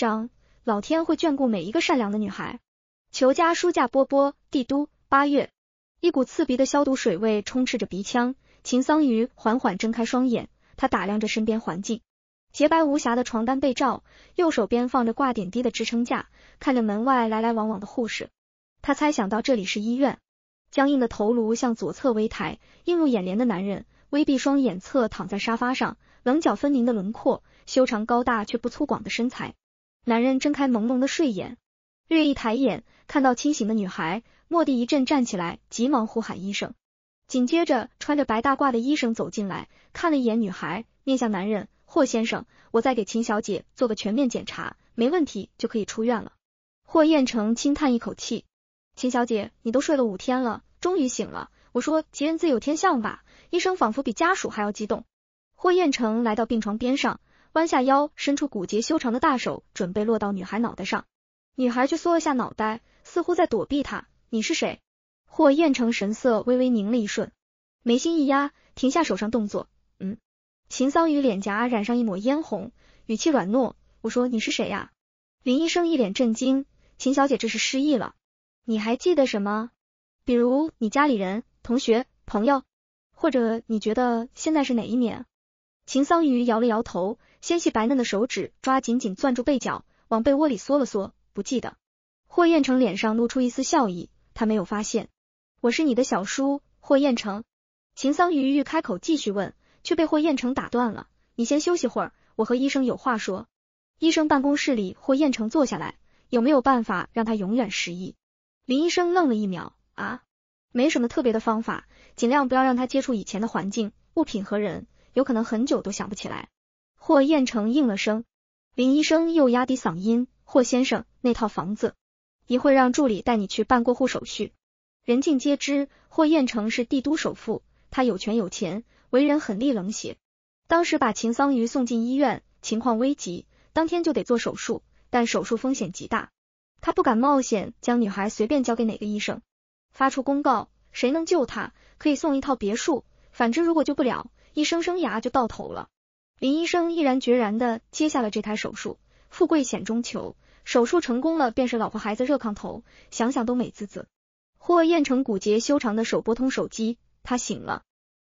章老天会眷顾每一个善良的女孩。裘家书架，波波，帝都，八月。一股刺鼻的消毒水味充斥着鼻腔。秦桑榆缓缓睁开双眼，他打量着身边环境，洁白无瑕的床单被罩，右手边放着挂点滴的支撑架，看着门外来来往往的护士，他猜想到这里是医院。僵硬的头颅向左侧微抬，映入眼帘的男人微闭双眼，侧躺在沙发上，棱角分明的轮廓，修长高大却不粗犷的身材。男人睁开朦胧的睡眼，略一抬眼，看到清醒的女孩，蓦地一阵站起来，急忙呼喊医生。紧接着，穿着白大褂的医生走进来，看了一眼女孩，面向男人：“霍先生，我再给秦小姐做个全面检查，没问题就可以出院了。”霍彦成轻叹一口气：“秦小姐，你都睡了五天了，终于醒了，我说吉人自有天相吧。”医生仿佛比家属还要激动。霍彦成来到病床边上。弯下腰，伸出骨节修长的大手，准备落到女孩脑袋上。女孩却缩了下脑袋，似乎在躲避他。你是谁？霍彦成神色微微凝了一瞬，眉心一压，停下手上动作。嗯。秦桑榆脸颊染上一抹嫣红，语气软糯：“我说你是谁呀？”林医生一脸震惊：“秦小姐，这是失忆了？你还记得什么？比如你家里人、同学、朋友，或者你觉得现在是哪一年？”秦桑榆摇了摇头。纤细白嫩的手指抓紧紧攥住被角，往被窝里缩了缩。不记得，霍彦成脸上露出一丝笑意。他没有发现，我是你的小叔霍彦成。秦桑榆欲开口继续问，却被霍彦成打断了。你先休息会儿，我和医生有话说。医生办公室里，霍彦成坐下来。有没有办法让他永远失忆？林医生愣了一秒，啊，没什么特别的方法，尽量不要让他接触以前的环境、物品和人，有可能很久都想不起来。霍彦成应了声，林医生又压低嗓音：“霍先生，那套房子，一会让助理带你去办过户手续。”人尽皆知，霍彦成是帝都首富，他有权有钱，为人狠厉冷血。当时把秦桑榆送进医院，情况危急，当天就得做手术，但手术风险极大，他不敢冒险将女孩随便交给哪个医生。发出公告，谁能救她，可以送一套别墅；反之，如果救不了，一生生涯就到头了。林医生毅然决然的接下了这台手术，富贵险中求，手术成功了，便是老婆孩子热炕头，想想都美滋滋。霍彦成骨节修长的手拨通手机，他醒了。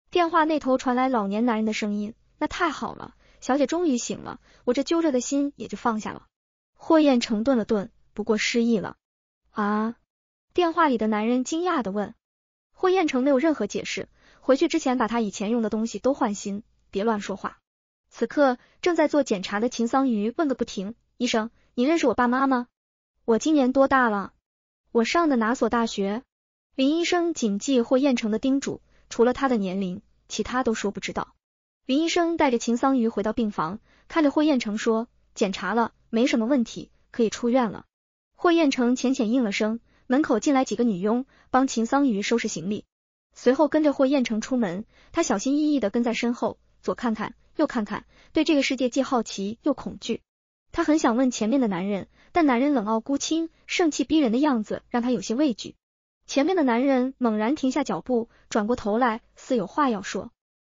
电话那头传来老年男人的声音：“那太好了，小姐终于醒了，我这揪着的心也就放下了。”霍彦成顿了顿，不过失忆了。啊！电话里的男人惊讶的问：“霍彦成没有任何解释，回去之前把他以前用的东西都换新，别乱说话。”此刻正在做检查的秦桑榆问个不停：“医生，你认识我爸妈吗？我今年多大了？我上的哪所大学？”林医生谨记霍彦成的叮嘱，除了他的年龄，其他都说不知道。林医生带着秦桑榆回到病房，看着霍彦成说：“检查了，没什么问题，可以出院了。”霍彦成浅浅应了声。门口进来几个女佣，帮秦桑榆收拾行李，随后跟着霍彦成出门。他小心翼翼的跟在身后，左看看。又看看，对这个世界既好奇又恐惧。他很想问前面的男人，但男人冷傲孤清、盛气逼人的样子让他有些畏惧。前面的男人猛然停下脚步，转过头来，似有话要说。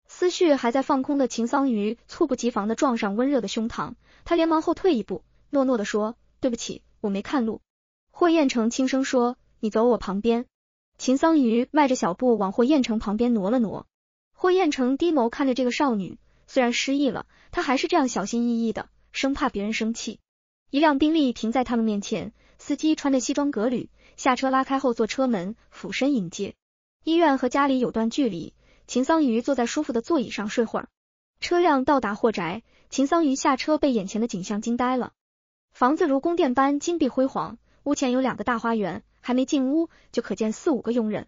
思绪还在放空的秦桑榆猝不及防的撞上温热的胸膛，他连忙后退一步，诺诺的说：“对不起，我没看路。”霍彦成轻声说：“你走我旁边。”秦桑榆迈着小步往霍彦成旁边挪了挪。霍彦成低眸看着这个少女。虽然失忆了，他还是这样小心翼翼的，生怕别人生气。一辆宾利停在他们面前，司机穿着西装革履，下车拉开后座车门，俯身迎接。医院和家里有段距离，秦桑榆坐在舒服的座椅上睡会儿。车辆到达霍宅，秦桑榆下车，被眼前的景象惊呆了。房子如宫殿般金碧辉煌，屋前有两个大花园，还没进屋就可见四五个佣人。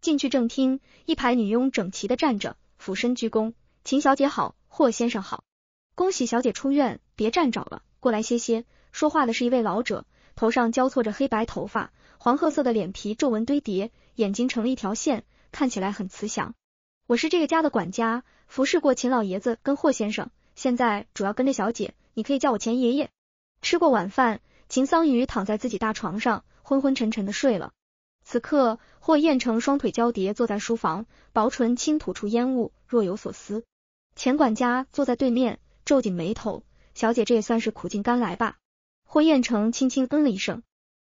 进去正厅，一排女佣整齐的站着，俯身鞠躬：“秦小姐好。”霍先生好，恭喜小姐出院，别站着了，过来歇歇。说话的是一位老者，头上交错着黑白头发，黄褐色的脸皮，皱纹堆叠，眼睛成了一条线，看起来很慈祥。我是这个家的管家，服侍过秦老爷子跟霍先生，现在主要跟着小姐，你可以叫我钱爷爷。吃过晚饭，秦桑榆躺在自己大床上，昏昏沉沉的睡了。此刻，霍彦成双腿交叠坐在书房，薄唇轻吐出烟雾，若有所思。钱管家坐在对面，皱紧眉头。小姐，这也算是苦尽甘来吧？霍彦成轻轻嗯了一声。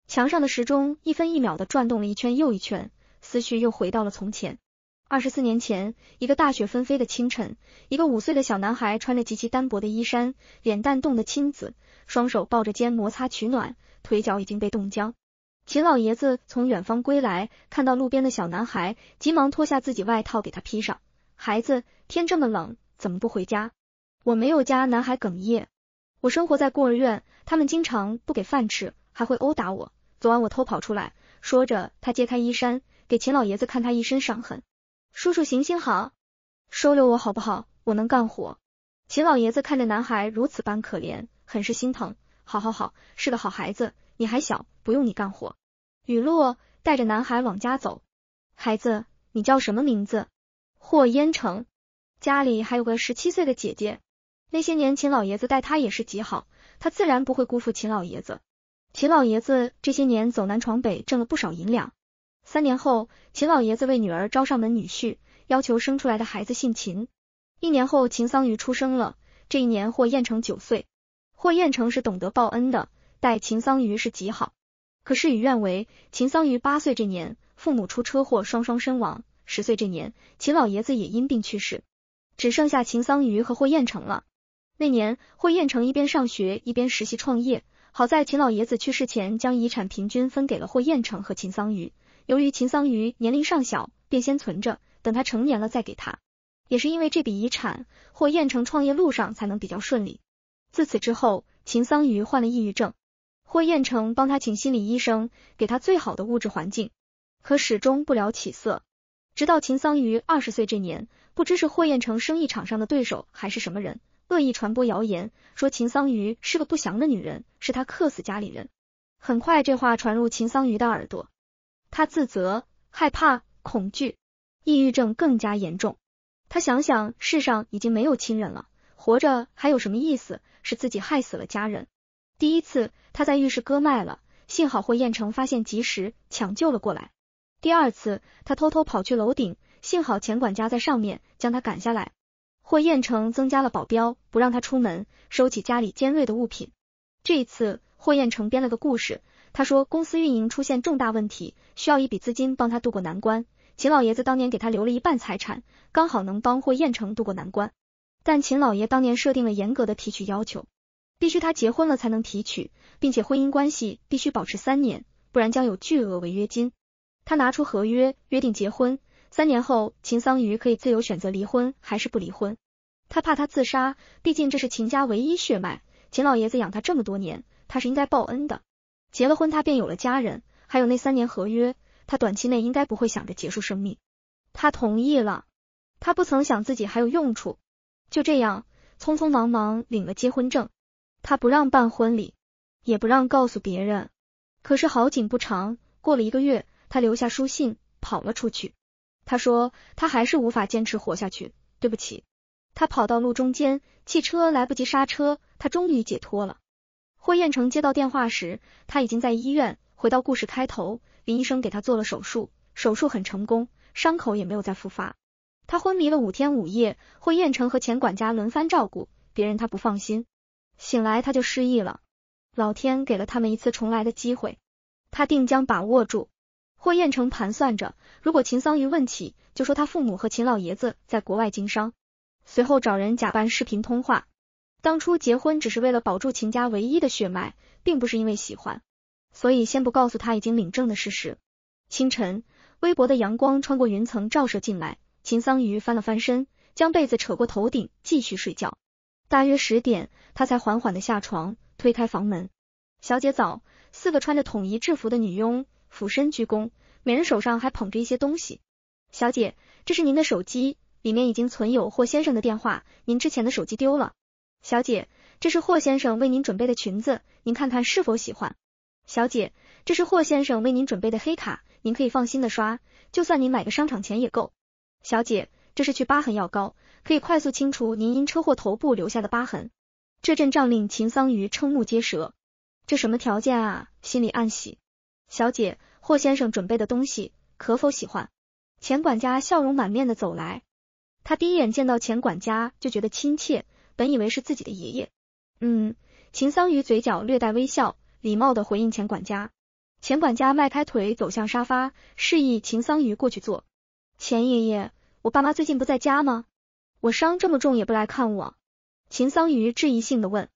墙上的时钟一分一秒的转动了一圈又一圈，思绪又回到了从前。二十四年前，一个大雪纷飞的清晨，一个五岁的小男孩穿着极其单薄的衣衫，脸蛋冻得青紫，双手抱着肩摩擦取暖，腿脚已经被冻僵。秦老爷子从远方归来，看到路边的小男孩，急忙脱下自己外套给他披上。孩子，天这么冷。怎么不回家？我没有家。男孩哽咽，我生活在孤儿院，他们经常不给饭吃，还会殴打我。昨晚我偷跑出来，说着他揭开衣衫，给秦老爷子看他一身伤痕。叔叔，行行好，收留我好不好？我能干活。秦老爷子看着男孩如此般可怜，很是心疼。好好好，是个好孩子，你还小，不用你干活。雨落带着男孩往家走，孩子，你叫什么名字？霍烟城。家里还有个十七岁的姐姐，那些年秦老爷子待她也是极好，她自然不会辜负秦老爷子。秦老爷子这些年走南闯北，挣了不少银两。三年后，秦老爷子为女儿招上门女婿，要求生出来的孩子姓秦。一年后，秦桑榆出生了。这一年，霍彦成九岁。霍彦成是懂得报恩的，待秦桑榆是极好。可事与愿违，秦桑榆八岁这年，父母出车祸双双身亡；十岁这年，秦老爷子也因病去世。只剩下秦桑榆和霍彦成了。那年，霍彦成一边上学一边实习创业。好在秦老爷子去世前，将遗产平均分给了霍彦成和秦桑榆。由于秦桑榆年龄尚小，便先存着，等他成年了再给他。也是因为这笔遗产，霍彦成创业路上才能比较顺利。自此之后，秦桑榆患了抑郁症，霍彦成帮他请心理医生，给他最好的物质环境，可始终不了起色。直到秦桑榆二十岁这年。不知是霍彦成生意场上的对手，还是什么人，恶意传播谣言，说秦桑榆是个不祥的女人，是他克死家里人。很快，这话传入秦桑榆的耳朵，他自责、害怕、恐惧，抑郁症更加严重。他想想，世上已经没有亲人了，活着还有什么意思？是自己害死了家人。第一次，他在浴室割脉了，幸好霍彦成发现及时，抢救了过来。第二次，他偷偷跑去楼顶。幸好钱管家在上面将他赶下来。霍彦成增加了保镖，不让他出门，收起家里尖锐的物品。这一次，霍彦成编了个故事，他说公司运营出现重大问题，需要一笔资金帮他渡过难关。秦老爷子当年给他留了一半财产，刚好能帮霍彦成渡过难关。但秦老爷当年设定了严格的提取要求，必须他结婚了才能提取，并且婚姻关系必须保持三年，不然将有巨额违约金。他拿出合约，约定结婚。三年后，秦桑榆可以自由选择离婚还是不离婚。他怕他自杀，毕竟这是秦家唯一血脉。秦老爷子养他这么多年，他是应该报恩的。结了婚，他便有了家人，还有那三年合约，他短期内应该不会想着结束生命。他同意了，他不曾想自己还有用处，就这样匆匆忙忙领了结婚证。他不让办婚礼，也不让告诉别人。可是好景不长，过了一个月，他留下书信跑了出去。他说：“他还是无法坚持活下去，对不起。”他跑到路中间，汽车来不及刹车，他终于解脱了。霍彦成接到电话时，他已经在医院。回到故事开头，林医生给他做了手术，手术很成功，伤口也没有再复发。他昏迷了五天五夜，霍彦成和钱管家轮番照顾，别人他不放心。醒来他就失忆了，老天给了他们一次重来的机会，他定将把握住。霍彦成盘算着，如果秦桑榆问起，就说他父母和秦老爷子在国外经商，随后找人假扮视频通话。当初结婚只是为了保住秦家唯一的血脉，并不是因为喜欢，所以先不告诉他已经领证的事实。清晨，微薄的阳光穿过云层照射进来，秦桑榆翻了翻身，将被子扯过头顶继续睡觉。大约十点，他才缓缓的下床，推开房门。小姐早，四个穿着统一制服的女佣。俯身鞠躬，每人手上还捧着一些东西。小姐，这是您的手机，里面已经存有霍先生的电话。您之前的手机丢了。小姐，这是霍先生为您准备的裙子，您看看是否喜欢。小姐，这是霍先生为您准备的黑卡，您可以放心的刷，就算您买个商场钱也够。小姐，这是去疤痕药膏，可以快速清除您因车祸头部留下的疤痕。这阵仗令秦桑榆瞠目结舌，这什么条件？啊？心里暗喜。小姐，霍先生准备的东西可否喜欢？钱管家笑容满面的走来，他第一眼见到钱管家就觉得亲切，本以为是自己的爷爷。嗯，秦桑榆嘴角略带微笑，礼貌的回应钱管家。钱管家迈开腿走向沙发，示意秦桑榆过去坐。钱爷爷，我爸妈最近不在家吗？我伤这么重也不来看我？秦桑榆质疑性的问。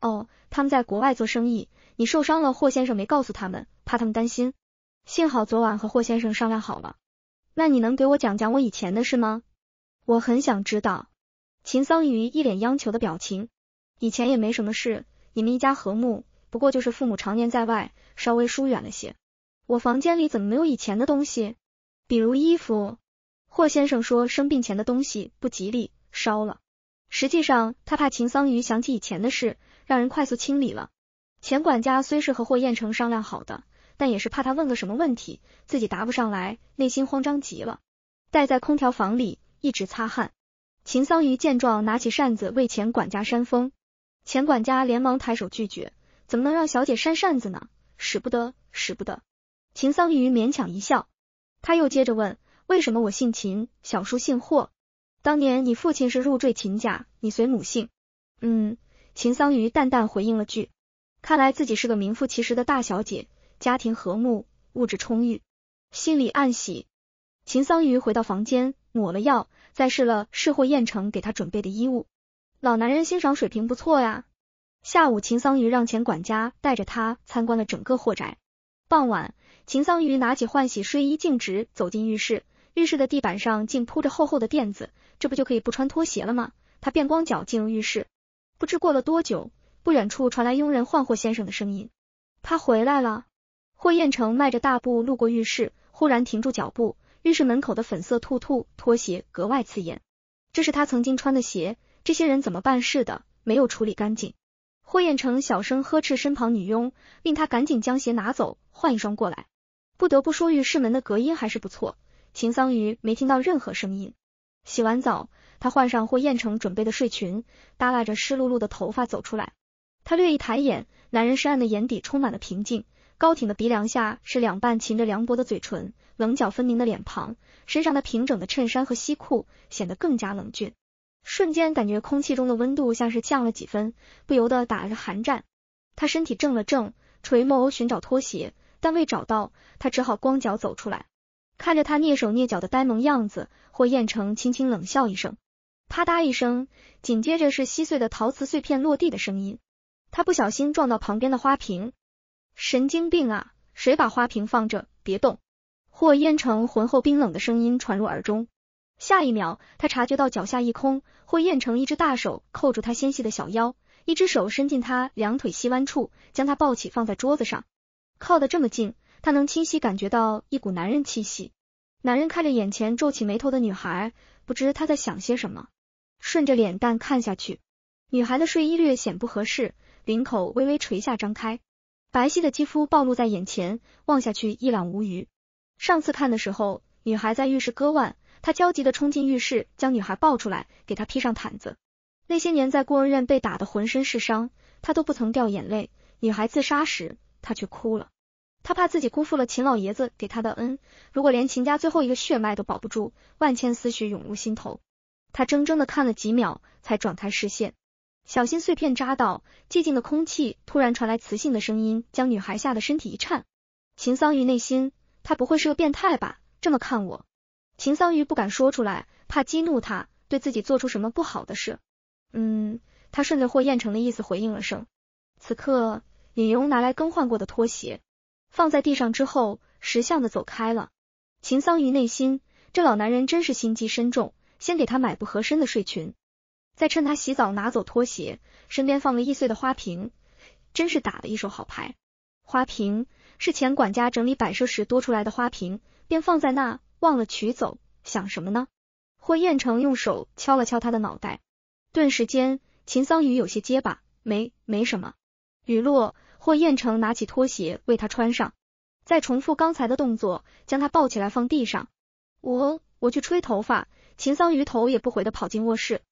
哦，他们在国外做生意。你受伤了，霍先生没告诉他们，怕他们担心。幸好昨晚和霍先生商量好了。那你能给我讲讲我以前的事吗？我很想知道。秦桑榆一脸央求的表情。以前也没什么事，你们一家和睦，不过就是父母常年在外，稍微疏远了些。我房间里怎么没有以前的东西？比如衣服？霍先生说生病前的东西不吉利，烧了。实际上他怕秦桑榆想起以前的事。让人快速清理了。钱管家虽是和霍彦成商量好的，但也是怕他问个什么问题，自己答不上来，内心慌张极了，待在空调房里一直擦汗。秦桑榆见状，拿起扇子为钱管家扇风。钱管家连忙抬手拒绝：“怎么能让小姐扇扇子呢？使不得，使不得。”秦桑榆勉强一笑，他又接着问：“为什么我姓秦，小叔姓霍？当年你父亲是入赘秦家，你随母姓。”嗯。秦桑榆淡淡回应了句：“看来自己是个名副其实的大小姐，家庭和睦，物质充裕。”心里暗喜。秦桑榆回到房间，抹了药，再试了试霍彦成给他准备的衣物。老男人欣赏水平不错呀。下午，秦桑榆让钱管家带着他参观了整个霍宅。傍晚，秦桑榆拿起换洗睡衣，径直走进浴室。浴室的地板上竟铺着厚厚的垫子，这不就可以不穿拖鞋了吗？他便光脚进入浴室。不知过了多久，不远处传来佣人唤霍先生的声音。他回来了。霍彦成迈着大步路过浴室，忽然停住脚步。浴室门口的粉色兔兔拖鞋格外刺眼，这是他曾经穿的鞋。这些人怎么办事的？没有处理干净。霍彦成小声呵斥身旁女佣，令他赶紧将鞋拿走，换一双过来。不得不说，浴室门的隔音还是不错，秦桑榆没听到任何声音。洗完澡，他换上霍彦成准备的睡裙，耷拉着湿漉漉的头发走出来。他略一抬眼，男人深暗的眼底充满了平静，高挺的鼻梁下是两半噙着凉薄的嘴唇，棱角分明的脸庞，身上那平整的衬衫和西裤显得更加冷峻。瞬间感觉空气中的温度像是降了几分，不由得打了个寒战。他身体正了正，垂眸寻找拖鞋，但未找到，他只好光脚走出来。看着他蹑手蹑脚的呆萌样子，霍彦成轻轻冷笑一声，啪嗒一声，紧接着是稀碎的陶瓷碎片落地的声音。他不小心撞到旁边的花瓶，神经病！啊！谁把花瓶放着？别动！霍彦成浑厚冰冷的声音传入耳中。下一秒，他察觉到脚下一空，霍彦成一只大手扣住他纤细的小腰，一只手伸进他两腿膝弯处，将他抱起放在桌子上，靠得这么近。他能清晰感觉到一股男人气息。男人看着眼前皱起眉头的女孩，不知他在想些什么，顺着脸蛋看下去，女孩的睡衣略显不合适，领口微微垂下张开，白皙的肌肤暴露在眼前，望下去一览无余。上次看的时候，女孩在浴室割腕，他焦急的冲进浴室将女孩抱出来，给她披上毯子。那些年在孤儿院被打的浑身是伤，他都不曾掉眼泪。女孩自杀时，他却哭了。他怕自己辜负了秦老爷子给他的恩，如果连秦家最后一个血脉都保不住，万千思绪涌入心头。他怔怔的看了几秒，才转开视线。小心碎片扎到，寂静的空气突然传来磁性的声音，将女孩吓得身体一颤。秦桑榆内心，他不会是个变态吧？这么看我，秦桑榆不敢说出来，怕激怒他，对自己做出什么不好的事。嗯，他顺着霍彦成的意思回应了声。此刻，李庸拿来更换过的拖鞋。放在地上之后，识相的走开了。秦桑榆内心，这老男人真是心机深重，先给他买不合身的睡裙，再趁他洗澡拿走拖鞋，身边放个易碎的花瓶，真是打了一手好牌。花瓶是前管家整理摆设时多出来的花瓶，便放在那，忘了取走。想什么呢？霍彦成用手敲了敲他的脑袋，顿时间，秦桑榆有些结巴，没没什么。雨落。霍彦成拿起拖鞋为他穿上，再重复刚才的动作，将他抱起来放地上。我我去吹头发。秦桑榆头也不回的跑进卧室。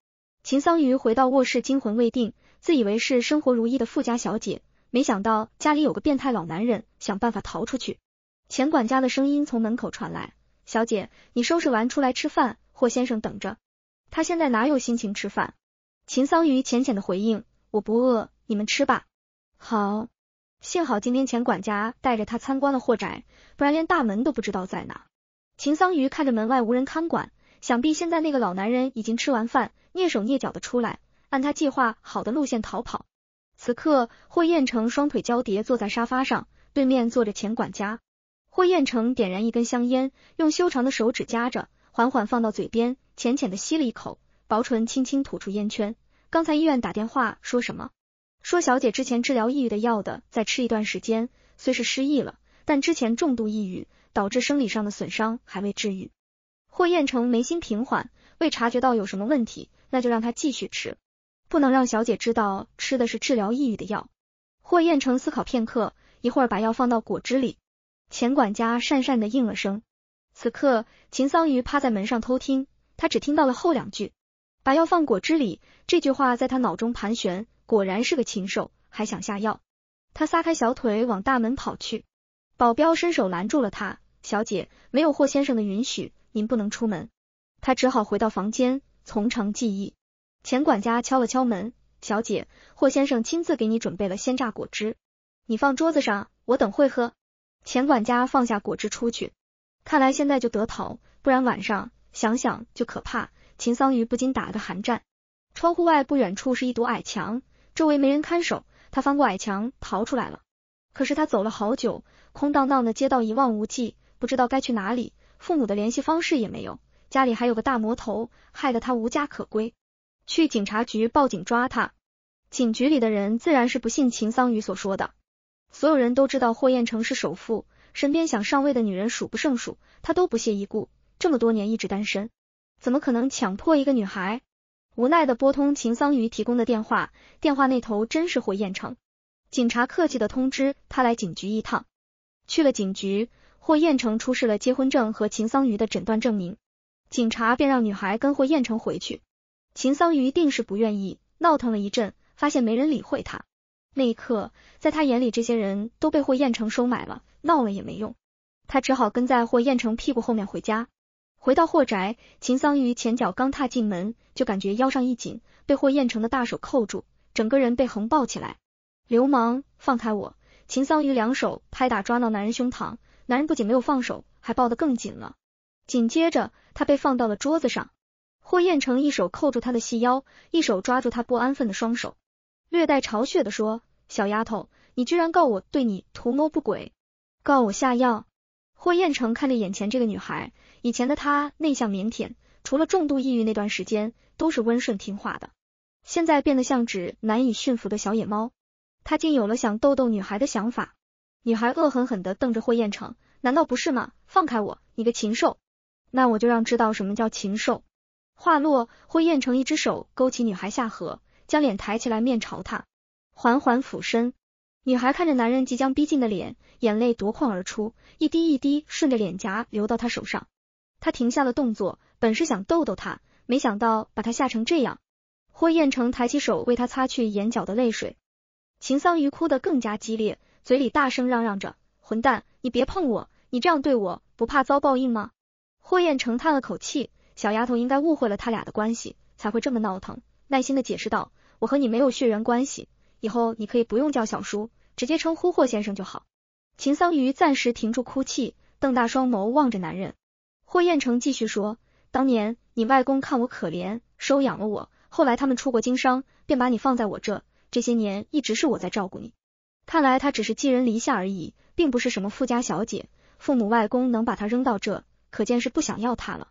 秦桑榆回到卧室，惊魂未定，自以为是生活如意的富家小姐，没想到家里有个变态老男人，想办法逃出去。钱管家的声音从门口传来：“小姐，你收拾完出来吃饭，霍先生等着。”他现在哪有心情吃饭？秦桑榆浅浅的回应：“我不饿，你们吃吧。”好。幸好今天钱管家带着他参观了霍宅，不然连大门都不知道在哪。秦桑榆看着门外无人看管，想必现在那个老男人已经吃完饭，蹑手蹑脚的出来，按他计划好的路线逃跑。此刻霍彦成双腿交叠坐在沙发上，对面坐着钱管家。霍彦成点燃一根香烟，用修长的手指夹着，缓缓放到嘴边，浅浅的吸了一口，薄唇轻轻吐出烟圈。刚才医院打电话说什么？说：“小姐之前治疗抑郁的药的，再吃一段时间，虽是失忆了，但之前重度抑郁导致生理上的损伤还未治愈。”霍彦成眉心平缓，未察觉到有什么问题，那就让他继续吃，不能让小姐知道吃的是治疗抑郁的药。霍彦成思考片刻，一会儿把药放到果汁里。钱管家讪讪的应了声。此刻，秦桑榆趴在门上偷听，他只听到了后两句：“把药放果汁里。”这句话在他脑中盘旋。果然是个禽兽，还想下药！他撒开小腿往大门跑去，保镖伸手拦住了他。小姐，没有霍先生的允许，您不能出门。他只好回到房间，从长计议。钱管家敲了敲门，小姐，霍先生亲自给你准备了鲜榨果汁，你放桌子上，我等会喝。钱管家放下果汁出去。看来现在就得逃，不然晚上想想就可怕。秦桑榆不禁打了个寒战。窗户外不远处是一堵矮墙。周围没人看守，他翻过矮墙逃出来了。可是他走了好久，空荡荡的街道一望无际，不知道该去哪里。父母的联系方式也没有，家里还有个大魔头，害得他无家可归。去警察局报警抓他，警局里的人自然是不信秦桑宇所说的。所有人都知道霍彦成是首富，身边想上位的女人数不胜数，他都不屑一顾。这么多年一直单身，怎么可能强迫一个女孩？无奈的拨通秦桑榆提供的电话，电话那头真是霍彦成。警察客气的通知他来警局一趟。去了警局，霍彦成出示了结婚证和秦桑榆的诊断证明，警察便让女孩跟霍彦成回去。秦桑榆定是不愿意，闹腾了一阵，发现没人理会他。那一刻，在他眼里，这些人都被霍彦成收买了，闹了也没用。他只好跟在霍彦成屁股后面回家。回到霍宅，秦桑榆前脚刚踏进门，就感觉腰上一紧，被霍彦成的大手扣住，整个人被横抱起来。流氓，放开我！秦桑榆两手拍打抓挠男人胸膛，男人不仅没有放手，还抱得更紧了。紧接着，他被放到了桌子上，霍彦成一手扣住他的细腰，一手抓住他不安分的双手，略带嘲穴的说：“小丫头，你居然告我对你图谋不轨，告我下药。”霍彦成看着眼前这个女孩，以前的她内向腼腆，除了重度抑郁那段时间，都是温顺听话的。现在变得像只难以驯服的小野猫，他竟有了想逗逗女孩的想法。女孩恶狠狠地瞪着霍彦成，难道不是吗？放开我，你个禽兽！那我就让知道什么叫禽兽。话落，霍彦成一只手勾起女孩下颌，将脸抬起来，面朝他，缓缓俯身。女孩看着男人即将逼近的脸，眼泪夺眶而出，一滴一滴顺着脸颊流到他手上。他停下了动作，本是想逗逗他，没想到把他吓成这样。霍彦成抬起手为他擦去眼角的泪水。秦桑榆哭得更加激烈，嘴里大声嚷嚷着：“混蛋，你别碰我！你这样对我，不怕遭报应吗？”霍彦成叹了口气，小丫头应该误会了他俩的关系，才会这么闹腾。耐心的解释道：“我和你没有血缘关系。”以后你可以不用叫小叔，直接称呼霍先生就好。秦桑榆暂时停住哭泣，瞪大双眸望着男人。霍彦成继续说，当年你外公看我可怜，收养了我。后来他们出国经商，便把你放在我这。这些年一直是我在照顾你。看来他只是寄人篱下而已，并不是什么富家小姐。父母外公能把他扔到这，可见是不想要他了。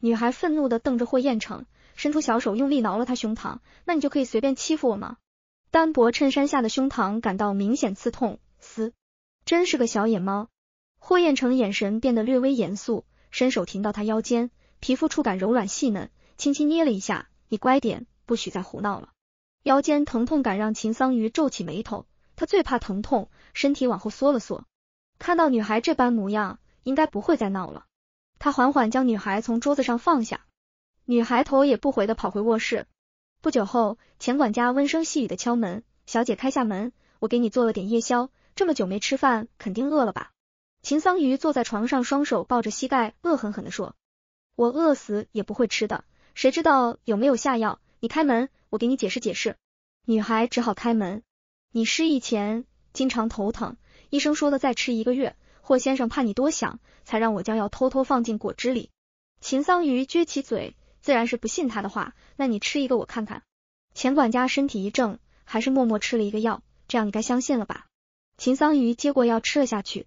女孩愤怒的瞪着霍彦成，伸出小手用力挠了他胸膛。那你就可以随便欺负我吗？单薄衬衫下的胸膛感到明显刺痛，嘶，真是个小野猫。霍彦成眼神变得略微严肃，伸手停到他腰间，皮肤触感柔软细嫩，轻轻捏了一下。你乖点，不许再胡闹了。腰间疼痛感让秦桑榆皱起眉头，他最怕疼痛，身体往后缩了缩。看到女孩这般模样，应该不会再闹了。他缓缓将女孩从桌子上放下，女孩头也不回的跑回卧室。不久后，钱管家温声细语的敲门，小姐开下门，我给你做了点夜宵，这么久没吃饭，肯定饿了吧？秦桑榆坐在床上，双手抱着膝盖，恶狠狠地说：“我饿死也不会吃的，谁知道有没有下药？你开门，我给你解释解释。”女孩只好开门。你失忆前经常头疼，医生说的再吃一个月，霍先生怕你多想，才让我将药偷偷放进果汁里。秦桑榆撅起嘴。自然是不信他的话，那你吃一个我看看。钱管家身体一怔，还是默默吃了一个药。这样你该相信了吧？秦桑榆接过药吃了下去。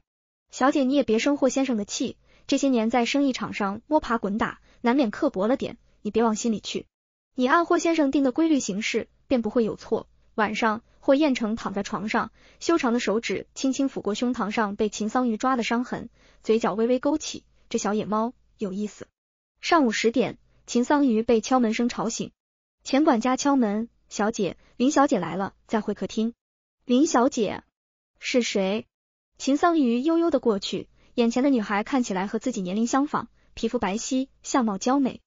小姐你也别生霍先生的气，这些年在生意场上摸爬滚打，难免刻薄了点，你别往心里去。你按霍先生定的规律行事，便不会有错。晚上，霍彦成躺在床上，修长的手指轻轻抚过胸膛上被秦桑榆抓的伤痕，嘴角微微勾起，这小野猫有意思。上午十点。秦桑榆被敲门声吵醒，钱管家敲门，小姐林小姐来了，在会客厅。林小姐是谁？秦桑榆悠悠的过去，眼前的女孩看起来和自己年龄相仿，皮肤白皙，相貌娇美。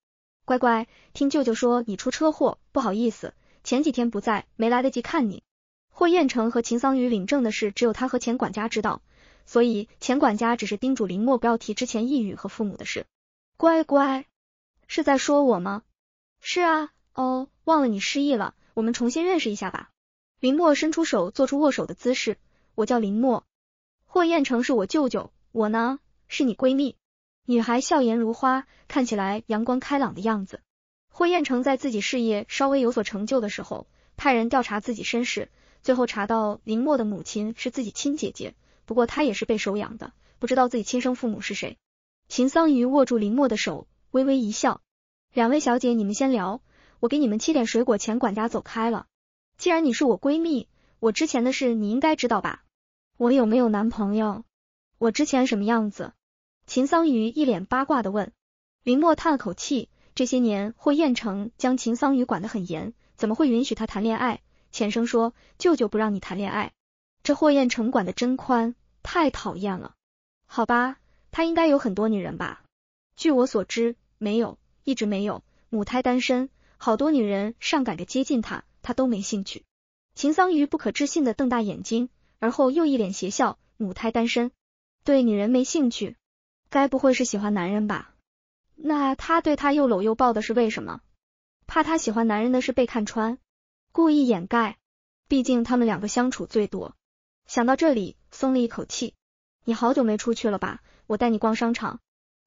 乖乖，听舅舅说你出车祸，不好意思，前几天不在，没来得及看你。霍彦成和秦桑榆领证的事，只有他和钱管家知道，所以钱管家只是叮嘱林默不要提之前抑郁和父母的事。乖乖。是在说我吗？是啊，哦，忘了你失忆了，我们重新认识一下吧。林墨伸出手，做出握手的姿势。我叫林墨，霍彦成是我舅舅，我呢是你闺蜜。女孩笑颜如花，看起来阳光开朗的样子。霍彦成在自己事业稍微有所成就的时候，派人调查自己身世，最后查到林墨的母亲是自己亲姐姐，不过她也是被收养的，不知道自己亲生父母是谁。秦桑榆握住林墨的手。微微一笑，两位小姐，你们先聊，我给你们切点水果。钱管家走开了。既然你是我闺蜜，我之前的事你应该知道吧？我有没有男朋友？我之前什么样子？秦桑榆一脸八卦的问。林墨叹了口气，这些年霍彦成将秦桑榆管得很严，怎么会允许他谈恋爱？浅声说：“舅舅不让你谈恋爱。”这霍彦成管的真宽，太讨厌了。好吧，他应该有很多女人吧？据我所知。没有，一直没有，母胎单身，好多女人上赶着接近他，他都没兴趣。秦桑榆不可置信的瞪大眼睛，而后又一脸邪笑。母胎单身，对女人没兴趣，该不会是喜欢男人吧？那他对他又搂又抱的是为什么？怕他喜欢男人的事被看穿，故意掩盖。毕竟他们两个相处最多。想到这里，松了一口气。你好久没出去了吧？我带你逛商场。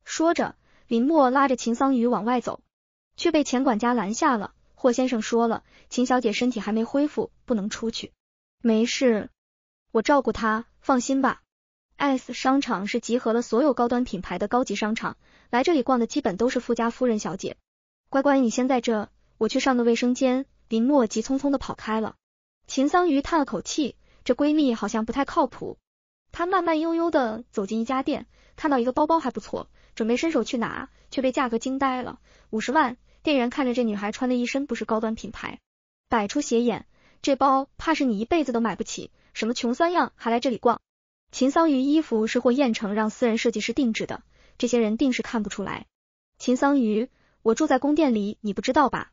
说着。林默拉着秦桑榆往外走，却被钱管家拦下了。霍先生说了，秦小姐身体还没恢复，不能出去。没事，我照顾她，放心吧。S 商场是集合了所有高端品牌的高级商场，来这里逛的基本都是富家夫人小姐。乖乖，你先在这，我去上个卫生间。林默急匆匆的跑开了。秦桑榆叹了口气，这闺蜜好像不太靠谱。他慢慢悠悠的走进一家店，看到一个包包还不错，准备伸手去拿，却被价格惊呆了。五十万，店员看着这女孩穿的一身不是高端品牌，摆出斜眼，这包怕是你一辈子都买不起。什么穷酸样，还来这里逛？秦桑榆衣服是霍彦成让私人设计师定制的，这些人定是看不出来。秦桑榆，我住在宫殿里，你不知道吧？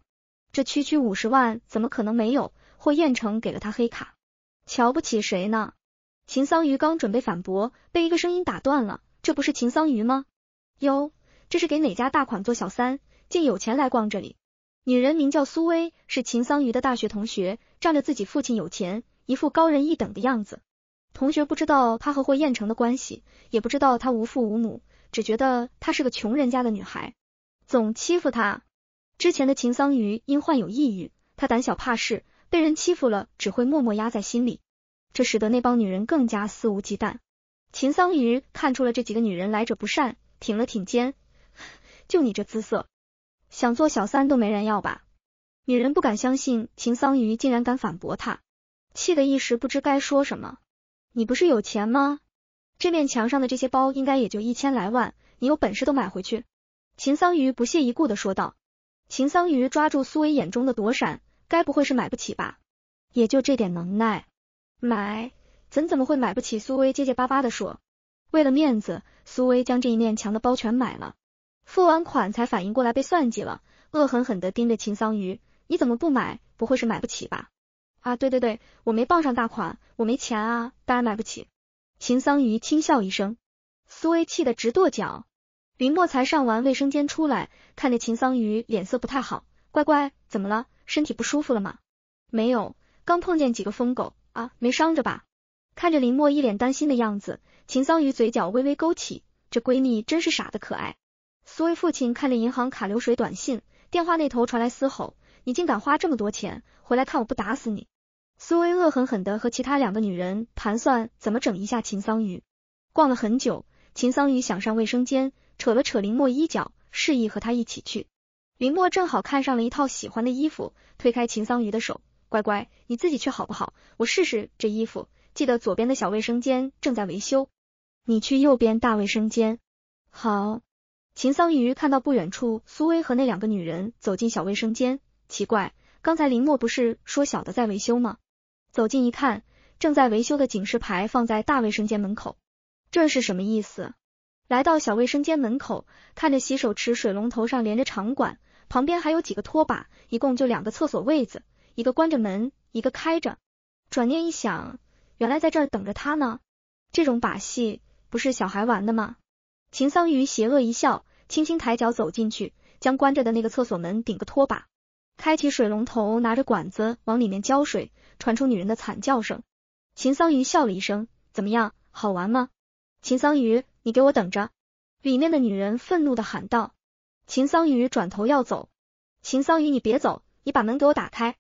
这区区五十万，怎么可能没有？霍彦成给了他黑卡，瞧不起谁呢？秦桑榆刚准备反驳，被一个声音打断了。这不是秦桑榆吗？哟，这是给哪家大款做小三？竟有钱来逛这里。女人名叫苏薇，是秦桑榆的大学同学，仗着自己父亲有钱，一副高人一等的样子。同学不知道她和霍彦成的关系，也不知道她无父无母，只觉得她是个穷人家的女孩，总欺负她。之前的秦桑榆因患有抑郁，她胆小怕事，被人欺负了只会默默压在心里。这使得那帮女人更加肆无忌惮。秦桑榆看出了这几个女人来者不善，挺了挺肩，就你这姿色，想做小三都没人要吧？女人不敢相信秦桑榆竟然敢反驳她，气得一时不知该说什么。你不是有钱吗？这面墙上的这些包应该也就一千来万，你有本事都买回去？秦桑榆不屑一顾的说道。秦桑榆抓住苏伟眼中的躲闪，该不会是买不起吧？也就这点能耐。买怎怎么会买不起？苏威结结巴巴的说。为了面子，苏威将这一面墙的包全买了。付完款才反应过来被算计了，恶狠狠地盯着秦桑榆：“你怎么不买？不会是买不起吧？”啊，对对对，我没傍上大款，我没钱啊，当然买不起。秦桑榆轻笑一声，苏威气得直跺脚。林墨才上完卫生间出来，看着秦桑榆脸色不太好，乖乖，怎么了？身体不舒服了吗？没有，刚碰见几个疯狗。啊，没伤着吧？看着林墨一脸担心的样子，秦桑榆嘴角微微勾起，这闺蜜真是傻的可爱。苏薇父亲看着银行卡流水短信，电话那头传来嘶吼：“你竟敢花这么多钱，回来看我不打死你！”苏薇恶狠狠地和其他两个女人盘算怎么整一下秦桑榆。逛了很久，秦桑榆想上卫生间，扯了扯林墨衣角，示意和他一起去。林墨正好看上了一套喜欢的衣服，推开秦桑榆的手。乖乖，你自己去好不好？我试试这衣服。记得左边的小卫生间正在维修，你去右边大卫生间。好，秦桑榆看到不远处苏薇和那两个女人走进小卫生间，奇怪，刚才林墨不是说小的在维修吗？走近一看，正在维修的警示牌放在大卫生间门口，这是什么意思？来到小卫生间门口，看着洗手池水龙头上连着长管，旁边还有几个拖把，一共就两个厕所位子。一个关着门，一个开着。转念一想，原来在这儿等着他呢。这种把戏不是小孩玩的吗？秦桑榆邪恶一笑，轻轻抬脚走进去，将关着的那个厕所门顶个拖把，开启水龙头，拿着管子往里面浇水，传出女人的惨叫声。秦桑榆笑了一声：“怎么样，好玩吗？”秦桑榆，你给我等着！”里面的女人愤怒的喊道。秦桑榆转头要走，秦桑榆，你别走，你把门给我打开！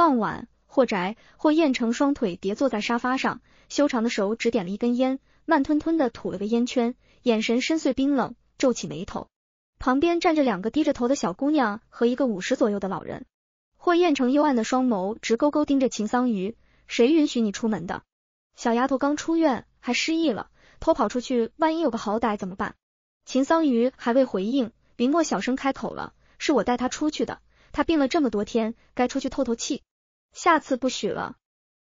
傍晚，霍宅，霍彦成双腿叠坐在沙发上，修长的手指点了一根烟，慢吞吞的吐了个烟圈，眼神深邃冰冷，皱起眉头。旁边站着两个低着头的小姑娘和一个五十左右的老人。霍彦成幽暗的双眸直勾勾盯着秦桑榆：“谁允许你出门的？小丫头刚出院，还失忆了，偷跑出去，万一有个好歹怎么办？”秦桑榆还未回应，林墨小声开口了：“是我带她出去的，她病了这么多天，该出去透透气。”下次不许了，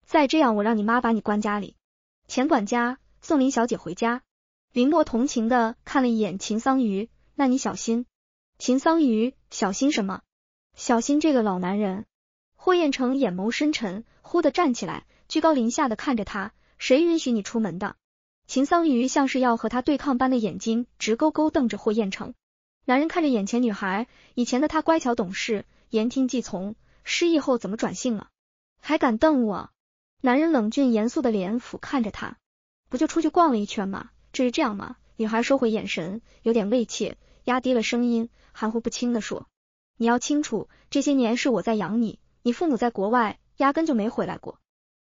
再这样我让你妈把你关家里。钱管家送林小姐回家。林墨同情的看了一眼秦桑榆，那你小心。秦桑榆，小心什么？小心这个老男人。霍彦成眼眸深沉，忽地站起来，居高临下的看着他。谁允许你出门的？秦桑榆像是要和他对抗般的眼睛直勾勾瞪着霍彦成。男人看着眼前女孩，以前的他乖巧懂事，言听计从。失忆后怎么转性了？还敢瞪我！男人冷峻严肃的脸俯看着他，不就出去逛了一圈吗？至于这样吗？女孩收回眼神，有点畏怯，压低了声音，含糊不清的说：“你要清楚，这些年是我在养你，你父母在国外，压根就没回来过。”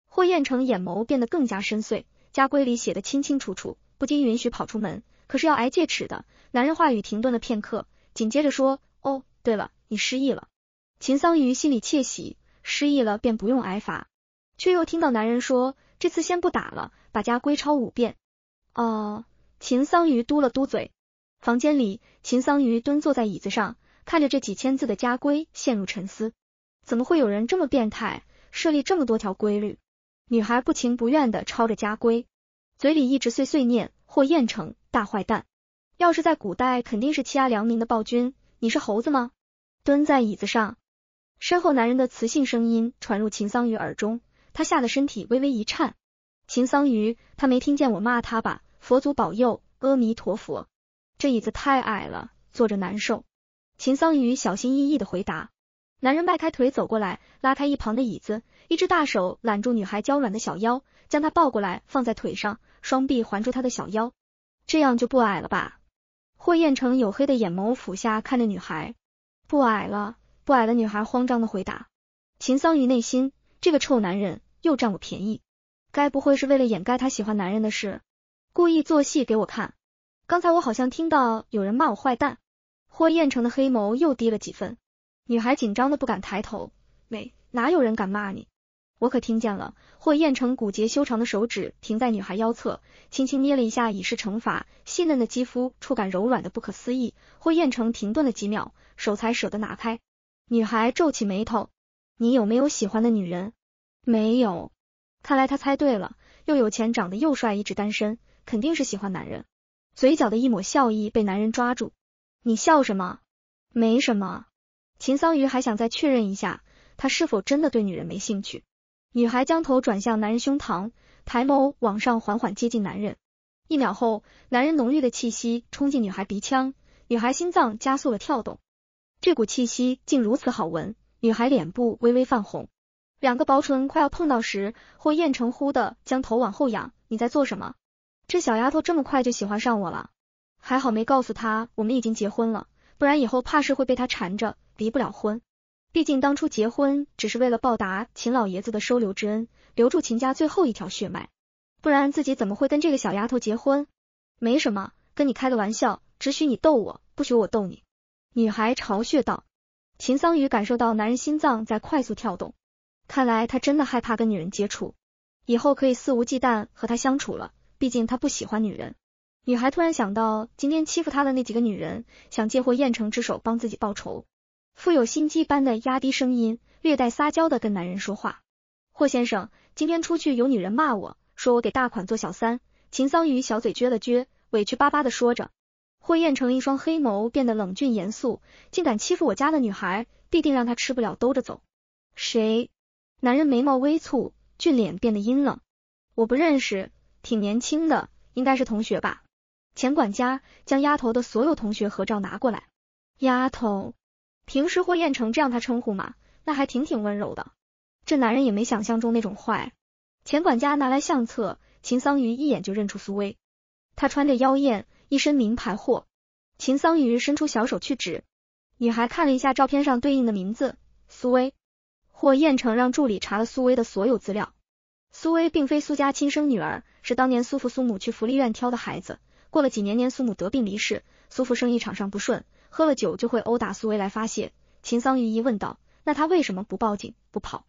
霍彦成眼眸变得更加深邃，家规里写的清清楚楚，不经允许跑出门，可是要挨戒尺的。男人话语停顿了片刻，紧接着说：“哦，对了，你失忆了。”秦桑榆心里窃喜，失忆了便不用挨罚，却又听到男人说：“这次先不打了，把家规抄五遍。”哦，秦桑榆嘟了嘟嘴。房间里，秦桑榆蹲坐在椅子上，看着这几千字的家规，陷入沉思：怎么会有人这么变态，设立这么多条规律？女孩不情不愿的抄着家规，嘴里一直碎碎念：“霍彦成，大坏蛋！要是在古代，肯定是欺压良民的暴君。你是猴子吗？”蹲在椅子上。身后男人的磁性声音传入秦桑榆耳中，他吓得身体微微一颤。秦桑榆，他没听见我骂他吧？佛祖保佑，阿弥陀佛。这椅子太矮了，坐着难受。秦桑榆小心翼翼的回答。男人迈开腿走过来，拉开一旁的椅子，一只大手揽住女孩娇软的小腰，将她抱过来放在腿上，双臂环住她的小腰，这样就不矮了吧？霍彦成黝黑的眼眸俯下看着女孩，不矮了。不矮的女孩慌张的回答。秦桑榆内心，这个臭男人又占我便宜，该不会是为了掩盖他喜欢男人的事，故意做戏给我看？刚才我好像听到有人骂我坏蛋。霍彦成的黑眸又低了几分，女孩紧张的不敢抬头。没，哪有人敢骂你？我可听见了。霍彦成骨节修长的手指停在女孩腰侧，轻轻捏了一下以示惩罚。细嫩的肌肤触感柔软的不可思议。霍彦成停顿了几秒，手才舍得拿开。女孩皱起眉头，你有没有喜欢的女人？没有。看来他猜对了，又有钱，长得又帅，一直单身，肯定是喜欢男人。嘴角的一抹笑意被男人抓住，你笑什么？没什么。秦桑榆还想再确认一下，他是否真的对女人没兴趣。女孩将头转向男人胸膛，抬眸往上，缓缓接近男人。一秒后，男人浓郁的气息冲进女孩鼻腔，女孩心脏加速了跳动。这股气息竟如此好闻，女孩脸部微微泛红，两个薄唇快要碰到时，霍彦成忽的将头往后仰。你在做什么？这小丫头这么快就喜欢上我了，还好没告诉她我们已经结婚了，不然以后怕是会被她缠着，离不了婚。毕竟当初结婚只是为了报答秦老爷子的收留之恩，留住秦家最后一条血脉，不然自己怎么会跟这个小丫头结婚？没什么，跟你开个玩笑，只许你逗我，不许我逗你。女孩巢穴道，秦桑榆感受到男人心脏在快速跳动，看来他真的害怕跟女人接触，以后可以肆无忌惮和他相处了，毕竟他不喜欢女人。女孩突然想到今天欺负她的那几个女人，想借霍彦成之手帮自己报仇，富有心机般的压低声音，略带撒娇的跟男人说话。霍先生，今天出去有女人骂我说我给大款做小三，秦桑榆小嘴撅了撅，委屈巴巴的说着。霍彦成一双黑眸变得冷峻严肃，竟敢欺负我家的女孩，必定让他吃不了兜着走。谁？男人眉毛微蹙，俊脸变得阴冷。我不认识，挺年轻的，应该是同学吧。钱管家将丫头的所有同学合照拿过来。丫头平时霍彦成这样他称呼吗？那还挺挺温柔的，这男人也没想象中那种坏。钱管家拿来相册，秦桑榆一眼就认出苏威，他穿着妖艳。一身名牌货，秦桑榆伸出小手去指，女孩看了一下照片上对应的名字，苏薇。霍彦成让助理查了苏薇的所有资料，苏薇并非苏家亲生女儿，是当年苏父苏母去福利院挑的孩子。过了几年年，苏母得病离世，苏父生意场上不顺，喝了酒就会殴打苏薇来发泄。秦桑榆一问道，那他为什么不报警，不跑？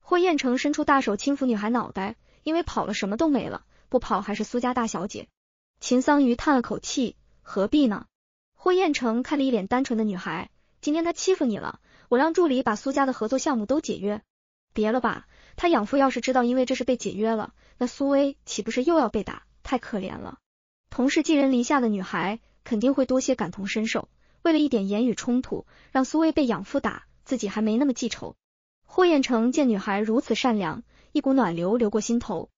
霍彦成伸出大手轻抚女孩脑袋，因为跑了什么都没了，不跑还是苏家大小姐。秦桑榆叹了口气：“何必呢？”霍彦成看着一脸单纯的女孩，今天他欺负你了，我让助理把苏家的合作项目都解约。别了吧，他养父要是知道因为这事被解约了，那苏威岂不是又要被打？太可怜了。同是寄人篱下的女孩，肯定会多些感同身受。为了一点言语冲突，让苏威被养父打，自己还没那么记仇。霍彦成见女孩如此善良，一股暖流流过心头。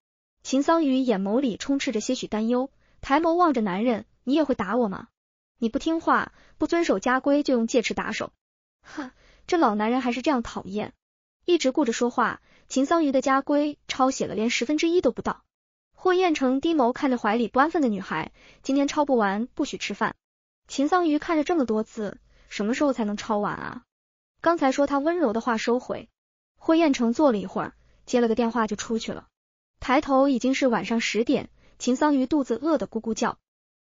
秦桑榆眼眸里充斥着些许担忧。抬眸望着男人，你也会打我吗？你不听话，不遵守家规，就用戒尺打手。哼，这老男人还是这样讨厌，一直顾着说话。秦桑榆的家规抄写了，连十分之一都不到。霍彦成低眸看着怀里不安分的女孩，今天抄不完不许吃饭。秦桑榆看着这么多字，什么时候才能抄完啊？刚才说他温柔的话收回。霍彦成坐了一会儿，接了个电话就出去了。抬头已经是晚上十点。秦桑榆肚子饿得咕咕叫，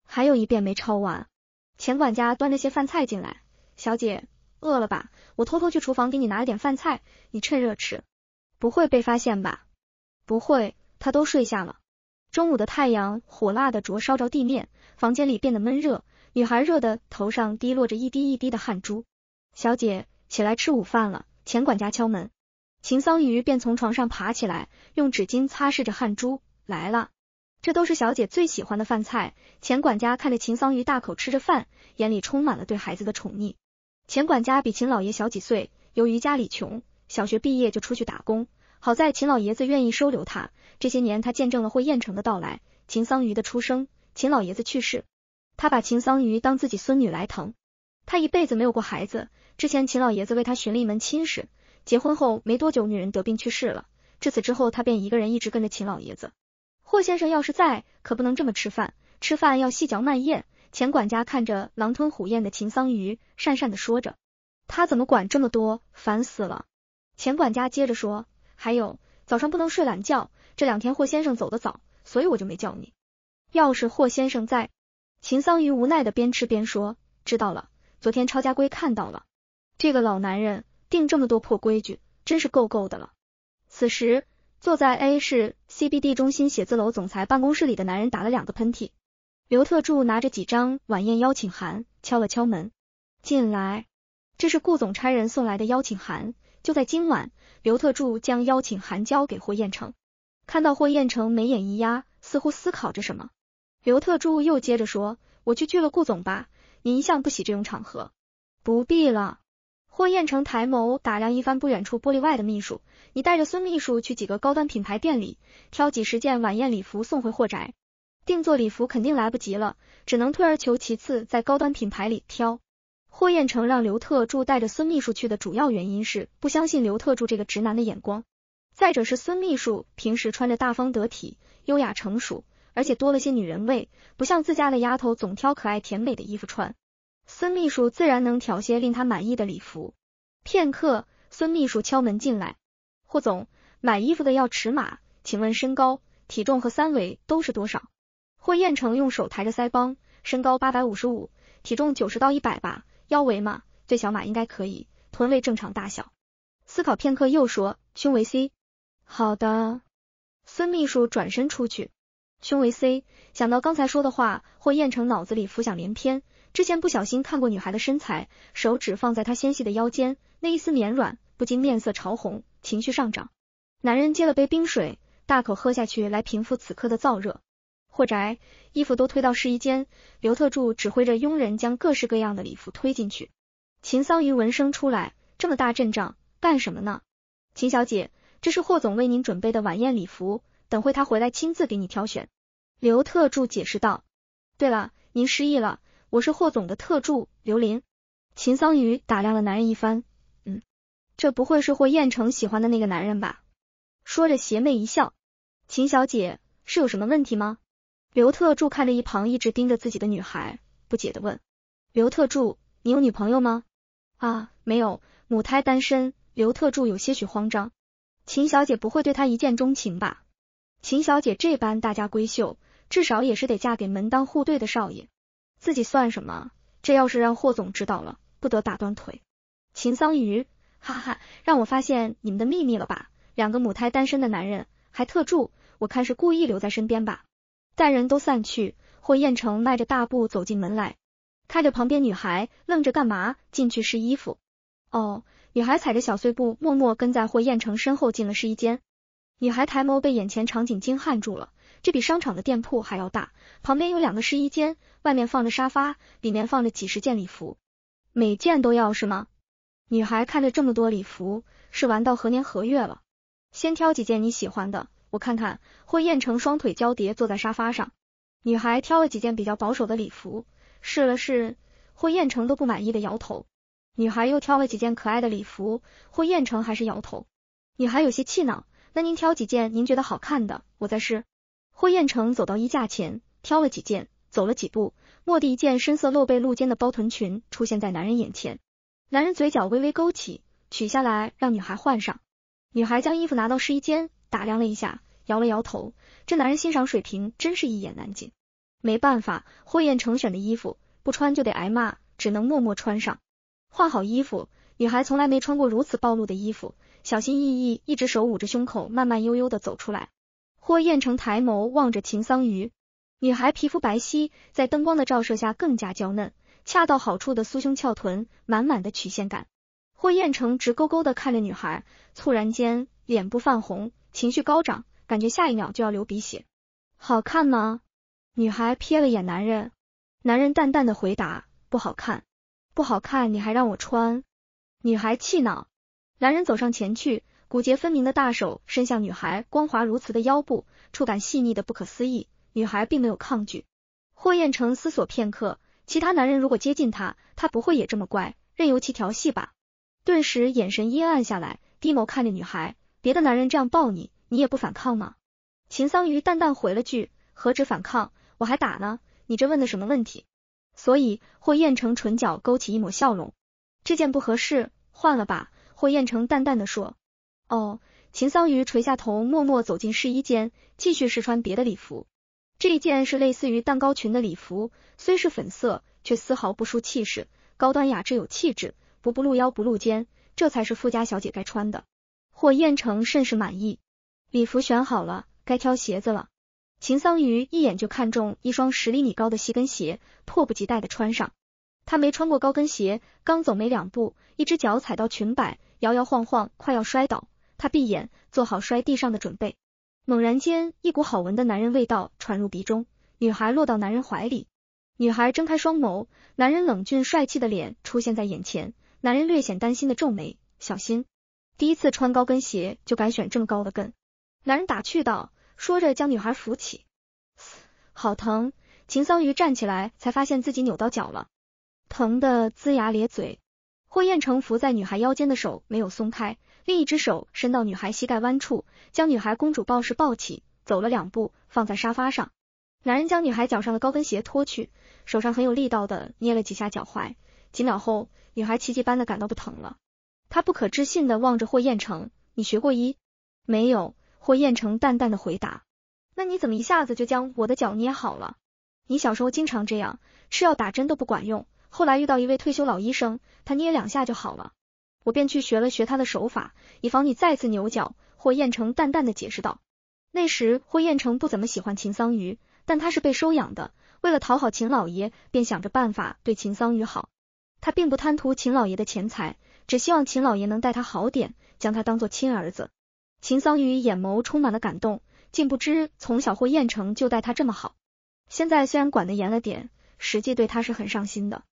还有一遍没抄完。钱管家端着些饭菜进来，小姐饿了吧？我偷偷去厨房给你拿了点饭菜，你趁热吃，不会被发现吧？不会，他都睡下了。中午的太阳火辣的灼烧着地面，房间里变得闷热，女孩热的头上滴落着一滴一滴的汗珠。小姐起来吃午饭了。钱管家敲门，秦桑榆便从床上爬起来，用纸巾擦拭着汗珠，来了。这都是小姐最喜欢的饭菜。钱管家看着秦桑榆大口吃着饭，眼里充满了对孩子的宠溺。钱管家比秦老爷小几岁，由于家里穷，小学毕业就出去打工。好在秦老爷子愿意收留他，这些年他见证了霍彦成的到来，秦桑榆的出生，秦老爷子去世，他把秦桑榆当自己孙女来疼。他一辈子没有过孩子，之前秦老爷子为他寻了一门亲事，结婚后没多久女人得病去世了，至此之后他便一个人一直跟着秦老爷子。霍先生要是在，可不能这么吃饭。吃饭要细嚼慢咽。钱管家看着狼吞虎咽的秦桑榆，讪讪的说着：“他怎么管这么多，烦死了。”钱管家接着说：“还有，早上不能睡懒觉。这两天霍先生走的早，所以我就没叫你。要是霍先生在……”秦桑榆无奈的边吃边说：“知道了，昨天抄家规看到了。这个老男人定这么多破规矩，真是够够的了。”此时。坐在 A 市 CBD 中心写字楼总裁办公室里的男人打了两个喷嚏。刘特助拿着几张晚宴邀请函，敲了敲门进来。这是顾总差人送来的邀请函，就在今晚。刘特助将邀请函交给霍彦成，看到霍彦成眉眼一压，似乎思考着什么。刘特助又接着说：“我去聚了顾总吧，您一向不喜这种场合。”“不必了。”霍彦成抬眸打量一番不远处玻璃外的秘书，你带着孙秘书去几个高端品牌店里挑几十件晚宴礼服送回霍宅。定做礼服肯定来不及了，只能退而求其次，在高端品牌里挑。霍彦成让刘特助带着孙秘书去的主要原因是不相信刘特助这个直男的眼光，再者是孙秘书平时穿着大方得体、优雅成熟，而且多了些女人味，不像自家的丫头总挑可爱甜美的衣服穿。孙秘书自然能挑些令他满意的礼服。片刻，孙秘书敲门进来。霍总，买衣服的要尺码，请问身高、体重和三围都是多少？霍彦成用手抬着腮帮，身高八百五十五，体重九十到一百吧，腰围嘛，最小码应该可以，臀围正常大小。思考片刻，又说胸围 C。好的，孙秘书转身出去。胸围 C，想到刚才说的话，霍彦成脑子里浮想联翩。之前不小心看过女孩的身材，手指放在她纤细的腰间，那一丝绵软，不禁面色潮红，情绪上涨。男人接了杯冰水，大口喝下去来平复此刻的燥热。霍宅衣服都推到试衣间，刘特助指挥着佣人将各式各样的礼服推进去。秦桑榆闻声出来，这么大阵仗干什么呢？秦小姐，这是霍总为您准备的晚宴礼服，等会他回来亲自给你挑选。刘特助解释道。对了，您失忆了。我是霍总的特助刘林，秦桑榆打量了男人一番，嗯，这不会是霍彦成喜欢的那个男人吧？说着邪魅一笑。秦小姐是有什么问题吗？刘特助看着一旁一直盯着自己的女孩，不解的问。刘特助，你有女朋友吗？啊，没有，母胎单身。刘特助有些许慌张。秦小姐不会对他一见钟情吧？秦小姐这般大家闺秀，至少也是得嫁给门当户对的少爷。自己算什么？这要是让霍总知道了，不得打断腿！秦桑榆，哈哈哈，让我发现你们的秘密了吧？两个母胎单身的男人，还特助，我看是故意留在身边吧。待人都散去，霍彦成迈着大步走进门来，看着旁边女孩愣着干嘛？进去试衣服。哦，女孩踩着小碎步，默默跟在霍彦成身后进了试衣间。女孩抬眸，被眼前场景惊撼住了。这比商场的店铺还要大，旁边有两个试衣间，外面放着沙发，里面放着几十件礼服，每件都要是吗？女孩看着这么多礼服，试完到何年何月了？先挑几件你喜欢的，我看看。霍彦成双腿交叠坐在沙发上，女孩挑了几件比较保守的礼服试了试，霍彦成都不满意的摇头。女孩又挑了几件可爱的礼服，霍彦成还是摇头。女孩有些气恼，那您挑几件您觉得好看的，我再试。霍彦成走到衣架前，挑了几件，走了几步，蓦地一件深色露背露肩的包臀裙出现在男人眼前。男人嘴角微微勾起，取下来让女孩换上。女孩将衣服拿到试衣间，打量了一下，摇了摇头。这男人欣赏水平真是一言难尽。没办法，霍彦成选的衣服不穿就得挨骂，只能默默穿上。换好衣服，女孩从来没穿过如此暴露的衣服，小心翼翼，一只手捂着胸口，慢慢悠悠的走出来。霍彦成抬眸望着秦桑榆，女孩皮肤白皙，在灯光的照射下更加娇嫩，恰到好处的酥胸翘臀，满满的曲线感。霍彦成直勾勾的看着女孩，猝然间脸部泛红，情绪高涨，感觉下一秒就要流鼻血。好看吗？女孩瞥了眼男人，男人淡淡的回答：不好看，不好看，你还让我穿？女孩气恼，男人走上前去。骨节分明的大手伸向女孩光滑如瓷的腰部，触感细腻的不可思议。女孩并没有抗拒。霍彦成思索片刻，其他男人如果接近他，他不会也这么乖，任由其调戏吧？顿时眼神阴暗下来，低眸看着女孩。别的男人这样抱你，你也不反抗吗？秦桑榆淡淡回了句：“何止反抗，我还打呢！”你这问的什么问题？所以霍彦成唇角勾起一抹笑容：“这件不合适，换了吧。”霍彦成淡淡的说。哦，秦桑榆垂下头，默默走进试衣间，继续试穿别的礼服。这一件是类似于蛋糕裙的礼服，虽是粉色，却丝毫不输气势，高端雅致有气质，不不露腰不露肩，这才是富家小姐该穿的。霍彦成甚是满意，礼服选好了，该挑鞋子了。秦桑榆一眼就看中一双十厘米高的细跟鞋，迫不及待的穿上。她没穿过高跟鞋，刚走没两步，一只脚踩到裙摆，摇摇晃晃，快要摔倒。他闭眼，做好摔地上的准备。猛然间，一股好闻的男人味道传入鼻中。女孩落到男人怀里，女孩睁开双眸，男人冷峻帅气的脸出现在眼前。男人略显担心的皱眉：“小心，第一次穿高跟鞋就敢选这么高的跟。”男人打趣道，说着将女孩扶起。好疼！秦桑榆站起来才发现自己扭到脚了，疼得龇牙咧嘴。霍彦成扶在女孩腰间的手没有松开。另一只手伸到女孩膝盖弯处，将女孩公主抱式抱起，走了两步，放在沙发上。男人将女孩脚上的高跟鞋脱去，手上很有力道的捏了几下脚踝，几秒后，女孩奇迹般的感到不疼了。他不可置信的望着霍彦成：“你学过医没有？”霍彦成淡淡的回答：“那你怎么一下子就将我的脚捏好了？你小时候经常这样，吃药打针都不管用，后来遇到一位退休老医生，他捏两下就好了。”我便去学了学他的手法，以防你再次牛角。霍彦成淡淡的解释道：“那时霍彦成不怎么喜欢秦桑榆，但他是被收养的，为了讨好秦老爷，便想着办法对秦桑榆好。他并不贪图秦老爷的钱财，只希望秦老爷能待他好点，将他当做亲儿子。”秦桑榆眼眸充满了感动，竟不知从小霍彦成就待他这么好。现在虽然管的严了点，实际对他是很上心的。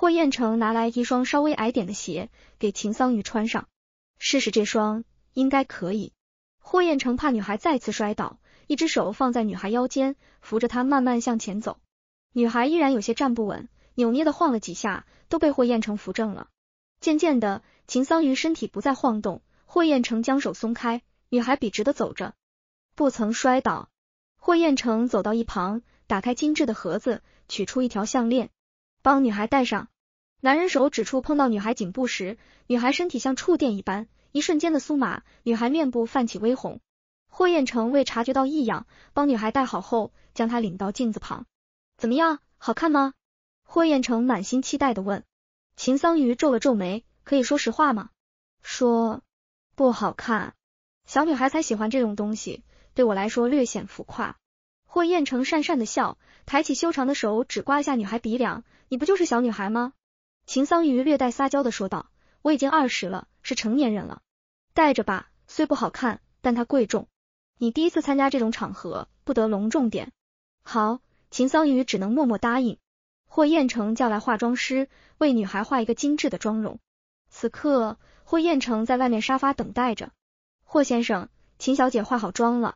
霍彦成拿来一双稍微矮点的鞋给秦桑榆穿上，试试这双应该可以。霍彦成怕女孩再次摔倒，一只手放在女孩腰间，扶着她慢慢向前走。女孩依然有些站不稳，扭捏的晃了几下，都被霍彦成扶正了。渐渐的，秦桑榆身体不再晃动，霍彦成将手松开，女孩笔直的走着，不曾摔倒。霍彦成走到一旁，打开精致的盒子，取出一条项链。帮女孩戴上，男人手指触碰到女孩颈部时，女孩身体像触电一般，一瞬间的酥麻，女孩面部泛起微红。霍彦成未察觉到异样，帮女孩戴好后，将她领到镜子旁，怎么样，好看吗？霍彦成满心期待的问。秦桑榆皱了皱眉，可以说实话吗？说不好看，小女孩才喜欢这种东西，对我来说略显浮夸。霍彦成讪讪的笑，抬起修长的手指刮一下女孩鼻梁。你不就是小女孩吗？秦桑榆略带撒娇的说道。我已经二十了，是成年人了。戴着吧，虽不好看，但它贵重。你第一次参加这种场合，不得隆重点。好，秦桑榆只能默默答应。霍彦成叫来化妆师，为女孩画一个精致的妆容。此刻，霍彦成在外面沙发等待着。霍先生，秦小姐化好妆了。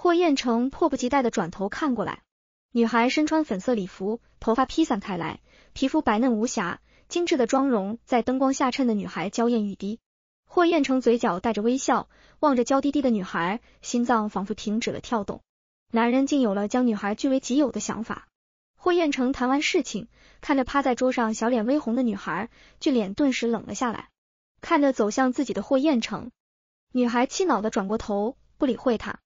霍彦成迫不及待的转头看过来，女孩身穿粉色礼服，头发披散开来，皮肤白嫩无瑕，精致的妆容在灯光下衬的女孩娇艳欲滴。霍彦成嘴角带着微笑，望着娇滴滴的女孩，心脏仿佛停止了跳动。男人竟有了将女孩据为己有的想法。霍彦成谈完事情，看着趴在桌上、小脸微红的女孩，俊脸顿时冷了下来。看着走向自己的霍彦成，女孩气恼的转过头，不理会他。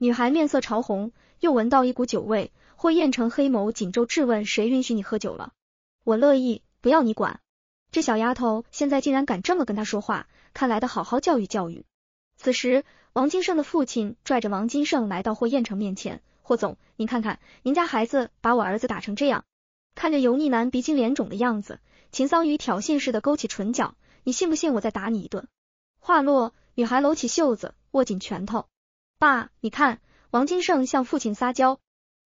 女孩面色潮红，又闻到一股酒味。霍彦成黑眸紧皱，质问：“谁允许你喝酒了？”我乐意，不要你管。这小丫头现在竟然敢这么跟她说话，看来得好好教育教育。此时，王金胜的父亲拽着王金胜来到霍彦成面前：“霍总，您看看，您家孩子把我儿子打成这样。”看着油腻男鼻青脸肿的样子，秦桑宇挑衅似的勾起唇角：“你信不信我再打你一顿？”话落，女孩搂起袖子，握紧拳头。爸，你看，王金胜向父亲撒娇。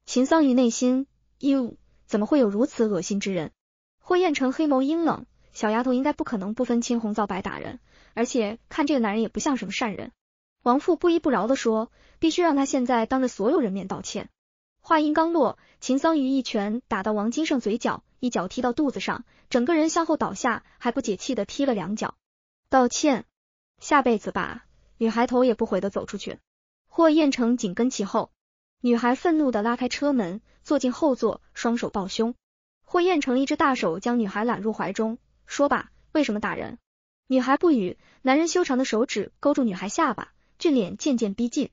秦桑榆内心，哟，怎么会有如此恶心之人？霍彦成黑眸阴冷，小丫头应该不可能不分青红皂白打人，而且看这个男人也不像什么善人。王父不依不饶的说：“必须让他现在当着所有人面道歉。”话音刚落，秦桑榆一拳打到王金胜嘴角，一脚踢到肚子上，整个人向后倒下，还不解气的踢了两脚。道歉，下辈子吧。女孩头也不回的走出去。霍彦成紧跟其后，女孩愤怒的拉开车门，坐进后座，双手抱胸。霍彦成一只大手将女孩揽入怀中，说吧，为什么打人？女孩不语，男人修长的手指勾住女孩下巴，俊脸渐渐逼近，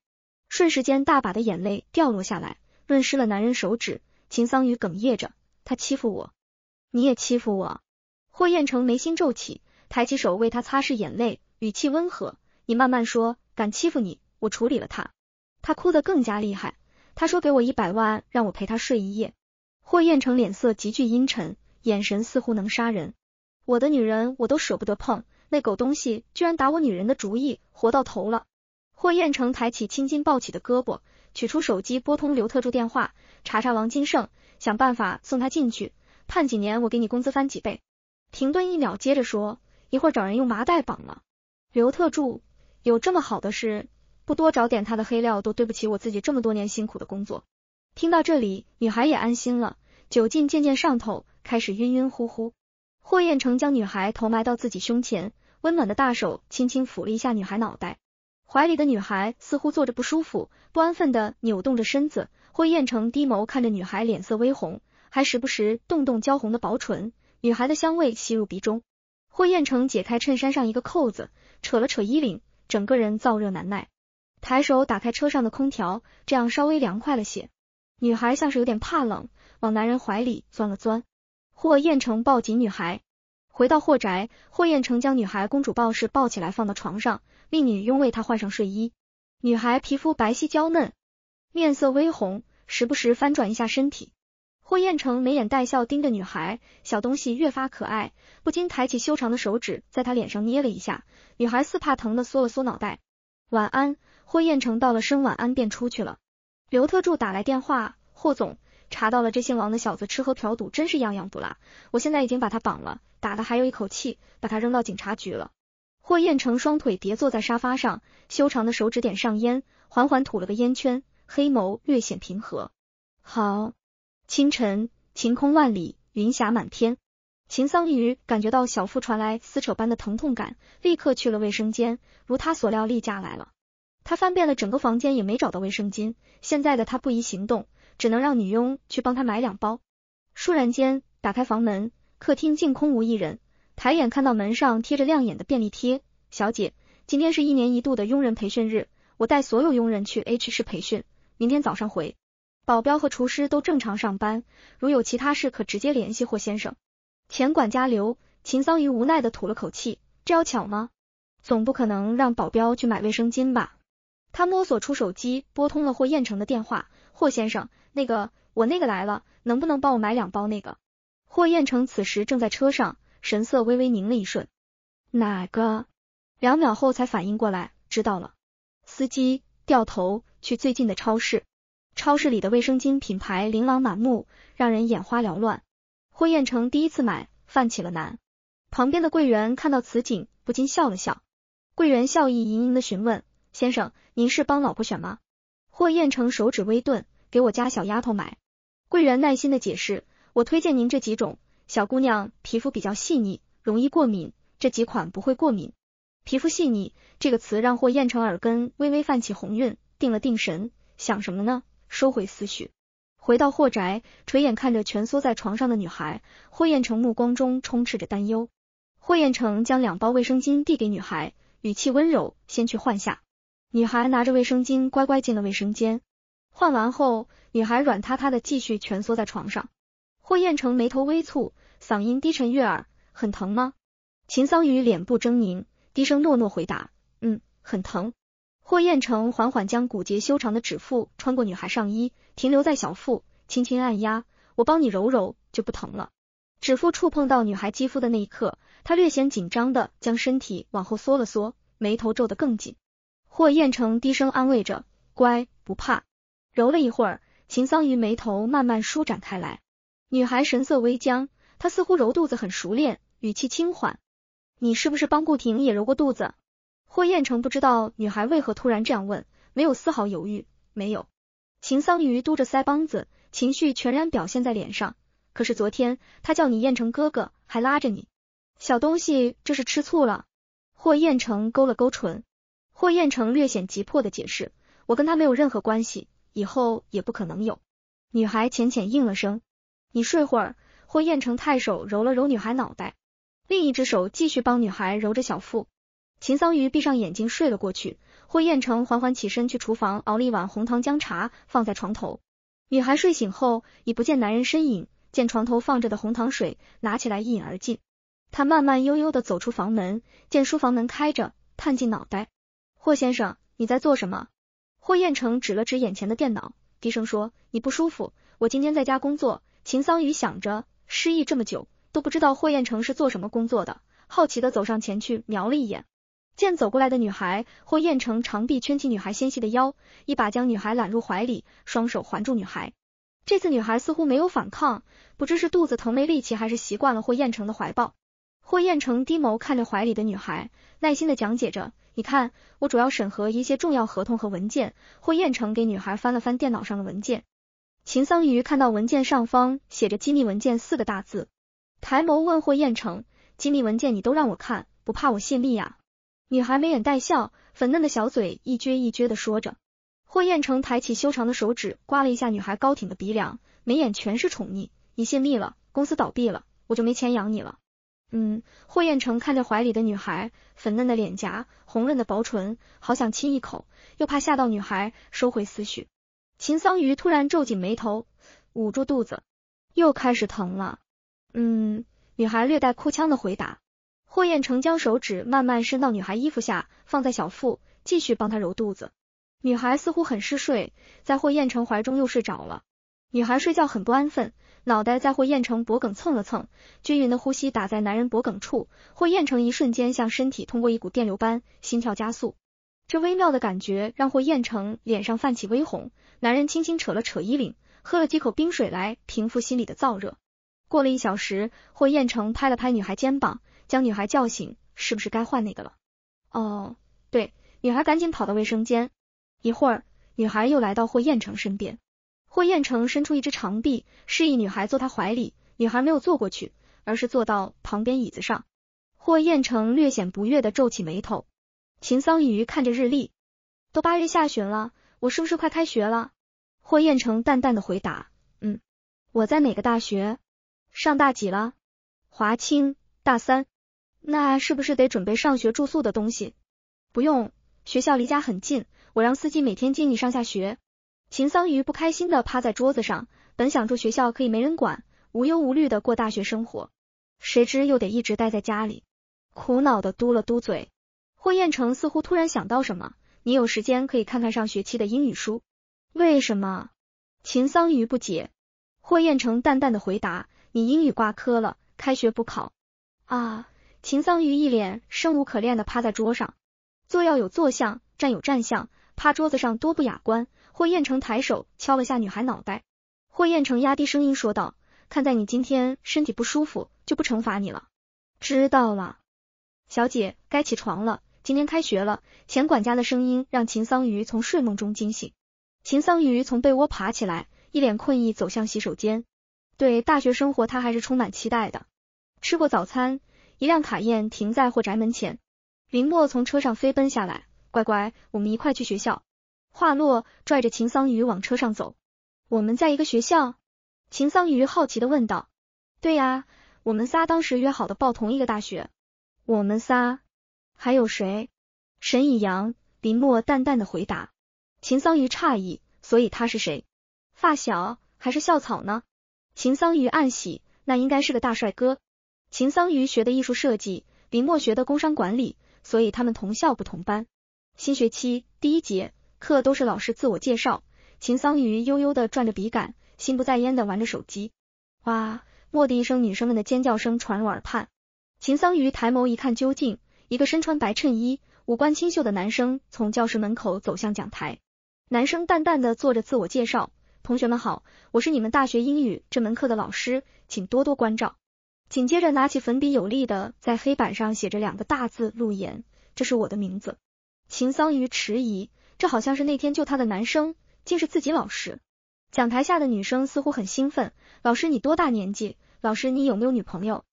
瞬时间大把的眼泪掉落下来，润湿了男人手指。秦桑宇哽咽着，他欺负我，你也欺负我。霍彦成眉心皱起，抬起手为他擦拭眼泪，语气温和，你慢慢说，敢欺负你？我处理了他，他哭得更加厉害。他说给我一百万，让我陪他睡一夜。霍彦成脸色极具阴沉，眼神似乎能杀人。我的女人我都舍不得碰，那狗东西居然打我女人的主意，活到头了。霍彦成抬起青筋暴起的胳膊，取出手机拨通刘特助电话，查查王金胜，想办法送他进去判几年，我给你工资翻几倍。停顿一秒，接着说，一会儿找人用麻袋绑了刘特助，有这么好的事。不多找点他的黑料，都对不起我自己这么多年辛苦的工作。听到这里，女孩也安心了，酒劲渐渐上头，开始晕晕乎乎。霍彦成将女孩头埋到自己胸前，温暖的大手轻轻抚了一下女孩脑袋。怀里的女孩似乎坐着不舒服，不安分的扭动着身子。霍彦成低眸看着女孩，脸色微红，还时不时动动娇红的薄唇。女孩的香味吸入鼻中，霍彦成解开衬衫上一个扣子，扯了扯衣领，整个人燥热难耐。抬手打开车上的空调，这样稍微凉快了些。女孩像是有点怕冷，往男人怀里钻了钻。霍彦成抱紧女孩，回到霍宅，霍彦成将女孩公主抱式抱起来放到床上，命女佣为她换上睡衣。女孩皮肤白皙娇嫩，面色微红，时不时翻转一下身体。霍彦成眉眼带笑盯着女孩，小东西越发可爱，不禁抬起修长的手指在她脸上捏了一下。女孩似怕疼的缩了缩脑袋。晚安。霍彦成到了，声晚安便出去了。刘特助打来电话，霍总查到了这姓王的小子，吃喝嫖赌真是样样不落。我现在已经把他绑了，打的还有一口气，把他扔到警察局了。霍彦成双腿叠坐在沙发上，修长的手指点上烟，缓缓吐了个烟圈，黑眸略显平和。好，清晨晴空万里，云霞满天。秦桑榆感觉到小腹传来撕扯般的疼痛感，立刻去了卫生间。如他所料，例假来了。他翻遍了整个房间也没找到卫生巾，现在的他不宜行动，只能让女佣去帮他买两包。倏然间打开房门，客厅竟空无一人。抬眼看到门上贴着亮眼的便利贴：“小姐，今天是一年一度的佣人培训日，我带所有佣人去 H 室培训，明天早上回。保镖和厨师都正常上班，如有其他事可直接联系霍先生。”钱管家刘秦桑榆无奈的吐了口气：“这要巧吗？总不可能让保镖去买卫生巾吧？”他摸索出手机，拨通了霍彦成的电话。霍先生，那个我那个来了，能不能帮我买两包那个？霍彦成此时正在车上，神色微微凝了一瞬。哪个？两秒后才反应过来，知道了。司机掉头去最近的超市。超市里的卫生巾品牌琳琅满目，让人眼花缭乱。霍彦成第一次买，犯起了难。旁边的柜员看到此景，不禁笑了笑。柜员笑意盈盈的询问。先生，您是帮老婆选吗？霍彦成手指微顿，给我家小丫头买。柜员耐心的解释，我推荐您这几种。小姑娘皮肤比较细腻，容易过敏，这几款不会过敏。皮肤细腻这个词让霍彦成耳根微微泛起红晕，定了定神，想什么呢？收回思绪，回到霍宅，垂眼看着蜷缩在床上的女孩，霍彦成目光中充斥着担忧。霍彦成将两包卫生巾递给女孩，语气温柔，先去换下。女孩拿着卫生巾，乖乖进了卫生间。换完后，女孩软塌塌的继续蜷缩在床上。霍彦成眉头微蹙，嗓音低沉悦耳：“很疼吗？”秦桑榆脸部狰狞，低声诺诺回答：“嗯，很疼。”霍彦成缓缓将骨节修长的指腹穿过女孩上衣，停留在小腹，轻轻按压。我帮你揉揉，就不疼了。指腹触碰到女孩肌肤的那一刻，他略显紧张的将身体往后缩了缩，眉头皱得更紧。霍彦成低声安慰着：“乖，不怕。”揉了一会儿，秦桑榆眉头慢慢舒展开来。女孩神色微僵，她似乎揉肚子很熟练，语气轻缓：“你是不是帮顾婷也揉过肚子？”霍彦成不知道女孩为何突然这样问，没有丝毫犹豫：“没有。”秦桑榆嘟着腮帮子，情绪全然表现在脸上。可是昨天，他叫你彦成哥哥，还拉着你，小东西，这是吃醋了？霍彦成勾了勾唇。霍彦成略显急迫的解释：“我跟他没有任何关系，以后也不可能有。”女孩浅浅应了声：“你睡会。”霍彦成太手揉了揉女孩脑袋，另一只手继续帮女孩揉着小腹。秦桑榆闭上眼睛睡了过去。霍彦成缓缓起身去厨房熬了一碗红糖姜茶，放在床头。女孩睡醒后已不见男人身影，见床头放着的红糖水，拿起来一饮而尽。她慢慢悠悠的走出房门，见书房门开着，探进脑袋。霍先生，你在做什么？霍彦成指了指眼前的电脑，低声说：“你不舒服。”我今天在家工作。秦桑宇想着，失忆这么久，都不知道霍彦成是做什么工作的，好奇的走上前去瞄了一眼。见走过来的女孩，霍彦成长臂圈起女孩纤细的腰，一把将女孩揽入怀里，双手环住女孩。这次女孩似乎没有反抗，不知是肚子疼没力气，还是习惯了霍彦成的怀抱。霍彦成低眸看着怀里的女孩，耐心的讲解着。你看，我主要审核一些重要合同和文件。霍彦成给女孩翻了翻电脑上的文件，秦桑榆看到文件上方写着“机密文件”四个大字，抬眸问霍彦成：“机密文件你都让我看，不怕我泄密呀？”女孩眉眼带笑，粉嫩的小嘴一撅一撅的说着。霍彦成抬起修长的手指，刮了一下女孩高挺的鼻梁，眉眼全是宠溺。你泄密了，公司倒闭了，我就没钱养你了。嗯，霍彦成看着怀里的女孩，粉嫩的脸颊，红润的薄唇，好想亲一口，又怕吓到女孩，收回思绪。秦桑榆突然皱紧眉头，捂住肚子，又开始疼了。嗯，女孩略带哭腔的回答。霍彦成将手指慢慢伸到女孩衣服下，放在小腹，继续帮她揉肚子。女孩似乎很嗜睡，在霍彦成怀中又睡着了。女孩睡觉很不安分，脑袋在霍彦成脖梗蹭了蹭，均匀的呼吸打在男人脖梗处。霍彦成一瞬间像身体通过一股电流般心跳加速，这微妙的感觉让霍彦成脸上泛起微红。男人轻轻扯了扯衣领，喝了几口冰水来平复心里的燥热。过了一小时，霍彦成拍了拍女孩肩膀，将女孩叫醒：“是不是该换那个了？”哦，对，女孩赶紧跑到卫生间。一会儿，女孩又来到霍彦成身边。霍彦成伸出一只长臂，示意女孩坐他怀里。女孩没有坐过去，而是坐到旁边椅子上。霍彦成略显不悦的皱起眉头。秦桑雨看着日历，都八月下旬了，我是不是快开学了？霍彦成淡淡的回答，嗯，我在哪个大学？上大几了？华清，大三。那是不是得准备上学住宿的东西？不用，学校离家很近，我让司机每天接你上下学。秦桑榆不开心的趴在桌子上，本想住学校可以没人管，无忧无虑的过大学生活，谁知又得一直待在家里，苦恼的嘟了嘟嘴。霍彦成似乎突然想到什么，你有时间可以看看上学期的英语书。为什么？秦桑榆不解。霍彦成淡淡的回答：你英语挂科了，开学不考。啊！秦桑榆一脸生无可恋的趴在桌上，坐要有坐相，站有站相，趴桌子上多不雅观。霍彦成抬手敲了下女孩脑袋，霍彦成压低声音说道：“看在你今天身体不舒服，就不惩罚你了。”知道了，小姐，该起床了，今天开学了。钱管家的声音让秦桑榆从睡梦中惊醒。秦桑榆从被窝爬起来，一脸困意，走向洗手间。对大学生活，他还是充满期待的。吃过早餐，一辆卡宴停在霍宅门前，林墨从车上飞奔下来：“乖乖，我们一块去学校。”话落，拽着秦桑榆往车上走。我们在一个学校，秦桑榆好奇的问道：“对呀，我们仨当时约好的报同一个大学。”我们仨还有谁？沈以阳、林墨淡淡的回答。秦桑榆诧异，所以他是谁？发小还是校草呢？秦桑榆暗喜，那应该是个大帅哥。秦桑榆学的艺术设计，林墨学的工商管理，所以他们同校不同班。新学期第一节。课都是老师自我介绍。秦桑榆悠悠的转着笔杆，心不在焉的玩着手机。哇！蓦地一声，女生们的尖叫声传入耳畔。秦桑榆抬眸一看究竟，一个身穿白衬衣、五官清秀的男生从教室门口走向讲台。男生淡淡的做着自我介绍：“同学们好，我是你们大学英语这门课的老师，请多多关照。”紧接着，拿起粉笔，有力的在黑板上写着两个大字：“陆岩。”这是我的名字。秦桑榆迟疑。这好像是那天救他的男生，竟是自己老师。讲台下的女生似乎很兴奋。老师，你多大年纪？老师，你有没有女朋友？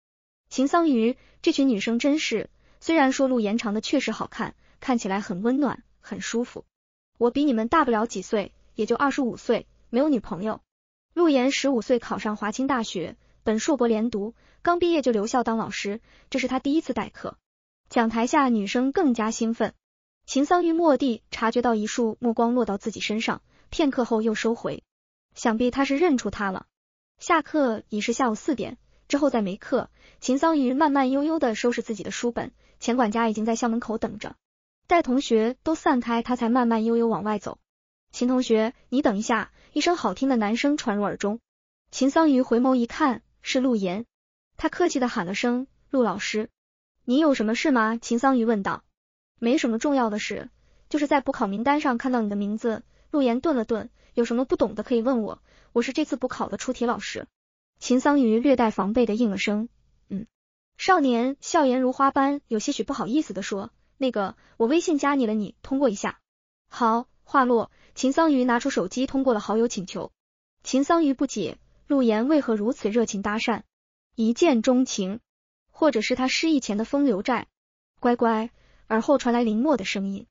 秦桑榆，这群女生真是……虽然说陆延长的确实好看，看起来很温暖，很舒服。我比你们大不了几岁，也就二十五岁，没有女朋友。陆延十五岁考上华清大学，本硕博连读，刚毕业就留校当老师，这是他第一次代课。讲台下女生更加兴奋。秦桑榆蓦地察觉到一束目光落到自己身上，片刻后又收回，想必他是认出他了。下课已是下午四点，之后再没课。秦桑榆慢慢悠悠的收拾自己的书本，钱管家已经在校门口等着，待同学都散开，他才慢慢悠悠往外走。秦同学，你等一下！一声好听的男声传入耳中，秦桑榆回眸一看，是陆岩，他客气的喊了声：“陆老师，你有什么事吗？”秦桑榆问道。没什么重要的事，就是在补考名单上看到你的名字。陆言顿了顿，有什么不懂的可以问我，我是这次补考的出题老师。秦桑榆略带防备的应了声，嗯。少年笑颜如花般，有些许不好意思的说，那个我微信加你了，你通过一下。好。话落，秦桑榆拿出手机通过了好友请求。秦桑榆不解陆言为何如此热情搭讪，一见钟情，或者是他失忆前的风流债？乖乖。而后传来林默的声音：“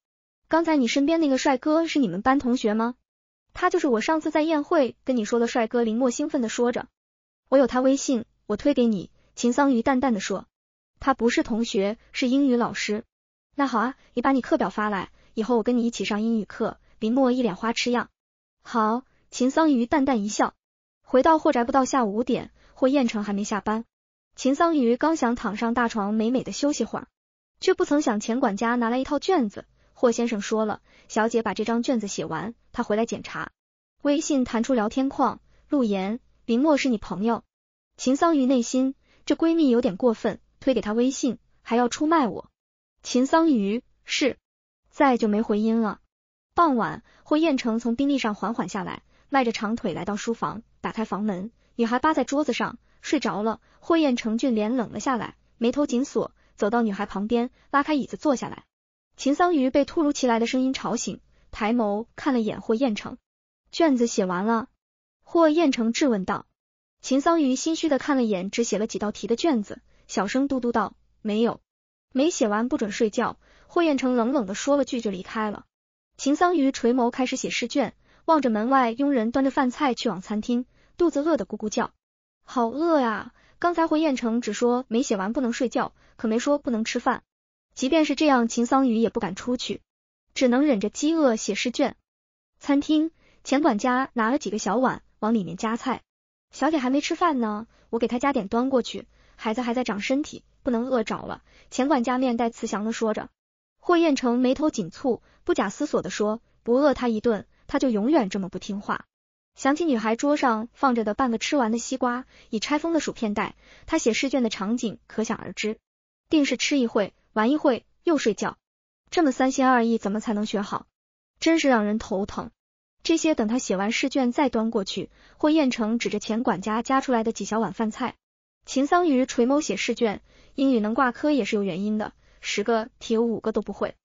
刚才你身边那个帅哥是你们班同学吗？他就是我上次在宴会跟你说的帅哥。”林默兴奋的说着：“我有他微信，我推给你。”秦桑榆淡淡的说：“他不是同学，是英语老师。”那好，啊，你把你课表发来，以后我跟你一起上英语课。”林默一脸花痴样。好，秦桑榆淡淡一笑。回到霍宅，不到下午五点，霍彦成还没下班。秦桑榆刚想躺上大床，美美的休息会儿。却不曾想，钱管家拿来一套卷子。霍先生说了，小姐把这张卷子写完，他回来检查。微信弹出聊天框，陆言，林墨是你朋友。秦桑榆内心，这闺蜜有点过分，推给她微信还要出卖我。秦桑榆是，再就没回音了。傍晚，霍彦成从宾利上缓缓下来，迈着长腿来到书房，打开房门，女孩扒在桌子上睡着了。霍彦成俊脸冷了下来，眉头紧锁。走到女孩旁边，拉开椅子坐下来。秦桑榆被突如其来的声音吵醒，抬眸看了眼霍彦成，卷子写完了。霍彦成质问道，秦桑榆心虚的看了眼只写了几道题的卷子，小声嘟嘟道，没有，没写完不准睡觉。霍彦成冷冷的说了句就离开了。秦桑榆垂眸开始写试卷，望着门外佣人端着饭菜去往餐厅，肚子饿得咕咕叫，好饿呀。刚才霍燕城，只说没写完不能睡觉，可没说不能吃饭。即便是这样，秦桑榆也不敢出去，只能忍着饥饿写试卷。餐厅，钱管家拿了几个小碗往里面夹菜，小姐还没吃饭呢，我给她加点，端过去。孩子还在长身体，不能饿着了。钱管家面带慈祥的说着。霍彦成眉头紧蹙，不假思索的说：“不饿他一顿，他就永远这么不听话。”想起女孩桌上放着的半个吃完的西瓜，已拆封的薯片袋，她写试卷的场景可想而知，定是吃一会，玩一会，又睡觉，这么三心二意，怎么才能学好？真是让人头疼。这些等他写完试卷再端过去。霍彦成指着前管家夹出来的几小碗饭菜，秦桑榆垂眸写试卷，英语能挂科也是有原因的，十个题有五个都不会。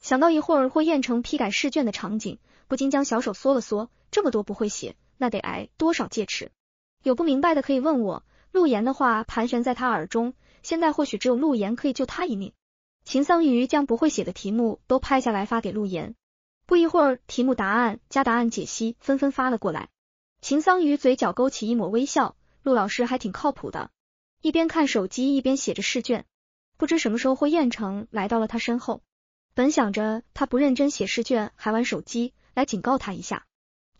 想到一会儿霍彦成批改试卷的场景，不禁将小手缩了缩。这么多不会写，那得挨多少戒尺？有不明白的可以问我。陆岩的话盘旋在他耳中，现在或许只有陆岩可以救他一命。秦桑榆将不会写的题目都拍下来发给陆岩，不一会儿，题目、答案加答案解析纷纷发了过来。秦桑榆嘴角勾起一抹微笑，陆老师还挺靠谱的。一边看手机一边写着试卷，不知什么时候霍彦成来到了他身后，本想着他不认真写试卷还玩手机，来警告他一下。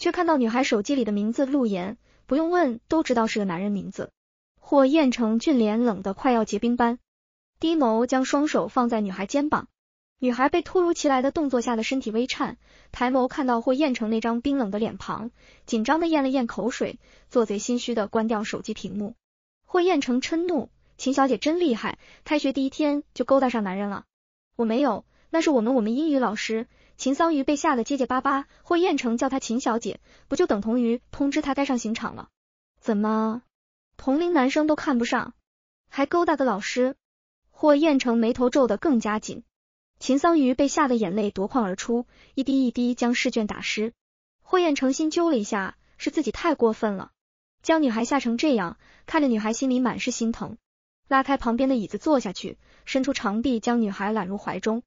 却看到女孩手机里的名字陆言，不用问都知道是个男人名字。霍彦成俊脸冷得快要结冰般，低眸将双手放在女孩肩膀，女孩被突如其来的动作吓得身体微颤，抬眸看到霍彦成那张冰冷的脸庞，紧张的咽了咽口水，做贼心虚的关掉手机屏幕。霍彦成嗔怒：“秦小姐真厉害，开学第一天就勾搭上男人了。”“我没有，那是我们我们英语老师。”秦桑榆被吓得结结巴巴，霍彦成叫他秦小姐，不就等同于通知他该上刑场了？怎么同龄男生都看不上，还勾搭个老师？霍彦成眉头皱得更加紧。秦桑榆被吓得眼泪夺眶而出，一滴一滴将试卷打湿。霍彦成心揪了一下，是自己太过分了，将女孩吓成这样，看着女孩心里满是心疼，拉开旁边的椅子坐下去，伸出长臂将女孩揽入怀中。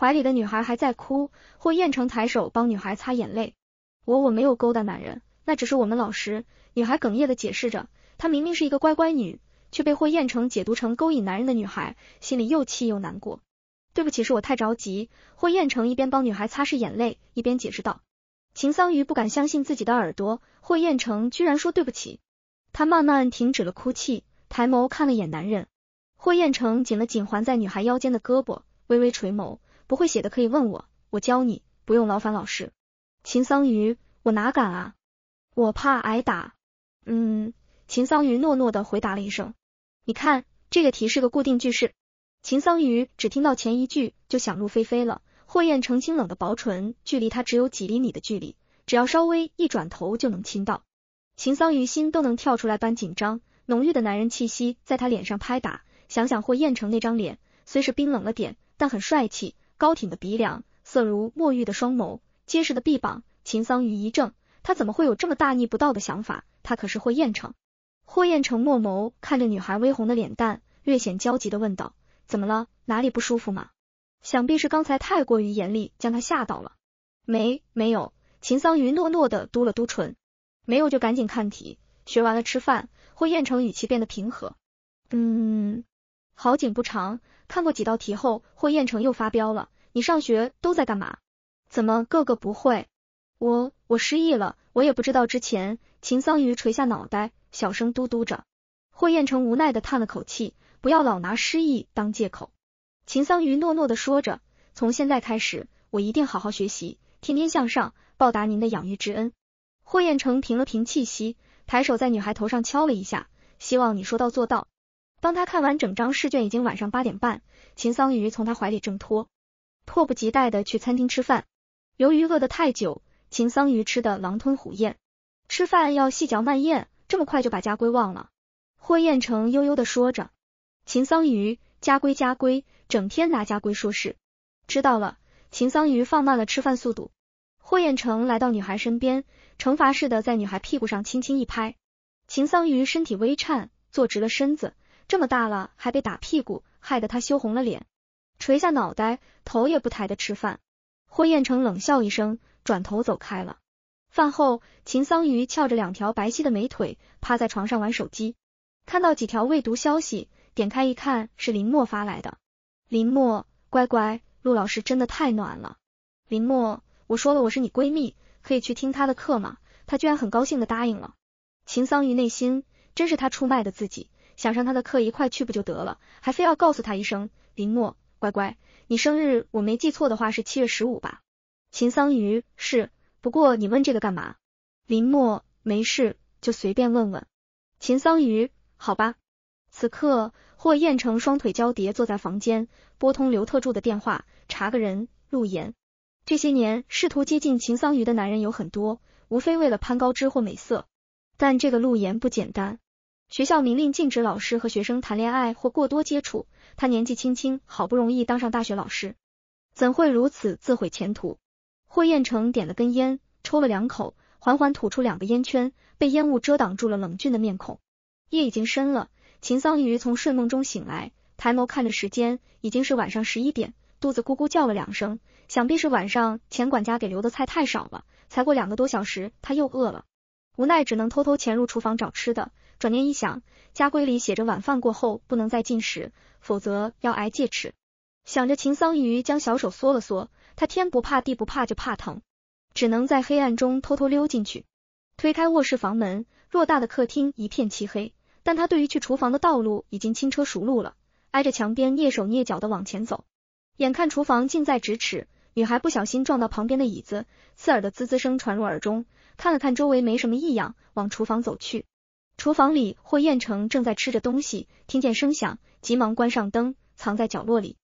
怀里的女孩还在哭，霍彦成抬手帮女孩擦眼泪。我我没有勾搭男人，那只是我们老师。女孩哽咽的解释着，她明明是一个乖乖女，却被霍彦成解读成勾引男人的女孩，心里又气又难过。对不起，是我太着急。霍彦成一边帮女孩擦拭眼泪，一边解释道。秦桑榆不敢相信自己的耳朵，霍彦成居然说对不起。他慢慢停止了哭泣，抬眸看了眼男人。霍彦成紧了紧环在女孩腰间的胳膊，微微垂眸。不会写的可以问我，我教你，不用劳烦老师。秦桑榆，我哪敢啊，我怕挨打。嗯，秦桑榆诺诺的回答了一声。你看这个题是个固定句式。秦桑榆只听到前一句就想入非非了。霍彦成清冷的薄唇距离他只有几厘米的距离，只要稍微一转头就能亲到。秦桑榆心都能跳出来般紧张，浓郁的男人气息在他脸上拍打。想想霍彦成那张脸，虽是冰冷了点，但很帅气。高挺的鼻梁，色如墨玉的双眸，结实的臂膀。秦桑榆一怔，他怎么会有这么大逆不道的想法？他可是霍彦成。霍彦成墨眸看着女孩微红的脸蛋，略显焦急的问道：“怎么了？哪里不舒服吗？”想必是刚才太过于严厉，将他吓到了。没没有，秦桑榆诺诺的嘟了嘟唇，没有就赶紧看题，学完了吃饭。霍彦成语气变得平和：“嗯，好景不长。”看过几道题后，霍彦成又发飙了。你上学都在干嘛？怎么个个不会？我我失忆了，我也不知道之前。秦桑榆垂下脑袋，小声嘟嘟着。霍彦成无奈的叹了口气，不要老拿失忆当借口。秦桑榆诺诺的说着，从现在开始，我一定好好学习，天天向上，报答您的养育之恩。霍彦成平了平气息，抬手在女孩头上敲了一下，希望你说到做到。帮他看完整张试卷，已经晚上八点半。秦桑榆从他怀里挣脱，迫不及待的去餐厅吃饭。由于饿得太久，秦桑榆吃的狼吞虎咽。吃饭要细嚼慢咽，这么快就把家规忘了。霍彦成悠悠的说着：“秦桑榆，家规家规，整天拿家规说事。”知道了，秦桑榆放慢了吃饭速度。霍彦成来到女孩身边，惩罚似的在女孩屁股上轻轻一拍。秦桑榆身体微颤，坐直了身子。这么大了还被打屁股，害得他羞红了脸，垂下脑袋，头也不抬的吃饭。霍彦成冷笑一声，转头走开了。饭后，秦桑榆翘着两条白皙的美腿，趴在床上玩手机，看到几条未读消息，点开一看是林墨发来的。林墨，乖乖，陆老师真的太暖了。林墨，我说了我是你闺蜜，可以去听他的课吗？他居然很高兴的答应了。秦桑榆内心真是他出卖的自己。想上他的课一块去不就得了，还非要告诉他一声。林默，乖乖，你生日我没记错的话是七月十五吧？秦桑榆是，不过你问这个干嘛？林默，没事，就随便问问。秦桑榆，好吧。此刻，霍彦成双腿交叠坐在房间，拨通刘特助的电话，查个人。陆言。这些年试图接近秦桑榆的男人有很多，无非为了攀高枝或美色，但这个陆言不简单。学校明令禁止老师和学生谈恋爱或过多接触。他年纪轻轻，好不容易当上大学老师，怎会如此自毁前途？霍彦成点了根烟，抽了两口，缓缓吐出两个烟圈，被烟雾遮挡住了冷峻的面孔。夜已经深了，秦桑榆从睡梦中醒来，抬眸看着时间，已经是晚上十一点。肚子咕咕叫了两声，想必是晚上钱管家给留的菜太少了，才过两个多小时他又饿了，无奈只能偷偷潜入厨房找吃的。转念一想，家规里写着晚饭过后不能再进食，否则要挨戒尺。想着秦桑榆将小手缩了缩，他天不怕地不怕，就怕疼，只能在黑暗中偷偷溜进去。推开卧室房门，偌大的客厅一片漆黑，但他对于去厨房的道路已经轻车熟路了，挨着墙边蹑手蹑脚的往前走。眼看厨房近在咫尺，女孩不小心撞到旁边的椅子，刺耳的滋滋声传入耳中。看了看周围没什么异样，往厨房走去。厨房里，霍彦成正在吃着东西，听见声响，急忙关上灯，藏在角落里。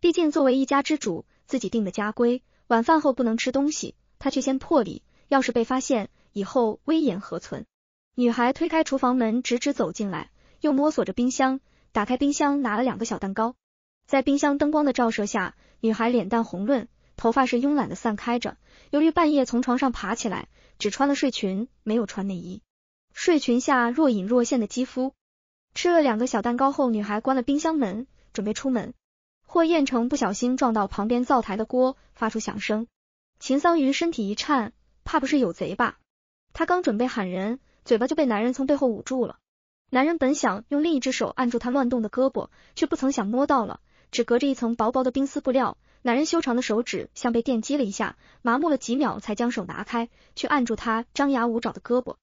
毕竟作为一家之主，自己定的家规，晚饭后不能吃东西，他却先破例，要是被发现，以后威严何存？女孩推开厨房门，直直走进来，又摸索着冰箱，打开冰箱，拿了两个小蛋糕。在冰箱灯光的照射下，女孩脸蛋红润，头发是慵懒的散开着。由于半夜从床上爬起来，只穿了睡裙，没有穿内衣。睡裙下若隐若现的肌肤，吃了两个小蛋糕后，女孩关了冰箱门，准备出门。霍彦成不小心撞到旁边灶台的锅，发出响声。秦桑榆身体一颤，怕不是有贼吧？他刚准备喊人，嘴巴就被男人从背后捂住了。男人本想用另一只手按住他乱动的胳膊，却不曾想摸到了，只隔着一层薄薄的冰丝布料，男人修长的手指像被电击了一下，麻木了几秒才将手拿开，去按住他张牙舞爪的胳膊。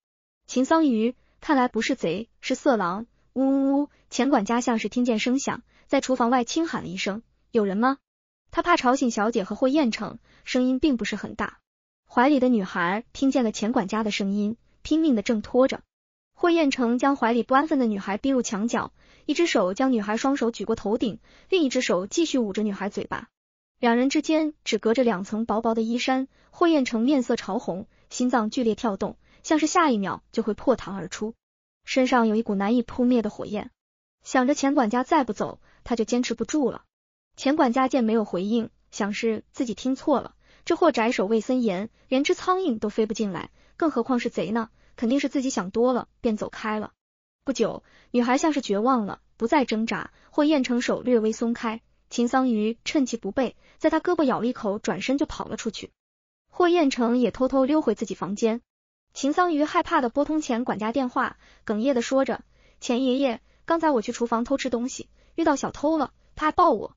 秦桑榆看来不是贼，是色狼。呜呜呜！钱管家像是听见声响，在厨房外轻喊了一声：“有人吗？”他怕吵醒小姐和霍彦成，声音并不是很大。怀里的女孩听见了钱管家的声音，拼命的挣脱着。霍彦成将怀里不安分的女孩逼入墙角，一只手将女孩双手举过头顶，另一只手继续捂着女孩嘴巴。两人之间只隔着两层薄薄的衣衫。霍彦成面色潮红，心脏剧烈跳动。像是下一秒就会破膛而出，身上有一股难以扑灭的火焰。想着钱管家再不走，他就坚持不住了。钱管家见没有回应，想是自己听错了。这货宅守卫森严，连只苍蝇都飞不进来，更何况是贼呢？肯定是自己想多了，便走开了。不久，女孩像是绝望了，不再挣扎。霍彦成手略微松开，秦桑榆趁其不备，在他胳膊咬了一口，转身就跑了出去。霍彦成也偷偷溜回自己房间。秦桑榆害怕的拨通钱管家电话，哽咽的说着：“钱爷爷，刚才我去厨房偷吃东西，遇到小偷了，他还抱我。”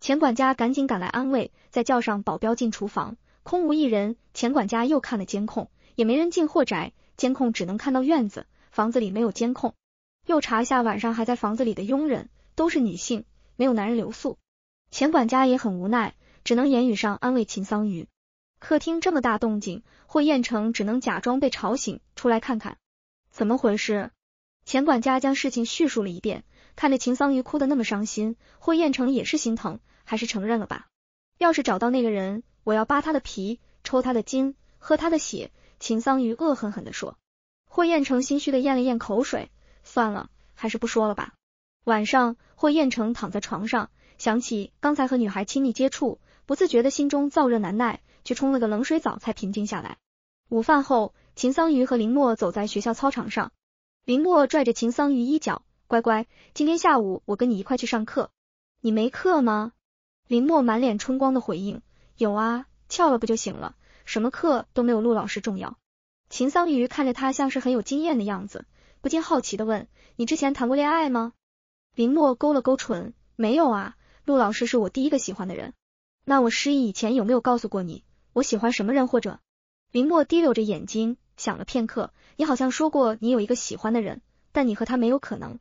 钱管家赶紧赶来安慰，再叫上保镖进厨房，空无一人。钱管家又看了监控，也没人进货宅，监控只能看到院子，房子里没有监控。又查一下晚上还在房子里的佣人，都是女性，没有男人留宿。钱管家也很无奈，只能言语上安慰秦桑榆。客厅这么大动静，霍彦成只能假装被吵醒，出来看看怎么回事。钱管家将事情叙述了一遍，看着秦桑榆哭的那么伤心，霍彦成也是心疼，还是承认了吧。要是找到那个人，我要扒他的皮，抽他的筋，喝他的血。秦桑榆恶狠狠地说。霍彦成心虚的咽了咽口水，算了，还是不说了吧。晚上，霍彦成躺在床上，想起刚才和女孩亲密接触，不自觉的心中燥热难耐。去冲了个冷水澡才平静下来。午饭后，秦桑榆和林默走在学校操场上，林默拽着秦桑榆衣角：“乖乖，今天下午我跟你一块去上课，你没课吗？”林默满脸春光的回应：“有，啊，翘了不就行了？什么课都没有陆老师重要。”秦桑榆看着他，像是很有经验的样子，不禁好奇的问：“你之前谈过恋爱吗？”林默勾了勾唇：“没有，啊，陆老师是我第一个喜欢的人。那我失忆以前有没有告诉过你？”我喜欢什么人？或者林墨滴溜着眼睛想了片刻，你好像说过你有一个喜欢的人，但你和他没有可能。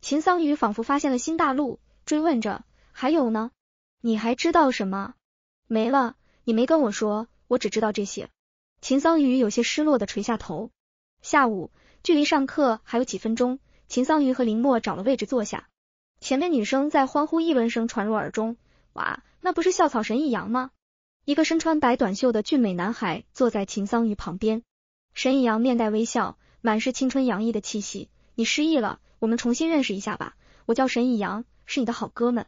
秦桑榆仿佛发现了新大陆，追问着：“还有呢？你还知道什么？没了？你没跟我说，我只知道这些。”秦桑榆有些失落的垂下头。下午距离上课还有几分钟，秦桑榆和林墨找了位置坐下，前面女生在欢呼议论声传入耳中：“哇，那不是校草神一阳吗？”一个身穿白短袖的俊美男孩坐在秦桑榆旁边，沈以阳面带微笑，满是青春洋溢的气息。你失忆了，我们重新认识一下吧。我叫沈以阳，是你的好哥们。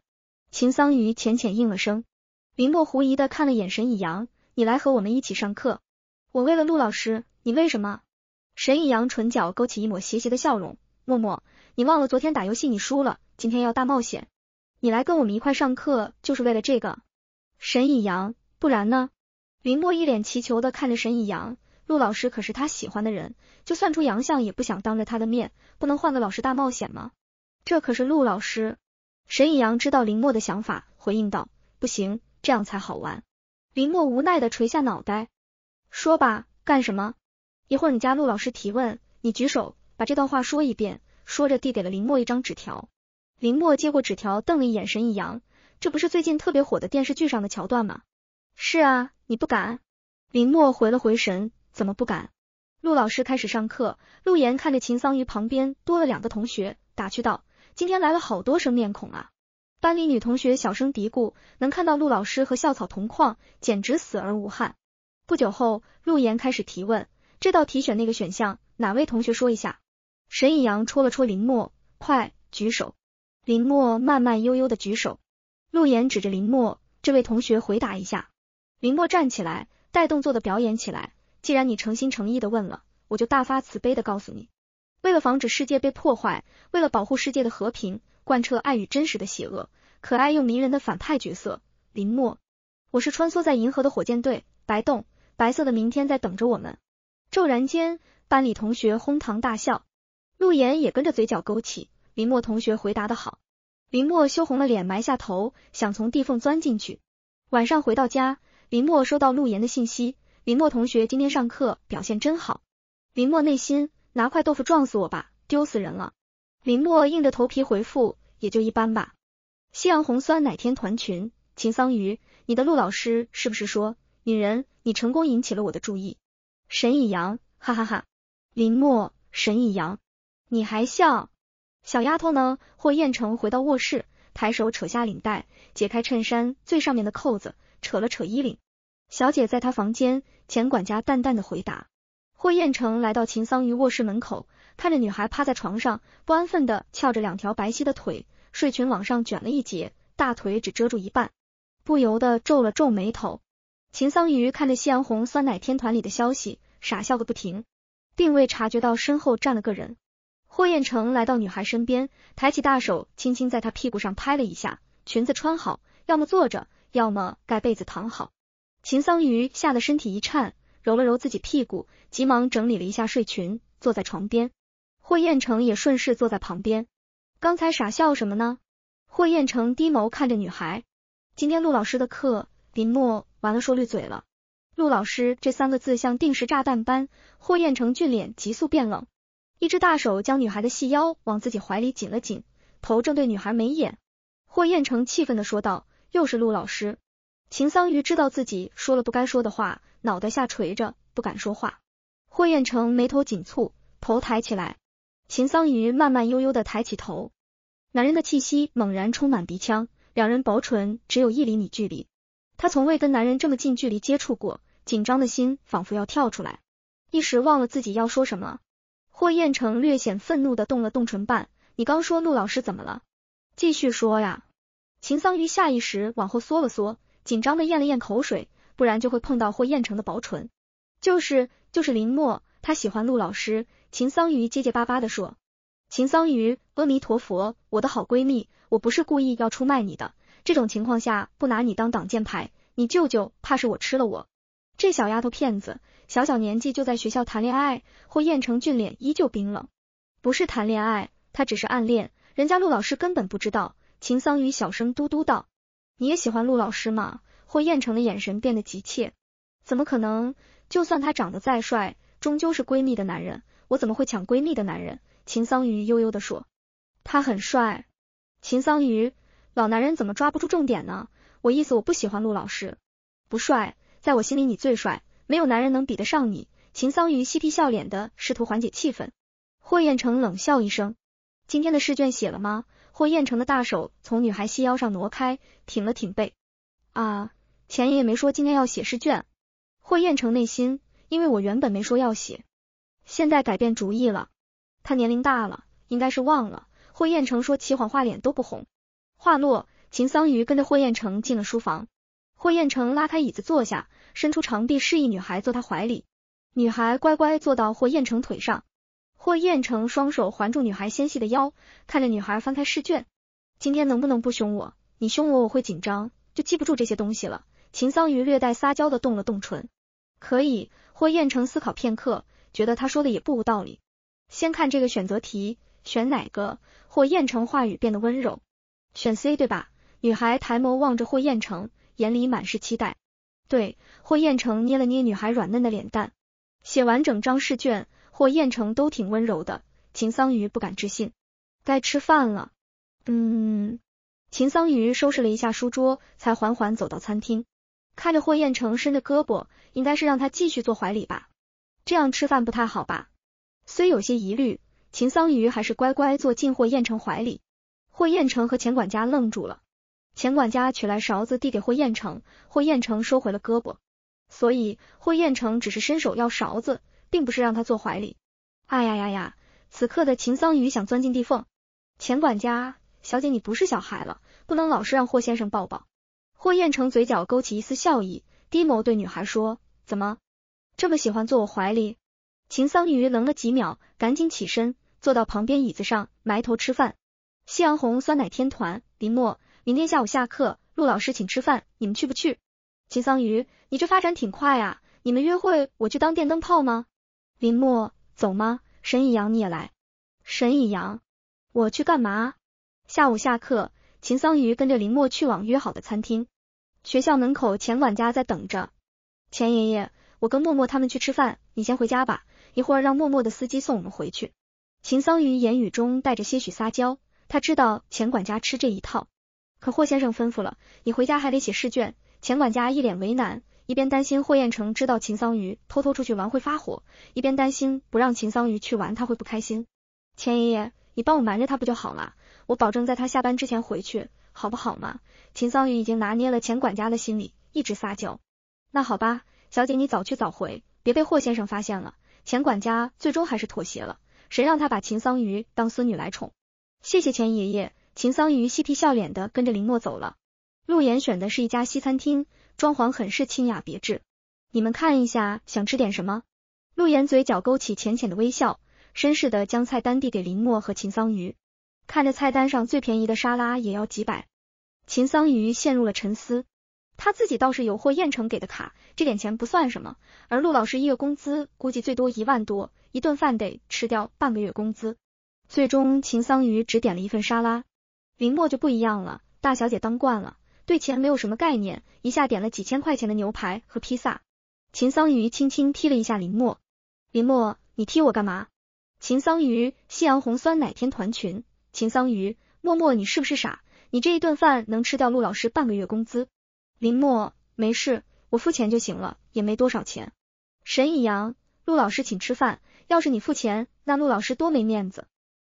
秦桑榆浅浅应了声。林墨狐疑的看了眼沈以阳，你来和我们一起上课？我为了陆老师，你为什么？沈以阳唇角勾起一抹邪邪的笑容。默默，你忘了昨天打游戏你输了，今天要大冒险，你来跟我们一块上课就是为了这个。沈以阳。不然呢？林墨一脸祈求的看着沈以阳，陆老师可是他喜欢的人，就算出洋相也不想当着他的面，不能换个老师大冒险吗？这可是陆老师。沈以阳知道林墨的想法，回应道：“不行，这样才好玩。”林墨无奈的垂下脑袋，说吧，干什么？一会儿你家陆老师提问，你举手，把这段话说一遍。说着，递给了林墨一张纸条。林墨接过纸条，瞪了一眼沈以阳，这不是最近特别火的电视剧上的桥段吗？是啊，你不敢？林默回了回神，怎么不敢？陆老师开始上课，陆岩看着秦桑榆旁边多了两个同学，打趣道：“今天来了好多生面孔啊！”班里女同学小声嘀咕：“能看到陆老师和校草同框，简直死而无憾。”不久后，陆岩开始提问：“这道题选那个选项？哪位同学说一下？”沈以阳戳了戳林默，快举手！林默慢慢悠悠的举手，陆岩指着林默，这位同学回答一下。”林墨站起来，带动作的表演起来。既然你诚心诚意的问了，我就大发慈悲的告诉你。为了防止世界被破坏，为了保护世界的和平，贯彻爱与真实的邪恶，可爱又迷人的反派角色林墨，我是穿梭在银河的火箭队白洞，白色的明天在等着我们。骤然间，班里同学哄堂大笑，陆岩也跟着嘴角勾起。林墨同学回答的好，林墨羞红了脸，埋下头，想从地缝钻进去。晚上回到家。林墨收到陆岩的信息，林墨同学今天上课表现真好。林墨内心拿块豆腐撞死我吧，丢死人了。林墨硬着头皮回复，也就一般吧。夕阳红酸奶天团群？秦桑榆，你的陆老师是不是说女人？你成功引起了我的注意。沈以阳，哈哈哈。林墨，沈以阳，你还笑？小丫头呢？霍彦成回到卧室，抬手扯下领带，解开衬衫最上面的扣子，扯了扯衣领。小姐在她房间，钱管家淡淡的回答。霍彦成来到秦桑榆卧室门口，看着女孩趴在床上，不安分的翘着两条白皙的腿，睡裙往上卷了一截，大腿只遮住一半，不由得皱了皱眉头。秦桑榆看着夕阳红酸奶天团里的消息，傻笑个不停，并未察觉到身后站了个人。霍彦成来到女孩身边，抬起大手，轻轻在她屁股上拍了一下，裙子穿好，要么坐着，要么盖被子躺好。秦桑榆吓得身体一颤，揉了揉自己屁股，急忙整理了一下睡裙，坐在床边。霍彦成也顺势坐在旁边。刚才傻笑什么呢？霍彦成低眸看着女孩。今天陆老师的课，林墨完了说绿嘴了。陆老师这三个字像定时炸弹般，霍彦成俊脸急速变冷，一只大手将女孩的细腰往自己怀里紧了紧，头正对女孩眉眼，霍彦成气愤的说道：“又是陆老师。”秦桑榆知道自己说了不该说的话，脑袋下垂着，不敢说话。霍彦成眉头紧蹙，头抬起来。秦桑榆慢慢悠悠的抬起头，男人的气息猛然充满鼻腔，两人薄唇只有一厘米距离。他从未跟男人这么近距离接触过，紧张的心仿佛要跳出来，一时忘了自己要说什么。霍彦成略显愤怒的动了动唇瓣：“你刚说陆老师怎么了？继续说呀。”秦桑榆下意识往后缩了缩。紧张的咽了咽口水，不然就会碰到霍彦成的薄唇。就是就是林墨，他喜欢陆老师。秦桑榆结结巴巴的说。秦桑榆，阿弥陀佛，我的好闺蜜，我不是故意要出卖你的。这种情况下不拿你当挡箭牌，你舅舅怕是我吃了我这小丫头片子。小小年纪就在学校谈恋爱，霍彦成俊脸依旧冰冷。不是谈恋爱，他只是暗恋，人家陆老师根本不知道。秦桑榆小声嘟嘟道。你也喜欢陆老师吗？霍彦成的眼神变得急切。怎么可能？就算他长得再帅，终究是闺蜜的男人，我怎么会抢闺蜜的男人？秦桑榆悠悠地说。他很帅。秦桑榆，老男人怎么抓不住重点呢？我意思，我不喜欢陆老师，不帅，在我心里你最帅，没有男人能比得上你。秦桑榆嬉皮笑脸的试图缓解气氛。霍彦成冷笑一声。今天的试卷写了吗？霍彦成的大手从女孩细腰上挪开，挺了挺背。啊，钱爷爷没说今天要写试卷。霍彦成内心，因为我原本没说要写，现在改变主意了。他年龄大了，应该是忘了。霍彦成说起谎话脸都不红。话落，秦桑榆跟着霍彦成进了书房。霍彦成拉开椅子坐下，伸出长臂示意女孩坐他怀里。女孩乖乖坐到霍彦成腿上。霍彦成双手环住女孩纤细的腰，看着女孩翻开试卷。今天能不能不凶我？你凶我，我会紧张，就记不住这些东西了。秦桑榆略带撒娇的动了动唇。可以。霍彦成思考片刻，觉得他说的也不无道理。先看这个选择题，选哪个？霍彦成话语变得温柔，选 C 对吧？女孩抬眸望着霍彦成，眼里满是期待。对，霍彦成捏了捏女孩软嫩的脸蛋。写完整张试卷。霍彦成都挺温柔的，秦桑榆不敢置信。该吃饭了，嗯。秦桑榆收拾了一下书桌，才缓缓走到餐厅，看着霍彦成伸着胳膊，应该是让他继续坐怀里吧，这样吃饭不太好吧？虽有些疑虑，秦桑榆还是乖乖坐进霍彦成怀里。霍彦成和钱管家愣住了，钱管家取来勺子递给霍彦成，霍彦成收回了胳膊，所以霍彦成只是伸手要勺子。并不是让他坐怀里。哎呀呀呀！此刻的秦桑榆想钻进地缝。钱管家，小姐，你不是小孩了，不能老是让霍先生抱抱。霍彦成嘴角勾起一丝笑意，低眸对女孩说：“怎么这么喜欢坐我怀里？”秦桑榆愣了几秒，赶紧起身坐到旁边椅子上，埋头吃饭。夕阳红酸奶天团，林墨，明天下午下课，陆老师请吃饭，你们去不去？秦桑榆，你这发展挺快啊！你们约会我去当电灯泡吗？林默，走吗？沈以阳，你也来。沈以阳，我去干嘛？下午下课，秦桑榆跟着林默去往约好的餐厅。学校门口，钱管家在等着。钱爷爷，我跟默默他们去吃饭，你先回家吧。一会儿让默默的司机送我们回去。秦桑榆言语中带着些许撒娇，他知道钱管家吃这一套，可霍先生吩咐了，你回家还得写试卷。钱管家一脸为难。一边担心霍彦成知道秦桑榆偷偷出去玩会发火，一边担心不让秦桑榆去玩他会不开心。钱爷爷，你帮我瞒着他不就好了？我保证在他下班之前回去，好不好嘛？秦桑榆已经拿捏了钱管家的心理，一直撒娇。那好吧，小姐你早去早回，别被霍先生发现了。钱管家最终还是妥协了，谁让他把秦桑榆当孙女来宠？谢谢钱爷爷。秦桑榆嬉皮笑脸的跟着林诺走了。陆岩选的是一家西餐厅。装潢很是清雅别致，你们看一下，想吃点什么？陆言嘴角勾起浅浅的微笑，绅士的将菜单递给林墨和秦桑榆。看着菜单上最便宜的沙拉也要几百，秦桑榆陷入了沉思。他自己倒是有霍彦成给的卡，这点钱不算什么。而陆老师一月工资估计最多一万多，一顿饭得吃掉半个月工资。最终，秦桑榆只点了一份沙拉，林墨就不一样了，大小姐当惯了。对钱没有什么概念，一下点了几千块钱的牛排和披萨。秦桑榆轻轻踢了一下林墨，林墨，你踢我干嘛？秦桑榆夕阳红酸奶天团群，秦桑榆默默，你是不是傻？你这一顿饭能吃掉陆老师半个月工资？林墨，没事，我付钱就行了，也没多少钱。沈以阳，陆老师请吃饭，要是你付钱，那陆老师多没面子。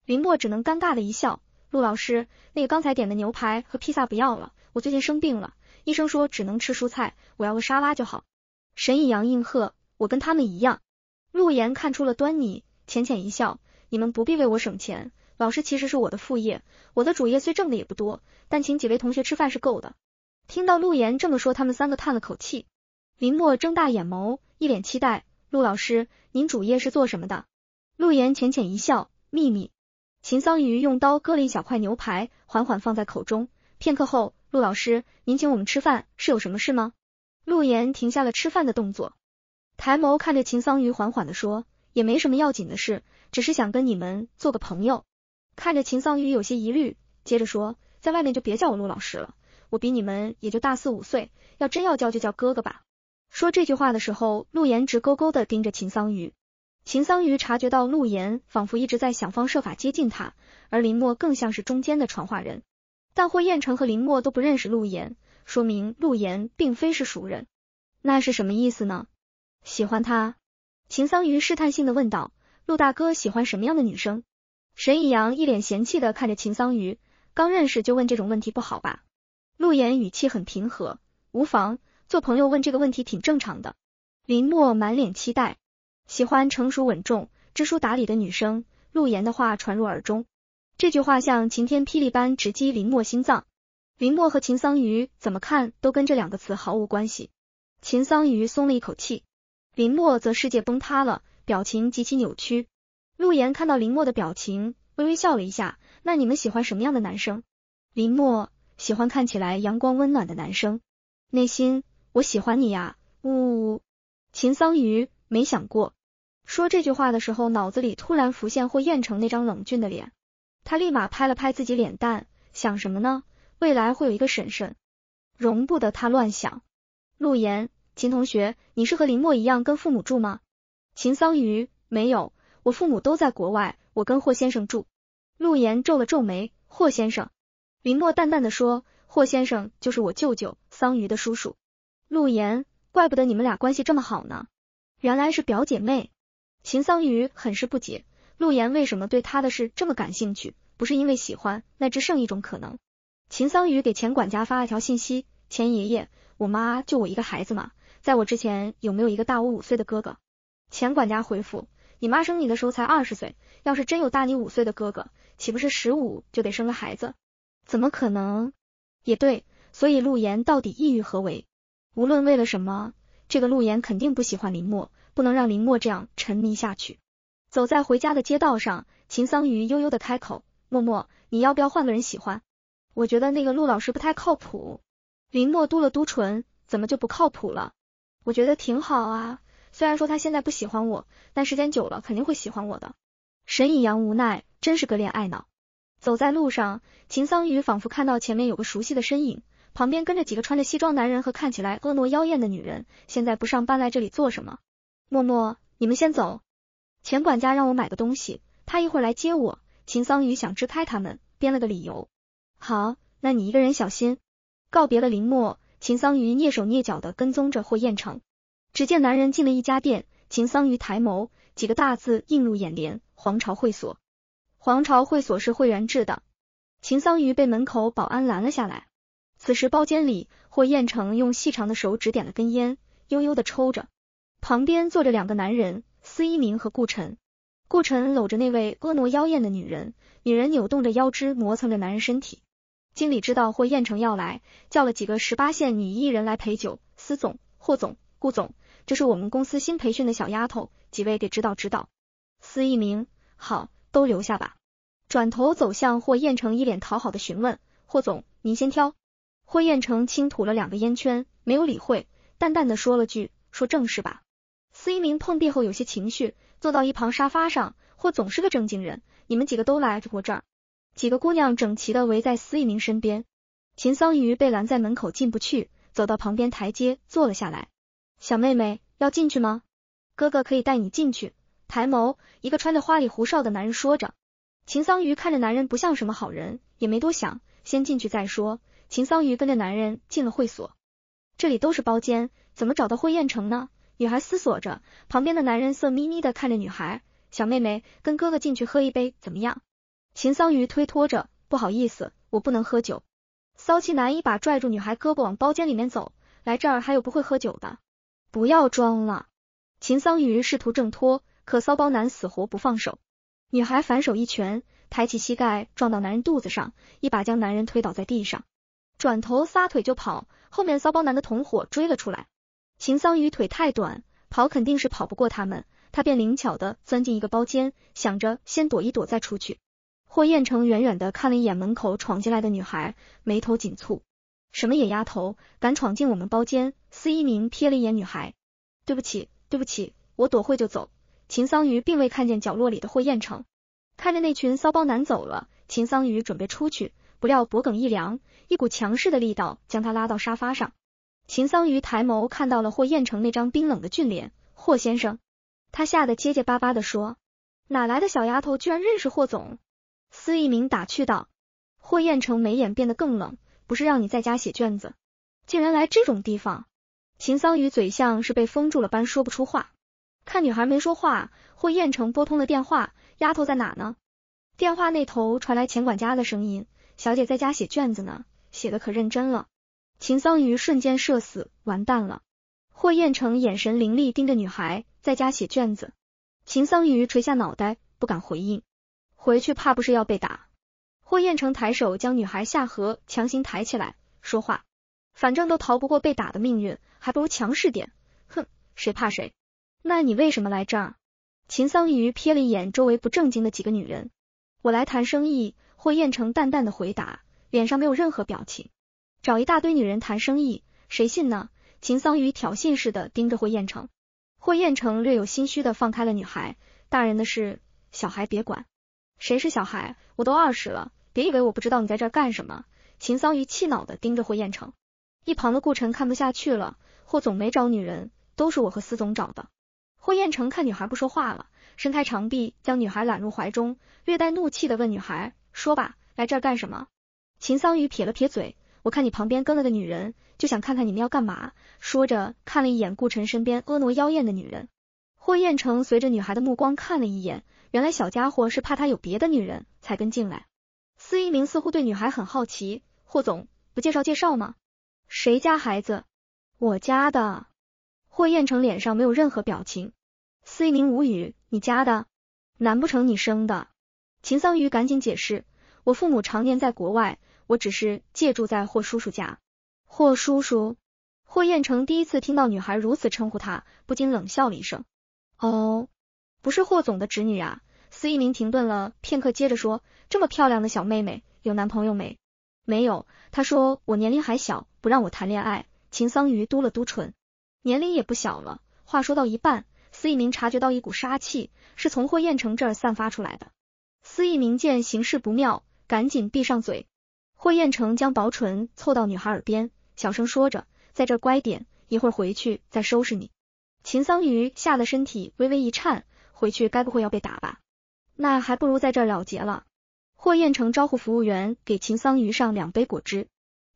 林墨只能尴尬的一笑。陆老师，那个刚才点的牛排和披萨不要了，我最近生病了，医生说只能吃蔬菜，我要个沙拉就好。沈以阳应和，我跟他们一样。陆岩看出了端倪，浅浅一笑，你们不必为我省钱，老师其实是我的副业，我的主业虽挣的也不多，但请几位同学吃饭是够的。听到陆岩这么说，他们三个叹了口气。林墨睁大眼眸，一脸期待，陆老师，您主业是做什么的？陆岩浅浅一笑，秘密。秦桑榆用刀割了一小块牛排，缓缓放在口中。片刻后，陆老师，您请我们吃饭是有什么事吗？陆岩停下了吃饭的动作，抬眸看着秦桑榆，缓缓的说，也没什么要紧的事，只是想跟你们做个朋友。看着秦桑榆有些疑虑，接着说，在外面就别叫我陆老师了，我比你们也就大四五岁，要真要叫就叫哥哥吧。说这句话的时候，陆岩直勾勾的盯着秦桑榆。秦桑榆察觉到陆岩仿佛一直在想方设法接近他，而林墨更像是中间的传话人。但霍彦成和林墨都不认识陆岩，说明陆岩并非是熟人。那是什么意思呢？喜欢他？秦桑榆试探性的问道。陆大哥喜欢什么样的女生？沈以阳一脸嫌弃的看着秦桑榆，刚认识就问这种问题不好吧？陆岩语气很平和，无妨，做朋友问这个问题挺正常的。林墨满脸期待。喜欢成熟稳重、知书达理的女生。陆岩的话传入耳中，这句话像晴天霹雳般直击林墨心脏。林墨和秦桑榆怎么看都跟这两个词毫无关系。秦桑榆松了一口气，林墨则世界崩塌了，表情极其扭曲。陆岩看到林墨的表情，微微笑了一下。那你们喜欢什么样的男生？林墨喜欢看起来阳光温暖的男生，内心我喜欢你呀，呜。秦桑榆。没想过，说这句话的时候，脑子里突然浮现霍彦成那张冷峻的脸，他立马拍了拍自己脸蛋，想什么呢？未来会有一个婶婶，容不得他乱想。陆言，秦同学，你是和林墨一样跟父母住吗？秦桑榆没有，我父母都在国外，我跟霍先生住。陆岩皱了皱眉，霍先生，林墨淡淡的说，霍先生就是我舅舅桑榆的叔叔。陆言，怪不得你们俩关系这么好呢。原来是表姐妹，秦桑榆很是不解，陆岩为什么对他的事这么感兴趣？不是因为喜欢，那只剩一种可能。秦桑榆给钱管家发了条信息：钱爷爷，我妈就我一个孩子嘛，在我之前有没有一个大我五岁的哥哥？钱管家回复：你妈生你的时候才二十岁，要是真有大你五岁的哥哥，岂不是十五就得生个孩子？怎么可能？也对，所以陆岩到底意欲何为？无论为了什么。这个陆岩肯定不喜欢林墨，不能让林墨这样沉迷下去。走在回家的街道上，秦桑榆悠悠的开口：“默默，你要不要换个人喜欢？我觉得那个陆老师不太靠谱。”林墨嘟了嘟唇：“怎么就不靠谱了？我觉得挺好啊。虽然说他现在不喜欢我，但时间久了肯定会喜欢我的。”沈以阳无奈，真是个恋爱脑。走在路上，秦桑榆仿佛看到前面有个熟悉的身影。旁边跟着几个穿着西装男人和看起来婀娜妖艳的女人，现在不上班来这里做什么？默默，你们先走。钱管家让我买个东西，他一会儿来接我。秦桑榆想支开他们，编了个理由。好，那你一个人小心。告别了林默，秦桑榆蹑手蹑脚的跟踪着霍彦成。只见男人进了一家店，秦桑榆抬眸，几个大字映入眼帘：皇朝会所。皇朝会所是会员制的。秦桑榆被门口保安拦了下来。此时包间里，霍彦成用细长的手指点了根烟，悠悠的抽着。旁边坐着两个男人，司一鸣和顾晨。顾晨搂着那位婀娜妖艳的女人，女人扭动着腰肢，磨蹭着男人身体。经理知道霍彦成要来，叫了几个十八线女艺人来陪酒。司总、霍总、顾总，这是我们公司新培训的小丫头，几位给指导指导。司一鸣，好，都留下吧。转头走向霍彦成，一脸讨好的询问：霍总，您先挑。霍彦成轻吐了两个烟圈，没有理会，淡淡的说了句：“说正事吧。”司一鸣碰壁后有些情绪，坐到一旁沙发上。霍总是个正经人，你们几个都来过这儿。几个姑娘整齐的围在司一鸣身边。秦桑榆被拦在门口进不去，走到旁边台阶坐了下来。小妹妹要进去吗？哥哥可以带你进去。抬眸，一个穿着花里胡哨的男人说着。秦桑榆看着男人不像什么好人，也没多想，先进去再说。秦桑榆跟着男人进了会所，这里都是包间，怎么找到霍彦成呢？女孩思索着，旁边的男人色眯眯的看着女孩，小妹妹，跟哥哥进去喝一杯怎么样？秦桑榆推脱着，不好意思，我不能喝酒。骚气男一把拽住女孩胳膊往包间里面走，来这儿还有不会喝酒的，不要装了。秦桑榆试图挣脱，可骚包男死活不放手，女孩反手一拳抬起膝盖撞到男人肚子上，一把将男人推倒在地上。转头撒腿就跑，后面骚包男的同伙追了出来。秦桑榆腿太短，跑肯定是跑不过他们，他便灵巧的钻进一个包间，想着先躲一躲再出去。霍彦成远远的看了一眼门口闯进来的女孩，眉头紧蹙。什么野丫头，敢闯进我们包间？司一鸣瞥了一眼女孩，对不起，对不起，我躲会就走。秦桑榆并未看见角落里的霍彦成，看着那群骚包男走了，秦桑榆准备出去，不料脖梗一凉。一股强势的力道将他拉到沙发上，秦桑榆抬眸看到了霍彦成那张冰冷的俊脸。霍先生，他吓得结结巴巴地说：“哪来的小丫头，居然认识霍总？”司一鸣打趣道。霍彦成眉眼变得更冷：“不是让你在家写卷子，竟然来这种地方。”秦桑榆嘴像是被封住了般说不出话。看女孩没说话，霍彦成拨通了电话：“丫头在哪呢？”电话那头传来钱管家的声音：“小姐在家写卷子呢。”写的可认真了，秦桑榆瞬间社死，完蛋了。霍彦成眼神凌厉盯着女孩，在家写卷子。秦桑榆垂下脑袋，不敢回应。回去怕不是要被打。霍彦成抬手将女孩下颌强行抬起来，说话，反正都逃不过被打的命运，还不如强势点。哼，谁怕谁？那你为什么来这儿？秦桑榆瞥了一眼周围不正经的几个女人，我来谈生意。霍彦成淡淡的回答。脸上没有任何表情，找一大堆女人谈生意，谁信呢？秦桑榆挑衅似的盯着霍彦成，霍彦成略有心虚的放开了女孩。大人的事，小孩别管。谁是小孩？我都二十了，别以为我不知道你在这干什么。秦桑榆气恼的盯着霍彦成，一旁的顾晨看不下去了。霍总没找女人，都是我和司总找的。霍彦成看女孩不说话了，伸开长臂将女孩揽入怀中，略带怒气的问女孩：“说吧，来这干什么？”秦桑榆撇了撇嘴，我看你旁边跟了个女人，就想看看你们要干嘛。说着看了一眼顾晨身边婀娜妖艳的女人。霍彦成随着女孩的目光看了一眼，原来小家伙是怕他有别的女人，才跟进来。司一鸣似乎对女孩很好奇，霍总不介绍介绍吗？谁家孩子？我家的。霍彦成脸上没有任何表情。司一鸣无语，你家的？难不成你生的？秦桑榆赶紧解释，我父母常年在国外。我只是借住在霍叔叔家。霍叔叔，霍彦成第一次听到女孩如此称呼他，不禁冷笑了一声。哦，不是霍总的侄女啊。司一鸣停顿了片刻，接着说：“这么漂亮的小妹妹，有男朋友没？没有。”他说：“我年龄还小，不让我谈恋爱。”秦桑榆嘟了嘟唇，年龄也不小了。话说到一半，司一鸣察觉到一股杀气是从霍彦成这儿散发出来的。司一鸣见形势不妙，赶紧闭上嘴。霍彦成将薄唇凑到女孩耳边，小声说着：“在这乖点，一会儿回去再收拾你。”秦桑榆吓得身体微微一颤，回去该不会要被打吧？那还不如在这了结了。霍彦成招呼服务员给秦桑榆上两杯果汁。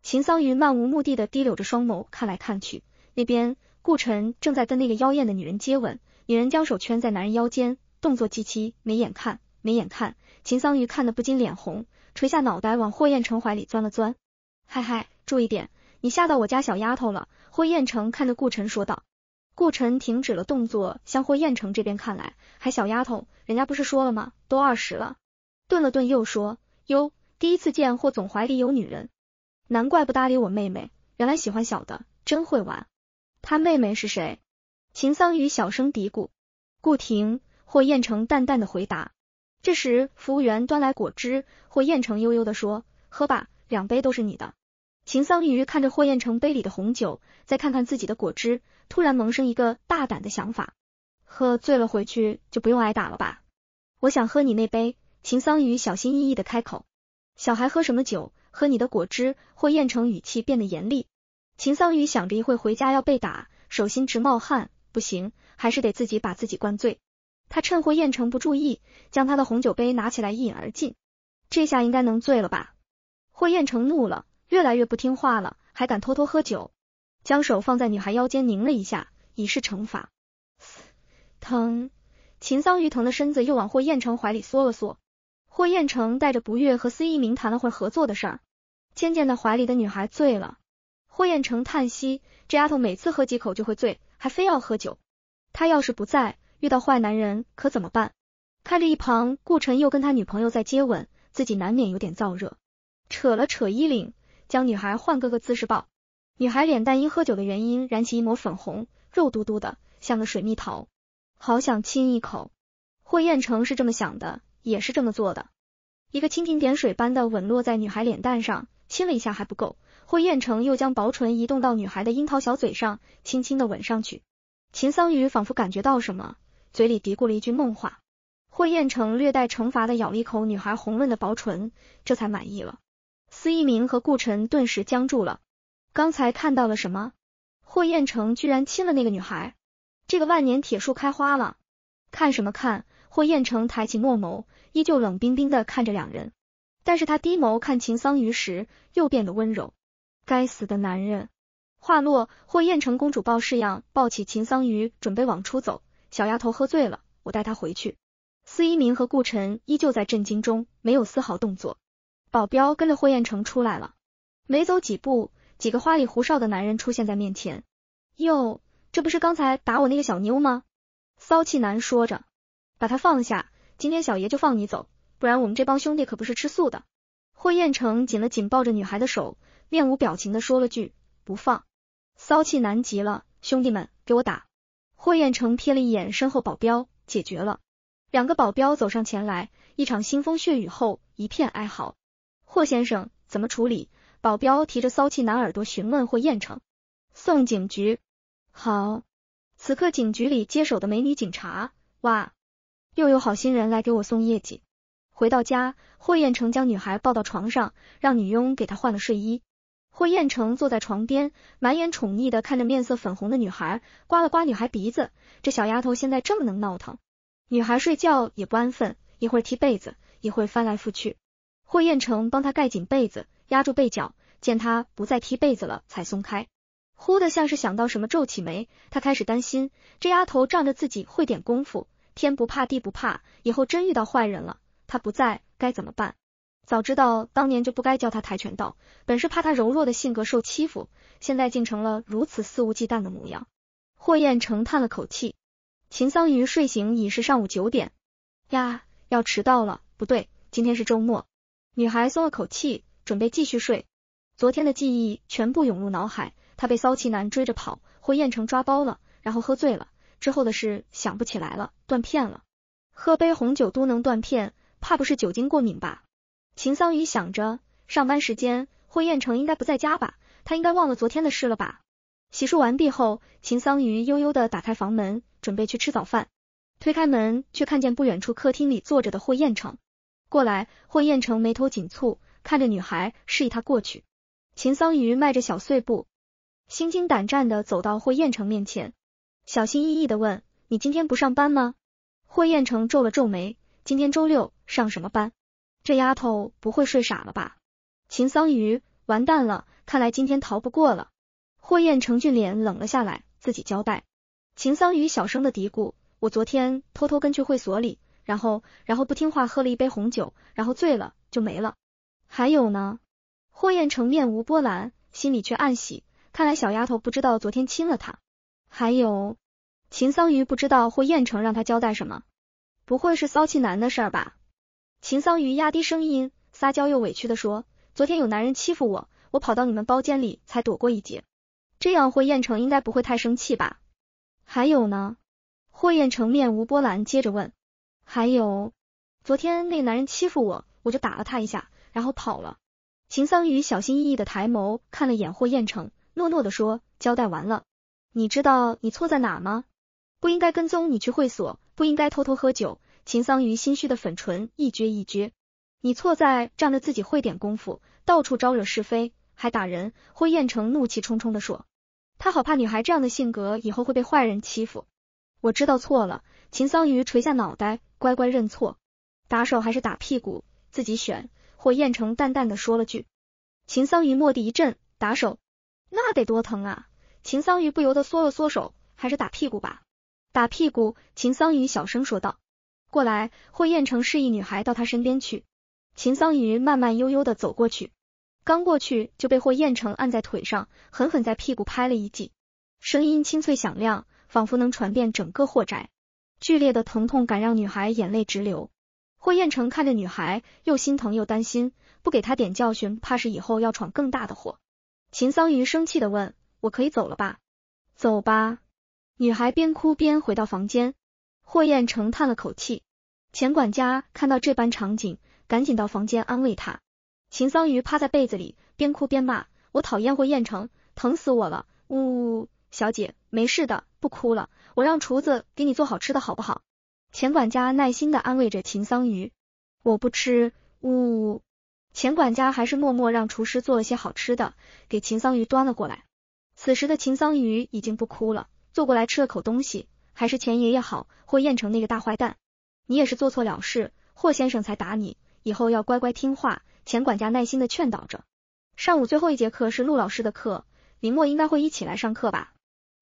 秦桑榆漫无目的的滴溜着双眸，看来看去，那边顾晨正在跟那个妖艳的女人接吻，女人将手圈在男人腰间，动作极其，没眼看，没眼看，秦桑榆看得不禁脸红。垂下脑袋往霍彦成怀里钻了钻，嗨嗨，注意点，你吓到我家小丫头了。霍彦成看着顾晨说道。顾晨停止了动作，向霍彦成这边看来，还小丫头，人家不是说了吗，都二十了。顿了顿，又说，哟，第一次见霍总怀里有女人，难怪不搭理我妹妹，原来喜欢小的，真会玩。他妹妹是谁？秦桑榆小声嘀咕。顾廷，霍彦成淡淡的回答。这时，服务员端来果汁，霍彦成悠悠的说：“喝吧，两杯都是你的。”秦桑榆看着霍彦成杯里的红酒，再看看自己的果汁，突然萌生一个大胆的想法：喝醉了回去就不用挨打了吧？我想喝你那杯。”秦桑榆小心翼翼的开口：“小孩喝什么酒？喝你的果汁？”霍彦成语气变得严厉。秦桑榆想着一会回家要被打，手心直冒汗，不行，还是得自己把自己灌醉。他趁霍彦成不注意，将他的红酒杯拿起来一饮而尽。这下应该能醉了吧？霍彦成怒了，越来越不听话了，还敢偷偷喝酒，将手放在女孩腰间拧了一下，以示惩罚。疼，秦桑榆疼的身子又往霍彦成怀里缩了缩。霍彦成带着不悦和司一明谈了会合作的事儿，渐渐的怀里的女孩醉了。霍彦成叹息，这丫头每次喝几口就会醉，还非要喝酒。她要是不在。遇到坏男人可怎么办？看着一旁顾晨又跟他女朋友在接吻，自己难免有点燥热，扯了扯衣领，将女孩换个个姿势抱。女孩脸蛋因喝酒的原因染起一抹粉红，肉嘟嘟的像个水蜜桃，好想亲一口。霍彦成是这么想的，也是这么做的。一个蜻蜓点水般的吻落在女孩脸蛋上，亲了一下还不够，霍彦成又将薄唇移动到女孩的樱桃小嘴上，轻轻的吻上去。秦桑榆仿佛感觉到什么。嘴里嘀咕了一句梦话，霍彦成略带惩罚的咬了一口女孩红润的薄唇，这才满意了。司一鸣和顾晨顿时僵住了。刚才看到了什么？霍彦成居然亲了那个女孩，这个万年铁树开花了！看什么看？霍彦成抬起墨眸，依旧冷冰冰的看着两人，但是他低眸看秦桑榆时，又变得温柔。该死的男人！话落，霍彦成公主抱式样抱起秦桑榆，准备往出走。小丫头喝醉了，我带她回去。司一鸣和顾晨依旧在震惊中，没有丝毫动作。保镖跟着霍彦成出来了，没走几步，几个花里胡哨的男人出现在面前。哟，这不是刚才打我那个小妞吗？骚气男说着，把他放下。今天小爷就放你走，不然我们这帮兄弟可不是吃素的。霍彦成紧了紧抱着女孩的手，面无表情的说了句：“不放。”骚气男急了，兄弟们，给我打！霍彦成瞥了一眼身后保镖，解决了两个保镖走上前来，一场腥风血雨后，一片哀嚎。霍先生怎么处理？保镖提着骚气男耳朵询问霍彦成。送警局。好，此刻警局里接手的美女警察，哇，又有好心人来给我送业绩。回到家，霍彦成将女孩抱到床上，让女佣给她换了睡衣。霍彦成坐在床边，满眼宠溺的看着面色粉红的女孩，刮了刮女孩鼻子。这小丫头现在这么能闹腾，女孩睡觉也不安分，一会儿踢被子，一会儿翻来覆去。霍彦成帮她盖紧被子，压住被角，见她不再踢被子了，才松开。忽的像是想到什么，皱起眉，他开始担心，这丫头仗着自己会点功夫，天不怕地不怕，以后真遇到坏人了，他不在该怎么办？早知道当年就不该教他跆拳道，本是怕他柔弱的性格受欺负，现在竟成了如此肆无忌惮的模样。霍彦成叹了口气。秦桑榆睡醒已是上午九点呀，要迟到了。不对，今天是周末。女孩松了口气，准备继续睡。昨天的记忆全部涌入脑海，她被骚气男追着跑，霍彦成抓包了，然后喝醉了，之后的事想不起来了，断片了。喝杯红酒都能断片，怕不是酒精过敏吧？秦桑榆想着，上班时间霍彦成应该不在家吧？他应该忘了昨天的事了吧？洗漱完毕后，秦桑榆悠悠的打开房门，准备去吃早饭。推开门，却看见不远处客厅里坐着的霍彦成。过来，霍彦成眉头紧蹙，看着女孩，示意他过去。秦桑榆迈着小碎步，心惊胆战的走到霍彦成面前，小心翼翼的问：“你今天不上班吗？”霍彦成皱了皱眉：“今天周六，上什么班？”这丫头不会睡傻了吧？秦桑榆完蛋了，看来今天逃不过了。霍彦成俊脸冷了下来，自己交代。秦桑榆小声的嘀咕：“我昨天偷偷跟去会所里，然后然后不听话喝了一杯红酒，然后醉了就没了。还有呢？”霍彦成面无波澜，心里却暗喜，看来小丫头不知道昨天亲了他。还有，秦桑榆不知道霍彦成让他交代什么，不会是骚气男的事吧？秦桑榆压低声音，撒娇又委屈的说：“昨天有男人欺负我，我跑到你们包间里才躲过一劫。这样霍彦成应该不会太生气吧？还有呢？”霍彦成面无波澜，接着问：“还有昨天那男人欺负我，我就打了他一下，然后跑了。”秦桑榆小心翼翼的抬眸看了眼霍彦成，诺诺的说：“交代完了。你知道你错在哪吗？不应该跟踪你去会所，不应该偷偷喝酒。”秦桑榆心虚的粉唇一撅一撅，你错在仗着自己会点功夫，到处招惹是非，还打人。霍彦成怒气冲冲地说：“他好怕女孩这样的性格以后会被坏人欺负。”我知道错了。秦桑榆垂下脑袋，乖乖认错。打手还是打屁股，自己选。霍彦成淡淡的说了句。秦桑榆蓦地一震，打手那得多疼啊！秦桑榆不由得缩了缩手，还是打屁股吧。打屁股。秦桑榆小声说道。过来，霍彦成示意女孩到他身边去。秦桑榆慢慢悠悠的走过去，刚过去就被霍彦成按在腿上，狠狠在屁股拍了一记，声音清脆响亮，仿佛能传遍整个霍宅。剧烈的疼痛感让女孩眼泪直流。霍彦成看着女孩，又心疼又担心，不给她点教训，怕是以后要闯更大的祸。秦桑榆生气的问：“我可以走了吧？”“走吧。”女孩边哭边回到房间。霍彦成叹了口气，钱管家看到这般场景，赶紧到房间安慰他。秦桑榆趴在被子里，边哭边骂：“我讨厌霍彦成，疼死我了！”呜，呜呜，小姐，没事的，不哭了，我让厨子给你做好吃的好不好？”钱管家耐心的安慰着秦桑榆：“我不吃。”呜，钱管家还是默默让厨师做了些好吃的，给秦桑榆端了过来。此时的秦桑榆已经不哭了，坐过来吃了口东西。还是钱爷爷好，霍彦成那个大坏蛋，你也是做错了事，霍先生才打你，以后要乖乖听话。钱管家耐心的劝导着。上午最后一节课是陆老师的课，林墨应该会一起来上课吧？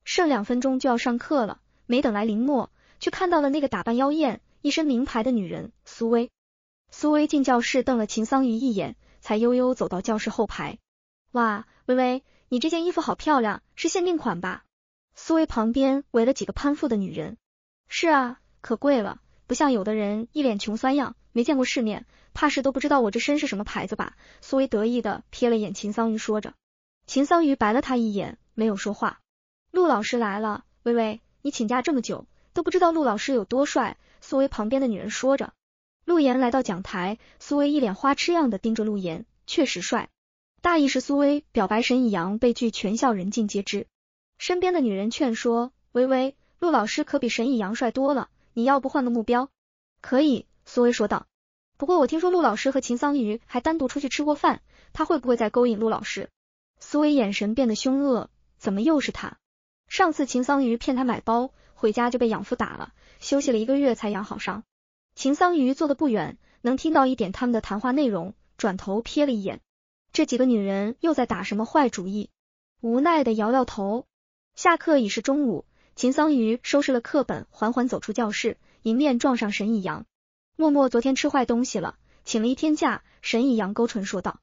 剩两分钟就要上课了，没等来林墨，却看到了那个打扮妖艳、一身名牌的女人苏薇。苏薇进教室瞪了秦桑榆一眼，才悠悠走到教室后排。哇，微微，你这件衣服好漂亮，是限定款吧？苏薇旁边围了几个攀附的女人，是啊，可贵了，不像有的人一脸穷酸样，没见过世面，怕是都不知道我这身是什么牌子吧？苏薇得意的瞥了眼秦桑榆，说着。秦桑榆白了他一眼，没有说话。陆老师来了，微微，你请假这么久，都不知道陆老师有多帅。苏薇旁边的女人说着。陆岩来到讲台，苏薇一脸花痴样的盯着陆岩，确实帅。大意是苏薇表白沈以阳被拒，全校人尽皆知。身边的女人劝说：“微微，陆老师可比沈以阳帅多了，你要不换个目标？”可以，苏薇说道。不过我听说陆老师和秦桑榆还单独出去吃过饭，他会不会在勾引陆老师？苏薇眼神变得凶恶。怎么又是他？上次秦桑榆骗他买包，回家就被养父打了，休息了一个月才养好伤。秦桑榆坐的不远，能听到一点他们的谈话内容，转头瞥了一眼，这几个女人又在打什么坏主意？无奈的摇摇头。下课已是中午，秦桑榆收拾了课本，缓缓走出教室，迎面撞上沈以阳。默默昨天吃坏东西了，请了一天假。沈以阳勾唇说道：“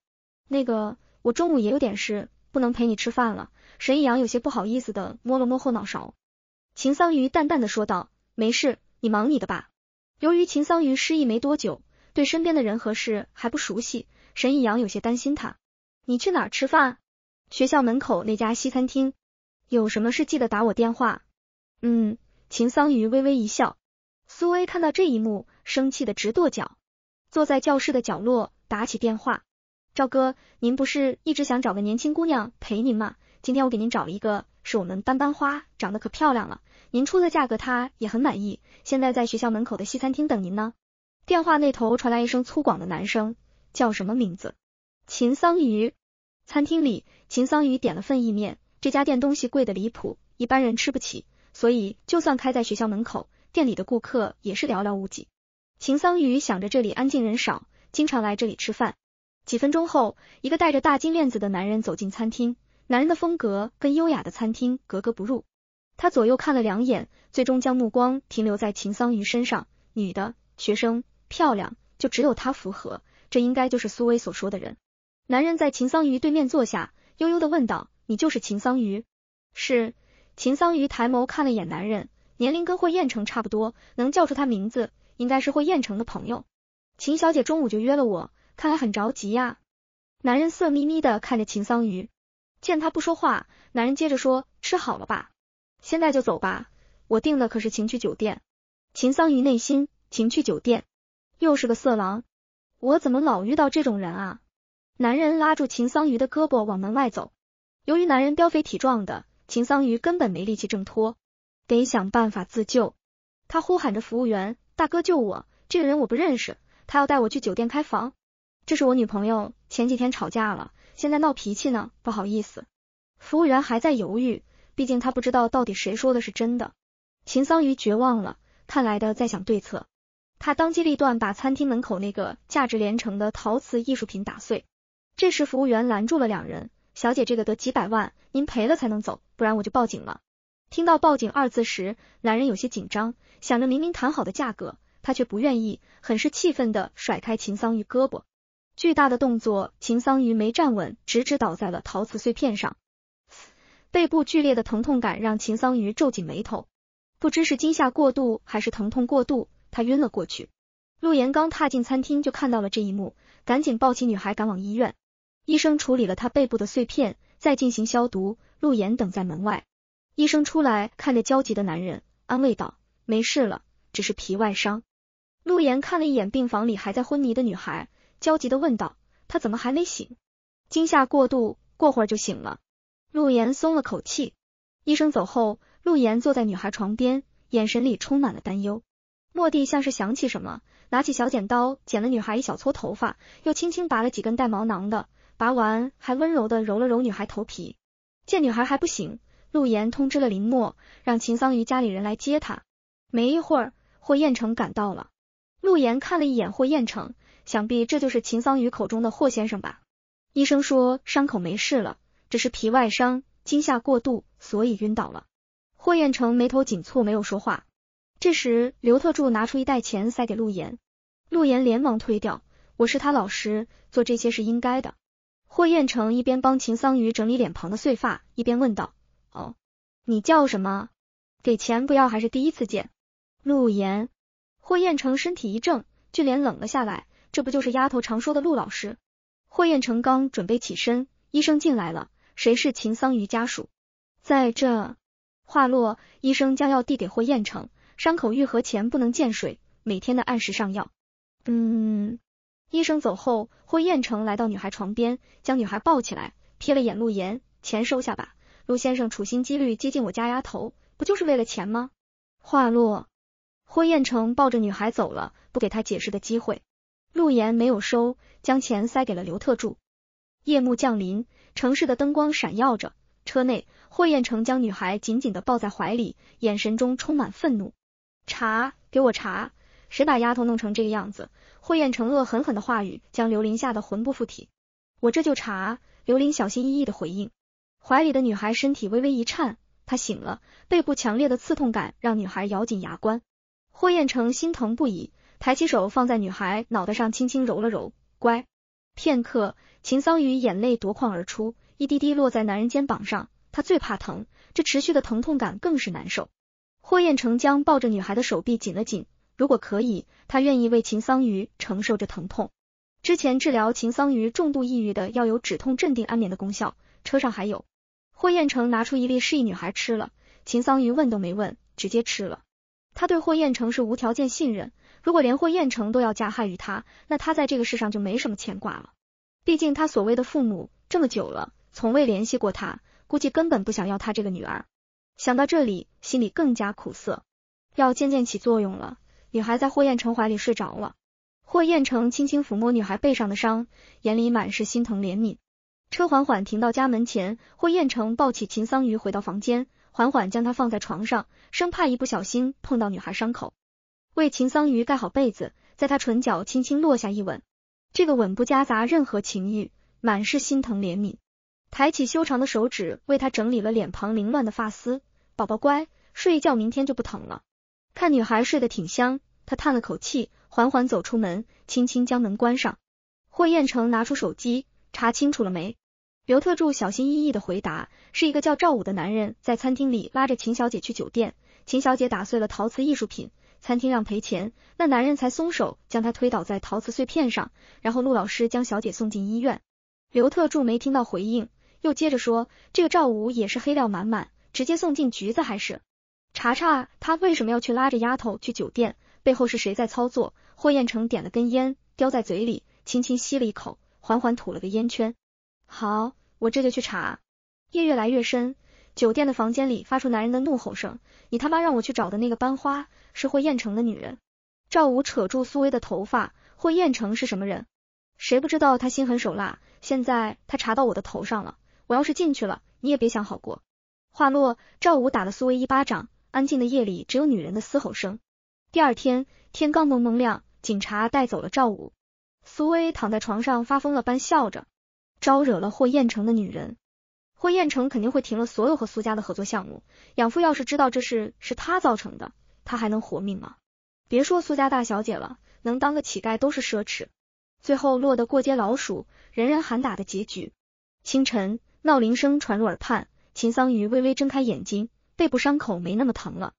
那个，我中午也有点事，不能陪你吃饭了。”沈以阳有些不好意思的摸了摸后脑勺。秦桑榆淡淡的说道：“没事，你忙你的吧。”由于秦桑榆失忆没多久，对身边的人和事还不熟悉，沈以阳有些担心他。你去哪儿吃饭？学校门口那家西餐厅。有什么事记得打我电话。嗯，秦桑榆微微一笑。苏薇看到这一幕，生气的直跺脚，坐在教室的角落打起电话。赵哥，您不是一直想找个年轻姑娘陪您吗？今天我给您找了一个，是我们班班花，长得可漂亮了。您出的价格她也很满意，现在在学校门口的西餐厅等您呢。电话那头传来一声粗犷的男声，叫什么名字？秦桑榆。餐厅里，秦桑榆点了份意面。这家店东西贵的离谱，一般人吃不起，所以就算开在学校门口，店里的顾客也是寥寥无几。秦桑榆想着这里安静人少，经常来这里吃饭。几分钟后，一个戴着大金链子的男人走进餐厅，男人的风格跟优雅的餐厅格格不入。他左右看了两眼，最终将目光停留在秦桑榆身上。女的，学生，漂亮，就只有她符合，这应该就是苏威所说的人。男人在秦桑榆对面坐下，悠悠的问道。你就是秦桑榆，是秦桑榆。抬眸看了眼男人，年龄跟霍彦成差不多，能叫出他名字，应该是霍彦成的朋友。秦小姐中午就约了我，看来很着急呀。男人色眯眯的看着秦桑榆，见他不说话，男人接着说：“吃好了吧，现在就走吧。我订的可是情趣酒店。”秦桑榆内心：情趣酒店又是个色狼，我怎么老遇到这种人？啊？男人拉住秦桑榆的胳膊往门外走。由于男人膘肥体壮的，秦桑榆根本没力气挣脱，得想办法自救。他呼喊着服务员：“大哥救我！这个人我不认识，他要带我去酒店开房。这是我女朋友，前几天吵架了，现在闹脾气呢，不好意思。”服务员还在犹豫，毕竟他不知道到底谁说的是真的。秦桑榆绝望了，看来的在想对策。他当机立断把餐厅门口那个价值连城的陶瓷艺术品打碎。这时，服务员拦住了两人。小姐，这个得几百万，您赔了才能走，不然我就报警了。听到“报警”二字时，男人有些紧张，想着明明谈好的价格，他却不愿意，很是气愤的甩开秦桑榆胳膊。巨大的动作，秦桑榆没站稳，直直倒在了陶瓷碎片上。背部剧烈的疼痛感让秦桑榆皱紧眉头，不知是惊吓过度还是疼痛过度，他晕了过去。陆岩刚踏进餐厅就看到了这一幕，赶紧抱起女孩赶往医院。医生处理了他背部的碎片，再进行消毒。陆岩等在门外，医生出来看着焦急的男人，安慰道：“没事了，只是皮外伤。”陆岩看了一眼病房里还在昏迷的女孩，焦急的问道：“她怎么还没醒？”“惊吓过度，过会儿就醒了。”陆岩松了口气。医生走后，陆岩坐在女孩床边，眼神里充满了担忧。莫地像是想起什么，拿起小剪刀剪了女孩一小撮头发，又轻轻拔了几根带毛囊的。拔完，还温柔的揉了揉女孩头皮。见女孩还不醒，陆岩通知了林默，让秦桑榆家里人来接她。没一会儿，霍彦成赶到了。陆岩看了一眼霍彦成，想必这就是秦桑榆口中的霍先生吧。医生说伤口没事了，只是皮外伤，惊吓过度所以晕倒了。霍彦成眉头紧蹙，没有说话。这时，刘特助拿出一袋钱塞给陆岩，陆岩连忙推掉。我是他老师，做这些是应该的。霍彦成一边帮秦桑榆整理脸庞的碎发，一边问道：“哦，你叫什么？给钱不要，还是第一次见。”陆岩。霍彦成身体一怔，俊脸冷了下来。这不就是丫头常说的陆老师？霍彦成刚准备起身，医生进来了。谁是秦桑榆家属？在这。话落，医生将药递给霍彦成。伤口愈合前不能见水，每天的按时上药。嗯。医生走后，霍彦成来到女孩床边，将女孩抱起来，瞥了眼陆岩，钱收下吧，陆先生处心积虑接近我家丫头，不就是为了钱吗？话落，霍彦成抱着女孩走了，不给他解释的机会。陆岩没有收，将钱塞给了刘特助。夜幕降临，城市的灯光闪耀着。车内，霍彦成将女孩紧紧的抱在怀里，眼神中充满愤怒。查，给我查，谁把丫头弄成这个样子？霍彦成恶狠狠的话语将刘琳吓得魂不附体，我这就查。刘琳小心翼翼的回应，怀里的女孩身体微微一颤，她醒了，背部强烈的刺痛感让女孩咬紧牙关。霍彦成心疼不已，抬起手放在女孩脑袋上轻轻揉了揉，乖。片刻，秦桑雨眼泪夺眶而出，一滴滴落在男人肩膀上。她最怕疼，这持续的疼痛感更是难受。霍彦成将抱着女孩的手臂紧了紧。如果可以，他愿意为秦桑榆承受着疼痛。之前治疗秦桑榆重度抑郁的，要有止痛、镇定、安眠的功效。车上还有霍彦成拿出一粒，示意女孩吃了。秦桑榆问都没问，直接吃了。他对霍彦成是无条件信任。如果连霍彦成都要加害于他，那他在这个世上就没什么牵挂了。毕竟他所谓的父母这么久了，从未联系过他，估计根本不想要他这个女儿。想到这里，心里更加苦涩。药渐渐起作用了。女孩在霍彦成怀里睡着了，霍彦成轻轻抚摸女孩背上的伤，眼里满是心疼怜悯。车缓缓停到家门前，霍彦成抱起秦桑榆回到房间，缓缓将她放在床上，生怕一不小心碰到女孩伤口。为秦桑榆盖好被子，在他唇角轻轻落下一吻，这个吻不夹杂任何情欲，满是心疼怜悯。抬起修长的手指为他整理了脸庞凌乱的发丝，宝宝乖，睡一觉，明天就不疼了。看女孩睡得挺香，他叹了口气，缓缓走出门，轻轻将门关上。霍彦成拿出手机查清楚了没？刘特助小心翼翼的回答：“是一个叫赵武的男人在餐厅里拉着秦小姐去酒店，秦小姐打碎了陶瓷艺术品，餐厅让赔钱，那男人才松手将她推倒在陶瓷碎片上，然后陆老师将小姐送进医院。”刘特助没听到回应，又接着说：“这个赵武也是黑料满满，直接送进局子还是？”查查他为什么要去拉着丫头去酒店，背后是谁在操作？霍彦成点了根烟，叼在嘴里，轻轻吸了一口，缓缓吐了个烟圈。好，我这就去查。夜越来越深，酒店的房间里发出男人的怒吼声：“你他妈让我去找的那个班花是霍彦成的女人！”赵武扯住苏威的头发。霍彦成是什么人？谁不知道他心狠手辣？现在他查到我的头上了，我要是进去了，你也别想好过。话落，赵武打了苏威一巴掌。安静的夜里，只有女人的嘶吼声。第二天天刚蒙蒙亮，警察带走了赵武。苏薇躺在床上，发疯了般笑着。招惹了霍彦成的女人，霍彦成肯定会停了所有和苏家的合作项目。养父要是知道这事是他造成的，他还能活命吗？别说苏家大小姐了，能当个乞丐都是奢侈，最后落得过街老鼠，人人喊打的结局。清晨，闹铃声传入耳畔，秦桑榆微微睁开眼睛。背部伤口没那么疼了，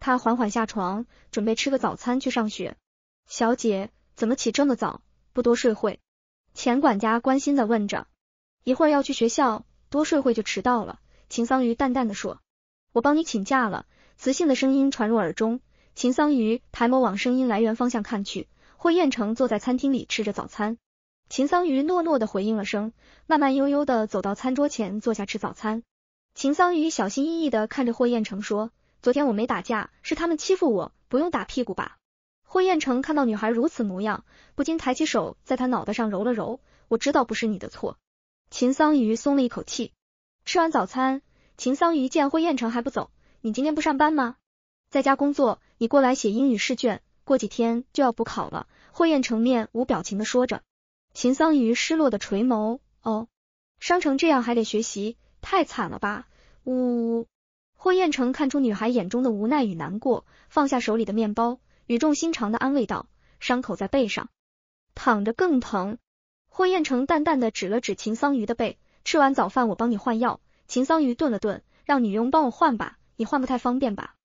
他缓缓下床，准备吃个早餐去上学。小姐，怎么起这么早？不多睡会？钱管家关心的问着。一会儿要去学校，多睡会就迟到了。秦桑榆淡淡的说。我帮你请假了。磁性的声音传入耳中，秦桑榆抬眸往声音来源方向看去，霍彦成坐在餐厅里吃着早餐。秦桑榆诺诺的回应了声，慢慢悠悠的走到餐桌前坐下吃早餐。秦桑榆小心翼翼的看着霍彦成说：“昨天我没打架，是他们欺负我，不用打屁股吧？”霍彦成看到女孩如此模样，不禁抬起手在她脑袋上揉了揉。我知道不是你的错。秦桑榆松了一口气。吃完早餐，秦桑榆见霍彦成还不走，你今天不上班吗？在家工作，你过来写英语试卷，过几天就要补考了。霍彦成面无表情的说着。秦桑榆失落的垂眸。哦，伤成这样还得学习。太惨了吧！呜呜。霍彦成看出女孩眼中的无奈与难过，放下手里的面包，语重心长的安慰道：“伤口在背上，躺着更疼。”霍彦成淡淡的指了指秦桑榆的背，吃完早饭我帮你换药。秦桑榆顿了顿，让女佣帮我换吧，你换不太方便吧？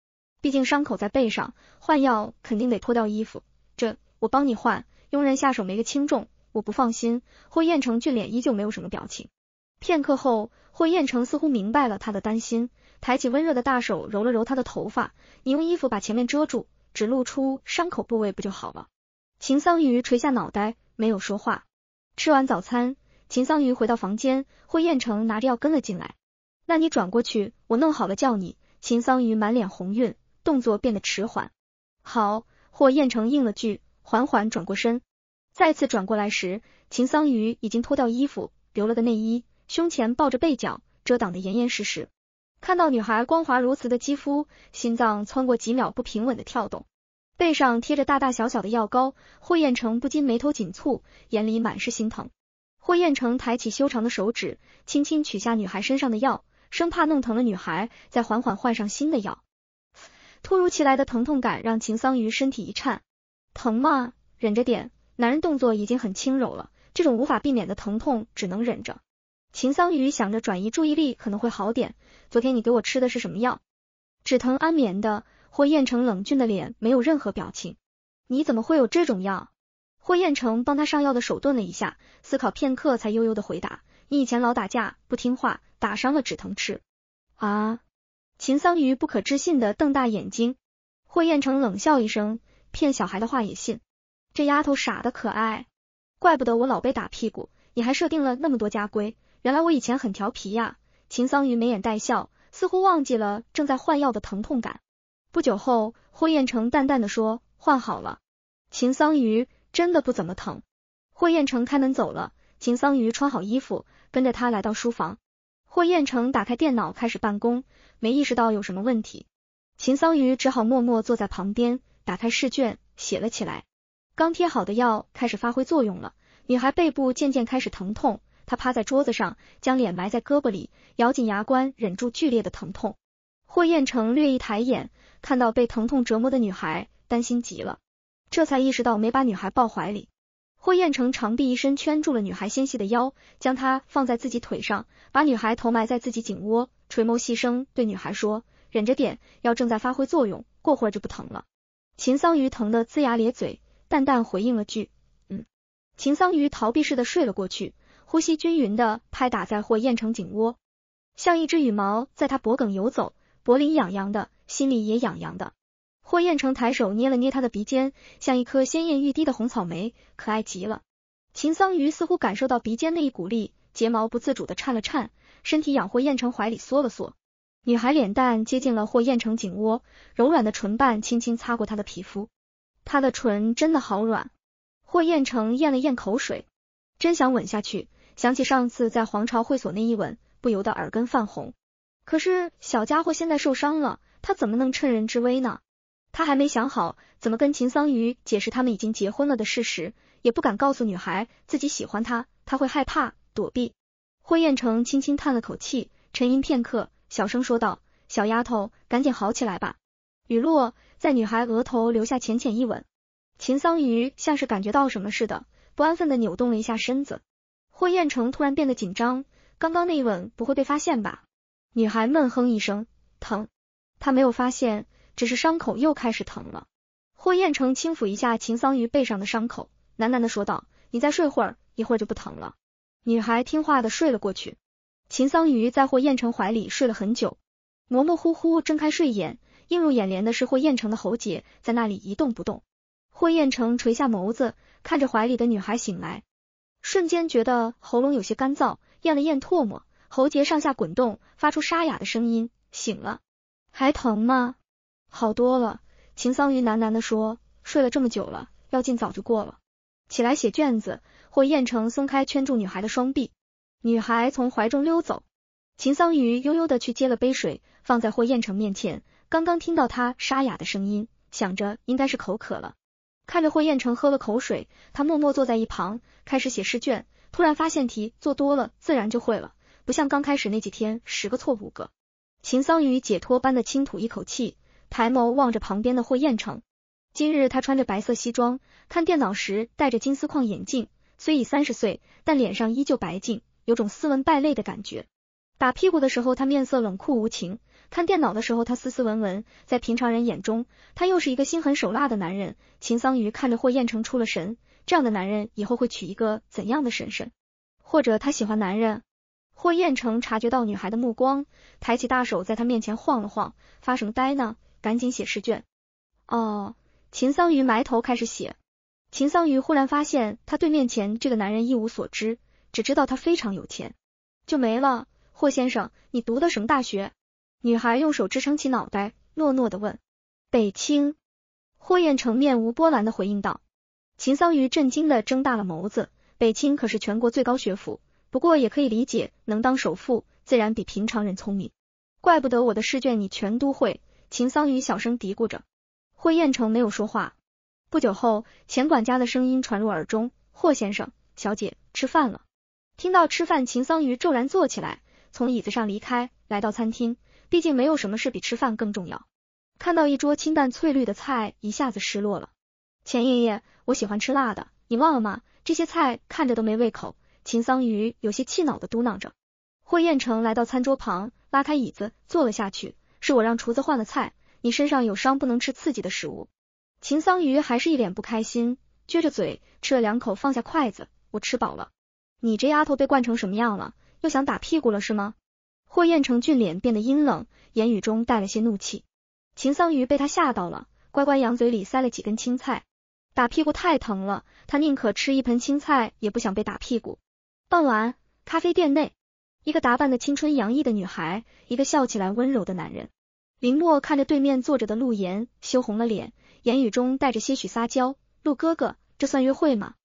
毕竟伤口在背上，换药肯定得脱掉衣服。这我帮你换，佣人下手没个轻重，我不放心。霍彦成俊脸依旧没有什么表情。片刻后。霍彦成似乎明白了他的担心，抬起温热的大手揉了揉他的头发。你用衣服把前面遮住，只露出伤口部位不就好了？秦桑榆垂下脑袋，没有说话。吃完早餐，秦桑榆回到房间，霍彦成拿着药跟了进来。那你转过去，我弄好了叫你。秦桑榆满脸红晕，动作变得迟缓。好，霍彦成应了句，缓缓转过身。再次转过来时，秦桑榆已经脱掉衣服，留了个内衣。胸前抱着被角，遮挡的严严实实。看到女孩光滑如瓷的肌肤，心脏穿过几秒不平稳的跳动。背上贴着大大小小的药膏，霍彦成不禁眉头紧蹙，眼里满是心疼。霍彦成抬起修长的手指，轻轻取下女孩身上的药，生怕弄疼了女孩，再缓缓换上新的药。突如其来的疼痛感让秦桑榆身体一颤，疼吗？忍着点，男人动作已经很轻柔了，这种无法避免的疼痛只能忍着。秦桑榆想着转移注意力可能会好点。昨天你给我吃的是什么药？止疼安眠的。霍彦成冷峻的脸没有任何表情。你怎么会有这种药？霍彦成帮他上药的手顿了一下，思考片刻才悠悠的回答：“你以前老打架，不听话，打伤了止疼吃。”啊！秦桑榆不可置信的瞪大眼睛。霍彦成冷笑一声：“骗小孩的话也信？这丫头傻的可爱，怪不得我老被打屁股，你还设定了那么多家规。”原来我以前很调皮呀。秦桑榆眉眼带笑，似乎忘记了正在换药的疼痛感。不久后，霍彦成淡淡的说：“换好了。”秦桑榆真的不怎么疼。霍彦成开门走了。秦桑榆穿好衣服，跟着他来到书房。霍彦成打开电脑开始办公，没意识到有什么问题。秦桑榆只好默默坐在旁边，打开试卷写了起来。刚贴好的药开始发挥作用了，女孩背部渐渐开始疼痛。他趴在桌子上，将脸埋在胳膊里，咬紧牙关忍住剧烈的疼痛。霍彦成略一抬眼，看到被疼痛折磨的女孩，担心极了，这才意识到没把女孩抱怀里。霍彦成长臂一伸，圈住了女孩纤细的腰，将她放在自己腿上，把女孩头埋在自己颈窝，垂眸细声对女孩说：“忍着点，药正在发挥作用，过会就不疼了。”秦桑榆疼得龇牙咧嘴，淡淡回应了句：“嗯。”秦桑榆逃避似的睡了过去。呼吸均匀的拍打在霍彦成颈窝，像一只羽毛在他脖梗游走，脖领痒痒的，心里也痒痒的。霍彦成抬手捏了捏他的鼻尖，像一颗鲜艳欲滴的红草莓，可爱极了。秦桑榆似乎感受到鼻尖那一股力，睫毛不自主的颤了颤，身体仰霍彦成怀里缩了缩。女孩脸蛋接近了霍彦成颈窝，柔软的唇瓣轻轻擦过他的皮肤，他的唇真的好软。霍彦成咽了咽口水，真想吻下去。想起上次在皇朝会所那一吻，不由得耳根泛红。可是小家伙现在受伤了，他怎么能趁人之危呢？他还没想好怎么跟秦桑榆解释他们已经结婚了的事实，也不敢告诉女孩自己喜欢他，他会害怕躲避。霍彦成轻轻叹了口气，沉吟片刻，小声说道：“小丫头，赶紧好起来吧。”雨落在女孩额头，留下浅浅一吻。秦桑榆像是感觉到什么似的，不安分的扭动了一下身子。霍彦成突然变得紧张，刚刚那一吻不会被发现吧？女孩闷哼一声，疼。他没有发现，只是伤口又开始疼了。霍彦成轻抚一下秦桑榆背上的伤口，喃喃的说道：“你再睡会儿，一会儿就不疼了。”女孩听话的睡了过去。秦桑榆在霍彦成怀里睡了很久，模模糊糊睁开睡眼，映入眼帘的是霍彦成的喉结在那里一动不动。霍彦成垂下眸子，看着怀里的女孩醒来。瞬间觉得喉咙有些干燥，咽了咽唾沫，喉结上下滚动，发出沙哑的声音。醒了，还疼吗？好多了。秦桑榆喃喃地说，睡了这么久了，药劲早就过了。起来写卷子。霍彦成松开圈住女孩的双臂，女孩从怀中溜走。秦桑榆悠悠的去接了杯水，放在霍彦成面前。刚刚听到他沙哑的声音，想着应该是口渴了。看着霍彦成喝了口水，他默默坐在一旁开始写试卷。突然发现题做多了，自然就会了，不像刚开始那几天，十个错五个。秦桑榆解脱般的轻吐一口气，抬眸望着旁边的霍彦成。今日他穿着白色西装，看电脑时戴着金丝框眼镜，虽已三十岁，但脸上依旧白净，有种斯文败类的感觉。打屁股的时候，他面色冷酷无情。看电脑的时候，他斯斯文文，在平常人眼中，他又是一个心狠手辣的男人。秦桑榆看着霍彦成出了神，这样的男人以后会娶一个怎样的婶婶？或者他喜欢男人？霍彦成察觉到女孩的目光，抬起大手在他面前晃了晃，发什么呆呢？赶紧写试卷。哦，秦桑榆埋头开始写。秦桑榆忽然发现他对面前这个男人一无所知，只知道他非常有钱，就没了。霍先生，你读的什么大学？女孩用手支撑起脑袋，诺诺的问：“北清。”霍彦成面无波澜的回应道。秦桑榆震惊的睁大了眸子，北清可是全国最高学府，不过也可以理解，能当首富自然比平常人聪明，怪不得我的试卷你全都会。”秦桑榆小声嘀咕着。霍彦成没有说话。不久后，钱管家的声音传入耳中：“霍先生，小姐，吃饭了。”听到吃饭，秦桑榆骤然坐起来，从椅子上离开，来到餐厅。毕竟没有什么事比吃饭更重要。看到一桌清淡翠绿的菜，一下子失落了。钱爷爷，我喜欢吃辣的，你忘了吗？这些菜看着都没胃口。秦桑榆有些气恼的嘟囔着。霍彦成来到餐桌旁，拉开椅子坐了下去。是我让厨子换了菜，你身上有伤，不能吃刺激的食物。秦桑榆还是一脸不开心，撅着嘴吃了两口，放下筷子。我吃饱了。你这丫头被惯成什么样了？又想打屁股了是吗？霍彦成俊脸变得阴冷，言语中带了些怒气。秦桑榆被他吓到了，乖乖羊嘴里塞了几根青菜，打屁股太疼了，他宁可吃一盆青菜，也不想被打屁股。傍晚，咖啡店内，一个打扮的青春洋溢的女孩，一个笑起来温柔的男人，林默看着对面坐着的陆岩，羞红了脸，言语中带着些许撒娇：“陆哥哥，这算约会吗？”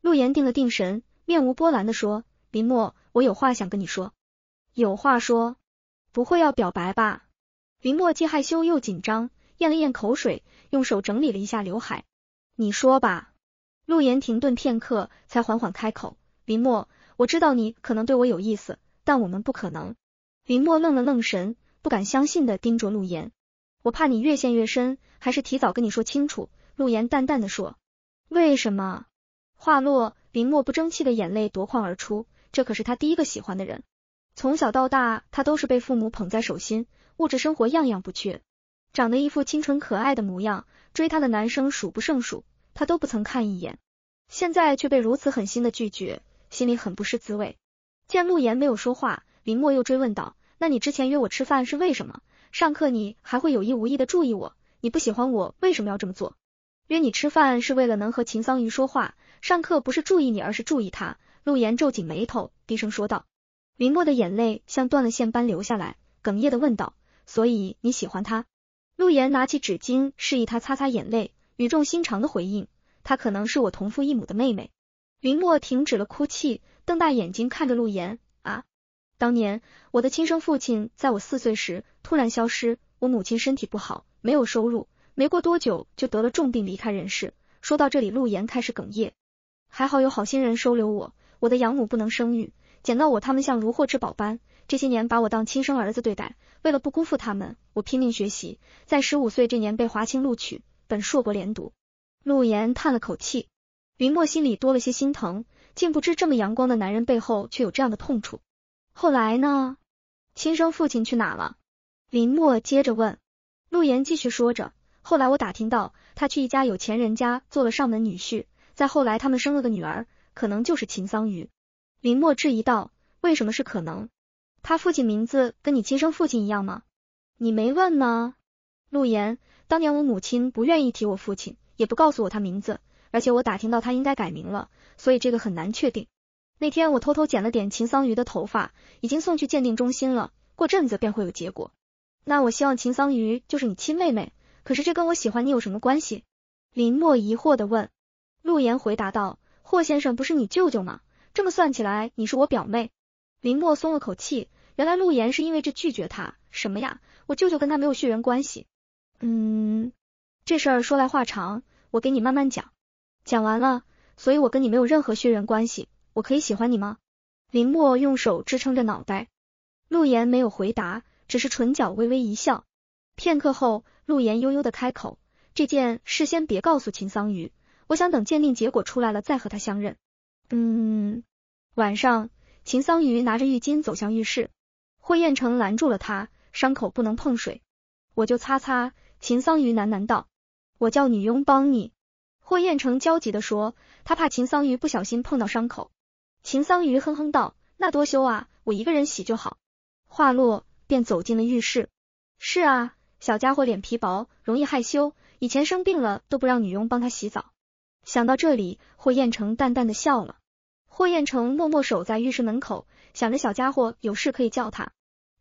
陆岩定了定神，面无波澜地说：“林默，我有话想跟你说。”有话说，不会要表白吧？林墨既害羞又紧张，咽了咽口水，用手整理了一下刘海。你说吧。陆言停顿片刻，才缓缓开口：“林墨，我知道你可能对我有意思，但我们不可能。”林墨愣了愣神，不敢相信的盯着陆言。我怕你越陷越深，还是提早跟你说清楚。”陆言淡淡的说。为什么？话落，林墨不争气的眼泪夺眶而出。这可是他第一个喜欢的人。从小到大，他都是被父母捧在手心，物质生活样样不缺，长得一副清纯可爱的模样，追他的男生数不胜数，他都不曾看一眼。现在却被如此狠心的拒绝，心里很不是滋味。见陆言没有说话，林墨又追问道：“那你之前约我吃饭是为什么？上课你还会有意无意的注意我，你不喜欢我为什么要这么做？约你吃饭是为了能和秦桑榆说话，上课不是注意你，而是注意他。”陆言皱紧眉头，低声说道。林默的眼泪像断了线般流下来，哽咽的问道：“所以你喜欢他？”陆言拿起纸巾，示意他擦擦眼泪，语重心长的回应：“她可能是我同父异母的妹妹。”林默停止了哭泣，瞪大眼睛看着陆啊，当年我的亲生父亲在我四岁时突然消失，我母亲身体不好，没有收入，没过多久就得了重病离开人世。说到这里，陆言开始哽咽。还好有好心人收留我，我的养母不能生育。捡到我，他们像如获至宝般，这些年把我当亲生儿子对待。为了不辜负他们，我拼命学习，在十五岁这年被华清录取，本硕博连读。陆岩叹了口气，林墨心里多了些心疼，竟不知这么阳光的男人背后却有这样的痛楚。后来呢？亲生父亲去哪了？林墨接着问。陆岩继续说着，后来我打听到，他去一家有钱人家做了上门女婿，再后来他们生了个女儿，可能就是秦桑榆。林默质疑道：“为什么是可能？他父亲名字跟你亲生父亲一样吗？你没问吗？”陆言，当年我母亲不愿意提我父亲，也不告诉我他名字，而且我打听到他应该改名了，所以这个很难确定。那天我偷偷剪了点秦桑榆的头发，已经送去鉴定中心了，过阵子便会有结果。那我希望秦桑榆就是你亲妹妹，可是这跟我喜欢你有什么关系？”林默疑惑的问。陆言回答道：“霍先生不是你舅舅吗？”这么算起来，你是我表妹。林墨松了口气，原来陆岩是因为这拒绝他。什么呀，我舅舅跟他没有血缘关系。嗯，这事说来话长，我给你慢慢讲。讲完了，所以我跟你没有任何血缘关系，我可以喜欢你吗？林墨用手支撑着脑袋，陆岩没有回答，只是唇角微微一笑。片刻后，陆岩悠悠的开口：“这件事先别告诉秦桑榆，我想等鉴定结果出来了再和他相认。”嗯，晚上秦桑榆拿着浴巾走向浴室，霍彦成拦住了他，伤口不能碰水，我就擦擦。秦桑榆喃喃道：“我叫女佣帮你。”霍彦成焦急地说，他怕秦桑榆不小心碰到伤口。秦桑榆哼哼道：“那多羞啊，我一个人洗就好。”话落便走进了浴室。是啊，小家伙脸皮薄，容易害羞，以前生病了都不让女佣帮他洗澡。想到这里，霍彦成淡淡的笑了。霍彦成默默守在浴室门口，想着小家伙有事可以叫他。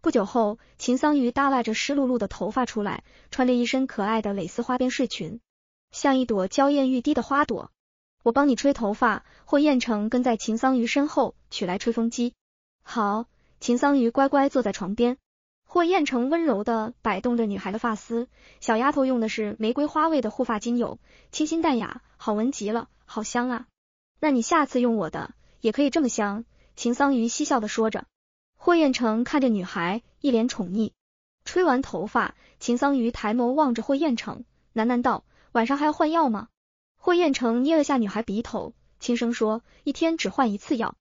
不久后，秦桑榆耷拉着湿漉漉的头发出来，穿着一身可爱的蕾丝花边睡裙，像一朵娇艳欲滴的花朵。我帮你吹头发，霍彦成跟在秦桑榆身后取来吹风机。好，秦桑榆乖乖坐在床边。霍彦成温柔的摆动着女孩的发丝，小丫头用的是玫瑰花味的护发精油，清新淡雅，好闻极了，好香啊！那你下次用我的也可以这么香。秦桑榆嬉笑的说着，霍彦成看着女孩，一脸宠溺。吹完头发，秦桑榆抬眸望着霍彦成，喃喃道：“晚上还要换药吗？”霍彦成捏了下女孩鼻头，轻声说：“一天只换一次药。”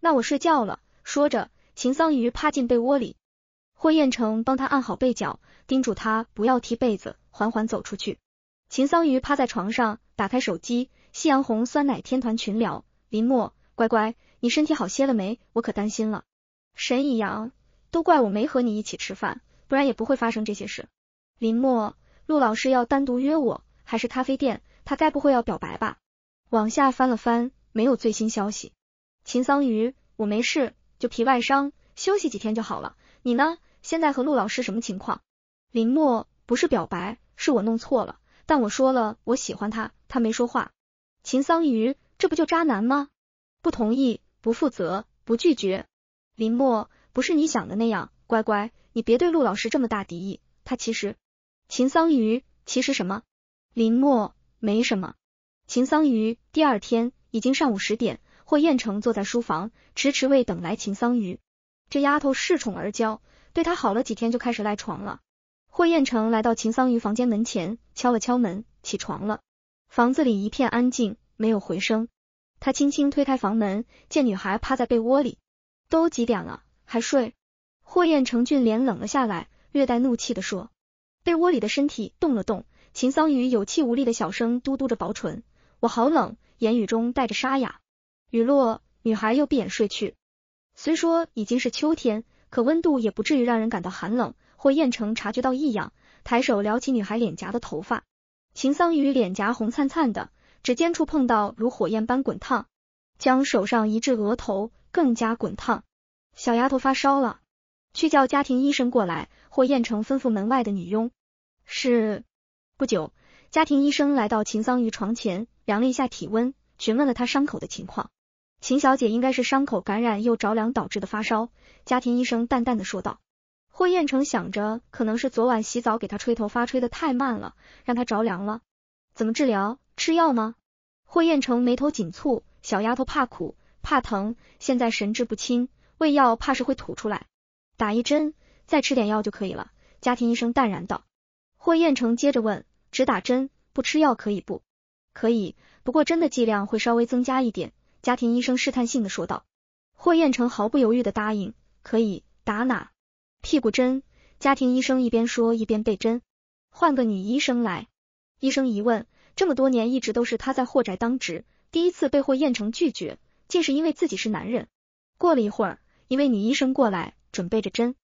那我睡觉了。说着，秦桑榆趴进被窝里。霍彦成帮他按好被角，叮嘱他不要踢被子，缓缓走出去。秦桑榆趴在床上，打开手机《夕阳红酸奶天团》群聊。林墨，乖乖，你身体好些了没？我可担心了。沈以阳，都怪我没和你一起吃饭，不然也不会发生这些事。林墨，陆老师要单独约我，还是咖啡店？他该不会要表白吧？往下翻了翻，没有最新消息。秦桑榆，我没事，就皮外伤，休息几天就好了。你呢？现在和陆老师什么情况？林默，不是表白，是我弄错了。但我说了我喜欢他，他没说话。秦桑榆，这不就渣男吗？不同意，不负责，不拒绝。林默，不是你想的那样，乖乖，你别对陆老师这么大敌意。他其实，秦桑榆其实什么？林默，没什么。秦桑榆第二天已经上午十点，霍彦成坐在书房，迟迟未等来秦桑榆。这丫头恃宠而骄。对他好了几天，就开始赖床了。霍彦成来到秦桑榆房间门前，敲了敲门，起床了。房子里一片安静，没有回声。他轻轻推开房门，见女孩趴在被窝里，都几点了还睡？霍彦成俊脸冷了下来，略带怒气的说。被窝里的身体动了动，秦桑榆有气无力的小声嘟嘟着薄唇：“我好冷。”言语中带着沙哑。雨落，女孩又闭眼睡去。虽说已经是秋天。可温度也不至于让人感到寒冷。霍彦成察觉到异样，抬手撩起女孩脸颊的头发。秦桑榆脸颊红灿灿的，指尖触碰到如火焰般滚烫，将手上移至额头，更加滚烫。小丫头发烧了，去叫家庭医生过来。霍彦成吩咐门外的女佣。是。不久，家庭医生来到秦桑榆床前，量了一下体温，询问了她伤口的情况。秦小姐应该是伤口感染又着凉导致的发烧，家庭医生淡淡的说道。霍彦成想着，可能是昨晚洗澡给她吹头发吹的太慢了，让她着凉了。怎么治疗？吃药吗？霍彦成眉头紧蹙，小丫头怕苦怕疼，现在神志不清，喂药怕是会吐出来。打一针，再吃点药就可以了。家庭医生淡然道。霍彦成接着问，只打针不吃药可以不可以？不过针的剂量会稍微增加一点。家庭医生试探性的说道，霍彦成毫不犹豫的答应，可以打哪屁股针？家庭医生一边说一边被针，换个女医生来。医生一问，这么多年一直都是他在霍宅当值，第一次被霍彦成拒绝，竟是因为自己是男人。过了一会儿，一位女医生过来准备着针。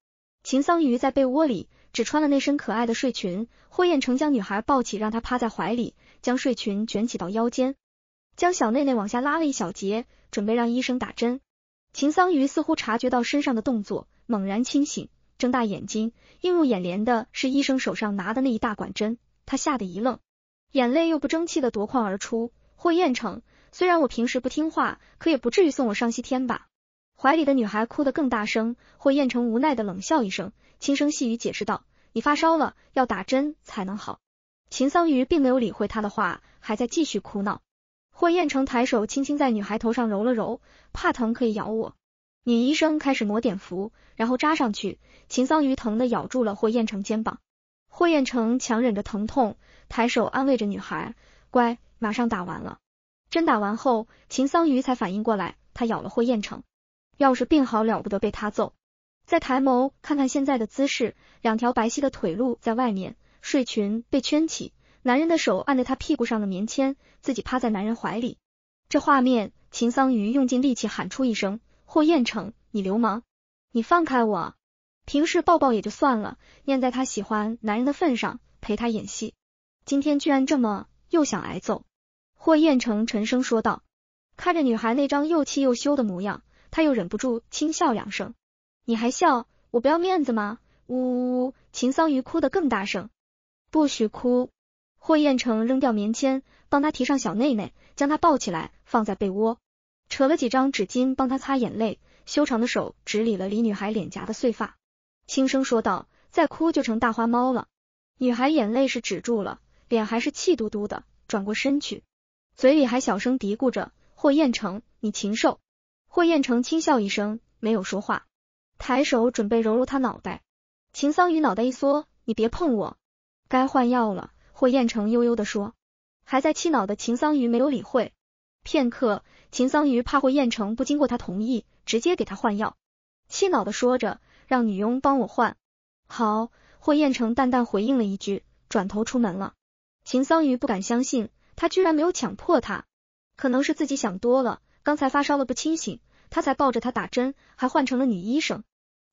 秦桑榆在被窝里只穿了那身可爱的睡裙，霍彦成将女孩抱起，让她趴在怀里，将睡裙卷起到腰间。将小内内往下拉了一小截，准备让医生打针。秦桑榆似乎察觉到身上的动作，猛然清醒，睁大眼睛，映入眼帘的是医生手上拿的那一大管针。他吓得一愣，眼泪又不争气的夺眶而出。霍彦成，虽然我平时不听话，可也不至于送我上西天吧？怀里的女孩哭得更大声。霍彦成无奈的冷笑一声，轻声细语解释道：“你发烧了，要打针才能好。”秦桑榆并没有理会他的话，还在继续哭闹。霍彦成抬手轻轻在女孩头上揉了揉，怕疼可以咬我。女医生开始抹碘伏，然后扎上去。秦桑榆疼的咬住了霍彦成肩膀，霍彦成强忍着疼痛，抬手安慰着女孩，乖，马上打完了。针打完后，秦桑榆才反应过来，他咬了霍彦成，要是病好了不得被他揍。再抬眸看看现在的姿势，两条白皙的腿露在外面，睡裙被圈起。男人的手按着他屁股上的棉签，自己趴在男人怀里，这画面，秦桑榆用尽力气喊出一声：“霍彦成，你流氓，你放开我！”平时抱抱也就算了，念在他喜欢男人的份上，陪他演戏，今天居然这么，又想挨揍。霍彦成沉声说道，看着女孩那张又气又羞的模样，他又忍不住轻笑两声：“你还笑？我不要面子吗？”呜呜，秦桑榆哭得更大声，不许哭！霍彦成扔掉棉签，帮他提上小内内，将他抱起来放在被窝，扯了几张纸巾帮他擦眼泪，修长的手指理了李女孩脸颊的碎发，轻声说道：“再哭就成大花猫了。”女孩眼泪是止住了，脸还是气嘟嘟的，转过身去，嘴里还小声嘀咕着：“霍彦成，你禽兽。”霍彦成轻笑一声，没有说话，抬手准备揉揉他脑袋，秦桑榆脑袋一缩：“你别碰我，该换药了。”霍彦成悠悠地说，还在气恼的秦桑榆没有理会。片刻，秦桑榆怕霍彦成不经过他同意直接给他换药，气恼的说着，让女佣帮我换。好，霍彦成淡淡回应了一句，转头出门了。秦桑榆不敢相信，他居然没有强迫他，可能是自己想多了，刚才发烧了不清醒，他才抱着他打针，还换成了女医生，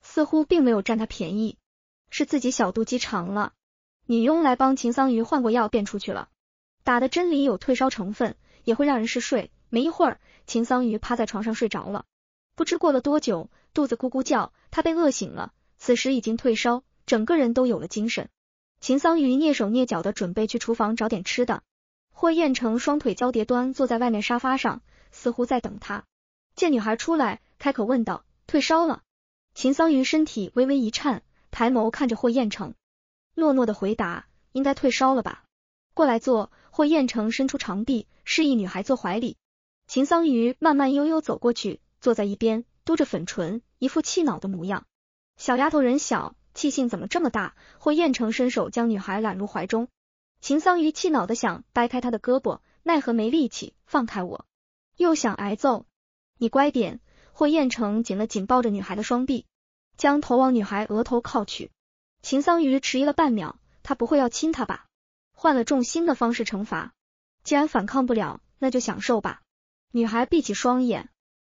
似乎并没有占他便宜，是自己小肚鸡肠了。女佣来帮秦桑榆换过药，便出去了。打的针里有退烧成分，也会让人嗜睡。没一会儿，秦桑榆趴在床上睡着了。不知过了多久，肚子咕咕叫，他被饿醒了。此时已经退烧，整个人都有了精神。秦桑榆蹑手蹑脚的准备去厨房找点吃的。霍彦成双腿交叠端坐在外面沙发上，似乎在等他。见女孩出来，开口问道：“退烧了？”秦桑榆身体微微一颤，抬眸看着霍彦成。诺诺的回答，应该退烧了吧？过来坐。霍彦成伸出长臂，示意女孩坐怀里。秦桑榆慢慢悠悠走过去，坐在一边，嘟着粉唇，一副气恼的模样。小丫头人小，气性怎么这么大？霍彦成伸手将女孩揽入怀中。秦桑榆气恼的想掰开她的胳膊，奈何没力气，放开我，又想挨揍。你乖点。霍彦成紧了紧抱着女孩的双臂，将头往女孩额头靠去。秦桑榆迟疑了半秒，他不会要亲他吧？换了重心的方式惩罚，既然反抗不了，那就享受吧。女孩闭起双眼，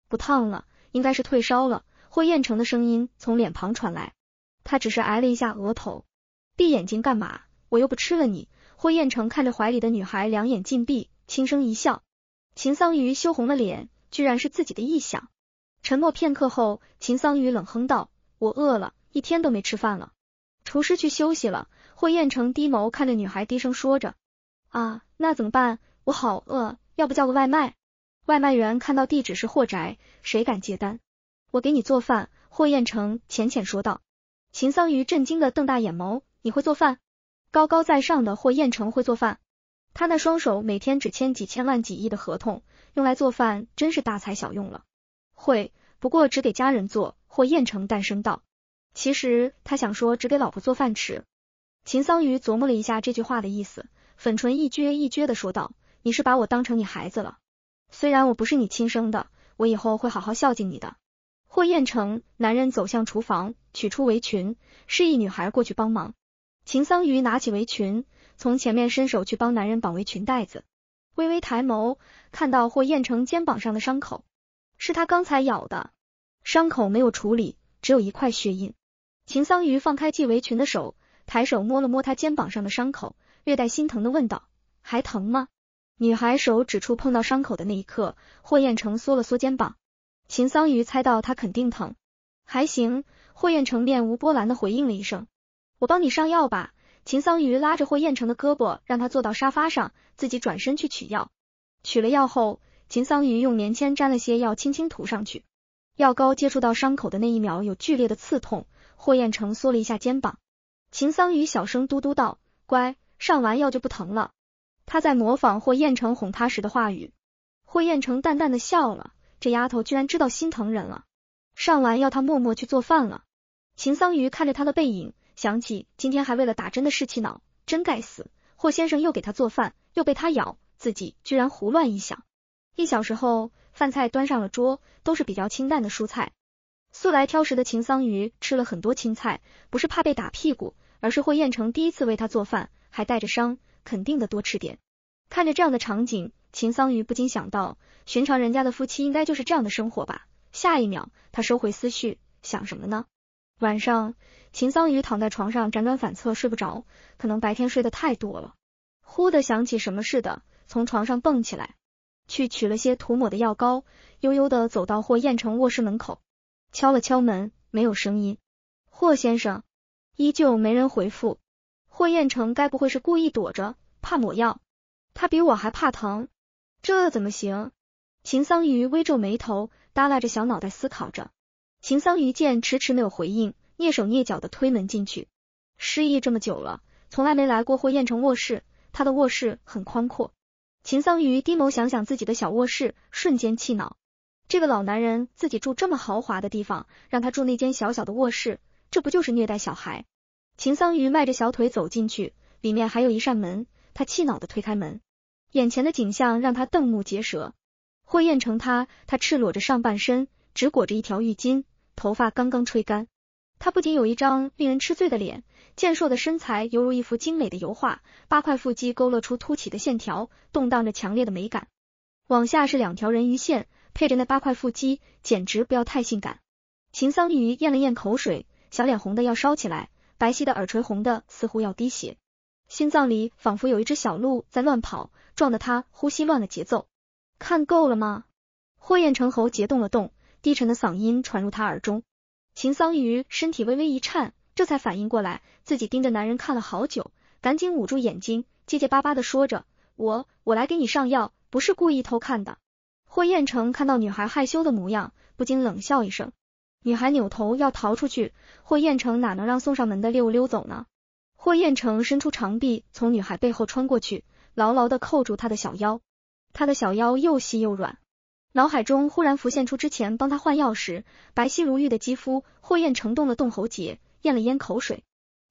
不烫了，应该是退烧了。霍彦成的声音从脸庞传来，他只是挨了一下额头，闭眼睛干嘛？我又不吃了你。霍彦成看着怀里的女孩，两眼紧闭，轻声一笑。秦桑榆羞红了脸，居然是自己的臆想。沉默片刻后，秦桑榆冷哼道：“我饿了，一天都没吃饭了。”厨师去休息了，霍彦成低眸看着女孩，低声说着：“啊，那怎么办？我好饿，要不叫个外卖？”外卖员看到地址是霍宅，谁敢接单？我给你做饭。”霍彦成浅浅说道。秦桑榆震惊的瞪大眼眸：“你会做饭？”高高在上的霍彦成会做饭？他那双手每天只签几千万、几亿的合同，用来做饭真是大材小用了。会，不过只给家人做。”霍彦成淡声道。其实他想说，只给老婆做饭吃。秦桑榆琢磨了一下这句话的意思，粉唇一撅一撅的说道：“你是把我当成你孩子了？虽然我不是你亲生的，我以后会好好孝敬你的。”霍彦成男人走向厨房，取出围裙，示意女孩过去帮忙。秦桑榆拿起围裙，从前面伸手去帮男人绑围裙带子，微微抬眸，看到霍彦成肩膀上的伤口，是他刚才咬的，伤口没有处理，只有一块血印。秦桑榆放开系围裙的手，抬手摸了摸他肩膀上的伤口，略带心疼的问道：“还疼吗？”女孩手指触碰到伤口的那一刻，霍彦成缩了缩肩膀。秦桑榆猜到他肯定疼，还行。霍彦成面无波澜的回应了一声：“我帮你上药吧。”秦桑榆拉着霍彦成的胳膊，让他坐到沙发上，自己转身去取药。取了药后，秦桑榆用棉签沾了些药，轻轻涂上去。药膏接触到伤口的那一秒，有剧烈的刺痛。霍彦成缩了一下肩膀，秦桑榆小声嘟嘟道：“乖，上完药就不疼了。”他在模仿霍彦成哄他时的话语。霍彦成淡淡的笑了，这丫头居然知道心疼人了。上完药，他默默去做饭了。秦桑榆看着他的背影，想起今天还为了打针的事气恼，真该死。霍先生又给他做饭，又被他咬，自己居然胡乱一想。一小时后，饭菜端上了桌，都是比较清淡的蔬菜。素来挑食的秦桑榆吃了很多青菜，不是怕被打屁股，而是霍彦成第一次为他做饭，还带着伤，肯定的多吃点。看着这样的场景，秦桑榆不禁想到，寻常人家的夫妻应该就是这样的生活吧。下一秒，他收回思绪，想什么呢？晚上，秦桑榆躺在床上辗转反侧，睡不着，可能白天睡得太多了。忽的想起什么似的，从床上蹦起来，去取了些涂抹的药膏，悠悠的走到霍彦成卧室门口。敲了敲门，没有声音。霍先生依旧没人回复。霍彦成该不会是故意躲着，怕抹药？他比我还怕疼，这怎么行？秦桑榆微皱眉头，耷拉着小脑袋思考着。秦桑榆见迟迟没有回应，蹑手蹑脚的推门进去。失忆这么久了，从来没来过霍彦成卧室。他的卧室很宽阔。秦桑榆低眸想想自己的小卧室，瞬间气恼。这个老男人自己住这么豪华的地方，让他住那间小小的卧室，这不就是虐待小孩？秦桑榆迈着小腿走进去，里面还有一扇门。他气恼的推开门，眼前的景象让他瞪目结舌。霍彦成，他他赤裸着上半身，只裹着一条浴巾，头发刚刚吹干。他不仅有一张令人吃醉的脸，健硕的身材犹如一幅精美的油画，八块腹肌勾勒出凸起的线条，动荡着强烈的美感。往下是两条人鱼线。配着那八块腹肌，简直不要太性感。秦桑榆咽了咽口水，小脸红的要烧起来，白皙的耳垂红的似乎要滴血，心脏里仿佛有一只小鹿在乱跑，撞得他呼吸乱了节奏。看够了吗？霍彦成喉结动了动，低沉的嗓音传入他耳中。秦桑榆身体微微一颤，这才反应过来自己盯着男人看了好久，赶紧捂住眼睛，结结巴巴的说着：“我我来给你上药，不是故意偷看的。”霍彦成看到女孩害羞的模样，不禁冷笑一声。女孩扭头要逃出去，霍彦成哪能让送上门的猎物溜走呢？霍彦成伸出长臂，从女孩背后穿过去，牢牢的扣住她的小腰。他的小腰又细又软，脑海中忽然浮现出之前帮他换药时白皙如玉的肌肤。霍彦成动了动喉结，咽了咽口水。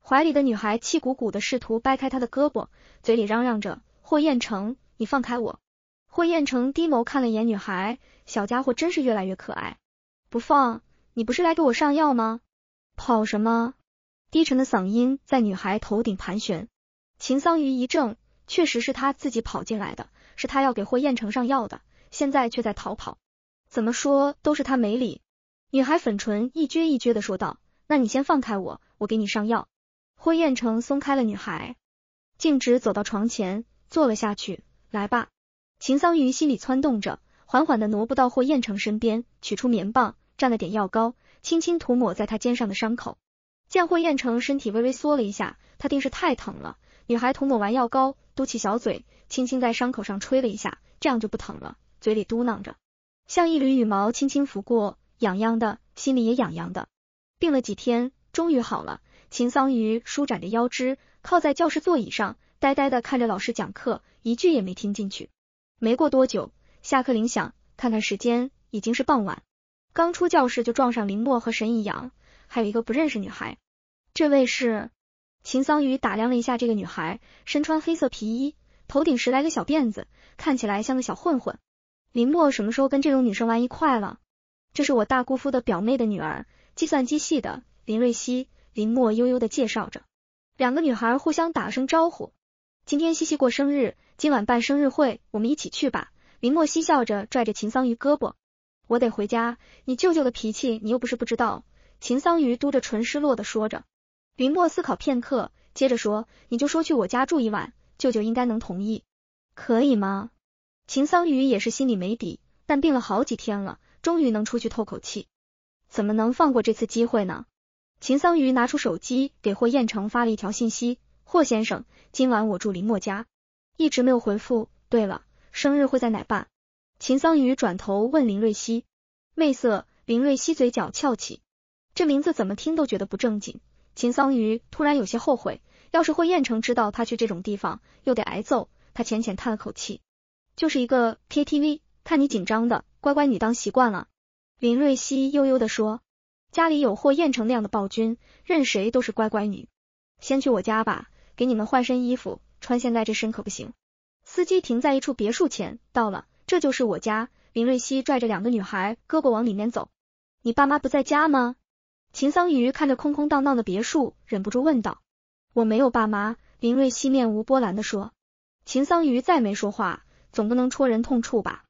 怀里的女孩气鼓鼓的试图掰开他的胳膊，嘴里嚷嚷着：“霍彦成，你放开我！”霍彦成低眸看了眼女孩，小家伙真是越来越可爱。不放你不是来给我上药吗？跑什么？低沉的嗓音在女孩头顶盘旋。秦桑榆一怔，确实是他自己跑进来的，是他要给霍彦成上药的，现在却在逃跑，怎么说都是他没理。女孩粉唇一撅一撅的说道：“那你先放开我，我给你上药。”霍彦成松开了女孩，径直走到床前坐了下去，来吧。秦桑榆心里窜动着，缓缓地挪步到霍彦成身边，取出棉棒，蘸了点药膏，轻轻涂抹在他肩上的伤口。见霍彦成身体微微缩了一下，他定是太疼了。女孩涂抹完药膏，嘟起小嘴，轻轻在伤口上吹了一下，这样就不疼了。嘴里嘟囔着，像一缕羽毛轻轻拂过，痒痒的，心里也痒痒的。病了几天，终于好了。秦桑榆舒展着腰肢，靠在教室座椅上，呆呆地看着老师讲课，一句也没听进去。没过多久，下课铃响，看看时间，已经是傍晚。刚出教室就撞上林墨和沈一阳，还有一个不认识女孩。这位是秦桑宇打量了一下这个女孩，身穿黑色皮衣，头顶十来个小辫子，看起来像个小混混。林墨什么时候跟这种女生玩一块了？这是我大姑父的表妹的女儿，计算机系的林瑞熙。林墨悠悠的介绍着，两个女孩互相打了声招呼。今天西西过生日。今晚办生日会，我们一起去吧。林墨嬉笑着拽着秦桑榆胳膊，我得回家。你舅舅的脾气，你又不是不知道。秦桑榆嘟着唇，失落的说着。林墨思考片刻，接着说：“你就说去我家住一晚，舅舅应该能同意，可以吗？”秦桑榆也是心里没底，但病了好几天了，终于能出去透口气，怎么能放过这次机会呢？秦桑榆拿出手机给霍彦成发了一条信息：霍先生，今晚我住林墨家。一直没有回复。对了，生日会在哪办？秦桑榆转头问林瑞熙，媚色。林瑞熙嘴角翘起，这名字怎么听都觉得不正经。秦桑榆突然有些后悔，要是霍彦成知道他去这种地方，又得挨揍。他浅浅叹了口气，就是一个 K T V，看你紧张的乖乖女当习惯了。林瑞熙悠悠地说，家里有霍彦成那样的暴君，任谁都是乖乖女。先去我家吧，给你们换身衣服。穿现在这身可不行。司机停在一处别墅前，到了，这就是我家。林瑞熙拽着两个女孩胳膊往里面走。你爸妈不在家吗？秦桑榆看着空空荡荡的别墅，忍不住问道。我没有爸妈，林瑞熙面无波澜的说。秦桑榆再没说话，总不能戳人痛处吧？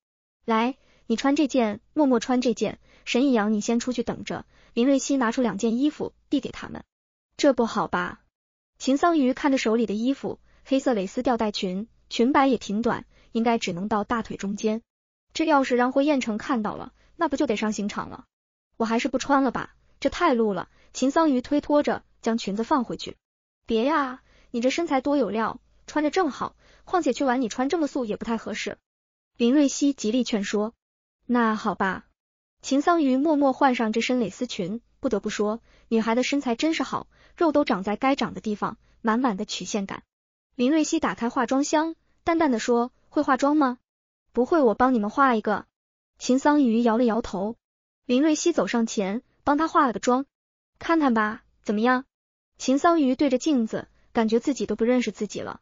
来，你穿这件，默默穿这件，沈以阳，你先出去等着。林瑞熙拿出两件衣服递给他们。这不好吧？秦桑榆看着手里的衣服。黑色蕾丝吊带裙，裙摆也挺短，应该只能到大腿中间。这要是让霍彦成看到了，那不就得上刑场了？我还是不穿了吧，这太露了。秦桑榆推脱着将裙子放回去。别呀，你这身材多有料，穿着正好。况且去玩你穿这么素也不太合适。林瑞熙极力劝说。那好吧，秦桑榆默默换上这身蕾丝裙。不得不说，女孩的身材真是好，肉都长在该长的地方，满满的曲线感。林瑞熙打开化妆箱，淡淡的说：“会化妆吗？不会，我帮你们化一个。”秦桑榆摇了摇头，林瑞熙走上前，帮他化了个妆，看看吧，怎么样？秦桑榆对着镜子，感觉自己都不认识自己了。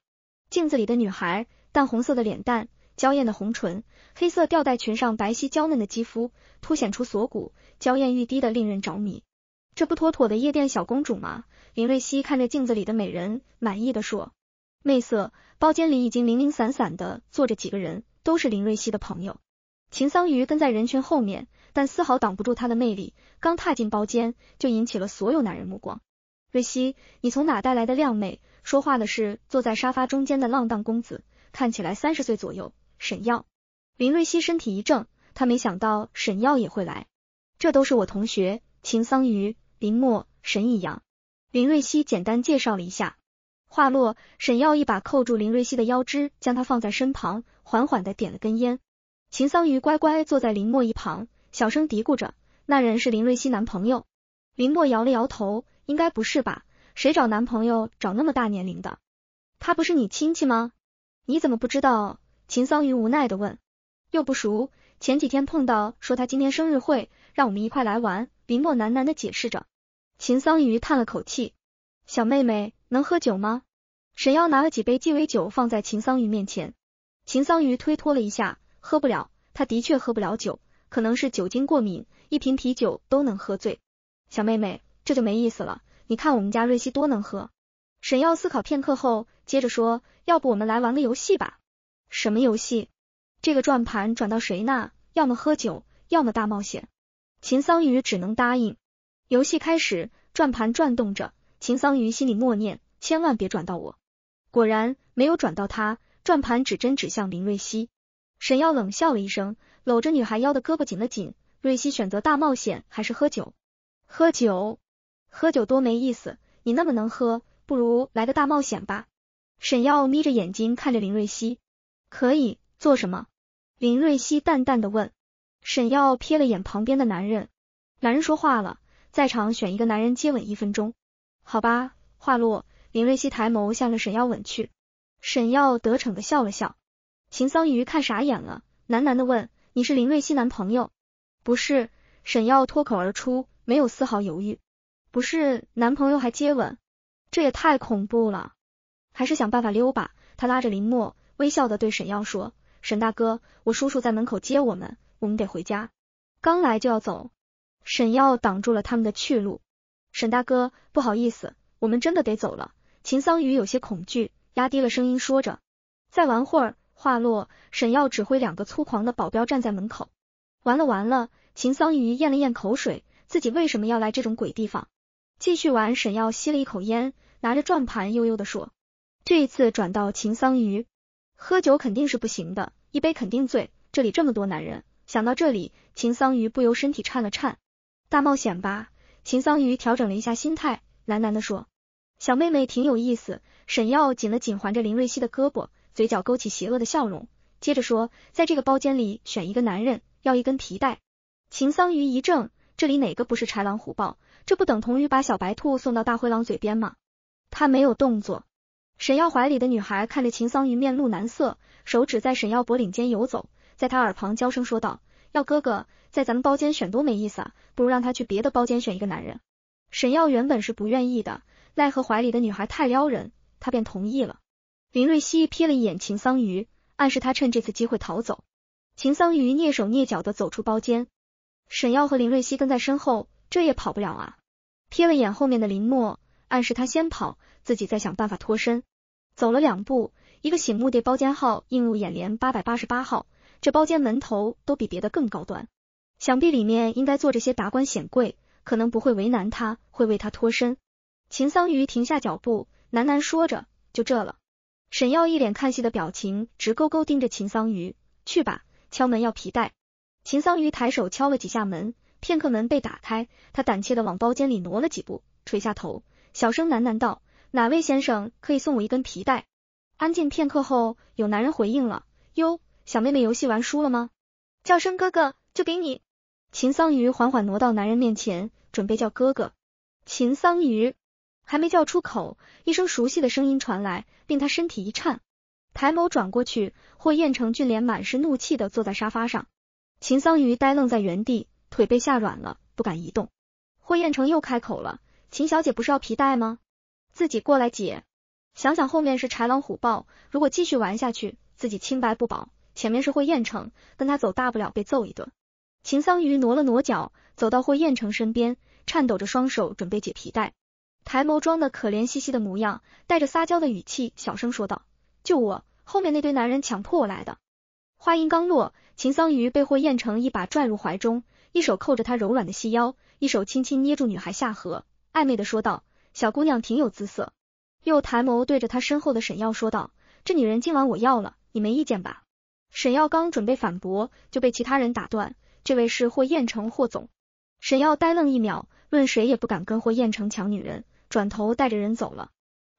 镜子里的女孩，淡红色的脸蛋，娇艳的红唇，黑色吊带裙上白皙娇嫩的肌肤，凸显出锁骨，娇艳欲滴的，令人着迷。这不妥妥的夜店小公主吗？林瑞熙看着镜子里的美人，满意的说。媚色包间里已经零零散散的坐着几个人，都是林瑞熙的朋友。秦桑榆跟在人群后面，但丝毫挡不住他的魅力。刚踏进包间，就引起了所有男人目光。瑞熙，你从哪带来的靓妹？说话的是坐在沙发中间的浪荡公子，看起来三十岁左右。沈耀，林瑞熙身体一怔，他没想到沈耀也会来。这都是我同学，秦桑榆、林墨、沈以阳。林瑞熙简单介绍了一下。话落，沈耀一把扣住林瑞熙的腰肢，将她放在身旁，缓缓的点了根烟。秦桑榆乖乖坐在林墨一旁，小声嘀咕着：“那人是林瑞熙男朋友？”林墨摇了摇头：“应该不是吧？谁找男朋友找那么大年龄的？他不是你亲戚吗？你怎么不知道？”秦桑榆无奈的问：“又不熟，前几天碰到，说他今天生日会，让我们一块来玩。”林墨喃喃的解释着。秦桑榆叹了口气：“小妹妹。”能喝酒吗？沈耀拿了几杯鸡尾酒放在秦桑榆面前，秦桑榆推脱了一下，喝不了。他的确喝不了酒，可能是酒精过敏，一瓶啤酒都能喝醉。小妹妹，这就没意思了。你看我们家瑞希多能喝。沈耀思考片刻后，接着说：“要不我们来玩个游戏吧？什么游戏？这个转盘转到谁那？要么喝酒，要么大冒险。”秦桑榆只能答应。游戏开始，转盘转动着。秦桑榆心里默念：千万别转到我。果然没有转到他，转盘指针指向林瑞熙。沈耀冷笑了一声，搂着女孩腰的胳膊紧了紧。瑞熙选择大冒险还是喝酒？喝酒？喝酒多没意思。你那么能喝，不如来个大冒险吧。沈耀眯着眼睛看着林瑞熙，可以做什么？林瑞熙淡淡的问。沈耀瞥了眼旁边的男人，男人说话了，在场选一个男人接吻一分钟。好吧，话落，林瑞熙抬眸向着沈耀吻去，沈耀得逞的笑了笑。秦桑榆看傻眼了，喃喃的问：“你是林瑞熙男朋友？”不是，沈耀脱口而出，没有丝毫犹豫。不是男朋友还接吻，这也太恐怖了。还是想办法溜吧。他拉着林墨，微笑的对沈耀说：“沈大哥，我叔叔在门口接我们，我们得回家。刚来就要走。”沈耀挡住了他们的去路。沈大哥，不好意思，我们真的得走了。秦桑榆有些恐惧，压低了声音说着：“再玩会。”话落，沈耀指挥两个粗狂的保镖站在门口。完了完了！秦桑榆咽了咽口水，自己为什么要来这种鬼地方？继续玩。沈耀吸了一口烟，拿着转盘悠悠的说：“这一次转到秦桑榆，喝酒肯定是不行的，一杯肯定醉。这里这么多男人。”想到这里，秦桑榆不由身体颤了颤。大冒险吧。秦桑榆调整了一下心态，喃喃地说：“小妹妹挺有意思。”沈耀紧了紧环着林瑞熙的胳膊，嘴角勾起邪恶的笑容，接着说：“在这个包间里选一个男人，要一根皮带。”秦桑榆一怔，这里哪个不是豺狼虎豹？这不等同于把小白兔送到大灰狼嘴边吗？他没有动作。沈耀怀里的女孩看着秦桑榆，面露难色，手指在沈耀脖领间游走，在他耳旁娇声说道：“要哥哥。”在咱们包间选多没意思，啊，不如让他去别的包间选一个男人。沈耀原本是不愿意的，奈何怀里的女孩太撩人，他便同意了。林瑞熙瞥了一眼秦桑榆，暗示他趁这次机会逃走。秦桑榆蹑手蹑脚的走出包间，沈耀和林瑞熙跟在身后，这也跑不了。啊。瞥了眼后面的林墨，暗示他先跑，自己再想办法脱身。走了两步，一个醒目的包间号映入眼帘，八百八十八号。这包间门头都比别的更高端。想必里面应该坐着些达官显贵，可能不会为难他，会为他脱身。秦桑榆停下脚步，喃喃说着：“就这了。”沈耀一脸看戏的表情，直勾勾盯着秦桑榆：“去吧，敲门要皮带。”秦桑榆抬手敲了几下门，片刻门被打开，他胆怯的往包间里挪了几步，垂下头，小声喃喃道：“哪位先生可以送我一根皮带？”安静片刻后，有男人回应了：“哟，小妹妹，游戏玩输了吗？叫声哥哥，就给你。”秦桑榆缓缓挪到男人面前，准备叫哥哥。秦桑榆还没叫出口，一声熟悉的声音传来，令他身体一颤，抬眸转过去，霍彦成俊脸满是怒气的坐在沙发上。秦桑榆呆愣在原地，腿被吓软了，不敢移动。霍彦成又开口了：“秦小姐不是要皮带吗？自己过来解。”想想后面是豺狼虎豹，如果继续玩下去，自己清白不保。前面是霍彦成，跟他走，大不了被揍一顿。秦桑榆挪了挪脚，走到霍彦成身边，颤抖着双手准备解皮带，抬眸装的可怜兮兮的模样，带着撒娇的语气小声说道：“救我！后面那堆男人强迫我来的。”话音刚落，秦桑榆被霍彦成一把拽入怀中，一手扣着他柔软的细腰，一手轻轻捏住女孩下颌，暧昧的说道：“小姑娘挺有姿色。”又抬眸对着他身后的沈耀说道：“这女人今晚我要了，你没意见吧？”沈耀刚准备反驳，就被其他人打断。这位是霍彦成，霍总。沈耀呆愣一秒，论谁也不敢跟霍彦成抢女人，转头带着人走了。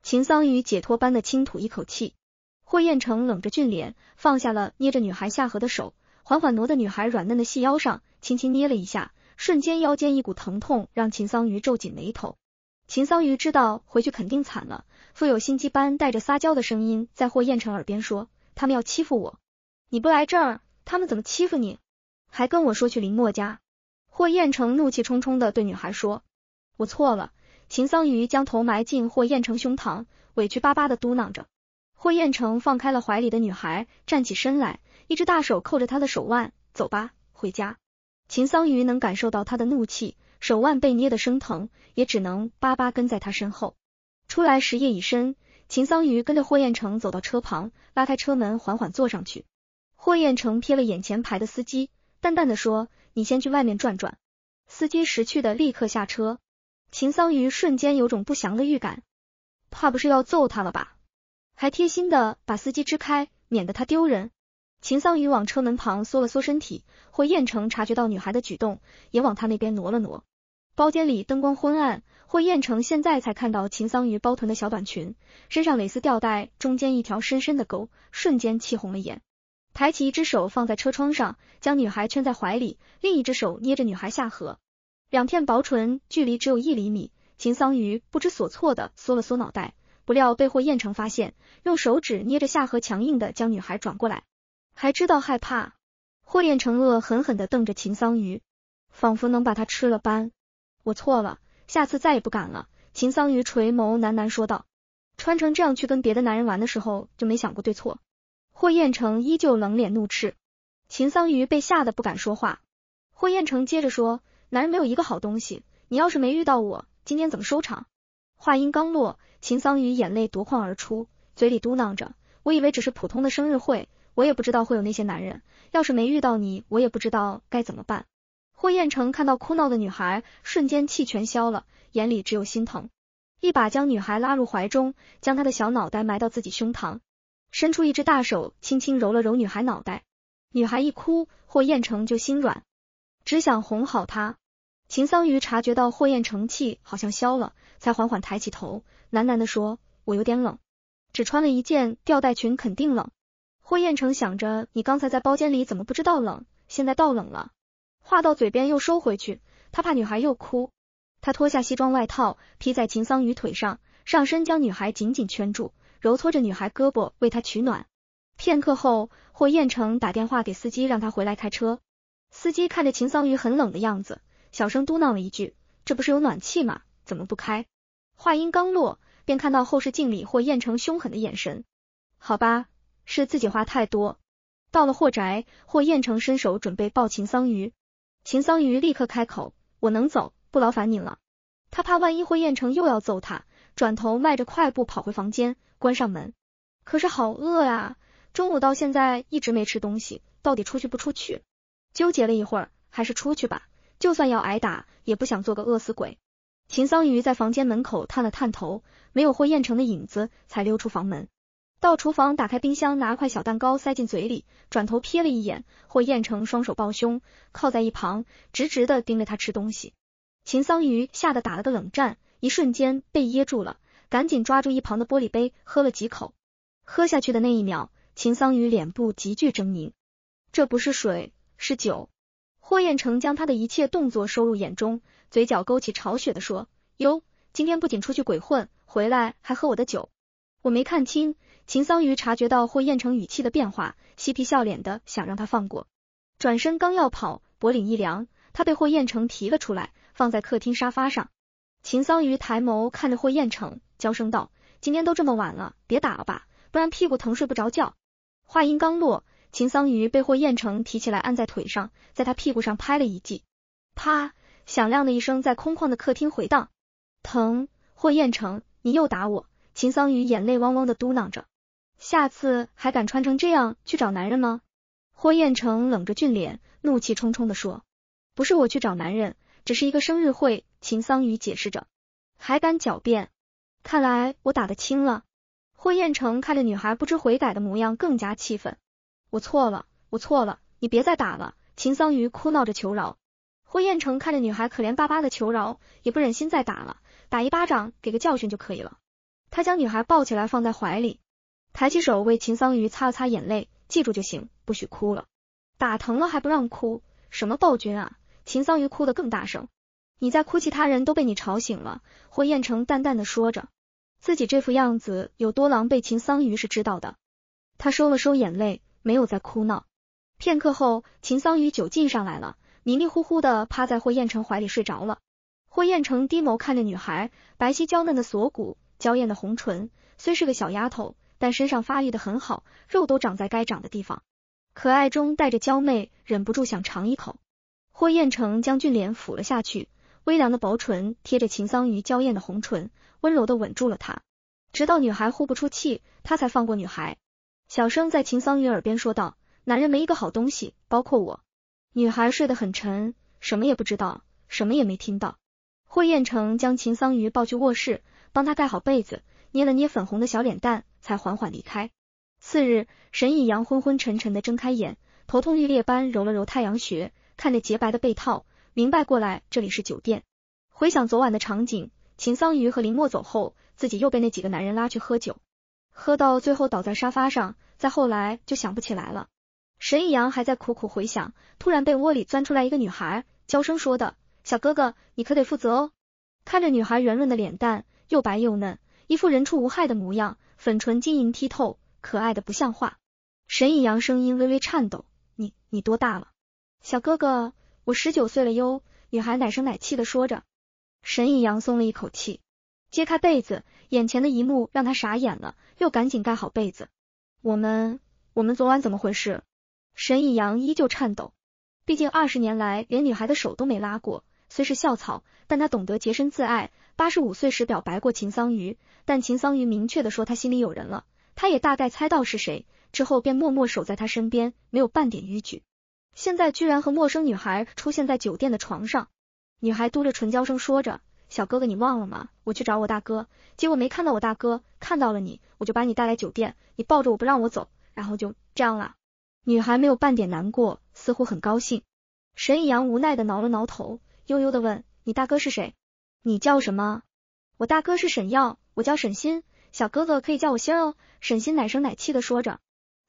秦桑榆解脱般的轻吐一口气，霍彦成冷着俊脸，放下了捏着女孩下颌的手，缓缓挪在女孩软嫩的细腰上，轻轻捏了一下，瞬间腰间一股疼痛让秦桑榆皱紧眉头。秦桑榆知道回去肯定惨了，富有心机般带着撒娇的声音在霍彦成耳边说：“他们要欺负我，你不来这儿，他们怎么欺负你？”还跟我说去林墨家，霍彦成怒气冲冲的对女孩说：“我错了。”秦桑榆将头埋进霍彦成胸膛，委屈巴巴的嘟囔着。霍彦成放开了怀里的女孩，站起身来，一只大手扣着她的手腕：“走吧，回家。”秦桑榆能感受到他的怒气，手腕被捏得生疼，也只能巴巴跟在他身后。出来时夜已深，秦桑榆跟着霍彦成走到车旁，拉开车门，缓缓坐上去。霍彦成瞥了眼前排的司机。淡淡的说：“你先去外面转转。”司机识趣的立刻下车。秦桑榆瞬间有种不祥的预感，怕不是要揍他了吧？还贴心的把司机支开，免得他丢人。秦桑榆往车门旁缩了缩身体。霍彦成察觉到女孩的举动，也往他那边挪了挪。包间里灯光昏暗，霍彦成现在才看到秦桑榆包臀的小短裙，身上蕾丝吊带中间一条深深的沟，瞬间气红了眼。抬起一只手放在车窗上，将女孩圈在怀里，另一只手捏着女孩下颌，两片薄唇距离只有一厘米。秦桑榆不知所措的缩了缩脑袋，不料被霍彦成发现，用手指捏着下颌，强硬的将女孩转过来，还知道害怕。霍彦成恶狠狠的瞪着秦桑榆，仿佛能把他吃了般。我错了，下次再也不敢了。秦桑榆垂眸喃喃说道，穿成这样去跟别的男人玩的时候，就没想过对错。霍彦成依旧冷脸怒斥，秦桑榆被吓得不敢说话。霍彦成接着说：“男人没有一个好东西，你要是没遇到我，今天怎么收场？”话音刚落，秦桑榆眼泪夺眶而出，嘴里嘟囔着：“我以为只是普通的生日会，我也不知道会有那些男人。要是没遇到你，我也不知道该怎么办。”霍彦成看到哭闹的女孩，瞬间气全消了，眼里只有心疼，一把将女孩拉入怀中，将她的小脑袋埋到自己胸膛。伸出一只大手，轻轻揉了揉女孩脑袋。女孩一哭，霍彦成就心软，只想哄好她。秦桑榆察觉到霍彦成气好像消了，才缓缓抬起头，喃喃地说：“我有点冷，只穿了一件吊带裙，肯定冷。”霍彦成想着你刚才在包间里怎么不知道冷，现在倒冷了。话到嘴边又收回去，他怕女孩又哭。他脱下西装外套，披在秦桑榆腿上，上身将女孩紧紧圈住。揉搓着女孩胳膊为她取暖，片刻后，霍彦成打电话给司机让他回来开车。司机看着秦桑榆很冷的样子，小声嘟囔了一句：“这不是有暖气吗？怎么不开？”话音刚落，便看到后视镜里霍彦成凶狠的眼神。好吧，是自己话太多。到了霍宅，霍彦成伸手准备抱秦桑榆，秦桑榆立刻开口：“我能走，不劳烦您了。”他怕万一霍彦成又要揍他。转头迈着快步跑回房间，关上门。可是好饿啊，中午到现在一直没吃东西，到底出去不出去？纠结了一会儿，还是出去吧，就算要挨打，也不想做个饿死鬼。秦桑榆在房间门口探了探头，没有霍彦成的影子，才溜出房门，到厨房打开冰箱，拿块小蛋糕塞进嘴里，转头瞥了一眼霍彦成，双手抱胸，靠在一旁，直直的盯着他吃东西。秦桑榆吓得打了个冷战。一瞬间被噎住了，赶紧抓住一旁的玻璃杯，喝了几口。喝下去的那一秒，秦桑榆脸部急剧狰狞。这不是水，是酒。霍彦成将他的一切动作收入眼中，嘴角勾起嘲穴的说：“哟，今天不仅出去鬼混，回来还喝我的酒，我没看清。”秦桑榆察觉到霍彦成语气的变化，嬉皮笑脸的想让他放过，转身刚要跑，脖领一凉，他被霍彦成提了出来，放在客厅沙发上。秦桑榆抬眸看着霍彦成，娇声道：“今天都这么晚了，别打了吧，不然屁股疼，睡不着觉。”话音刚落，秦桑榆被霍彦成提起来按在腿上，在他屁股上拍了一记，啪，响亮的一声在空旷的客厅回荡。疼！霍彦成，你又打我！秦桑榆眼泪汪汪的嘟囔着：“下次还敢穿成这样去找男人吗？”霍彦成冷着俊脸，怒气冲冲的说：“不是我去找男人，只是一个生日会。”秦桑榆解释着，还敢狡辩？看来我打得轻了。霍彦成看着女孩不知悔改的模样，更加气愤。我错了，我错了，你别再打了！秦桑榆哭闹着求饶。霍彦成看着女孩可怜巴巴的求饶，也不忍心再打了，打一巴掌给个教训就可以了。他将女孩抱起来放在怀里，抬起手为秦桑榆擦了擦眼泪，记住就行，不许哭了。打疼了还不让哭，什么暴君啊！秦桑榆哭得更大声。你在哭，其他人都被你吵醒了。霍彦成淡淡的说着，自己这副样子有多狼狈，秦桑榆是知道的。他收了收眼泪，没有再哭闹。片刻后，秦桑榆酒劲上来了，迷迷糊糊的趴在霍彦成怀里睡着了。霍彦成低眸看着女孩白皙娇嫩的锁骨，娇艳的红唇，虽是个小丫头，但身上发育的很好，肉都长在该长的地方，可爱中带着娇媚，忍不住想尝一口。霍彦成将俊脸抚了下去。微凉的薄唇贴着秦桑榆娇艳的红唇，温柔的吻住了她，直到女孩呼不出气，他才放过女孩。小声在秦桑榆耳边说道：“男人没一个好东西，包括我。”女孩睡得很沉，什么也不知道，什么也没听到。霍彦成将秦桑榆抱去卧室，帮她盖好被子，捏了捏粉红的小脸蛋，才缓缓离开。次日，沈以阳昏昏沉沉的睁开眼，头痛欲裂般揉了揉太阳穴，看着洁白的被套。明白过来，这里是酒店。回想昨晚的场景，秦桑榆和林墨走后，自己又被那几个男人拉去喝酒，喝到最后倒在沙发上，再后来就想不起来了。沈以阳还在苦苦回想，突然被窝里钻出来一个女孩，娇声说：“的小哥哥，你可得负责哦。”看着女孩圆润的脸蛋，又白又嫩，一副人畜无害的模样，粉唇晶莹剔透，可爱的不像话。沈以阳声音微微颤抖：“你你多大了，小哥哥？”我十九岁了哟，女孩奶声奶气的说着。沈以阳松了一口气，揭开被子，眼前的一幕让他傻眼了，又赶紧盖好被子。我们，我们昨晚怎么回事？沈以阳依旧颤抖，毕竟二十年来连女孩的手都没拉过。虽是校草，但他懂得洁身自爱。八十五岁时表白过秦桑榆，但秦桑榆明确的说他心里有人了，他也大概猜到是谁，之后便默默守在他身边，没有半点逾矩。现在居然和陌生女孩出现在酒店的床上，女孩嘟着唇，娇声说着：“小哥哥，你忘了吗？我去找我大哥，结果没看到我大哥，看到了你，我就把你带来酒店。你抱着我不让我走，然后就这样了。”女孩没有半点难过，似乎很高兴。沈以阳无奈的挠了挠头，悠悠的问：“你大哥是谁？你叫什么？”“我大哥是沈耀，我叫沈欣。小哥哥可以叫我欣哦。”沈欣奶声奶气的说着。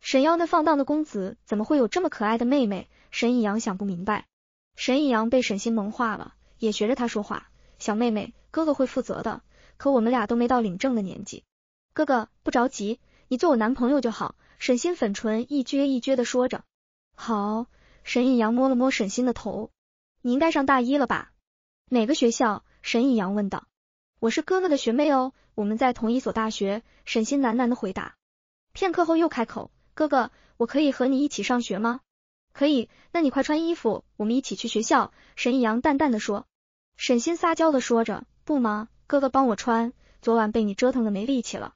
沈耀那放荡的公子，怎么会有这么可爱的妹妹？沈以阳想不明白，沈以阳被沈欣萌化了，也学着他说话。小妹妹，哥哥会负责的，可我们俩都没到领证的年纪。哥哥不着急，你做我男朋友就好。沈欣粉唇一撅一撅的说着。好，沈以阳摸了摸沈欣的头。你应该上大一了吧？哪个学校？沈以阳问道。我是哥哥的学妹哦，我们在同一所大学。沈欣喃喃的回答，片刻后又开口：“哥哥，我可以和你一起上学吗？”可以，那你快穿衣服，我们一起去学校。”沈以阳淡淡的说。沈心撒娇的说着：“不嘛，哥哥帮我穿，昨晚被你折腾的没力气了。”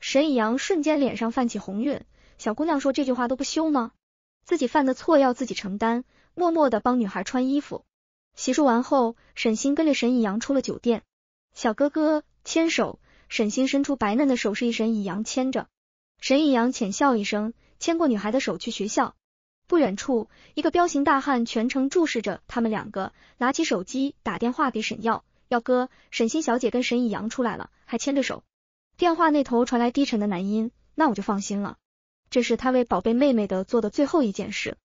沈以阳瞬间脸上泛起红晕。小姑娘说这句话都不羞吗？自己犯的错要自己承担。默默的帮女孩穿衣服。洗漱完后，沈欣跟着沈以阳出了酒店。小哥哥牵手，沈星伸出白嫩的手，示意沈以阳牵着。沈以阳浅笑一声，牵过女孩的手去学校。不远处，一个彪形大汉全程注视着他们两个，拿起手机打电话给沈耀耀哥：“沈欣小姐跟沈以阳出来了，还牵着手。”电话那头传来低沉的男音：“那我就放心了。”这是他为宝贝妹妹的做的最后一件事。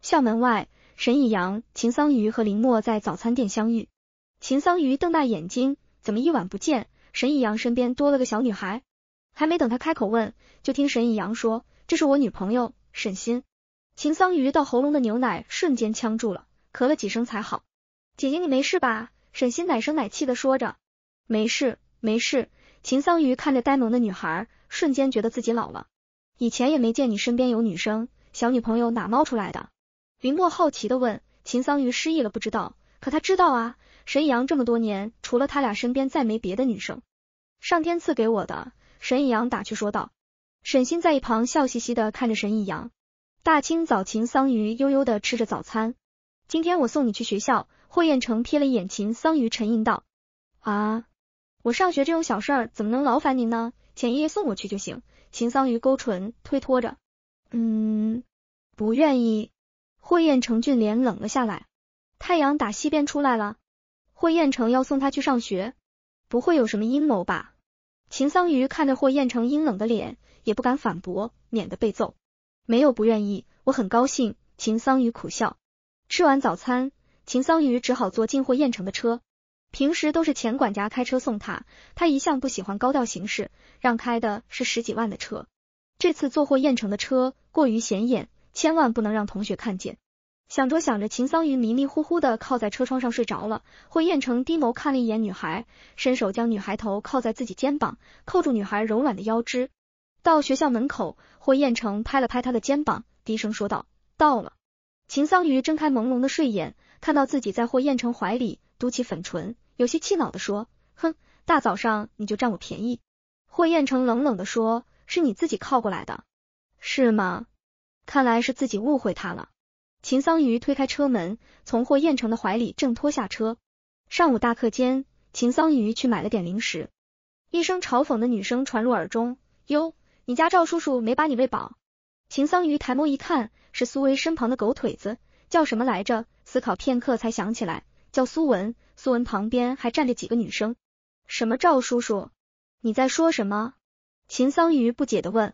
校门外，沈以阳、秦桑榆和林墨在早餐店相遇。秦桑榆瞪大眼睛：“怎么一晚不见，沈以阳身边多了个小女孩？”还没等他开口问，就听沈以阳说：“这是我女朋友，沈心。”秦桑榆到喉咙的牛奶瞬间呛住了，咳了几声才好。姐姐，你没事吧？沈心奶声奶气的说着。没事，没事。秦桑榆看着呆萌的女孩，瞬间觉得自己老了。以前也没见你身边有女生，小女朋友哪冒出来的？林墨好奇的问。秦桑榆失忆了，不知道，可他知道啊。沈阳这么多年，除了他俩身边，再没别的女生。上天赐给我的，沈以阳打趣说道。沈心在一旁笑嘻嘻的看着沈以阳。大清早，秦桑榆悠悠的吃着早餐。今天我送你去学校。霍彦成瞥了一眼秦桑榆，沉吟道：“啊，我上学这种小事，怎么能劳烦您呢？钱爷爷送我去就行。”秦桑榆勾唇推脱着：“嗯，不愿意。”霍彦成俊脸冷了下来。太阳打西边出来了。霍彦成要送他去上学，不会有什么阴谋吧？秦桑榆看着霍彦成阴冷的脸，也不敢反驳，免得被揍。没有不愿意，我很高兴。秦桑榆苦笑。吃完早餐，秦桑榆只好坐进货燕城的车。平时都是钱管家开车送他，他一向不喜欢高调行事，让开的是十几万的车。这次坐霍燕城的车过于显眼，千万不能让同学看见。想着想着，秦桑榆迷迷糊糊的靠在车窗上睡着了。霍燕城低眸看了一眼女孩，伸手将女孩头靠在自己肩膀，扣住女孩柔软的腰肢。到学校门口，霍彦成拍了拍他的肩膀，低声说道：“到了。”秦桑榆睁开朦胧的睡眼，看到自己在霍彦成怀里，嘟起粉唇，有些气恼的说：“哼，大早上你就占我便宜。”霍彦成冷冷的说：“是你自己靠过来的，是吗？”看来是自己误会他了。秦桑榆推开车门，从霍彦成的怀里挣脱下车。上午大课间，秦桑榆去买了点零食，一声嘲讽的女声传入耳中：“哟。”你家赵叔叔没把你喂饱？秦桑榆抬眸一看，是苏薇身旁的狗腿子，叫什么来着？思考片刻才想起来，叫苏文。苏文旁边还站着几个女生。什么赵叔叔？你在说什么？秦桑榆不解的问。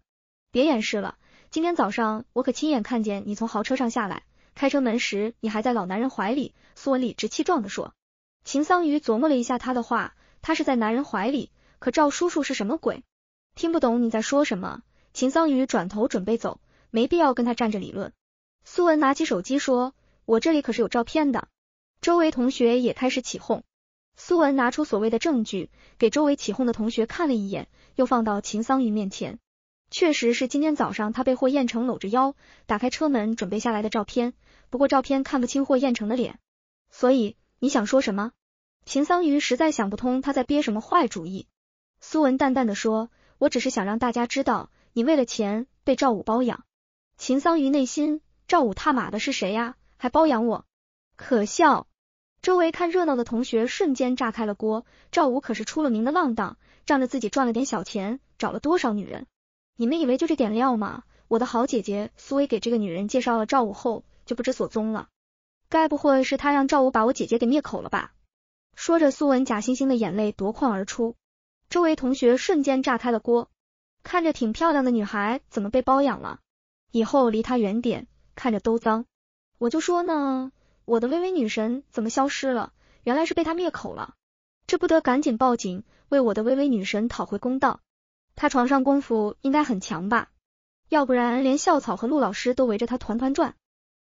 别掩饰了，今天早上我可亲眼看见你从豪车上下来，开车门时你还在老男人怀里。苏文理直气壮的说。秦桑榆琢磨了一下他的话，他是在男人怀里，可赵叔叔是什么鬼？听不懂你在说什么？秦桑榆转头准备走，没必要跟他站着理论。苏文拿起手机说：“我这里可是有照片的。”周围同学也开始起哄。苏文拿出所谓的证据，给周围起哄的同学看了一眼，又放到秦桑榆面前。确实是今天早上他被霍彦成搂着腰打开车门准备下来的照片，不过照片看不清霍彦成的脸。所以你想说什么？秦桑榆实在想不通他在憋什么坏主意。苏文淡淡的说。我只是想让大家知道，你为了钱被赵武包养。秦桑于内心，赵武踏马的是谁呀？还包养我，可笑！周围看热闹的同学瞬间炸开了锅。赵武可是出了名的浪荡，仗着自己赚了点小钱，找了多少女人？你们以为就这点料吗？我的好姐姐苏薇给这个女人介绍了赵武后，就不知所踪了。该不会是他让赵武把我姐姐给灭口了吧？说着，苏文假惺惺的眼泪夺眶而出。周围同学瞬间炸开了锅，看着挺漂亮的女孩怎么被包养了？以后离她远点，看着都脏。我就说呢，我的微微女神怎么消失了？原来是被他灭口了，这不得赶紧报警，为我的微微女神讨回公道。他床上功夫应该很强吧？要不然连校草和陆老师都围着他团团转。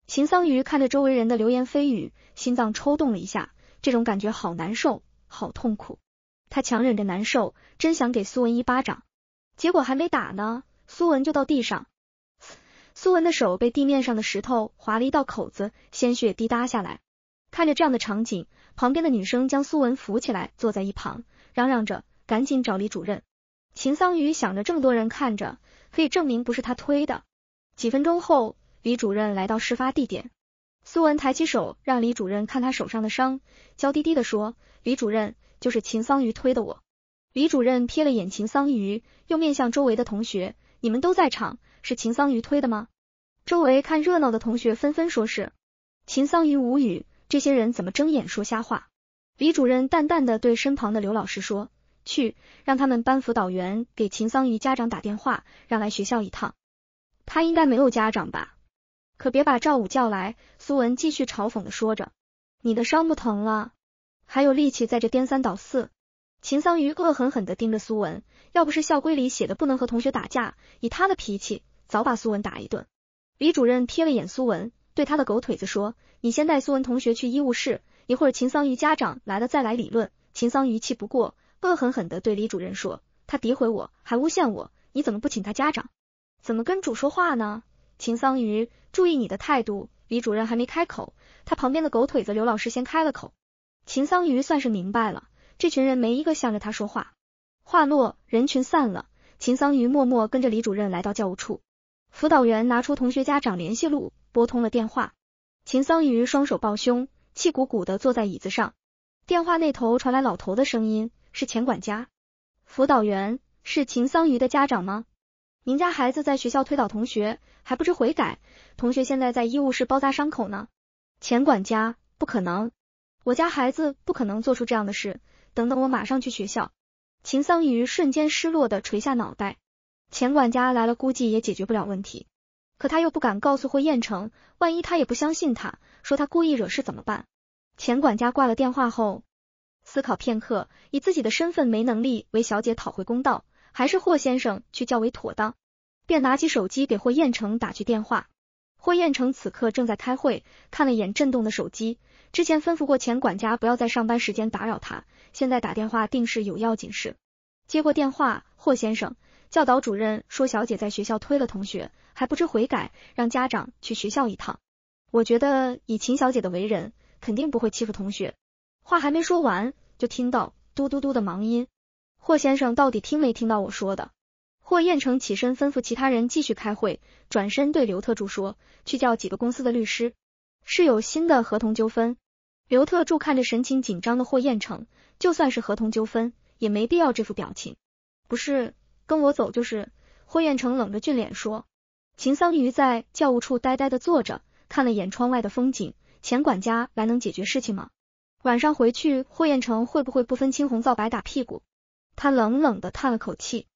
秦桑榆看着周围人的流言蜚语，心脏抽动了一下，这种感觉好难受，好痛苦。他强忍着难受，真想给苏文一巴掌，结果还没打呢，苏文就到地上，苏文的手被地面上的石头划了一道口子，鲜血滴答下来。看着这样的场景，旁边的女生将苏文扶起来，坐在一旁，嚷嚷着赶紧找李主任。秦桑榆想着，这么多人看着，可以证明不是他推的。几分钟后，李主任来到事发地点，苏文抬起手让李主任看他手上的伤，娇滴滴的说：“李主任。”就是秦桑榆推的我，李主任瞥了眼秦桑榆，又面向周围的同学，你们都在场，是秦桑榆推的吗？周围看热闹的同学纷纷说是，秦桑榆无语，这些人怎么睁眼说瞎话？李主任淡淡的对身旁的刘老师说，去让他们班辅导员给秦桑榆家长打电话，让来学校一趟。他应该没有家长吧？可别把赵武叫来。苏文继续嘲讽的说着，你的伤不疼了？还有力气在这颠三倒四，秦桑榆恶狠狠地盯着苏文，要不是校规里写的不能和同学打架，以他的脾气早把苏文打一顿。李主任瞥了眼苏文，对他的狗腿子说：“你先带苏文同学去医务室，一会儿秦桑榆家长来了再来理论。”秦桑榆气不过，恶狠狠地对李主任说：“他诋毁我，还诬陷我，你怎么不请他家长？怎么跟主说话呢？”秦桑榆，注意你的态度！李主任还没开口，他旁边的狗腿子刘老师先开了口。秦桑榆算是明白了，这群人没一个向着他说话。话落，人群散了。秦桑榆默默跟着李主任来到教务处，辅导员拿出同学家长联系录，拨通了电话。秦桑榆双手抱胸，气鼓鼓的坐在椅子上。电话那头传来老头的声音：“是钱管家。”辅导员是秦桑榆的家长吗？您家孩子在学校推倒同学，还不知悔改，同学现在在医务室包扎伤口呢。钱管家，不可能。我家孩子不可能做出这样的事。等等，我马上去学校。秦桑榆瞬间失落的垂下脑袋。钱管家来了，估计也解决不了问题。可他又不敢告诉霍彦成，万一他也不相信，他说他故意惹事怎么办？钱管家挂了电话后，思考片刻，以自己的身份没能力为小姐讨回公道，还是霍先生去较为妥当，便拿起手机给霍彦成打去电话。霍彦成此刻正在开会，看了眼震动的手机。之前吩咐过钱管家不要在上班时间打扰他，现在打电话定是有要紧事。接过电话，霍先生教导主任说：“小姐在学校推了同学，还不知悔改，让家长去学校一趟。”我觉得以秦小姐的为人，肯定不会欺负同学。话还没说完，就听到嘟嘟嘟的忙音。霍先生到底听没听到我说的？霍彦成起身吩咐其他人继续开会，转身对刘特助说：“去叫几个公司的律师，是有新的合同纠纷。”刘特助看着神情紧张的霍彦成，就算是合同纠纷，也没必要这副表情。不是跟我走，就是霍彦成冷着俊脸说。秦桑榆在教务处呆呆的坐着，看了眼窗外的风景。钱管家来能解决事情吗？晚上回去，霍彦成会不会不分青红皂白打屁股？他冷冷的叹了口气。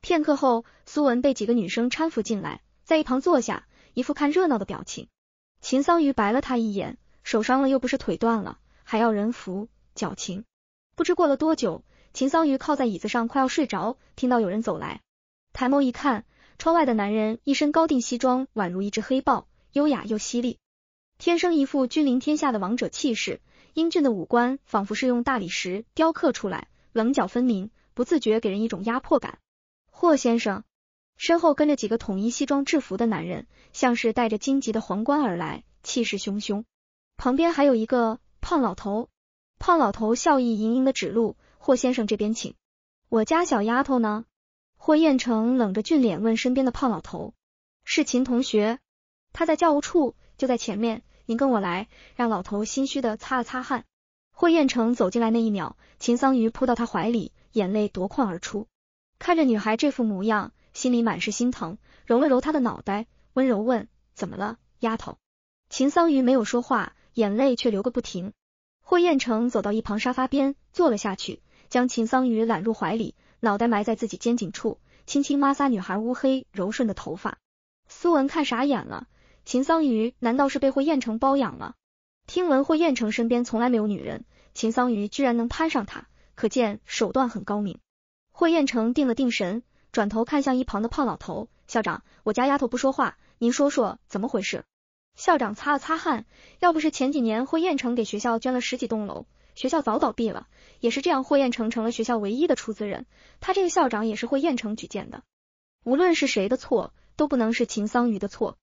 片刻后，苏文被几个女生搀扶进来，在一旁坐下，一副看热闹的表情。秦桑榆白了他一眼。手伤了又不是腿断了，还要人扶，矫情。不知过了多久，秦桑榆靠在椅子上快要睡着，听到有人走来，抬眸一看，窗外的男人一身高定西装，宛如一只黑豹，优雅又犀利，天生一副君临天下的王者气势。英俊的五官仿佛是用大理石雕刻出来，棱角分明，不自觉给人一种压迫感。霍先生身后跟着几个统一西装制服的男人，像是带着荆棘的皇冠而来，气势汹汹。旁边还有一个胖老头，胖老头笑意盈盈的指路：“霍先生这边请。”我家小丫头呢？霍彦成冷着俊脸问身边的胖老头：“是秦同学，他在教务处，就在前面，您跟我来。”让老头心虚的擦了擦汗。霍彦成走进来那一秒，秦桑榆扑到他怀里，眼泪夺眶而出。看着女孩这副模样，心里满是心疼，揉了揉她的脑袋，温柔问：“怎么了，丫头？”秦桑榆没有说话。眼泪却流个不停。霍彦成走到一旁沙发边，坐了下去，将秦桑榆揽入怀里，脑袋埋在自己肩颈处，轻轻摩挲女孩乌黑柔顺的头发。苏文看傻眼了，秦桑榆难道是被霍彦成包养了？听闻霍彦成身边从来没有女人，秦桑榆居然能攀上他，可见手段很高明。霍彦成定了定神，转头看向一旁的胖老头校长：“我家丫头不说话，您说说怎么回事？”校长擦了擦汗，要不是前几年霍彦成给学校捐了十几栋楼，学校早倒闭了。也是这样，霍彦成成了学校唯一的出资人，他这个校长也是霍彦成举荐的。无论是谁的错，都不能是秦桑榆的错。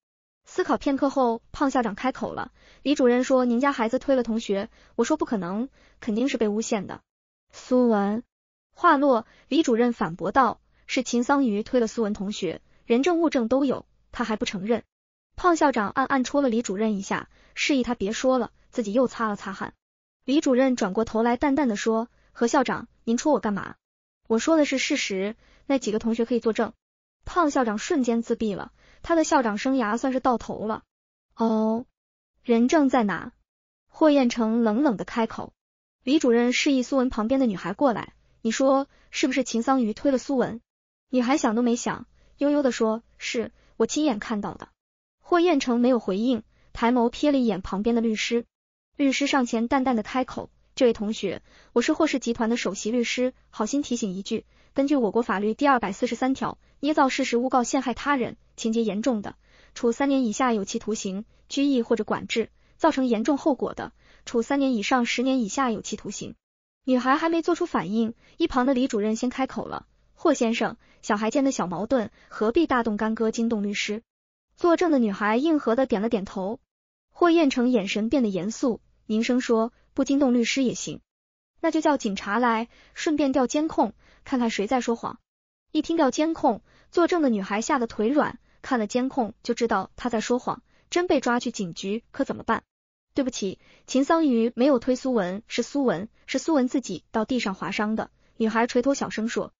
思考片刻后，胖校长开口了：“李主任说您家孩子推了同学，我说不可能，肯定是被诬陷的。”苏文话落，李主任反驳道：“是秦桑榆推了苏文同学，人证物证都有，他还不承认。”胖校长暗暗戳了李主任一下，示意他别说了。自己又擦了擦汗。李主任转过头来，淡淡的说：“何校长，您戳我干嘛？我说的是事实，那几个同学可以作证。”胖校长瞬间自闭了，他的校长生涯算是到头了。哦，人证在哪？霍彦成冷冷的开口。李主任示意苏文旁边的女孩过来。你说是不是秦桑榆推了苏文？女孩想都没想，悠悠的说：“是我亲眼看到的。”霍彦成没有回应，抬眸瞥了一眼旁边的律师。律师上前淡淡的开口：“这位同学，我是霍氏集团的首席律师，好心提醒一句，根据我国法律第二百四十三条，捏造事实、诬告陷害他人，情节严重的，处三年以下有期徒刑、拘役或者管制；造成严重后果的，处三年以上十年以下有期徒刑。”女孩还没做出反应，一旁的李主任先开口了：“霍先生，小孩间的小矛盾，何必大动干戈，惊动律师？”作证的女孩硬核的点了点头，霍彦成眼神变得严肃，凝声说：“不惊动律师也行，那就叫警察来，顺便调监控，看看谁在说谎。”一听调监控，作证的女孩吓得腿软，看了监控就知道她在说谎，真被抓去警局可怎么办？对不起，秦桑榆没有推苏文，是苏文，是苏文自己到地上划伤的。女孩垂头小声说，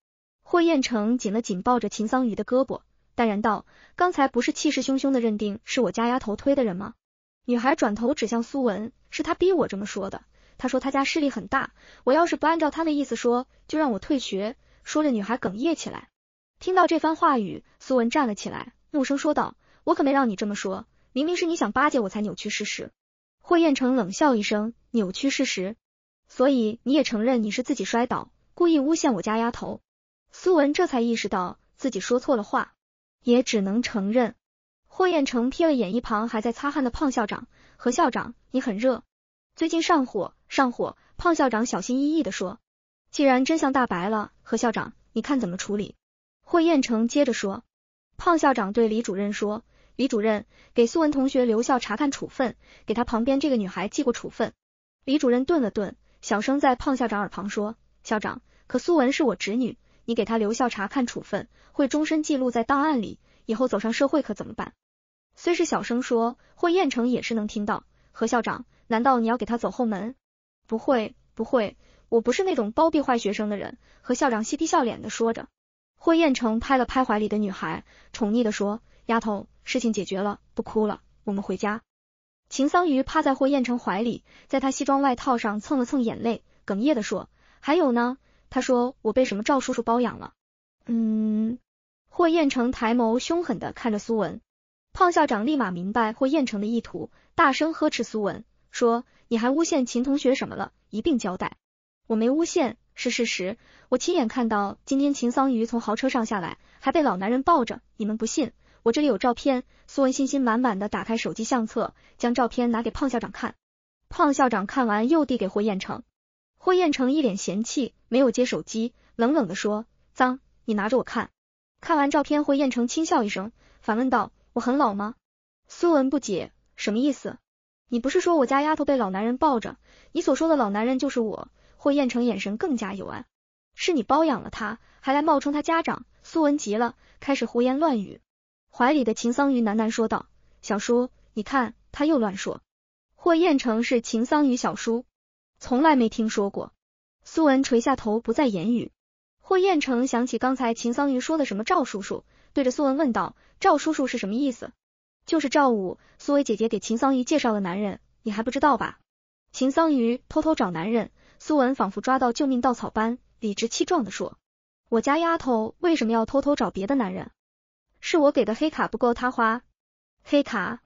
霍彦成紧了紧抱着秦桑榆的胳膊。淡然道：“刚才不是气势汹汹的认定是我家丫头推的人吗？”女孩转头指向苏文，是他逼我这么说的。他说他家势力很大，我要是不按照他的意思说，就让我退学。说着，女孩哽咽起来。听到这番话语，苏文站了起来，怒声说道：“我可没让你这么说，明明是你想巴结我才扭曲事实。”霍彦成冷笑一声，扭曲事实，所以你也承认你是自己摔倒，故意诬陷我家丫头。苏文这才意识到自己说错了话。也只能承认。霍彦成瞥了眼一旁还在擦汗的胖校长，何校长，你很热，最近上火，上火。胖校长小心翼翼地说，既然真相大白了，何校长，你看怎么处理？霍彦成接着说，胖校长对李主任说，李主任给苏文同学留校查看处分，给他旁边这个女孩记过处分。李主任顿了顿，小声在胖校长耳旁说，校长，可苏文是我侄女。你给他留校查看处分，会终身记录在档案里，以后走上社会可怎么办？虽是小声说，霍彦成也是能听到。何校长，难道你要给他走后门？不会不会，我不是那种包庇坏学生的人。何校长嬉皮笑脸的说着，霍彦成拍了拍怀里的女孩，宠溺的说：“丫头，事情解决了，不哭了，我们回家。”秦桑榆趴在霍彦成怀里，在他西装外套上蹭了蹭眼泪，哽咽的说：“还有呢。”他说我被什么赵叔叔包养了？嗯，霍彦成抬眸凶狠的看着苏文，胖校长立马明白霍彦成的意图，大声呵斥苏文说：“你还诬陷秦同学什么了？一并交代，我没诬陷，是事实，我亲眼看到今天秦桑榆从豪车上下来，还被老男人抱着，你们不信，我这里有照片。”苏文信心满满的打开手机相册，将照片拿给胖校长看，胖校长看完又递给霍彦成。霍彦成一脸嫌弃，没有接手机，冷冷的说：“脏，你拿着我看。”看完照片，霍彦成轻笑一声，反问道：“我很老吗？”苏文不解，什么意思？你不是说我家丫头被老男人抱着？你所说的老男人就是我。霍彦成眼神更加幽暗，是你包养了他，还来冒充他家长？苏文急了，开始胡言乱语。怀里的秦桑榆喃喃说道：“小叔，你看，他又乱说。”霍彦成是秦桑榆小叔。从来没听说过，苏文垂下头，不再言语。霍彦成想起刚才秦桑榆说的什么赵叔叔，对着苏文问道：“赵叔叔是什么意思？”“就是赵武，苏薇姐姐给秦桑榆介绍的男人，你还不知道吧？”秦桑榆偷偷找男人，苏文仿佛抓到救命稻草般，理直气壮地说：“我家丫头为什么要偷偷找别的男人？是我给的黑卡不够他花，黑卡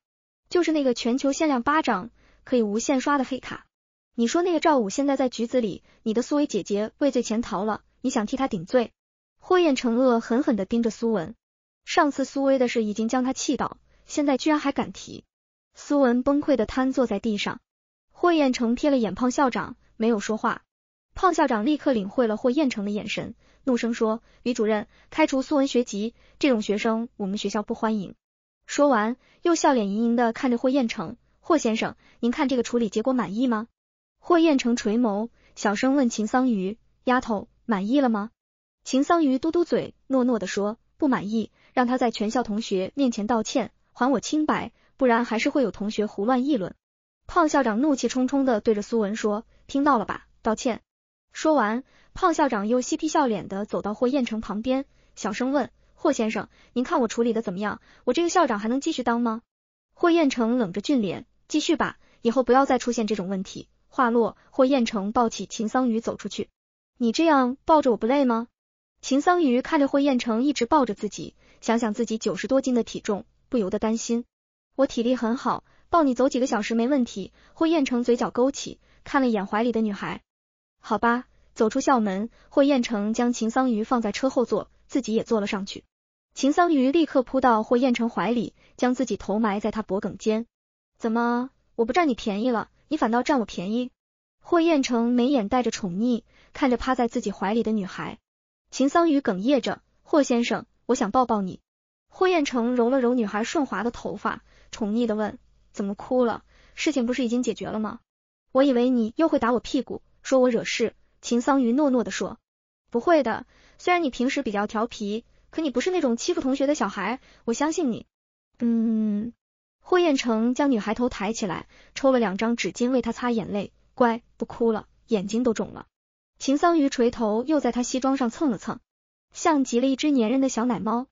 就是那个全球限量八张，可以无限刷的黑卡。”你说那个赵武现在在局子里，你的苏薇姐姐畏罪潜逃了，你想替他顶罪？霍彦成恶狠狠地盯着苏文，上次苏威的事已经将他气到，现在居然还敢提？苏文崩溃的瘫坐在地上。霍彦成瞥了眼胖校长，没有说话。胖校长立刻领会了霍彦成的眼神，怒声说：“李主任开除苏文学籍，这种学生我们学校不欢迎。”说完，又笑脸盈盈的看着霍彦成，霍先生，您看这个处理结果满意吗？霍彦成垂眸，小声问秦桑榆：“丫头满意了吗？”秦桑榆嘟嘟嘴，诺诺的说：“不满意，让他在全校同学面前道歉，还我清白，不然还是会有同学胡乱议论。”胖校长怒气冲冲的对着苏文说：“听到了吧，道歉！”说完，胖校长又嬉皮笑脸的走到霍彦成旁边，小声问：“霍先生，您看我处理的怎么样？我这个校长还能继续当吗？”霍彦成冷着俊脸：“继续吧，以后不要再出现这种问题。”话落，霍彦成抱起秦桑榆走出去。你这样抱着我不累吗？秦桑榆看着霍彦成一直抱着自己，想想自己九十多斤的体重，不由得担心。我体力很好，抱你走几个小时没问题。霍彦成嘴角勾起，看了一眼怀里的女孩。好吧，走出校门，霍彦成将秦桑榆放在车后座，自己也坐了上去。秦桑榆立刻扑到霍彦成怀里，将自己头埋在他脖颈间。怎么，我不占你便宜了？你反倒占我便宜，霍彦成眉眼带着宠溺，看着趴在自己怀里的女孩秦桑宇哽咽着：“霍先生，我想抱抱你。”霍彦成揉了揉女孩顺滑的头发，宠溺的问：“怎么哭了？事情不是已经解决了吗？我以为你又会打我屁股，说我惹事。”秦桑榆诺诺地说：“不会的，虽然你平时比较调皮，可你不是那种欺负同学的小孩，我相信你。”嗯。霍彦成将女孩头抬起来，抽了两张纸巾为她擦眼泪，乖，不哭了，眼睛都肿了。秦桑榆垂头又在她西装上蹭了蹭，像极了一只粘人的小奶猫。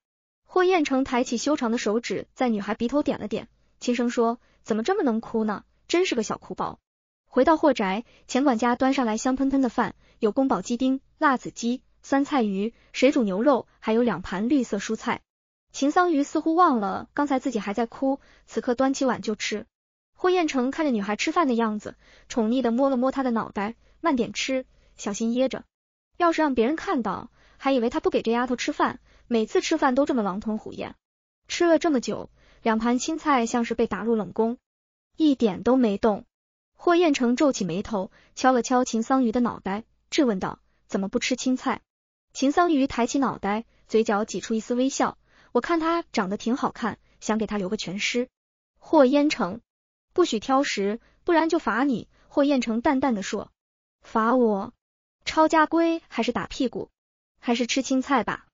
霍彦成抬起修长的手指，在女孩鼻头点了点，轻声说：“怎么这么能哭呢？真是个小哭包。”回到霍宅，钱管家端上来香喷喷的饭，有宫保鸡丁、辣子鸡、酸菜鱼、水煮牛肉，还有两盘绿色蔬菜。秦桑榆似乎忘了刚才自己还在哭，此刻端起碗就吃。霍彦成看着女孩吃饭的样子，宠溺的摸了摸她的脑袋，慢点吃，小心噎着。要是让别人看到，还以为他不给这丫头吃饭。每次吃饭都这么狼吞虎咽，吃了这么久，两盘青菜像是被打入冷宫，一点都没动。霍彦成皱起眉头，敲了敲秦桑榆的脑袋，质问道：“怎么不吃青菜？”秦桑榆抬起脑袋，嘴角挤出一丝微笑。我看他长得挺好看，想给他留个全尸。霍彦成，不许挑食，不然就罚你。霍彦成淡淡的说：“罚我抄家规，还是打屁股，还是吃青菜吧？”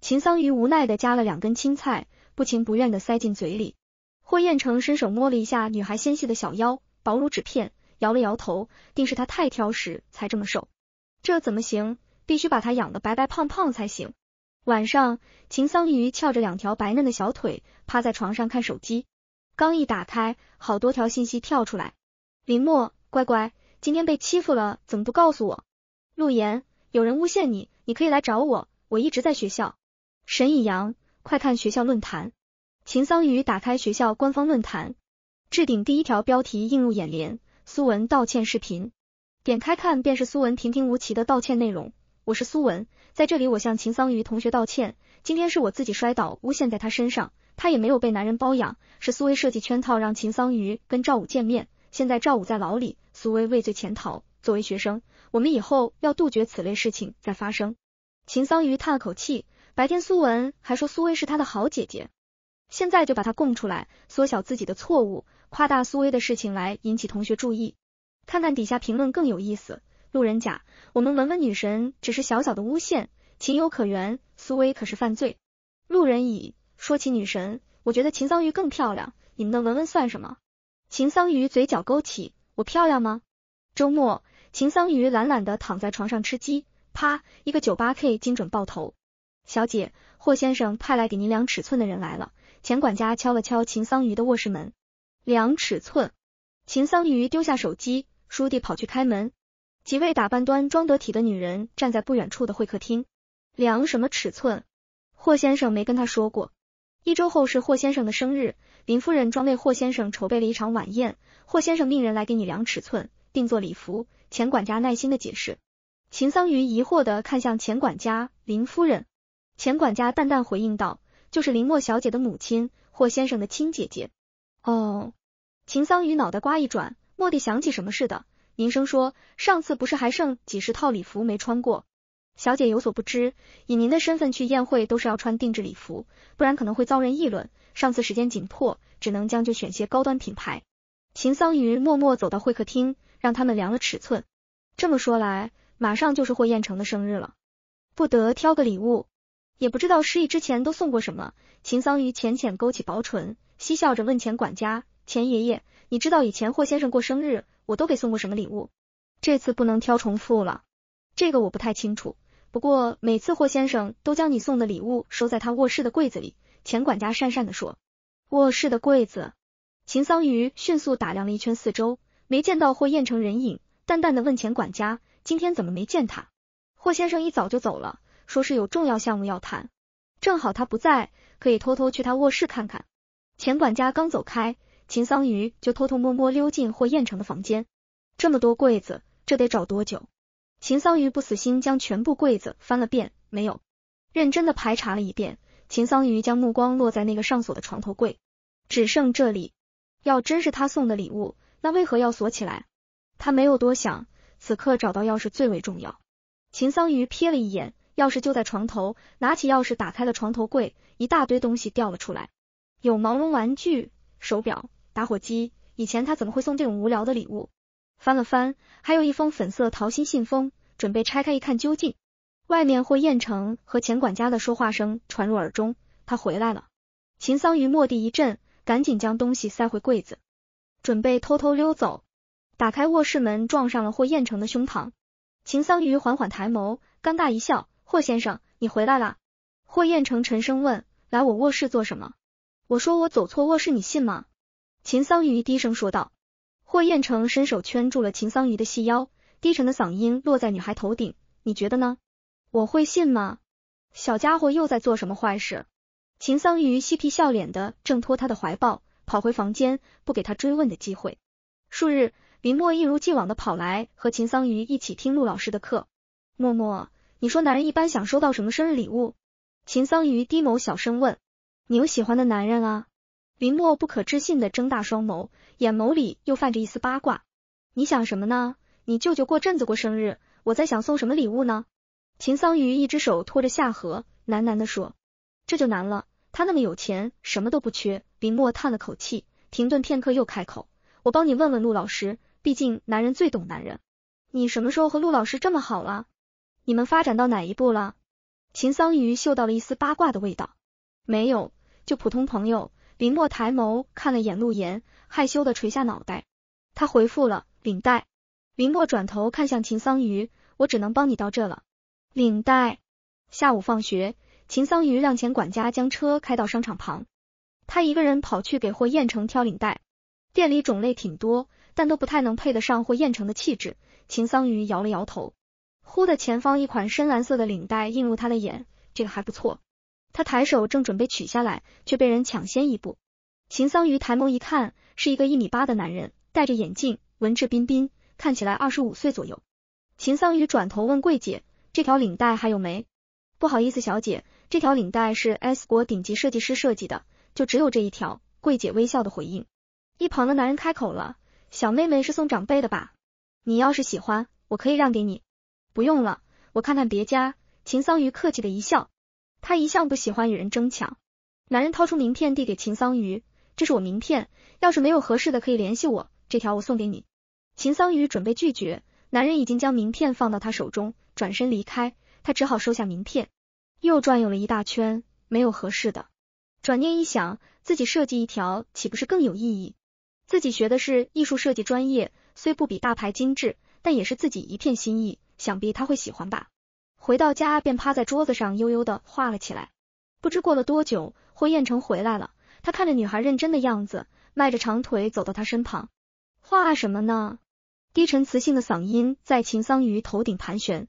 秦桑榆无奈的夹了两根青菜，不情不愿的塞进嘴里。霍彦成伸手摸了一下女孩纤细的小腰，薄如纸片，摇了摇头，定是她太挑食才这么瘦。这怎么行？必须把她养的白白胖胖才行。晚上，秦桑榆翘着两条白嫩的小腿，趴在床上看手机。刚一打开，好多条信息跳出来。林墨，乖乖，今天被欺负了，怎么不告诉我？陆言，有人诬陷你，你可以来找我，我一直在学校。沈以阳，快看学校论坛。秦桑榆打开学校官方论坛，置顶第一条标题映入眼帘：苏文道歉视频。点开看，便是苏文平平无奇的道歉内容。我是苏文，在这里我向秦桑榆同学道歉，今天是我自己摔倒，诬陷在她身上，她也没有被男人包养，是苏威设计圈套让秦桑榆跟赵武见面，现在赵武在牢里，苏威畏罪潜逃。作为学生，我们以后要杜绝此类事情再发生。秦桑榆叹了口气，白天苏文还说苏威是他的好姐姐，现在就把他供出来，缩小自己的错误，夸大苏威的事情来引起同学注意，看看底下评论更有意思。路人甲，我们文文女神只是小小的诬陷，情有可原。苏威可是犯罪。路人乙，说起女神，我觉得秦桑榆更漂亮，你们的文文算什么？秦桑榆嘴角勾起，我漂亮吗？周末，秦桑榆懒懒的躺在床上吃鸡，啪，一个九八 k 精准爆头。小姐，霍先生派来给您量尺寸的人来了。钱管家敲了敲秦桑榆的卧室门，量尺寸。秦桑榆丢下手机，书弟跑去开门。几位打扮端庄得体的女人站在不远处的会客厅，量什么尺寸？霍先生没跟他说过。一周后是霍先生的生日，林夫人专为霍先生筹备了一场晚宴。霍先生命人来给你量尺寸，定做礼服。钱管家耐心的解释。秦桑榆疑惑的看向钱管家，林夫人。钱管家淡淡回应道：“就是林墨小姐的母亲，霍先生的亲姐姐。”哦，秦桑榆脑袋瓜一转，蓦地想起什么似的。凝声说：“上次不是还剩几十套礼服没穿过？小姐有所不知，以您的身份去宴会都是要穿定制礼服，不然可能会遭人议论。上次时间紧迫，只能将就选些高端品牌。”秦桑榆默默走到会客厅，让他们量了尺寸。这么说来，马上就是霍彦成的生日了，不得挑个礼物。也不知道失忆之前都送过什么。秦桑榆浅浅勾起薄唇，嬉笑着问钱管家：“钱爷爷，你知道以前霍先生过生日？”我都给送过什么礼物？这次不能挑重复了。这个我不太清楚，不过每次霍先生都将你送的礼物收在他卧室的柜子里。钱管家讪讪地说。卧室的柜子，秦桑榆迅速打量了一圈四周，没见到霍彦成人影，淡淡的问钱管家：“今天怎么没见他？”霍先生一早就走了，说是有重要项目要谈，正好他不在，可以偷偷去他卧室看看。钱管家刚走开。秦桑榆就偷偷摸摸溜进霍彦成的房间，这么多柜子，这得找多久？秦桑榆不死心，将全部柜子翻了遍，没有认真的排查了一遍。秦桑榆将目光落在那个上锁的床头柜，只剩这里。要真是他送的礼物，那为何要锁起来？他没有多想，此刻找到钥匙最为重要。秦桑榆瞥了一眼，钥匙就在床头，拿起钥匙打开了床头柜，一大堆东西掉了出来，有毛绒玩具、手表。打火机，以前他怎么会送这种无聊的礼物？翻了翻，还有一封粉色桃心信封，准备拆开一看究竟。外面霍彦成和钱管家的说话声传入耳中，他回来了。秦桑榆蓦地一震，赶紧将东西塞回柜子，准备偷偷溜走。打开卧室门，撞上了霍彦成的胸膛。秦桑榆缓缓抬眸，尴尬一笑：“霍先生，你回来啦。”霍彦成沉声问：“来我卧室做什么？”我说：“我走错卧室，你信吗？”秦桑榆低声说道，霍彦成伸手圈住了秦桑榆的细腰，低沉的嗓音落在女孩头顶：“你觉得呢？我会信吗？小家伙又在做什么坏事？”秦桑榆嬉皮笑脸的挣脱他的怀抱，跑回房间，不给他追问的机会。数日，林默一如既往的跑来和秦桑榆一起听陆老师的课。默默，你说男人一般想收到什么生日礼物？秦桑榆低眸小声问：“你有喜欢的男人啊？”林默不可置信的睁大双眸，眼眸里又泛着一丝八卦。你想什么呢？你舅舅过阵子过生日，我在想送什么礼物呢？秦桑榆一只手托着下颌，喃喃地说：“这就难了，他那么有钱，什么都不缺。”林默叹了口气，停顿片刻，又开口：“我帮你问问陆老师，毕竟男人最懂男人。你什么时候和陆老师这么好了？你们发展到哪一步了？”秦桑榆嗅到了一丝八卦的味道，没有，就普通朋友。林墨抬眸看了眼陆言，害羞的垂下脑袋。他回复了领带。林墨转头看向秦桑榆，我只能帮你到这了。领带。下午放学，秦桑榆让钱管家将车开到商场旁，他一个人跑去给霍彦成挑领带。店里种类挺多，但都不太能配得上霍彦成的气质。秦桑榆摇了摇头。忽的，前方一款深蓝色的领带映入他的眼，这个还不错。他抬手正准备取下来，却被人抢先一步。秦桑榆抬眸一看，是一个一米八的男人，戴着眼镜，文质彬彬，看起来二十五岁左右。秦桑榆转头问柜姐：“这条领带还有没？”不好意思，小姐，这条领带是 S 国顶级设计师设计的，就只有这一条。柜姐微笑的回应。一旁的男人开口了：“小妹妹是送长辈的吧？你要是喜欢，我可以让给你。”“不用了，我看看别家。”秦桑榆客气的一笑。他一向不喜欢与人争抢。男人掏出名片递给秦桑榆，这是我名片，要是没有合适的，可以联系我。这条我送给你。秦桑榆准备拒绝，男人已经将名片放到他手中，转身离开。他只好收下名片，又转悠了一大圈，没有合适的。转念一想，自己设计一条岂不是更有意义？自己学的是艺术设计专业，虽不比大牌精致，但也是自己一片心意，想必他会喜欢吧。回到家便趴在桌子上悠悠的画了起来。不知过了多久，霍彦成回来了。他看着女孩认真的样子，迈着长腿走到她身旁，画什么呢？低沉磁性的嗓音在秦桑榆头顶盘旋。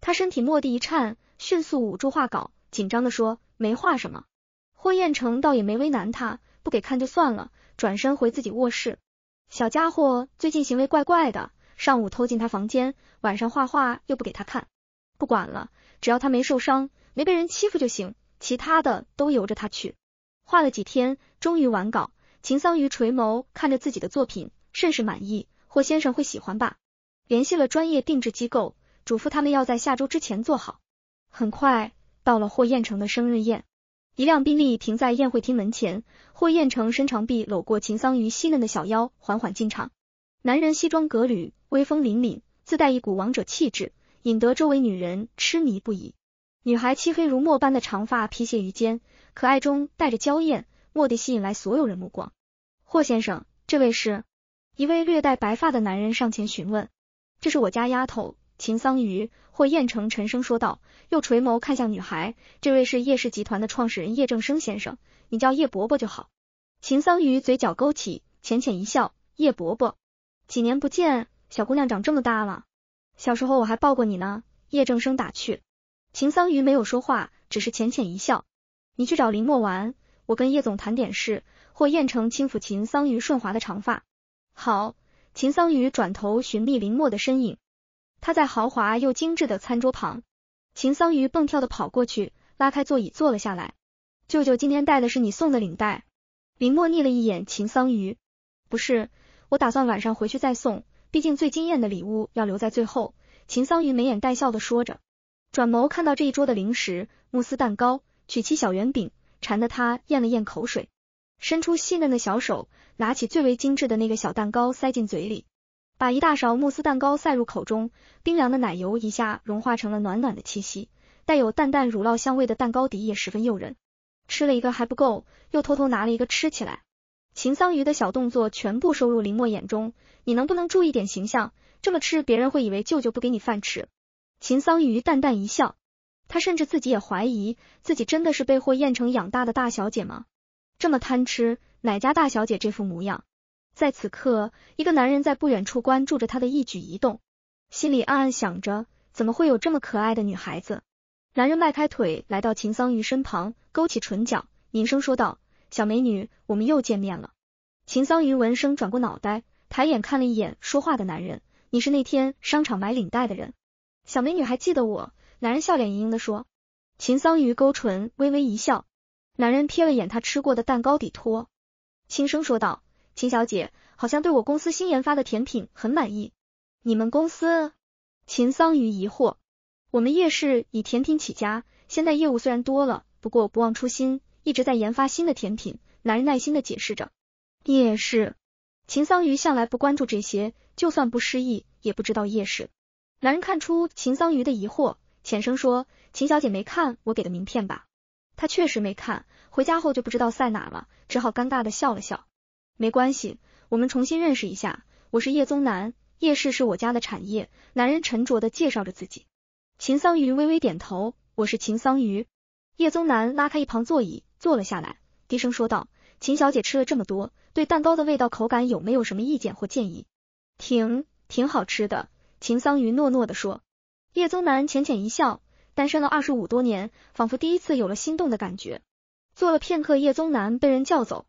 他身体蓦地一颤，迅速捂住画稿，紧张的说：“没画什么。”霍彦成倒也没为难他，不给看就算了，转身回自己卧室。小家伙最近行为怪怪的，上午偷进他房间，晚上画画又不给他看。不管了，只要他没受伤，没被人欺负就行，其他的都由着他去。画了几天，终于完稿。秦桑榆垂眸看着自己的作品，甚是满意。霍先生会喜欢吧？联系了专业定制机构，嘱咐他们要在下周之前做好。很快到了霍彦成的生日宴，一辆宾利停在宴会厅门前。霍彦成伸长臂搂过秦桑榆细嫩的小腰，缓缓进场。男人西装革履，威风凛凛，自带一股王者气质。引得周围女人痴迷不已。女孩漆黑如墨般的长发披泄于肩，可爱中带着娇艳，蓦地吸引来所有人目光。霍先生，这位是一位略带白发的男人上前询问：“这是我家丫头秦桑榆。”霍彦成沉声说道，又垂眸看向女孩：“这位是叶氏集团的创始人叶正生先生，你叫叶伯伯就好。”秦桑榆嘴角勾起，浅浅一笑：“叶伯伯，几年不见，小姑娘长这么大了。”小时候我还抱过你呢，叶正生打趣。秦桑榆没有说话，只是浅浅一笑。你去找林墨玩，我跟叶总谈点事。霍彦成轻抚秦桑榆顺滑的长发。好，秦桑榆转头寻觅林墨的身影，他在豪华又精致的餐桌旁。秦桑榆蹦跳的跑过去，拉开座椅坐了下来。舅舅今天带的是你送的领带。林墨睨了一眼秦桑榆，不是，我打算晚上回去再送。毕竟最惊艳的礼物要留在最后，秦桑榆眉眼带笑的说着，转眸看到这一桌的零食、慕斯蛋糕、曲奇小圆饼，馋得他咽了咽口水，伸出细嫩的小手，拿起最为精致的那个小蛋糕塞进嘴里，把一大勺慕斯蛋糕塞入口中，冰凉的奶油一下融化成了暖暖的气息，带有淡淡乳酪香味的蛋糕底也十分诱人，吃了一个还不够，又偷偷拿了一个吃起来。秦桑榆的小动作全部收入林墨眼中，你能不能注意点形象？这么吃，别人会以为舅舅不给你饭吃。秦桑榆淡淡一笑，他甚至自己也怀疑，自己真的是被霍彦成养大的大小姐吗？这么贪吃，哪家大小姐这副模样？在此刻，一个男人在不远处关注着他的一举一动，心里暗暗想着，怎么会有这么可爱的女孩子？男人迈开腿来到秦桑榆身旁，勾起唇角，凝声说道。小美女，我们又见面了。秦桑榆闻声转过脑袋，抬眼看了一眼说话的男人。你是那天商场买领带的人？小美女还记得我？男人笑脸盈盈的说。秦桑榆勾唇微微一笑。男人瞥了眼他吃过的蛋糕底托，轻声说道：“秦小姐好像对我公司新研发的甜品很满意。”你们公司？秦桑榆疑惑。我们夜市以甜品起家，现在业务虽然多了，不过不忘初心。一直在研发新的甜品，男人耐心的解释着。夜市，秦桑榆向来不关注这些，就算不失忆，也不知道夜市。男人看出秦桑榆的疑惑，浅声说：“秦小姐没看我给的名片吧？”他确实没看，回家后就不知道塞哪了，只好尴尬的笑了笑。没关系，我们重新认识一下。我是叶宗南，夜市是我家的产业。男人沉着的介绍着自己。秦桑榆微微点头：“我是秦桑榆。”叶宗南拉开一旁座椅。坐了下来，低声说道：“秦小姐吃了这么多，对蛋糕的味道口感有没有什么意见或建议？”“挺挺好吃的。”秦桑榆诺诺地说。叶宗南浅浅一笑，单身了二十五多年，仿佛第一次有了心动的感觉。坐了片刻，叶宗南被人叫走。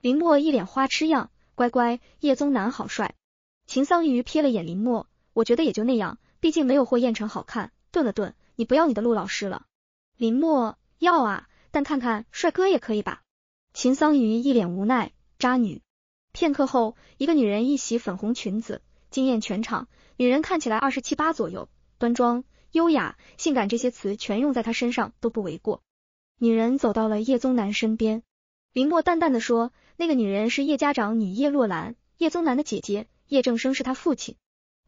林墨一脸花痴样：“乖乖，叶宗南好帅！”秦桑榆瞥了眼林墨：“我觉得也就那样，毕竟没有霍彦辰好看。”顿了顿：“你不要你的陆老师了。”林墨要。啊，但看看帅哥也可以吧？秦桑榆一脸无奈，渣女。片刻后，一个女人一袭粉红裙子惊艳全场，女人看起来二十七八左右，端庄优雅，性感这些词全用在她身上都不为过。女人走到了叶宗南身边，林墨淡淡的说：“那个女人是叶家长女叶洛兰，叶宗南的姐姐，叶正生是他父亲。”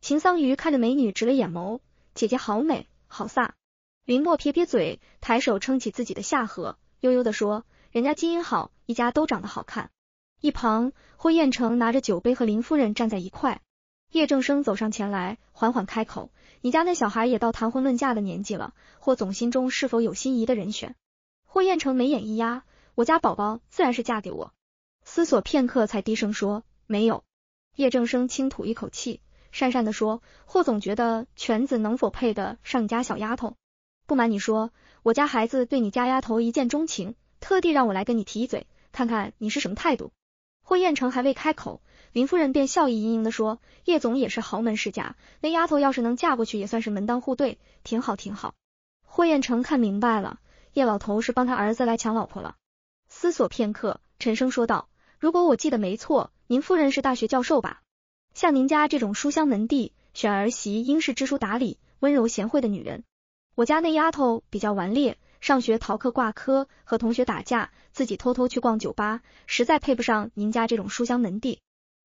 秦桑榆看着美女直了眼眸，姐姐好美，好飒。林墨撇撇嘴，抬手撑起自己的下颌，悠悠地说：“人家基因好，一家都长得好看。”一旁霍彦成拿着酒杯和林夫人站在一块，叶正生走上前来，缓缓开口：“你家那小孩也到谈婚论嫁的年纪了，霍总心中是否有心仪的人选？”霍彦成眉眼一压：“我家宝宝自然是嫁给我。”思索片刻，才低声说：“没有。”叶正生轻吐一口气，讪讪地说：“霍总觉得犬子能否配得上你家小丫头？”不瞒你说，我家孩子对你家丫头一见钟情，特地让我来跟你提一嘴，看看你是什么态度。霍彦成还未开口，林夫人便笑意盈盈的说：“叶总也是豪门世家，那丫头要是能嫁过去，也算是门当户对，挺好挺好。”霍彦成看明白了，叶老头是帮他儿子来抢老婆了。思索片刻，沉声说道：“如果我记得没错，您夫人是大学教授吧？像您家这种书香门第，选儿媳应是知书达理、温柔贤惠的女人。”我家那丫头比较顽劣，上学逃课挂科，和同学打架，自己偷偷去逛酒吧，实在配不上您家这种书香门第。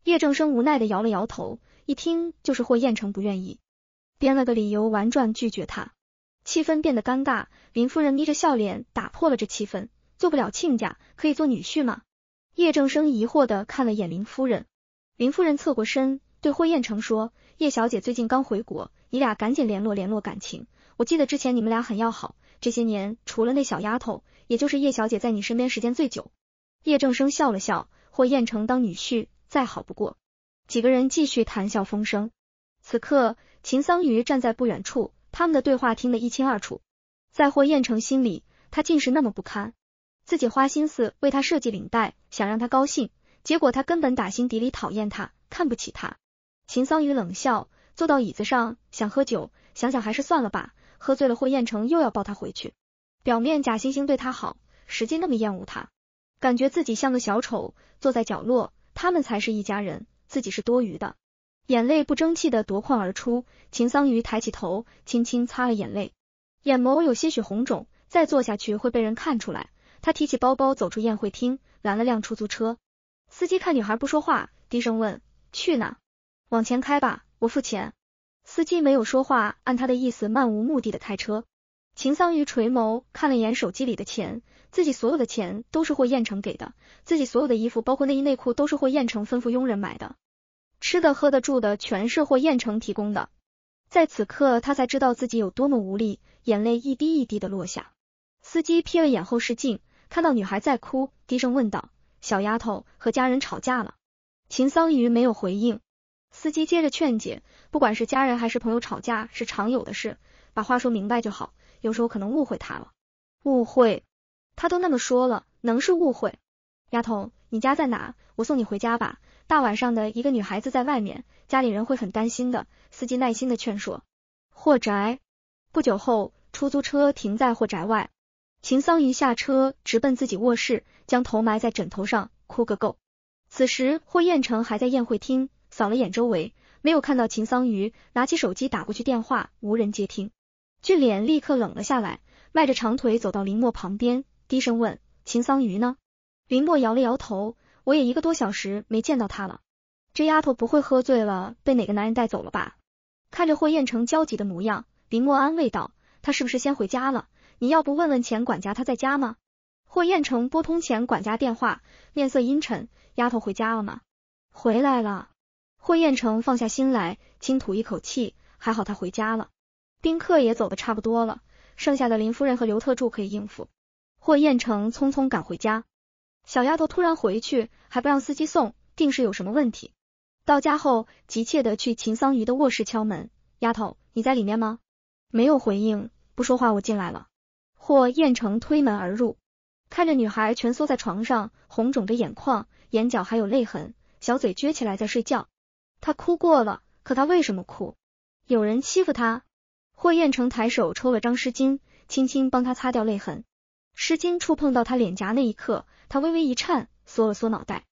叶正生无奈的摇了摇头，一听就是霍彦成不愿意，编了个理由玩转拒绝他，气氛变得尴尬。林夫人眯着笑脸打破了这气氛，做不了亲家可以做女婿吗？叶正生疑惑的看了眼林夫人，林夫人侧过身对霍彦成说：“叶小姐最近刚回国，你俩赶紧联络联络感情。”我记得之前你们俩很要好，这些年除了那小丫头，也就是叶小姐在你身边时间最久。叶正生笑了笑，霍彦成当女婿再好不过。几个人继续谈笑风生。此刻，秦桑榆站在不远处，他们的对话听得一清二楚。在霍彦成心里，他竟是那么不堪，自己花心思为他设计领带，想让他高兴，结果他根本打心底里讨厌他，看不起他。秦桑榆冷笑，坐到椅子上，想喝酒，想想还是算了吧。喝醉了，霍彦成又要抱他回去，表面假惺惺对他好，实际那么厌恶他，感觉自己像个小丑，坐在角落，他们才是一家人，自己是多余的，眼泪不争气的夺眶而出。秦桑榆抬起头，轻轻擦了眼泪，眼眸有些许红肿，再坐下去会被人看出来。他提起包包，走出宴会厅，拦了辆出租车，司机看女孩不说话，低声问：“去哪？往前开吧，我付钱。”司机没有说话，按他的意思漫无目的的开车。秦桑榆垂眸看了眼手机里的钱，自己所有的钱都是霍彦成给的，自己所有的衣服，包括内衣内裤，都是霍彦成吩咐佣人买的，吃的喝的住的全是霍彦成提供的。在此刻，他才知道自己有多么无力，眼泪一滴一滴的落下。司机瞥了眼后视镜，看到女孩在哭，低声问道：“小丫头，和家人吵架了？”秦桑榆没有回应。司机接着劝解，不管是家人还是朋友吵架是常有的事，把话说明白就好。有时候可能误会他了，误会他都那么说了，能是误会？丫头，你家在哪？我送你回家吧。大晚上的，一个女孩子在外面，家里人会很担心的。司机耐心的劝说。货宅。不久后，出租车停在货宅外。秦桑一下车，直奔自己卧室，将头埋在枕头上，哭个够。此时，霍彦成还在宴会厅。扫了眼周围，没有看到秦桑榆，拿起手机打过去电话，无人接听。俊脸立刻冷了下来，迈着长腿走到林墨旁边，低声问：“秦桑榆呢？”林墨摇了摇头：“我也一个多小时没见到她了。这丫头不会喝醉了，被哪个男人带走了吧？”看着霍彦成焦急的模样，林墨安慰道：“她是不是先回家了？你要不问问钱管家，她在家吗？”霍彦成拨通钱管家电话，面色阴沉：“丫头回家了吗？”“回来了。”霍彦成放下心来，轻吐一口气，还好他回家了。宾客也走的差不多了，剩下的林夫人和刘特助可以应付。霍彦成匆匆赶回家，小丫头突然回去还不让司机送，定是有什么问题。到家后急切的去秦桑榆的卧室敲门：“丫头，你在里面吗？”没有回应，不说话，我进来了。霍彦成推门而入，看着女孩蜷缩在床上，红肿着眼眶，眼角还有泪痕，小嘴撅起来在睡觉。他哭过了，可他为什么哭？有人欺负他。霍彦成抬手抽了张湿巾，轻轻帮他擦掉泪痕。湿巾触碰到他脸颊那一刻，他微微一颤，缩了缩脑袋。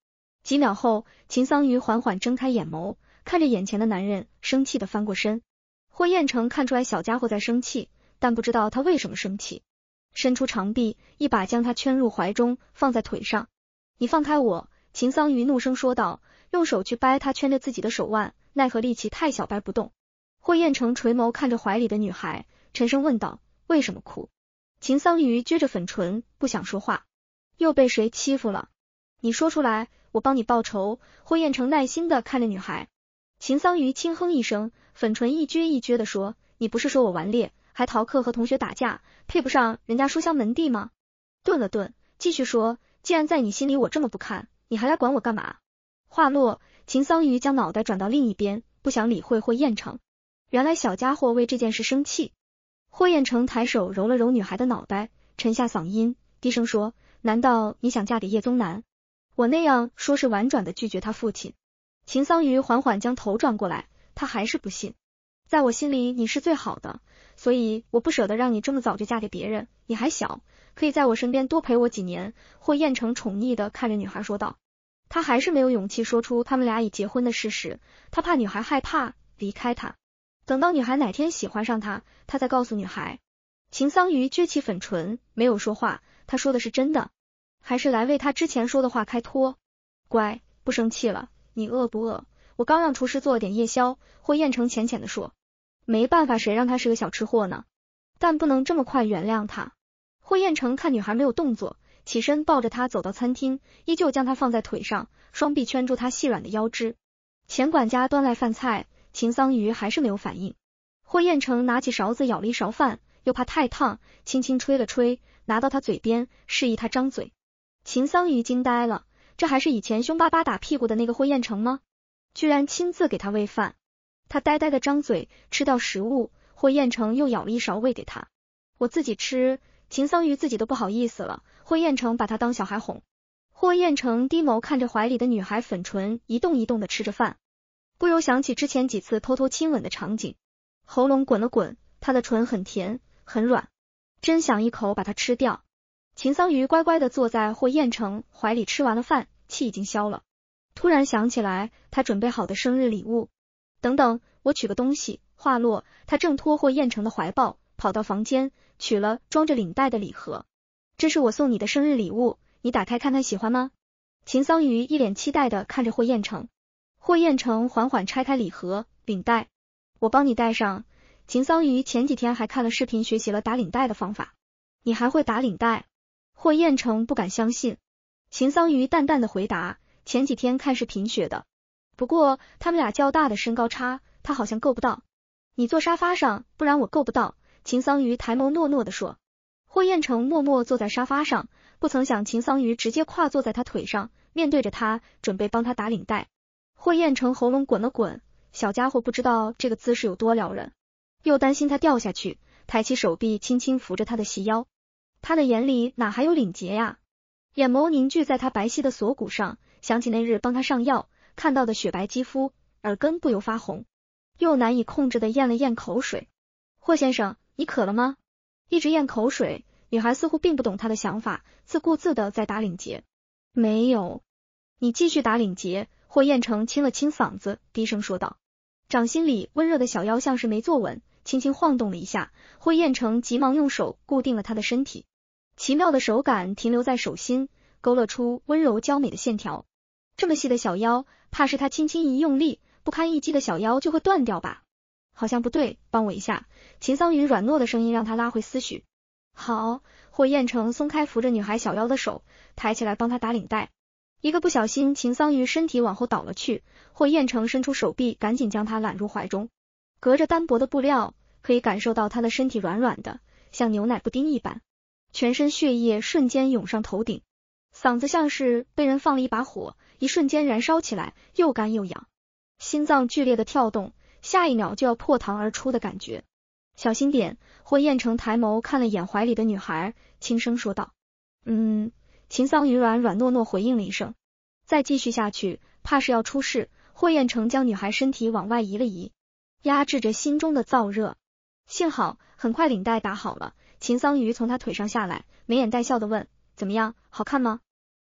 几秒后，秦桑榆缓缓睁开眼眸，看着眼前的男人，生气的翻过身。霍彦成看出来小家伙在生气，但不知道他为什么生气，伸出长臂，一把将他圈入怀中，放在腿上。你放开我！秦桑榆怒声说道。用手去掰他圈着自己的手腕，奈何力气太小，掰不动。霍彦成垂眸看着怀里的女孩，沉声问道：“为什么哭？”秦桑榆撅着粉唇，不想说话。又被谁欺负了？你说出来，我帮你报仇。霍彦成耐心的看着女孩，秦桑榆轻哼一声，粉唇一撅一撅的说：“你不是说我顽劣，还逃课和同学打架，配不上人家书香门第吗？”顿了顿，继续说：“既然在你心里我这么不堪，你还来管我干嘛？”话落，秦桑榆将脑袋转到另一边，不想理会霍彦成。原来小家伙为这件事生气。霍彦成抬手揉了揉女孩的脑袋，沉下嗓音，低声说：“难道你想嫁给叶宗南？我那样说是婉转的拒绝他父亲。”秦桑榆缓缓将头转过来，他还是不信。在我心里，你是最好的，所以我不舍得让你这么早就嫁给别人。你还小，可以在我身边多陪我几年。霍彦成宠溺的看着女孩说道。他还是没有勇气说出他们俩已结婚的事实，他怕女孩害怕离开他。等到女孩哪天喜欢上他，他再告诉女孩。秦桑榆撅起粉唇，没有说话。他说的是真的，还是来为他之前说的话开脱？乖，不生气了。你饿不饿？我刚让厨师做了点夜宵。霍彦成浅浅的说，没办法，谁让他是个小吃货呢？但不能这么快原谅他。霍彦成看女孩没有动作。起身抱着他走到餐厅，依旧将他放在腿上，双臂圈住他细软的腰肢。钱管家端来饭菜，秦桑榆还是没有反应。霍彦成拿起勺子舀了一勺饭，又怕太烫，轻轻吹了吹，拿到他嘴边，示意他张嘴。秦桑榆惊呆了，这还是以前凶巴巴打屁股的那个霍彦成吗？居然亲自给他喂饭。他呆呆的张嘴吃掉食物，霍彦成又舀了一勺喂给他。我自己吃。秦桑榆自己都不好意思了，霍彦成把他当小孩哄。霍彦成低眸看着怀里的女孩，粉唇一动一动的吃着饭，不由想起之前几次偷偷亲吻的场景，喉咙滚了滚，他的唇很甜很软，真想一口把它吃掉。秦桑榆乖乖的坐在霍彦成怀里吃完了饭，气已经消了，突然想起来他准备好的生日礼物，等等，我取个东西。话落，他挣脱霍彦成的怀抱，跑到房间。取了装着领带的礼盒，这是我送你的生日礼物，你打开看看喜欢吗？秦桑榆一脸期待的看着霍彦成，霍彦成缓缓拆开礼盒，领带，我帮你带上。秦桑榆前几天还看了视频学习了打领带的方法，你还会打领带？霍彦成不敢相信，秦桑榆淡淡的回答，前几天看视频学的，不过他们俩较大的身高差，他好像够不到，你坐沙发上，不然我够不到。秦桑榆抬眸诺诺的说，霍彦成默默坐在沙发上，不曾想秦桑榆直接跨坐在他腿上，面对着他，准备帮他打领带。霍彦成喉咙滚了滚，小家伙不知道这个姿势有多撩人，又担心他掉下去，抬起手臂轻轻扶着他的细腰。他的眼里哪还有领结呀？眼眸凝聚在他白皙的锁骨上，想起那日帮他上药看到的雪白肌肤，耳根不由发红，又难以控制的咽了咽口水，霍先生。你渴了吗？一直咽口水，女孩似乎并不懂他的想法，自顾自的在打领结。没有，你继续打领结。霍彦成清了清嗓子，低声说道。掌心里温热的小腰像是没坐稳，轻轻晃动了一下。霍彦成急忙用手固定了他的身体。奇妙的手感停留在手心，勾勒出温柔娇美的线条。这么细的小腰，怕是他轻轻一用力，不堪一击的小腰就会断掉吧。好像不对，帮我一下。秦桑榆软糯的声音让他拉回思绪。好，霍彦成松开扶着女孩小腰的手，抬起来帮她打领带。一个不小心，秦桑榆身体往后倒了去，霍彦成伸出手臂，赶紧将她揽入怀中。隔着单薄的布料，可以感受到她的身体软软的，像牛奶布丁一般。全身血液瞬间涌上头顶，嗓子像是被人放了一把火，一瞬间燃烧起来，又干又痒。心脏剧烈的跳动。下一秒就要破膛而出的感觉，小心点！霍彦成抬眸看了眼怀里的女孩，轻声说道：“嗯。”秦桑榆软软糯糯回应了一声。再继续下去，怕是要出事。霍彦成将女孩身体往外移了移，压制着心中的燥热。幸好，很快领带打好了。秦桑榆从他腿上下来，眉眼带笑的问：“怎么样，好看吗？”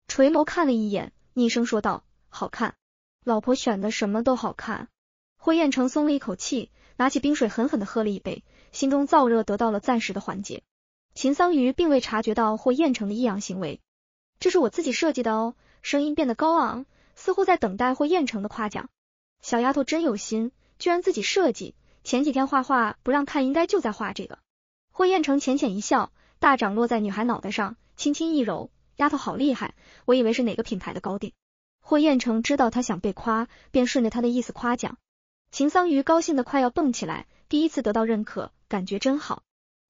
垂眸看了一眼，逆声说道：“好看，老婆选的什么都好看。”霍彦成松了一口气，拿起冰水狠狠地喝了一杯，心中燥热得到了暂时的缓解。秦桑榆并未察觉到霍彦成的异样行为，这是我自己设计的哦，声音变得高昂，似乎在等待霍彦成的夸奖。小丫头真有心，居然自己设计。前几天画画不让看，应该就在画这个。霍彦成浅浅一笑，大掌落在女孩脑袋上，轻轻一揉，丫头好厉害，我以为是哪个品牌的高定。霍彦成知道他想被夸，便顺着他的意思夸奖。秦桑榆高兴的快要蹦起来，第一次得到认可，感觉真好。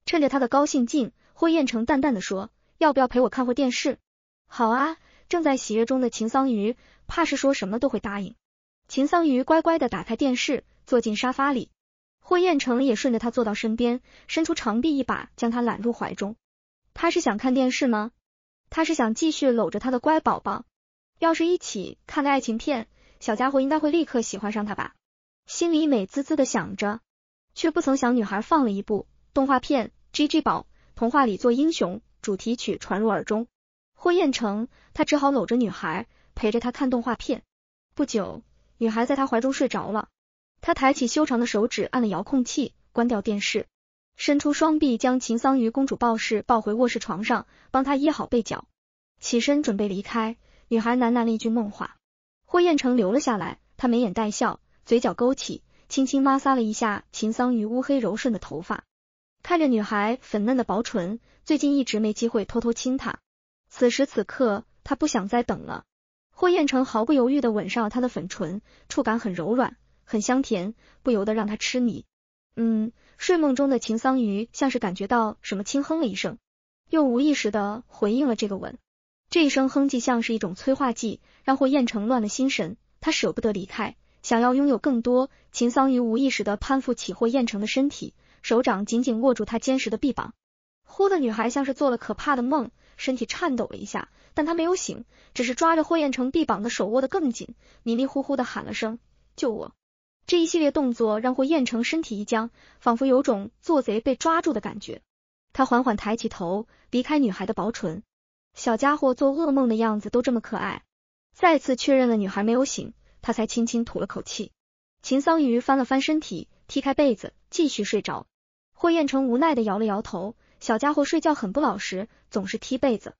趁着他的高兴劲，霍彦成淡淡的说：“要不要陪我看会电视？”好啊，正在喜悦中的秦桑榆怕是说什么都会答应。秦桑榆乖乖的打开电视，坐进沙发里。霍彦成也顺着他坐到身边，伸出长臂一把将他揽入怀中。他是想看电视吗？他是想继续搂着他的乖宝宝？要是一起看个爱情片，小家伙应该会立刻喜欢上他吧？心里美滋滋的想着，却不曾想女孩放了一部动画片《G G 宝童话》里做英雄，主题曲传入耳中。霍彦成他只好搂着女孩，陪着她看动画片。不久，女孩在他怀中睡着了，他抬起修长的手指按了遥控器，关掉电视，伸出双臂将秦桑榆公主抱式抱回卧室床上，帮她掖好被角，起身准备离开。女孩喃喃了一句梦话，霍彦成留了下来，他眉眼带笑。嘴角勾起，轻轻抹撒了一下秦桑榆乌黑柔顺的头发，看着女孩粉嫩的薄唇，最近一直没机会偷偷亲她。此时此刻，他不想再等了。霍彦成毫不犹豫的吻上了她的粉唇，触感很柔软，很香甜，不由得让他痴迷。嗯，睡梦中的秦桑榆像是感觉到什么，轻哼了一声，又无意识的回应了这个吻。这一声哼唧像是一种催化剂，让霍彦成乱了心神，他舍不得离开。想要拥有更多，秦桑榆无意识的攀附起霍彦成的身体，手掌紧紧握住他坚实的臂膀。忽的女孩像是做了可怕的梦，身体颤抖了一下，但她没有醒，只是抓着霍彦成臂膀的手握得更紧，迷迷糊糊的喊了声“救我”。这一系列动作让霍彦成身体一僵，仿佛有种做贼被抓住的感觉。他缓缓抬起头，离开女孩的薄唇。小家伙做噩梦的样子都这么可爱。再次确认了女孩没有醒。他才轻轻吐了口气，秦桑榆翻了翻身体，踢开被子，继续睡着。霍彦成无奈的摇了摇头，小家伙睡觉很不老实，总是踢被子，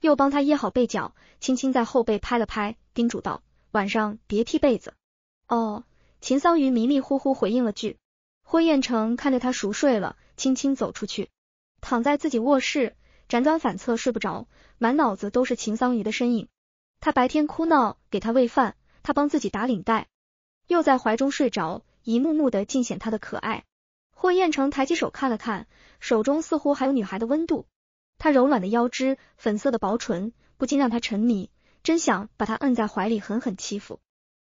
又帮他掖好被角，轻轻在后背拍了拍，叮嘱道：“晚上别踢被子。”哦，秦桑榆迷迷糊糊回应了句。霍彦成看着他熟睡了，轻轻走出去，躺在自己卧室，辗转反侧睡不着，满脑子都是秦桑榆的身影。他白天哭闹，给他喂饭。他帮自己打领带，又在怀中睡着，一幕幕的尽显他的可爱。霍彦成抬起手看了看，手中似乎还有女孩的温度。他柔软的腰肢，粉色的薄唇，不禁让他沉迷，真想把她摁在怀里狠狠欺负。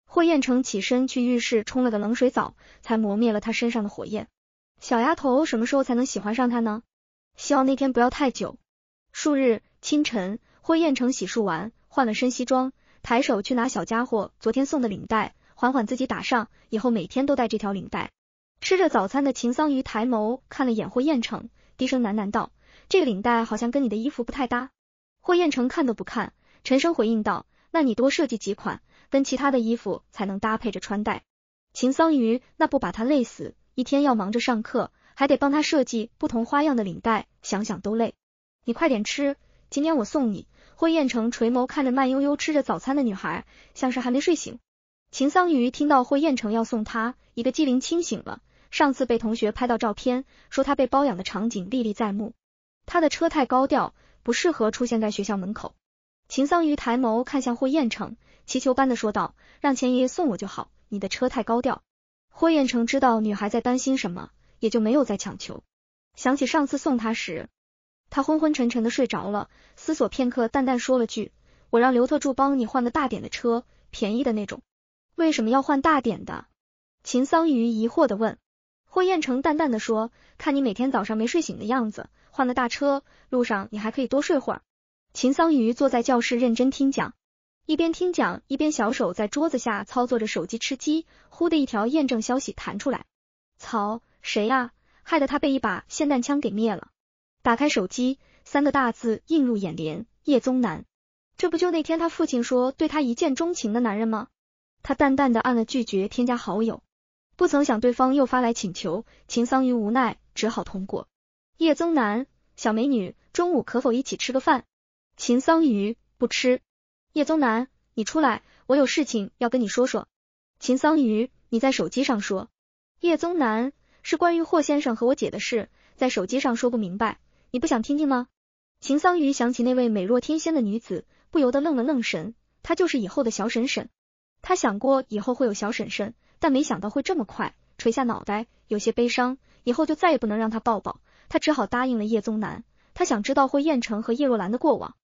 霍彦成起身去浴室冲了个冷水澡，才磨灭了他身上的火焰。小丫头什么时候才能喜欢上他呢？希望那天不要太久。数日清晨，霍彦成洗漱完，换了身西装。抬手去拿小家伙昨天送的领带，缓缓自己打上，以后每天都带这条领带。吃着早餐的秦桑榆抬眸看了眼霍彦成，低声喃喃道：“这个领带好像跟你的衣服不太搭。”霍彦成看都不看，沉声回应道：“那你多设计几款，跟其他的衣服才能搭配着穿戴。”秦桑榆那不把他累死，一天要忙着上课，还得帮他设计不同花样的领带，想想都累。你快点吃。今天我送你。霍彦成垂眸看着慢悠悠吃着早餐的女孩，像是还没睡醒。秦桑榆听到霍彦成要送她，一个机灵清醒了。上次被同学拍到照片，说她被包养的场景历历在目。他的车太高调，不适合出现在学校门口。秦桑榆抬眸看向霍彦成，祈求般的说道：“让钱爷爷送我就好，你的车太高调。”霍彦成知道女孩在担心什么，也就没有再强求。想起上次送她时。他昏昏沉沉的睡着了，思索片刻，淡淡说了句：“我让刘特助帮你换个大点的车，便宜的那种。”为什么要换大点的？秦桑榆疑惑的问。霍彦成淡淡的说：“看你每天早上没睡醒的样子，换个大车，路上你还可以多睡会。”秦桑榆坐在教室认真听讲，一边听讲一边小手在桌子下操作着手机吃鸡。忽的一条验证消息弹出来，操，谁呀？害得他被一把霰弹枪给灭了。打开手机，三个大字映入眼帘：叶宗南。这不就那天他父亲说对他一见钟情的男人吗？他淡淡的按了拒绝添加好友。不曾想对方又发来请求，秦桑榆无奈只好通过。叶宗南，小美女，中午可否一起吃个饭？秦桑榆不吃。叶宗南，你出来，我有事情要跟你说说。秦桑榆，你在手机上说。叶宗南是关于霍先生和我姐的事，在手机上说不明白。你不想听听吗？秦桑榆想起那位美若天仙的女子，不由得愣了愣神。她就是以后的小婶婶。她想过以后会有小婶婶，但没想到会这么快。垂下脑袋，有些悲伤。以后就再也不能让她抱抱。她只好答应了叶宗南。她想知道霍彦成和叶若兰的过往，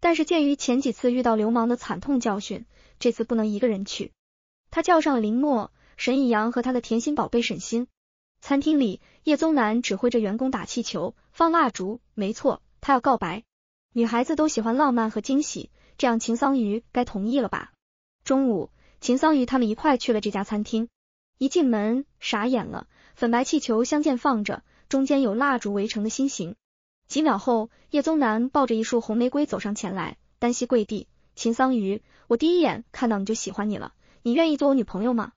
但是鉴于前几次遇到流氓的惨痛教训，这次不能一个人去。他叫上了林墨、沈以阳和他的甜心宝贝沈欣。餐厅里，叶宗南指挥着员工打气球、放蜡烛。没错，他要告白。女孩子都喜欢浪漫和惊喜，这样秦桑榆该同意了吧？中午，秦桑榆他们一块去了这家餐厅。一进门，傻眼了，粉白气球相间放着，中间有蜡烛围成的心形。几秒后，叶宗南抱着一束红玫瑰走上前来，单膝跪地。秦桑榆，我第一眼看到你就喜欢你了，你愿意做我女朋友吗？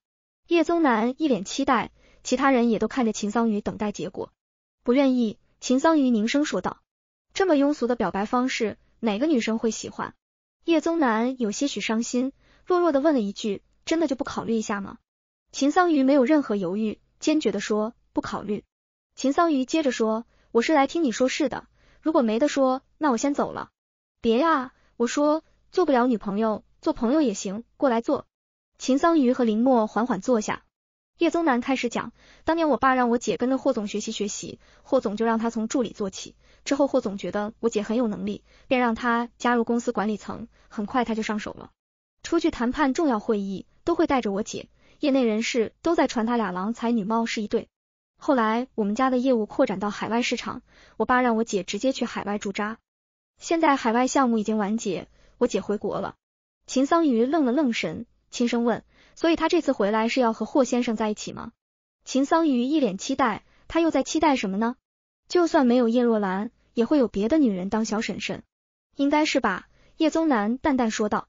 叶宗南一脸期待。其他人也都看着秦桑榆等待结果，不愿意。秦桑榆凝声说道：“这么庸俗的表白方式，哪个女生会喜欢？”叶宗南有些许伤心，弱弱的问了一句：“真的就不考虑一下吗？”秦桑榆没有任何犹豫，坚决的说：“不考虑。”秦桑榆接着说：“我是来听你说事的，如果没得说，那我先走了。”别呀，我说做不了女朋友，做朋友也行，过来坐。秦桑榆和林默缓缓坐下。叶宗南开始讲，当年我爸让我姐跟着霍总学习学习，霍总就让他从助理做起。之后霍总觉得我姐很有能力，便让他加入公司管理层。很快他就上手了，出去谈判重要会议都会带着我姐。业内人士都在传他俩郎才女貌是一对。后来我们家的业务扩展到海外市场，我爸让我姐直接去海外驻扎。现在海外项目已经完结，我姐回国了。秦桑榆愣了愣神，轻声问。所以他这次回来是要和霍先生在一起吗？秦桑榆一脸期待，他又在期待什么呢？就算没有叶若兰，也会有别的女人当小婶婶，应该是吧？叶宗南淡淡说道。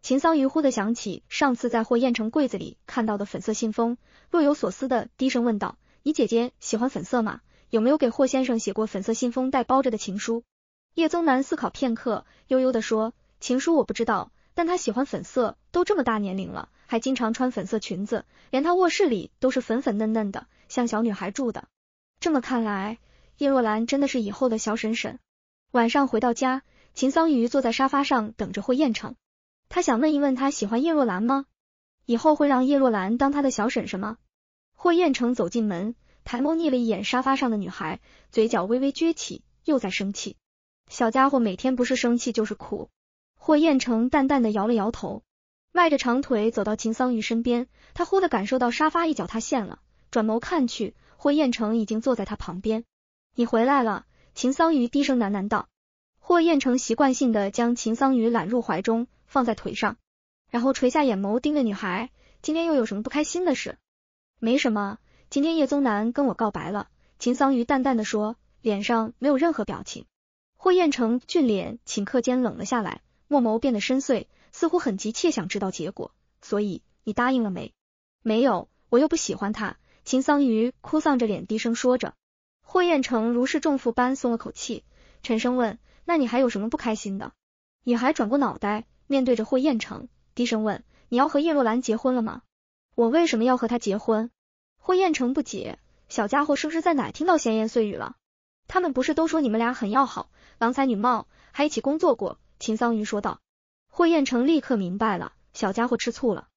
秦桑榆忽的想起上次在霍彦成柜子里看到的粉色信封，若有所思的低声问道：“你姐姐喜欢粉色吗？有没有给霍先生写过粉色信封带包着的情书？”叶宗南思考片刻，悠悠地说：“情书我不知道，但她喜欢粉色，都这么大年龄了。”还经常穿粉色裙子，连她卧室里都是粉粉嫩嫩的，像小女孩住的。这么看来，叶若兰真的是以后的小婶婶。晚上回到家，秦桑榆坐在沙发上等着霍彦成。他想问一问，他喜欢叶若兰吗？以后会让叶若兰当他的小婶婶吗？霍彦成走进门，抬眸睨了一眼沙发上的女孩，嘴角微微撅起，又在生气。小家伙每天不是生气就是哭。霍彦成淡淡的摇了摇头。迈着长腿走到秦桑榆身边，他忽地感受到沙发一脚塌陷了，转眸看去，霍彦成已经坐在他旁边。你回来了，秦桑榆低声喃喃道。霍彦成习惯性的将秦桑榆揽入怀中，放在腿上，然后垂下眼眸盯着女孩，今天又有什么不开心的事？没什么，今天叶宗南跟我告白了。秦桑榆淡淡的说，脸上没有任何表情。霍彦成俊脸顷刻间冷了下来，墨眸变得深邃。似乎很急切想知道结果，所以你答应了没？没有，我又不喜欢他。秦桑榆哭丧着脸低声说着。霍彦成如释重负般松了口气，沉声问：“那你还有什么不开心的？”女孩转过脑袋，面对着霍彦成，低声问：“你要和叶若兰结婚了吗？”我为什么要和她结婚？霍彦成不解，小家伙是不是在哪听到闲言碎语了？他们不是都说你们俩很要好，郎才女貌，还一起工作过？秦桑榆说道。霍彦成立刻明白了，小家伙吃醋了。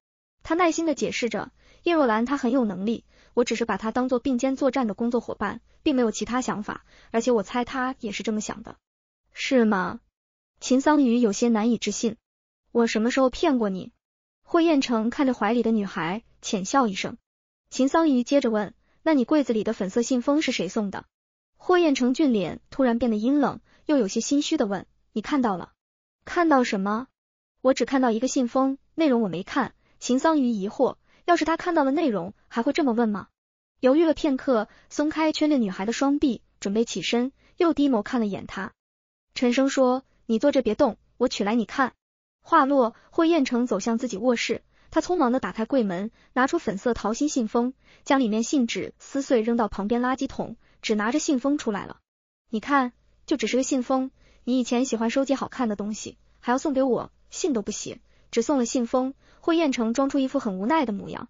他耐心的解释着：“叶若兰，她很有能力，我只是把她当做并肩作战的工作伙伴，并没有其他想法。而且我猜她也是这么想的，是吗？”秦桑榆有些难以置信：“我什么时候骗过你？”霍彦成看着怀里的女孩，浅笑一声。秦桑榆接着问：“那你柜子里的粉色信封是谁送的？”霍彦成俊脸突然变得阴冷，又有些心虚的问：“你看到了？看到什么？”我只看到一个信封，内容我没看。秦桑榆疑惑，要是他看到了内容，还会这么问吗？犹豫了片刻，松开圈着女孩的双臂，准备起身，又低眸看了眼他，陈生说：“你坐这别动，我取来你看。”话落，霍彦成走向自己卧室，他匆忙的打开柜门，拿出粉色桃心信封，将里面信纸撕碎扔到旁边垃圾桶，只拿着信封出来了。你看，就只是个信封。你以前喜欢收集好看的东西，还要送给我。信都不写，只送了信封。霍彦成装出一副很无奈的模样。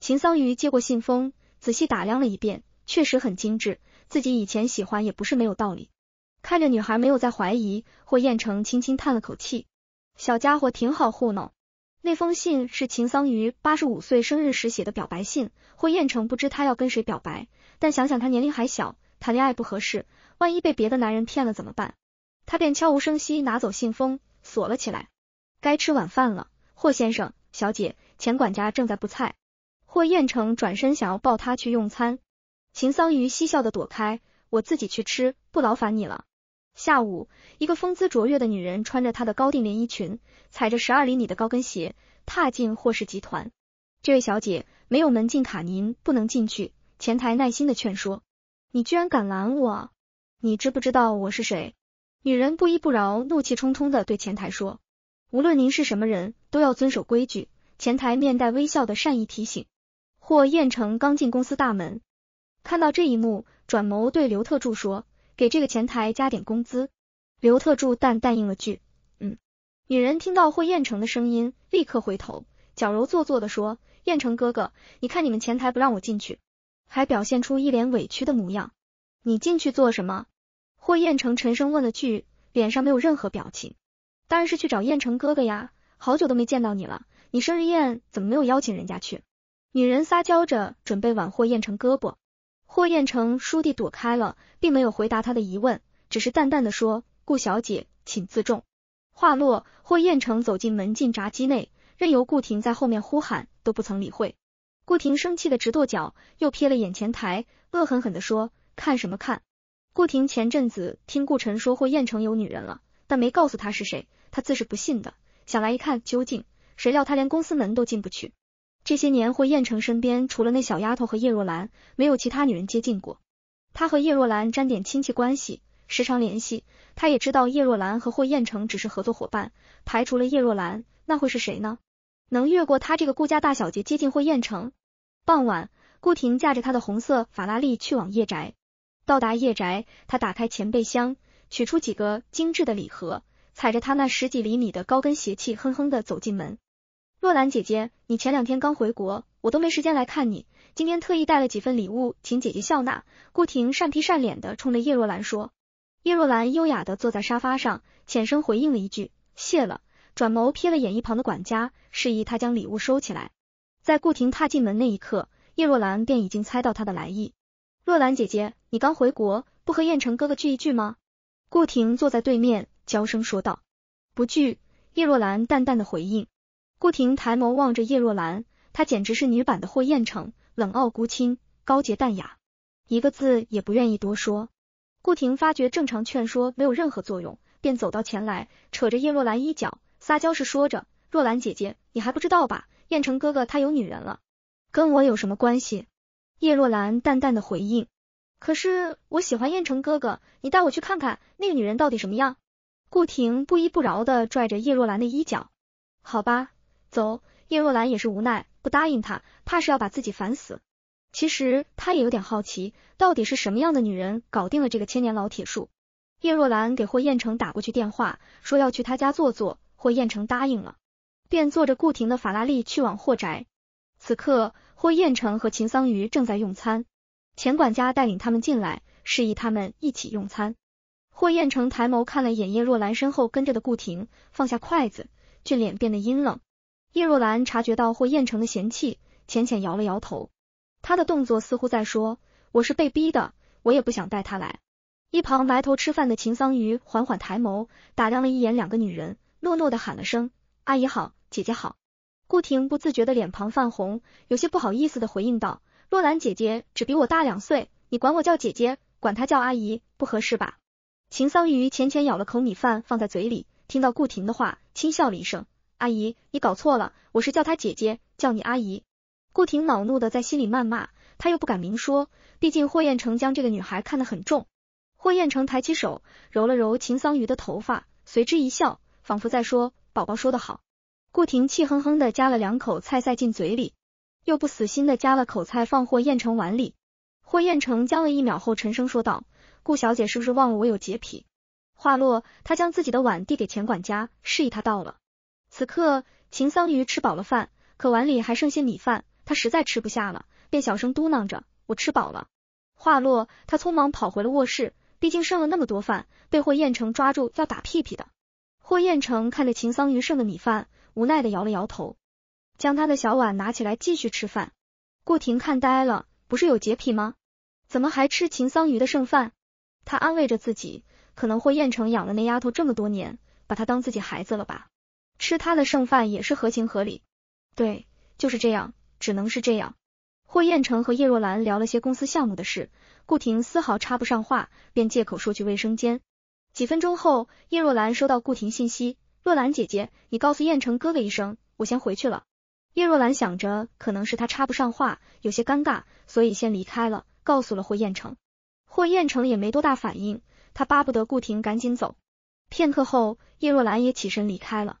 秦桑榆接过信封，仔细打量了一遍，确实很精致，自己以前喜欢也不是没有道理。看着女孩没有再怀疑，霍彦成轻轻叹了口气，小家伙挺好糊弄。那封信是秦桑榆八十五岁生日时写的表白信。霍彦成不知他要跟谁表白，但想想他年龄还小，谈恋爱不合适，万一被别的男人骗了怎么办？他便悄无声息拿走信封，锁了起来。该吃晚饭了，霍先生、小姐，钱管家正在布菜。霍彦成转身想要抱她去用餐，秦桑榆嬉笑的躲开，我自己去吃，不劳烦你了。下午，一个风姿卓越的女人穿着她的高定连衣裙，踩着十二厘米的高跟鞋，踏进霍氏集团。这位小姐没有门禁卡，您不能进去。前台耐心的劝说，你居然敢拦我！你知不知道我是谁？女人不依不饶，怒气冲冲的对前台说。无论您是什么人，都要遵守规矩。前台面带微笑的善意提醒。霍彦成刚进公司大门，看到这一幕，转眸对刘特助说：“给这个前台加点工资。”刘特助淡淡应了句：“嗯。”女人听到霍彦成的声音，立刻回头，矫揉做作的说：“彦成哥哥，你看你们前台不让我进去，还表现出一脸委屈的模样。你进去做什么？”霍彦成沉声问了句，脸上没有任何表情。当然是去找燕城哥哥呀，好久都没见到你了。你生日宴怎么没有邀请人家去？女人撒娇着准备挽霍燕城胳膊，霍燕城倏地躲开了，并没有回答他的疑问，只是淡淡的说：“顾小姐，请自重。”话落，霍燕城走进门禁闸机内，任由顾婷在后面呼喊，都不曾理会。顾婷生气的直跺脚，又瞥了眼前台，恶狠狠地说：“看什么看？”顾婷前阵子听顾晨说霍燕城有女人了。但没告诉他是谁，他自是不信的。想来一看究竟，谁料他连公司门都进不去。这些年霍彦成身边除了那小丫头和叶若兰，没有其他女人接近过。他和叶若兰沾点亲戚关系，时常联系。他也知道叶若兰和霍彦成只是合作伙伴，排除了叶若兰，那会是谁呢？能越过他这个顾家大小姐接近霍彦成？傍晚，顾婷驾着他的红色法拉利去往叶宅。到达叶宅，他打开前备箱。取出几个精致的礼盒，踩着他那十几厘米的高跟鞋，气哼哼的走进门。若兰姐姐，你前两天刚回国，我都没时间来看你，今天特意带了几份礼物，请姐姐笑纳。顾婷善皮善脸的冲着叶若兰说。叶若兰优雅的坐在沙发上，浅声回应了一句：“谢了。”转眸瞥了眼一旁的管家，示意他将礼物收起来。在顾婷踏进门那一刻，叶若兰便已经猜到他的来意。若兰姐姐，你刚回国，不和燕城哥哥聚一聚吗？顾婷坐在对面，娇声说道：“不惧。”叶若兰淡淡的回应。顾婷抬眸望着叶若兰，她简直是女版的霍彦成，冷傲孤清，高洁淡雅，一个字也不愿意多说。顾婷发觉正常劝说没有任何作用，便走到前来，扯着叶若兰衣角，撒娇是说着：“若兰姐姐，你还不知道吧？彦成哥哥他有女人了，跟我有什么关系？”叶若兰淡淡的回应。可是我喜欢燕城哥哥，你带我去看看那个女人到底什么样？顾婷不依不饶的拽着叶若兰的衣角。好吧，走。叶若兰也是无奈，不答应他，怕是要把自己烦死。其实他也有点好奇，到底是什么样的女人搞定了这个千年老铁树？叶若兰给霍彦成打过去电话，说要去他家坐坐。霍彦成答应了，便坐着顾婷的法拉利去往霍宅。此刻，霍彦成和秦桑榆正在用餐。钱管家带领他们进来，示意他们一起用餐。霍彦成抬眸看了眼叶若兰身后跟着的顾婷，放下筷子，俊脸变得阴冷。叶若兰察觉到霍彦成的嫌弃，浅浅摇了摇头。他的动作似乎在说：“我是被逼的，我也不想带他来。”一旁埋头吃饭的秦桑榆缓缓抬眸，打量了一眼两个女人，诺诺的喊了声：“阿姨好，姐姐好。”顾婷不自觉的脸庞泛红，有些不好意思的回应道。若兰姐姐只比我大两岁，你管我叫姐姐，管她叫阿姨不合适吧？秦桑榆浅浅咬了口米饭放在嘴里，听到顾婷的话，轻笑了一声：“阿姨，你搞错了，我是叫她姐姐，叫你阿姨。”顾婷恼怒的在心里谩骂，她又不敢明说，毕竟霍彦成将这个女孩看得很重。霍彦成抬起手揉了揉秦桑榆的头发，随之一笑，仿佛在说：“宝宝说的好。”顾婷气哼哼的夹了两口菜塞进嘴里。又不死心的夹了口菜放霍彦成碗里，霍彦成僵了一秒后，沉声说道：“顾小姐是不是忘了我有洁癖？”话落，他将自己的碗递给钱管家，示意他倒了。此刻，秦桑榆吃饱了饭，可碗里还剩些米饭，他实在吃不下了，便小声嘟囔着：“我吃饱了。”话落，他匆忙跑回了卧室，毕竟剩了那么多饭，被霍彦成抓住要打屁屁的。霍彦成看着秦桑榆剩的米饭，无奈的摇了摇头。将他的小碗拿起来继续吃饭，顾婷看呆了。不是有洁癖吗？怎么还吃秦桑榆的剩饭？他安慰着自己，可能霍彦成养了那丫头这么多年，把她当自己孩子了吧，吃他的剩饭也是合情合理。对，就是这样，只能是这样。霍彦成和叶若兰聊了些公司项目的事，顾婷丝毫插不上话，便借口说去卫生间。几分钟后，叶若兰收到顾婷信息：“若兰姐姐，你告诉彦成哥哥一声，我先回去了。”叶若兰想着，可能是他插不上话，有些尴尬，所以先离开了，告诉了霍彦成。霍彦成也没多大反应，他巴不得顾婷赶紧走。片刻后，叶若兰也起身离开了，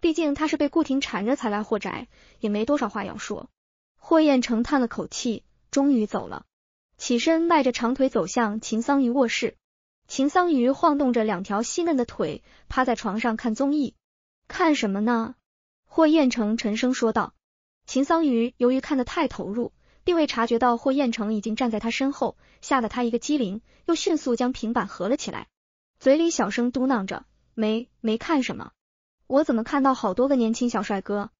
毕竟他是被顾婷缠着才来霍宅，也没多少话要说。霍彦成叹了口气，终于走了，起身迈着长腿走向秦桑榆卧室。秦桑榆晃动着两条细嫩的腿，趴在床上看综艺，看什么呢？霍彦成沉声说道：“秦桑榆，由于看得太投入，并未察觉到霍彦成已经站在他身后，吓得他一个机灵，又迅速将平板合了起来，嘴里小声嘟囔着：‘没没看什么，我怎么看到好多个年轻小帅哥？’”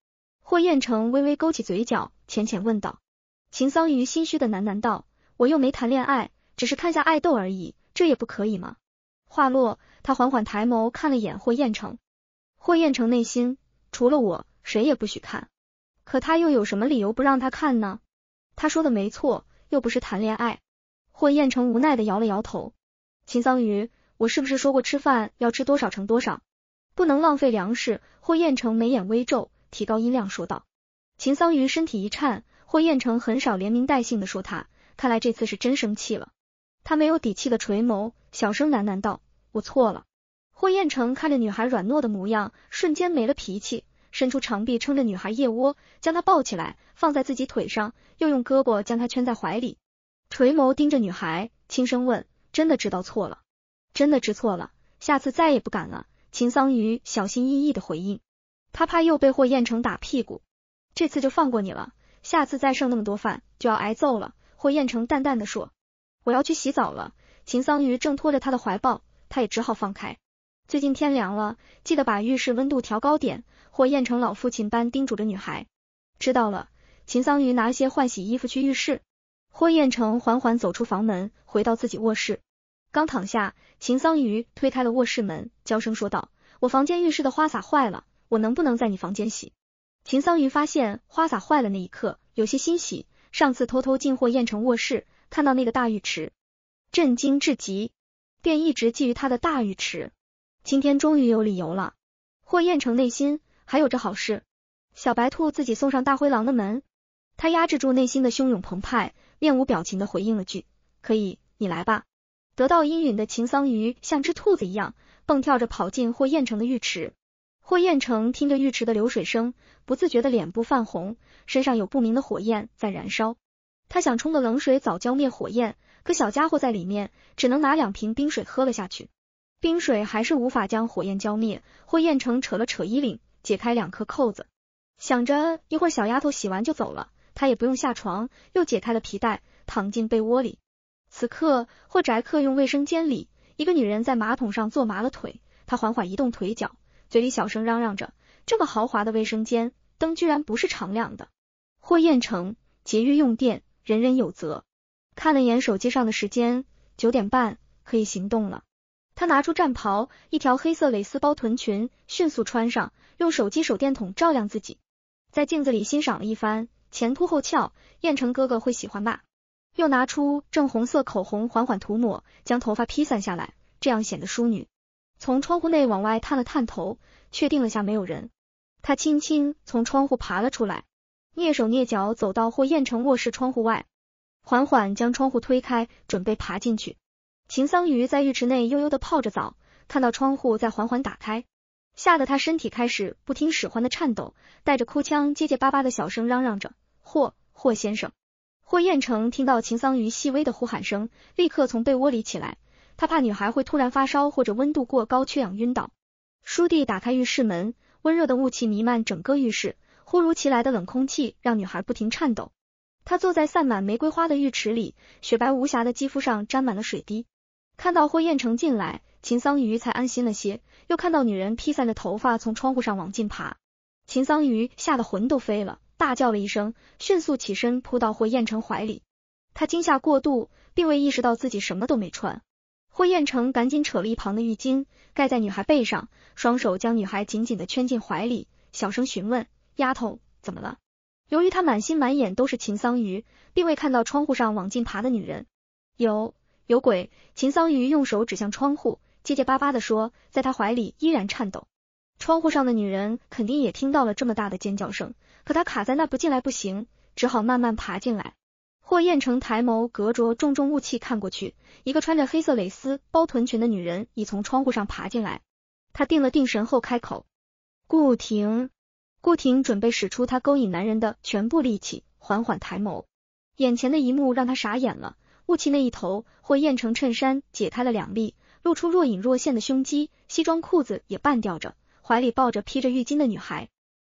霍彦成微微勾起嘴角，浅浅问道：“秦桑榆，心虚的喃喃道：‘我又没谈恋爱，只是看下爱豆而已，这也不可以吗？’”话落，他缓缓抬眸看了眼霍彦成。霍彦成内心。除了我，谁也不许看。可他又有什么理由不让他看呢？他说的没错，又不是谈恋爱。霍彦成无奈的摇了摇头。秦桑榆，我是不是说过吃饭要吃多少盛多少，不能浪费粮食？霍彦成眉眼微皱，提高音量说道。秦桑榆身体一颤，霍彦成很少连名带姓的说他，看来这次是真生气了。他没有底气的垂眸，小声喃喃道：“我错了。”霍彦成看着女孩软糯的模样，瞬间没了脾气，伸出长臂撑着女孩腋窝，将她抱起来放在自己腿上，又用胳膊将她圈在怀里，垂眸盯着女孩，轻声问：“真的知道错了？真的知错了？下次再也不敢了？”秦桑榆小心翼翼的回应，他怕又被霍彦成打屁股，这次就放过你了，下次再剩那么多饭就要挨揍了。霍彦成淡淡的说：“我要去洗澡了。”秦桑榆挣脱着他的怀抱，他也只好放开。最近天凉了，记得把浴室温度调高点。霍彦成老父亲般叮嘱着女孩。知道了，秦桑榆拿些换洗衣服去浴室。霍彦成缓缓走出房门，回到自己卧室。刚躺下，秦桑榆推开了卧室门，娇声说道：“我房间浴室的花洒坏了，我能不能在你房间洗？”秦桑榆发现花洒坏了那一刻，有些欣喜。上次偷偷进霍彦成卧室，看到那个大浴池，震惊至极，便一直觊觎他的大浴池。今天终于有理由了。霍彦成内心还有这好事，小白兔自己送上大灰狼的门。他压制住内心的汹涌澎湃，面无表情的回应了句：“可以，你来吧。”得到应允的秦桑榆像只兔子一样蹦跳着跑进霍彦成的浴池。霍彦成听着浴池的流水声，不自觉的脸部泛红，身上有不明的火焰在燃烧。他想冲个冷水澡浇灭火焰，可小家伙在里面，只能拿两瓶冰水喝了下去。冰水还是无法将火焰浇灭。霍彦成扯了扯衣领，解开两颗扣子，想着一会儿小丫头洗完就走了，他也不用下床，又解开了皮带，躺进被窝里。此刻，霍宅客用卫生间里一个女人在马桶上坐麻了腿，他缓缓移动腿脚，嘴里小声嚷嚷着：“这么豪华的卫生间，灯居然不是常亮的。”霍彦成节约用电，人人有责。看了眼手机上的时间，九点半，可以行动了。他拿出战袍，一条黑色蕾丝包臀裙，迅速穿上，用手机手电筒照亮自己，在镜子里欣赏了一番，前凸后翘，燕城哥哥会喜欢吧？又拿出正红色口红，缓缓涂抹，将头发披散下来，这样显得淑女。从窗户内往外探了探头，确定了下没有人，他轻轻从窗户爬了出来，蹑手蹑脚走到霍燕城卧室窗户外，缓缓将窗户推开，准备爬进去。秦桑榆在浴池内悠悠的泡着澡，看到窗户在缓缓打开，吓得他身体开始不听使唤的颤抖，带着哭腔结结巴巴的小声嚷嚷着：“霍霍先生！”霍彦成听到秦桑榆细微的呼喊声，立刻从被窝里起来，他怕女孩会突然发烧或者温度过高缺氧晕倒。书弟打开浴室门，温热的雾气弥漫整个浴室，忽如其来的冷空气让女孩不停颤抖。他坐在散满玫瑰花的浴池里，雪白无瑕的肌肤上沾满了水滴。看到霍彦成进来，秦桑榆才安心了些。又看到女人披散着头发从窗户上往进爬，秦桑榆吓得魂都飞了，大叫了一声，迅速起身扑到霍彦成怀里。他惊吓过度，并未意识到自己什么都没穿。霍彦成赶紧扯了一旁的浴巾盖在女孩背上，双手将女孩紧紧的圈进怀里，小声询问：“丫头，怎么了？”由于他满心满眼都是秦桑榆，并未看到窗户上往进爬的女人。有。有鬼！秦桑榆用手指向窗户，结结巴巴的说，在他怀里依然颤抖。窗户上的女人肯定也听到了这么大的尖叫声，可她卡在那不进来不行，只好慢慢爬进来。霍彦成抬眸，隔着重重雾气看过去，一个穿着黑色蕾丝包臀裙的女人已从窗户上爬进来。他定了定神后开口：“顾婷。”顾婷准备使出她勾引男人的全部力气，缓缓抬眸，眼前的一幕让她傻眼了。雾气那一头，霍彦成衬衫解开了两粒，露出若隐若现的胸肌，西装裤子也半吊着，怀里抱着披着浴巾的女孩。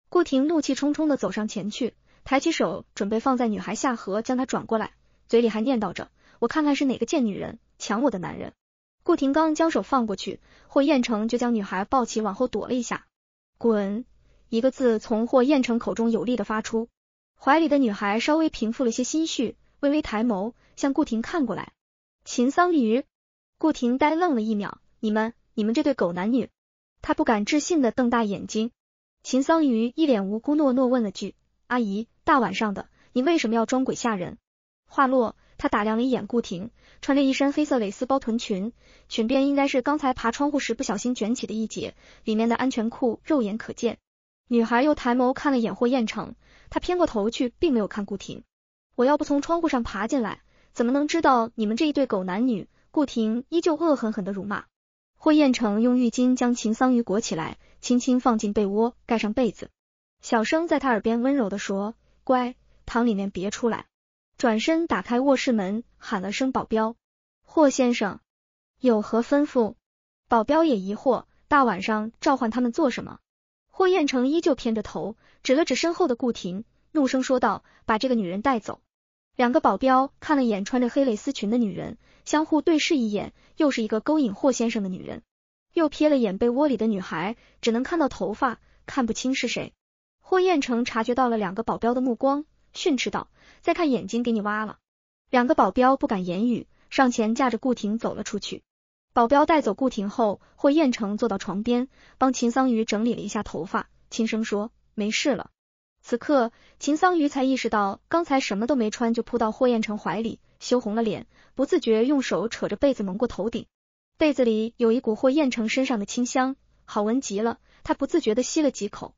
顾婷怒气冲冲的走上前去，抬起手准备放在女孩下颌，将她转过来，嘴里还念叨着：“我看看是哪个贱女人抢我的男人。”顾婷刚将手放过去，霍彦成就将女孩抱起往后躲了一下，“滚！”一个字从霍彦成口中有力的发出，怀里的女孩稍微平复了些心绪，微微抬眸。向顾婷看过来，秦桑榆，顾婷呆愣了一秒。你们，你们这对狗男女！他不敢置信的瞪大眼睛。秦桑榆一脸无辜，诺诺问了句：“阿姨，大晚上的，你为什么要装鬼吓人？”话落，他打量了一眼顾婷，穿着一身黑色蕾丝包臀裙，裙边应该是刚才爬窗户时不小心卷起的一截，里面的安全裤肉眼可见。女孩又抬眸看了眼霍彦成，他偏过头去，并没有看顾婷。我要不从窗户上爬进来？怎么能知道你们这一对狗男女？顾婷依旧恶狠狠的辱骂。霍彦成用浴巾将秦桑榆裹起来，轻轻放进被窝，盖上被子，小声在他耳边温柔的说：“乖，躺里面别出来。”转身打开卧室门，喊了声保镖：“霍先生有何吩咐？”保镖也疑惑，大晚上召唤他们做什么？霍彦成依旧偏着头，指了指身后的顾婷，怒声说道：“把这个女人带走。”两个保镖看了眼穿着黑蕾丝裙的女人，相互对视一眼，又是一个勾引霍先生的女人。又瞥了眼被窝里的女孩，只能看到头发，看不清是谁。霍彦成察觉到了两个保镖的目光，训斥道：“再看眼睛，给你挖了！”两个保镖不敢言语，上前架着顾婷走了出去。保镖带走顾婷后，霍彦成坐到床边，帮秦桑榆整理了一下头发，轻声说：“没事了。”此刻，秦桑榆才意识到刚才什么都没穿就扑到霍彦成怀里，羞红了脸，不自觉用手扯着被子蒙过头顶。被子里有一股霍彦成身上的清香，好闻极了。他不自觉的吸了几口。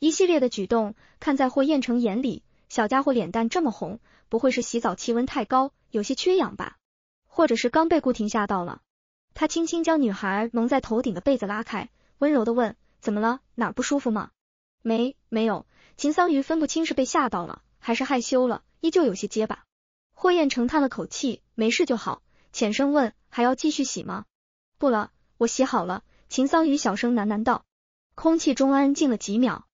一系列的举动，看在霍彦成眼里，小家伙脸蛋这么红，不会是洗澡气温太高，有些缺氧吧？或者是刚被顾婷吓到了？他轻轻将女孩蒙在头顶的被子拉开，温柔的问：“怎么了？哪不舒服吗？”“没，没有。”秦桑榆分不清是被吓到了还是害羞了，依旧有些结巴。霍彦成叹了口气，没事就好。浅声问：“还要继续洗吗？”“不了，我洗好了。”秦桑榆小声喃喃道。空气中安静了几秒，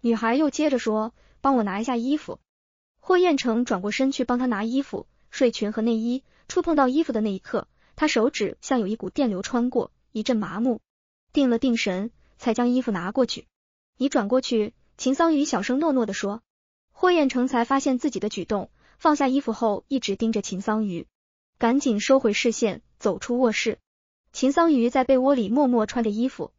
女孩又接着说：“帮我拿一下衣服。”霍彦成转过身去帮她拿衣服、睡裙和内衣。触碰到衣服的那一刻，他手指像有一股电流穿过，一阵麻木。定了定神，才将衣服拿过去。你转过去。秦桑榆小声诺诺地说，霍彦成才发现自己的举动，放下衣服后一直盯着秦桑榆，赶紧收回视线，走出卧室。秦桑榆在被窝里默默穿着衣服，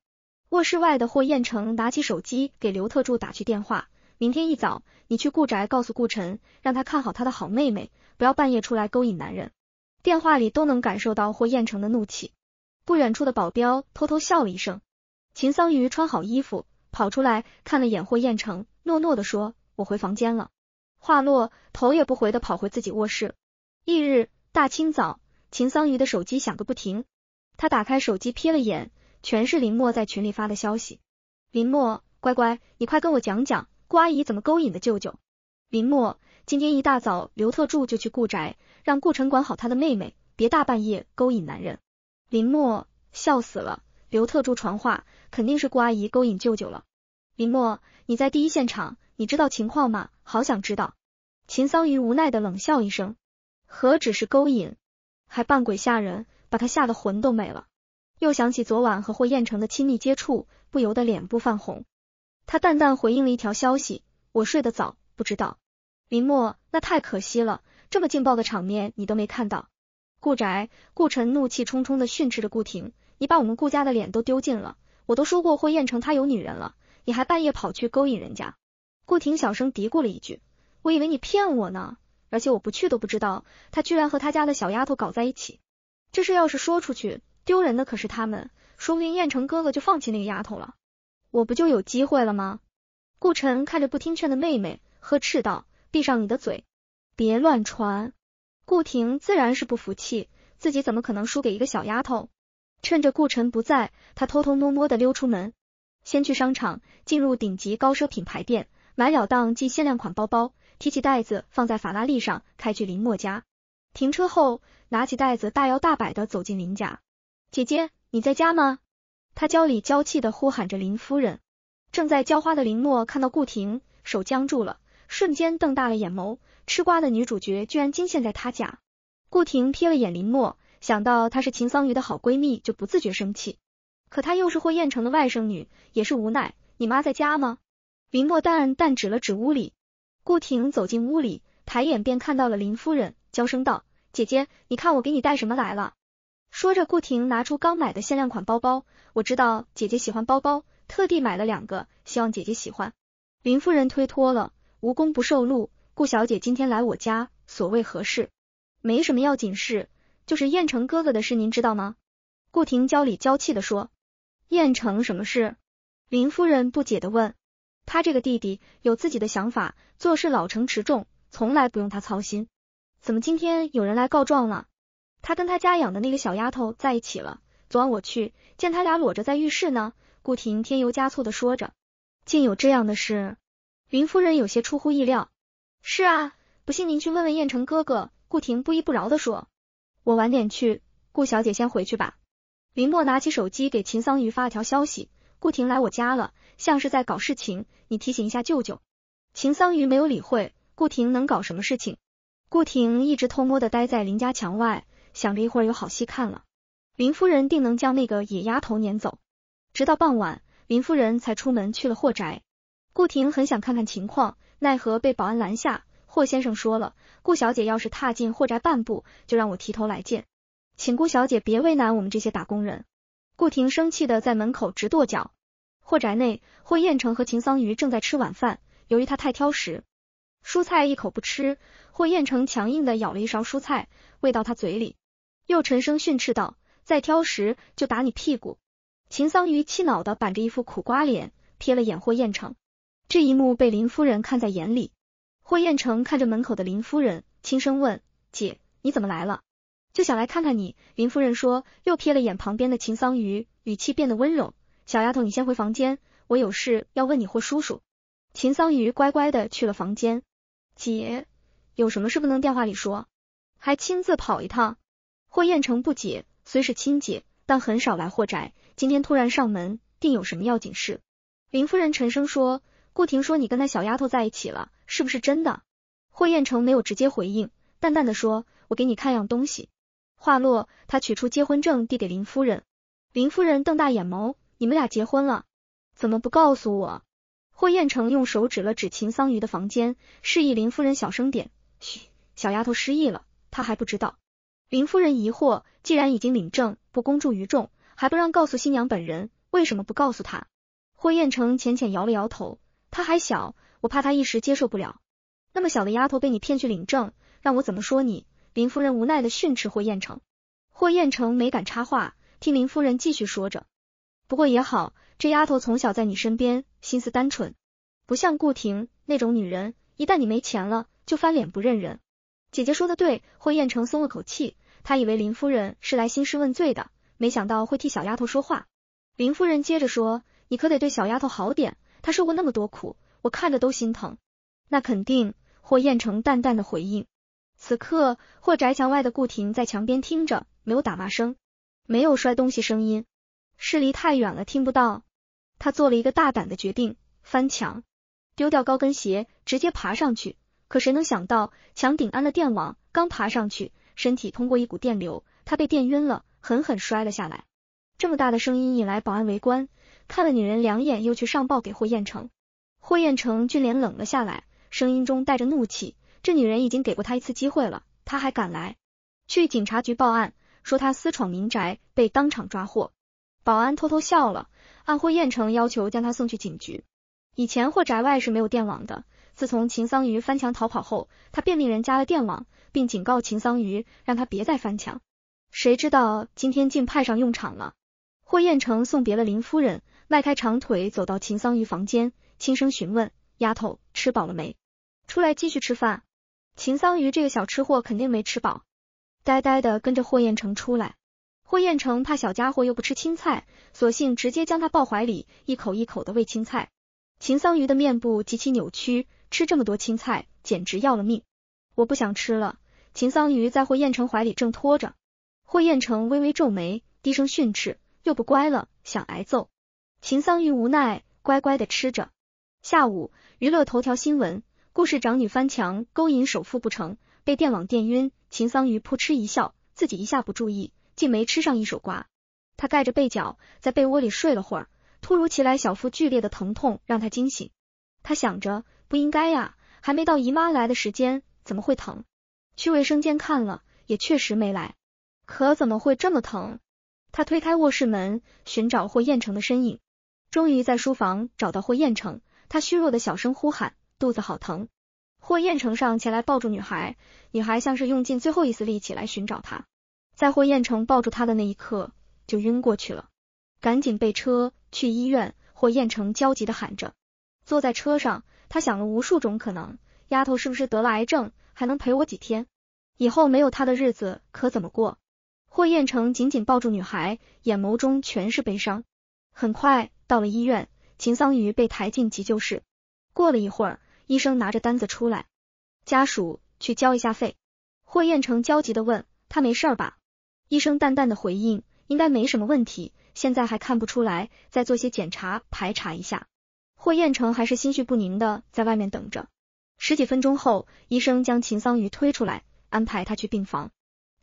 卧室外的霍彦成拿起手机给刘特助打去电话，明天一早你去顾宅告诉顾晨，让他看好他的好妹妹，不要半夜出来勾引男人。电话里都能感受到霍彦成的怒气。不远处的保镖偷偷笑了一声。秦桑榆穿好衣服。跑出来看了眼霍彦成，诺诺的说：“我回房间了。”话落，头也不回的跑回自己卧室。翌日大清早，秦桑榆的手机响个不停，他打开手机瞥了眼，全是林墨在群里发的消息。林墨，乖乖，你快跟我讲讲，顾阿姨怎么勾引的舅舅？林墨，今天一大早，刘特助就去顾宅，让顾晨管好他的妹妹，别大半夜勾引男人。林墨，笑死了。刘特助传话，肯定是顾阿姨勾引舅舅了。林墨，你在第一现场，你知道情况吗？好想知道。秦桑榆无奈的冷笑一声，何止是勾引，还扮鬼吓人，把他吓得魂都没了。又想起昨晚和霍彦成的亲密接触，不由得脸部泛红。他淡淡回应了一条消息：我睡得早，不知道。林墨，那太可惜了，这么劲爆的场面你都没看到。顾宅，顾晨怒气冲冲的训斥着顾婷。你把我们顾家的脸都丢尽了！我都说过霍彦成他有女人了，你还半夜跑去勾引人家。顾婷小声嘀咕了一句：“我以为你骗我呢，而且我不去都不知道，他居然和他家的小丫头搞在一起。这事要是说出去，丢人的可是他们，说不定燕城哥哥就放弃那个丫头了，我不就有机会了吗？”顾晨看着不听劝的妹妹，呵斥道：“闭上你的嘴，别乱传。”顾婷自然是不服气，自己怎么可能输给一个小丫头？趁着顾晨不在，他偷偷摸摸的溜出门，先去商场，进入顶级高奢品牌店，买了当季限量款包包，提起袋子放在法拉利上，开去林墨家。停车后，拿起袋子，大摇大摆的走进林家。姐姐，你在家吗？他娇里娇气的呼喊着林夫人。正在浇花的林墨看到顾婷，手僵住了，瞬间瞪大了眼眸，吃瓜的女主角居然惊现在他家。顾婷瞥了眼林墨。想到她是秦桑榆的好闺蜜，就不自觉生气。可她又是霍彦成的外甥女，也是无奈。你妈在家吗？林墨淡淡指了指屋里。顾婷走进屋里，抬眼便看到了林夫人，娇声道：“姐姐，你看我给你带什么来了？”说着，顾婷拿出刚买的限量款包包。我知道姐姐喜欢包包，特地买了两个，希望姐姐喜欢。林夫人推脱了，无功不受禄。顾小姐今天来我家，所谓何事？没什么要紧事。就是燕城哥哥的事，您知道吗？顾婷娇里娇气的说：“燕城什么事？”林夫人不解的问。他这个弟弟有自己的想法，做事老成持重，从来不用他操心。怎么今天有人来告状了？他跟他家养的那个小丫头在一起了。昨晚我去见他俩裸着在浴室呢。顾婷添油加醋的说着，竟有这样的事？林夫人有些出乎意料。是啊，不信您去问问燕城哥哥。顾婷不依不饶的说。我晚点去，顾小姐先回去吧。林默拿起手机给秦桑榆发了条消息，顾婷来我家了，像是在搞事情，你提醒一下舅舅。秦桑榆没有理会，顾婷能搞什么事情？顾婷一直偷摸的待在林家墙外，想着一会儿有好戏看了，林夫人定能将那个野丫头撵走。直到傍晚，林夫人才出门去了霍宅，顾婷很想看看情况，奈何被保安拦下。霍先生说了，顾小姐要是踏进霍宅半步，就让我提头来见，请顾小姐别为难我们这些打工人。顾婷生气的在门口直跺脚。霍宅内，霍彦成和秦桑榆正在吃晚饭，由于他太挑食，蔬菜一口不吃，霍彦成强硬的舀了一勺蔬菜喂到他嘴里，又沉声训斥道：“再挑食就打你屁股。”秦桑榆气恼的板着一副苦瓜脸，瞥了眼霍彦成，这一幕被林夫人看在眼里。霍彦成看着门口的林夫人，轻声问：“姐，你怎么来了？”就想来看看你。林夫人说，又瞥了眼旁边的秦桑榆，语气变得温柔：“小丫头，你先回房间，我有事要问你。”霍叔叔。秦桑榆乖乖的去了房间。姐，有什么事不能电话里说，还亲自跑一趟？霍彦成不解，虽是亲姐，但很少来霍宅，今天突然上门，定有什么要紧事。林夫人沉声说。顾婷说你跟那小丫头在一起了，是不是真的？霍彦成没有直接回应，淡淡的说：“我给你看样东西。”话落，他取出结婚证递给林夫人。林夫人瞪大眼眸：“你们俩结婚了，怎么不告诉我？”霍彦成用手指了指秦桑榆的房间，示意林夫人小声点：“嘘，小丫头失忆了，她还不知道。”林夫人疑惑：“既然已经领证，不公诸于众，还不让告诉新娘本人，为什么不告诉她？”霍彦成浅浅摇了摇头。他还小，我怕他一时接受不了。那么小的丫头被你骗去领证，让我怎么说你？林夫人无奈的训斥霍彦成。霍彦成没敢插话，听林夫人继续说着。不过也好，这丫头从小在你身边，心思单纯，不像顾婷那种女人，一旦你没钱了，就翻脸不认人。姐姐说的对，霍彦成松了口气。他以为林夫人是来兴师问罪的，没想到会替小丫头说话。林夫人接着说：“你可得对小丫头好点。”他受过那么多苦，我看着都心疼。那肯定，霍彦成淡淡的回应。此刻，霍宅墙外的顾婷在墙边听着，没有打骂声，没有摔东西声音，是离太远了听不到。他做了一个大胆的决定，翻墙，丢掉高跟鞋，直接爬上去。可谁能想到，墙顶安了电网，刚爬上去，身体通过一股电流，他被电晕了，狠狠摔了下来。这么大的声音引来保安围观。看了女人两眼，又去上报给霍彦成。霍彦成俊脸冷了下来，声音中带着怒气：“这女人已经给过他一次机会了，他还敢来？去警察局报案，说他私闯民宅，被当场抓获。”保安偷偷笑了。按霍彦成要求，将他送去警局。以前霍宅外是没有电网的，自从秦桑榆翻墙逃跑后，他便命人加了电网，并警告秦桑榆，让他别再翻墙。谁知道今天竟派上用场了。霍彦成送别了林夫人。迈开长腿走到秦桑榆房间，轻声询问：“丫头吃饱了没？出来继续吃饭。”秦桑榆这个小吃货肯定没吃饱，呆呆的跟着霍彦成出来。霍彦成怕小家伙又不吃青菜，索性直接将他抱怀里，一口一口的喂青菜。秦桑榆的面部极其扭曲，吃这么多青菜简直要了命。我不想吃了。秦桑榆在霍彦成怀里正拖着，霍彦成微微皱眉，低声训斥：“又不乖了，想挨揍。”秦桑榆无奈，乖乖的吃着。下午娱乐头条新闻：故事长女翻墙勾引首富不成，被电网电晕。秦桑榆扑哧一笑，自己一下不注意，竟没吃上一手瓜。他盖着被角，在被窝里睡了会儿。突如其来小腹剧烈的疼痛让他惊醒。他想着不应该呀，还没到姨妈来的时间，怎么会疼？去卫生间看了，也确实没来。可怎么会这么疼？他推开卧室门，寻找霍彦成的身影。终于在书房找到霍彦成，他虚弱的小声呼喊：“肚子好疼！”霍彦成上前来抱住女孩，女孩像是用尽最后一丝力气来寻找他，在霍彦成抱住她的那一刻就晕过去了。赶紧备车去医院！霍彦成焦急的喊着。坐在车上，他想了无数种可能，丫头是不是得了癌症？还能陪我几天？以后没有她的日子可怎么过？霍彦成紧紧抱住女孩，眼眸中全是悲伤。很快。到了医院，秦桑榆被抬进急救室。过了一会儿，医生拿着单子出来，家属去交一下费。霍彦成焦急的问：“他没事吧？”医生淡淡的回应：“应该没什么问题，现在还看不出来，再做些检查排查一下。”霍彦成还是心绪不宁的在外面等着。十几分钟后，医生将秦桑榆推出来，安排他去病房。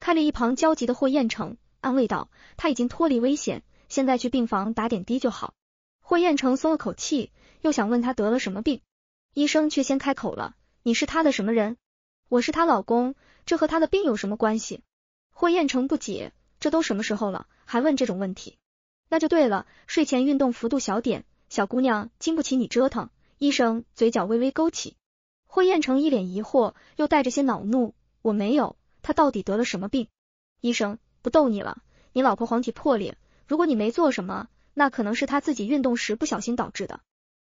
看着一旁焦急的霍彦成，安慰道：“他已经脱离危险，现在去病房打点滴就好。”霍彦成松了口气，又想问他得了什么病，医生却先开口了：“你是他的什么人？我是他老公，这和他的病有什么关系？”霍彦成不解，这都什么时候了，还问这种问题？那就对了，睡前运动幅度小点，小姑娘经不起你折腾。医生嘴角微微勾起，霍彦成一脸疑惑，又带着些恼怒：“我没有，他到底得了什么病？”医生不逗你了，你老婆黄体破裂，如果你没做什么。那可能是他自己运动时不小心导致的。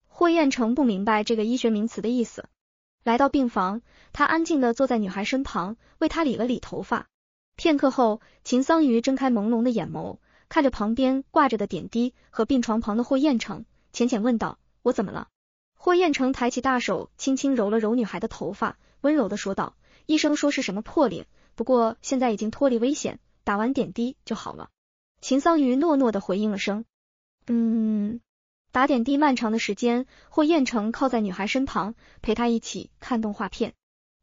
霍彦成不明白这个医学名词的意思。来到病房，他安静的坐在女孩身旁，为她理了理头发。片刻后，秦桑榆睁开朦胧的眼眸，看着旁边挂着的点滴和病床旁的霍彦成，浅浅问道：“我怎么了？”霍彦成抬起大手，轻轻揉了揉女孩的头发，温柔的说道：“医生说是什么破裂，不过现在已经脱离危险，打完点滴就好了。”秦桑榆诺诺的回应了声。嗯，打点滴漫长的时间，霍彦成靠在女孩身旁，陪她一起看动画片。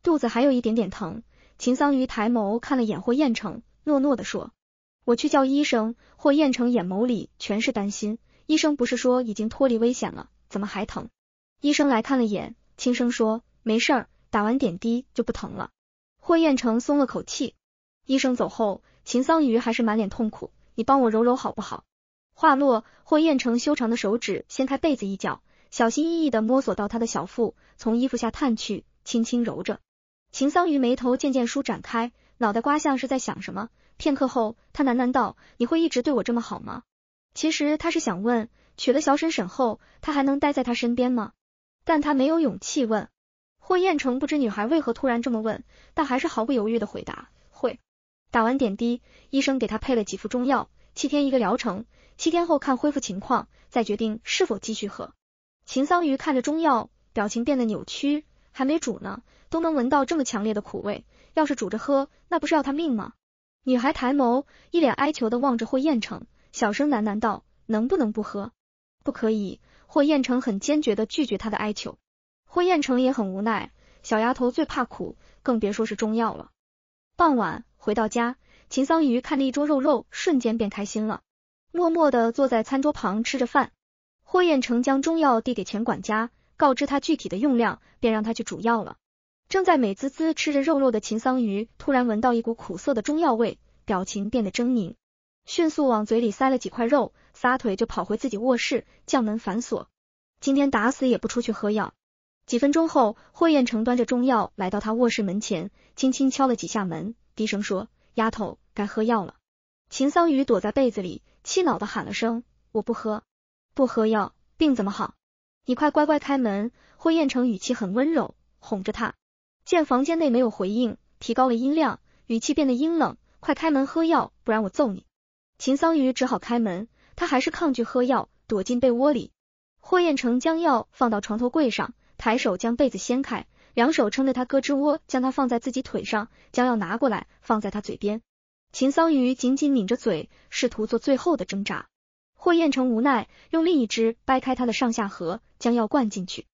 肚子还有一点点疼。秦桑榆抬眸看了眼霍彦成，诺诺的说：“我去叫医生。”霍彦成眼眸里全是担心。医生不是说已经脱离危险了，怎么还疼？医生来看了眼，轻声说：“没事，打完点滴就不疼了。”霍彦成松了口气。医生走后，秦桑榆还是满脸痛苦。你帮我揉揉好不好？话落，霍彦成修长的手指掀开被子一角，小心翼翼地摸索到他的小腹，从衣服下探去，轻轻揉着。秦桑榆眉头渐渐舒展开，脑袋瓜像是在想什么。片刻后，他喃喃道：“你会一直对我这么好吗？”其实他是想问，娶了小婶婶后，他还能待在他身边吗？但他没有勇气问。霍彦成不知女孩为何突然这么问，但还是毫不犹豫的回答：“会。”打完点滴，医生给他配了几副中药，七天一个疗程。七天后看恢复情况，再决定是否继续喝。秦桑榆看着中药，表情变得扭曲。还没煮呢，都能闻到这么强烈的苦味。要是煮着喝，那不是要他命吗？女孩抬眸，一脸哀求的望着霍彦成，小声喃喃道：“能不能不喝？”不可以。霍彦成很坚决的拒绝他的哀求。霍彦成也很无奈，小丫头最怕苦，更别说是中药了。傍晚回到家，秦桑榆看着一桌肉肉，瞬间变开心了。默默地坐在餐桌旁吃着饭，霍彦成将中药递给钱管家，告知他具体的用量，便让他去煮药了。正在美滋滋吃着肉肉的秦桑榆，突然闻到一股苦涩的中药味，表情变得狰狞，迅速往嘴里塞了几块肉，撒腿就跑回自己卧室，将门反锁。今天打死也不出去喝药。几分钟后，霍彦成端着中药来到他卧室门前，轻轻敲了几下门，低声说：“丫头，该喝药了。”秦桑榆躲在被子里。气恼的喊了声：“我不喝，不喝药，病怎么好？”你快乖乖开门。霍彦成语气很温柔，哄着他。见房间内没有回应，提高了音量，语气变得阴冷：“快开门喝药，不然我揍你！”秦桑榆只好开门，他还是抗拒喝药，躲进被窝里。霍彦成将药放到床头柜上，抬手将被子掀开，两手撑着他胳肢窝，将他放在自己腿上，将药拿过来放在他嘴边。秦桑榆紧紧抿着嘴，试图做最后的挣扎。霍彦成无奈，用另一只掰开他的上下颌，将药灌进去。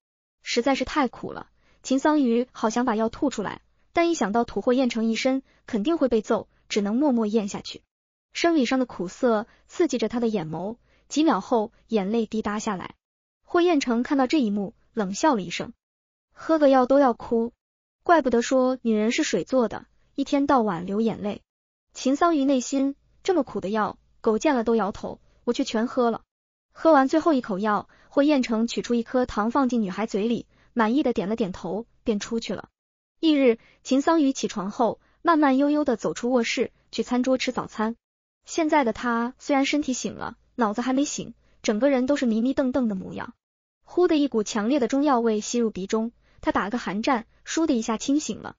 实在是太苦了，秦桑榆好想把药吐出来，但一想到吐霍彦成一身，肯定会被揍，只能默默咽下去。生理上的苦涩刺激着他的眼眸，几秒后，眼泪滴答下来。霍彦成看到这一幕，冷笑了一声：“喝个药都要哭，怪不得说女人是水做的，一天到晚流眼泪。”秦桑榆内心，这么苦的药，狗见了都摇头，我却全喝了。喝完最后一口药，霍彦成取出一颗糖放进女孩嘴里，满意的点了点头，便出去了。翌日，秦桑榆起床后，慢慢悠悠的走出卧室，去餐桌吃早餐。现在的他虽然身体醒了，脑子还没醒，整个人都是迷迷瞪瞪的模样。忽的一股强烈的中药味吸入鼻中，他打个寒战，倏的一下清醒了。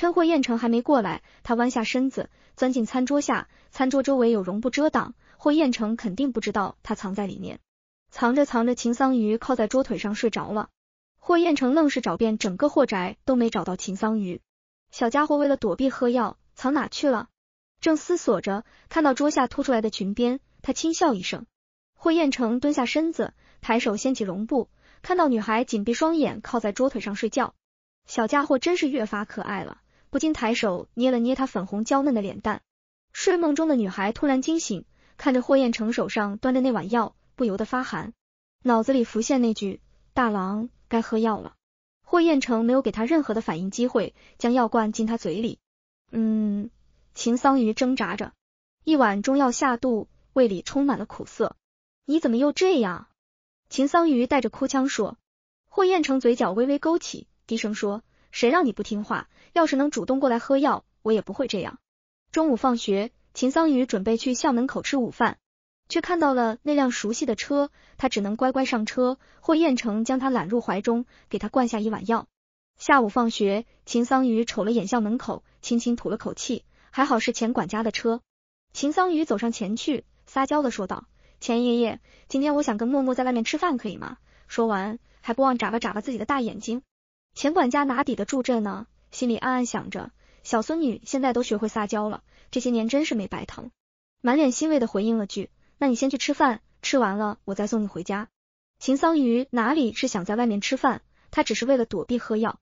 趁霍彦成还没过来，他弯下身子钻进餐桌下。餐桌周围有绒布遮挡，霍彦成肯定不知道他藏在里面。藏着藏着，秦桑榆靠在桌腿上睡着了。霍彦成愣是找遍整个霍宅都没找到秦桑榆。小家伙为了躲避喝药，藏哪去了？正思索着，看到桌下凸出来的裙边，他轻笑一声。霍彦成蹲下身子，抬手掀起绒布，看到女孩紧闭双眼靠在桌腿上睡觉。小家伙真是越发可爱了。不禁抬手捏了捏她粉红娇嫩的脸蛋，睡梦中的女孩突然惊醒，看着霍彦成手上端着那碗药，不由得发寒，脑子里浮现那句“大郎该喝药了”。霍彦成没有给他任何的反应机会，将药灌进他嘴里。嗯，秦桑榆挣扎着，一碗中药下肚，胃里充满了苦涩。你怎么又这样？秦桑榆带着哭腔说。霍彦成嘴角微微勾起，低声说。谁让你不听话？要是能主动过来喝药，我也不会这样。中午放学，秦桑榆准备去校门口吃午饭，却看到了那辆熟悉的车，他只能乖乖上车。霍彦成将他揽入怀中，给他灌下一碗药。下午放学，秦桑榆瞅了眼校门口，轻轻吐了口气，还好是钱管家的车。秦桑榆走上前去，撒娇的说道：“钱爷爷，今天我想跟默默在外面吃饭，可以吗？”说完，还不忘眨巴眨巴自己的大眼睛。钱管家哪抵得住这呢，心里暗暗想着，小孙女现在都学会撒娇了，这些年真是没白疼，满脸欣慰的回应了句：“那你先去吃饭，吃完了我再送你回家。”秦桑榆哪里是想在外面吃饭，他只是为了躲避喝药。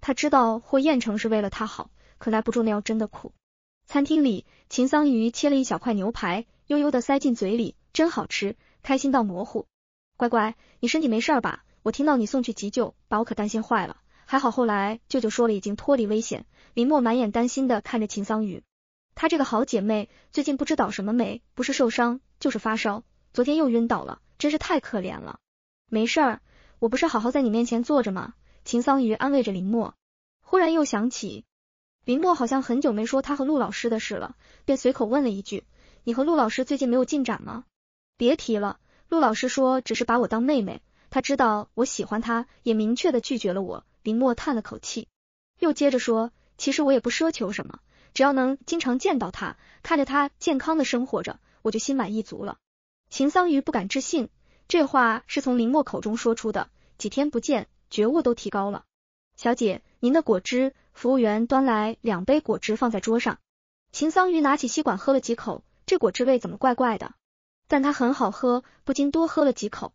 他知道霍彦成是为了他好，可耐不住那药真的苦。餐厅里，秦桑榆切了一小块牛排，悠悠的塞进嘴里，真好吃，开心到模糊。乖乖，你身体没事吧？我听到你送去急救，把我可担心坏了。还好，后来舅舅说了，已经脱离危险。林默满眼担心的看着秦桑榆，她这个好姐妹最近不知倒什么霉，不是受伤就是发烧，昨天又晕倒了，真是太可怜了。没事，我不是好好在你面前坐着吗？秦桑榆安慰着林默，忽然又想起林默好像很久没说他和陆老师的事了，便随口问了一句：“你和陆老师最近没有进展吗？”别提了，陆老师说只是把我当妹妹，他知道我喜欢他，也明确的拒绝了我。林默叹了口气，又接着说：“其实我也不奢求什么，只要能经常见到他，看着他健康的生活着，我就心满意足了。”秦桑榆不敢置信，这话是从林默口中说出的。几天不见，觉悟都提高了。小姐，您的果汁。服务员端来两杯果汁放在桌上。秦桑榆拿起吸管喝了几口，这果汁味怎么怪怪的？但他很好喝，不禁多喝了几口。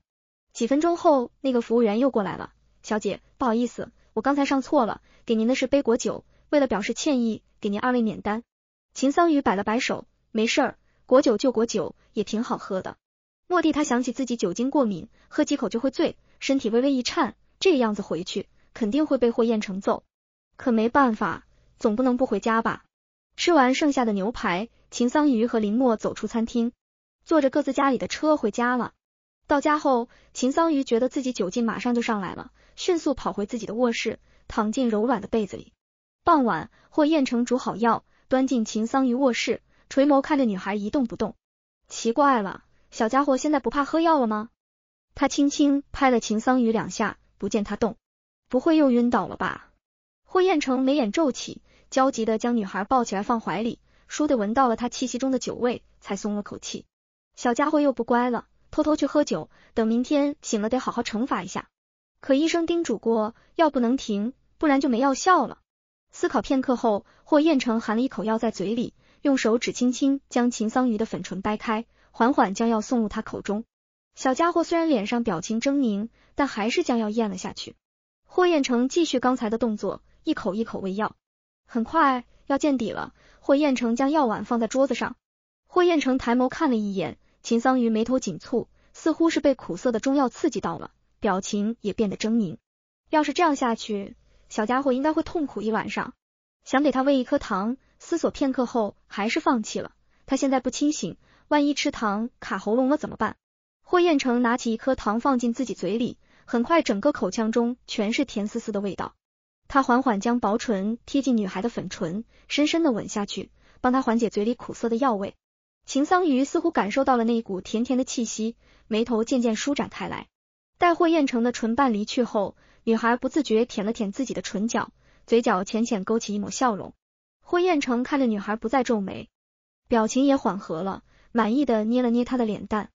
几分钟后，那个服务员又过来了，小姐，不好意思。我刚才上错了，给您的是杯果酒，为了表示歉意，给您二位免单。秦桑榆摆了摆手，没事，果酒就果酒，也挺好喝的。莫地他想起自己酒精过敏，喝几口就会醉，身体微微一颤，这样子回去肯定会被霍彦成揍。可没办法，总不能不回家吧。吃完剩下的牛排，秦桑榆和林墨走出餐厅，坐着各自家里的车回家了。到家后，秦桑榆觉得自己酒劲马上就上来了，迅速跑回自己的卧室，躺进柔软的被子里。傍晚，霍彦成煮好药，端进秦桑榆卧室，垂眸看着女孩一动不动。奇怪了，小家伙现在不怕喝药了吗？他轻轻拍了秦桑榆两下，不见他动，不会又晕倒了吧？霍彦成眉眼皱起，焦急的将女孩抱起来放怀里，倏地闻到了她气息中的酒味，才松了口气。小家伙又不乖了。偷偷去喝酒，等明天醒了得好好惩罚一下。可医生叮嘱过，药不能停，不然就没药效了。思考片刻后，霍彦成含了一口药在嘴里，用手指轻轻将秦桑榆的粉唇掰开，缓缓将药送入他口中。小家伙虽然脸上表情狰狞，但还是将药咽了下去。霍彦成继续刚才的动作，一口一口喂药。很快要见底了，霍彦成将药碗放在桌子上。霍彦成抬眸看了一眼。秦桑榆眉头紧蹙，似乎是被苦涩的中药刺激到了，表情也变得狰狞。要是这样下去，小家伙应该会痛苦一晚上。想给他喂一颗糖，思索片刻后，还是放弃了。他现在不清醒，万一吃糖卡喉咙了怎么办？霍彦成拿起一颗糖放进自己嘴里，很快整个口腔中全是甜丝丝的味道。他缓缓将薄唇贴近女孩的粉唇，深深的吻下去，帮她缓解嘴里苦涩的药味。秦桑榆似乎感受到了那一股甜甜的气息，眉头渐渐舒展开来。待霍彦成的唇瓣离去后，女孩不自觉舔了舔自己的唇角，嘴角浅浅勾起一抹笑容。霍彦成看着女孩不再皱眉，表情也缓和了，满意的捏了捏她的脸蛋，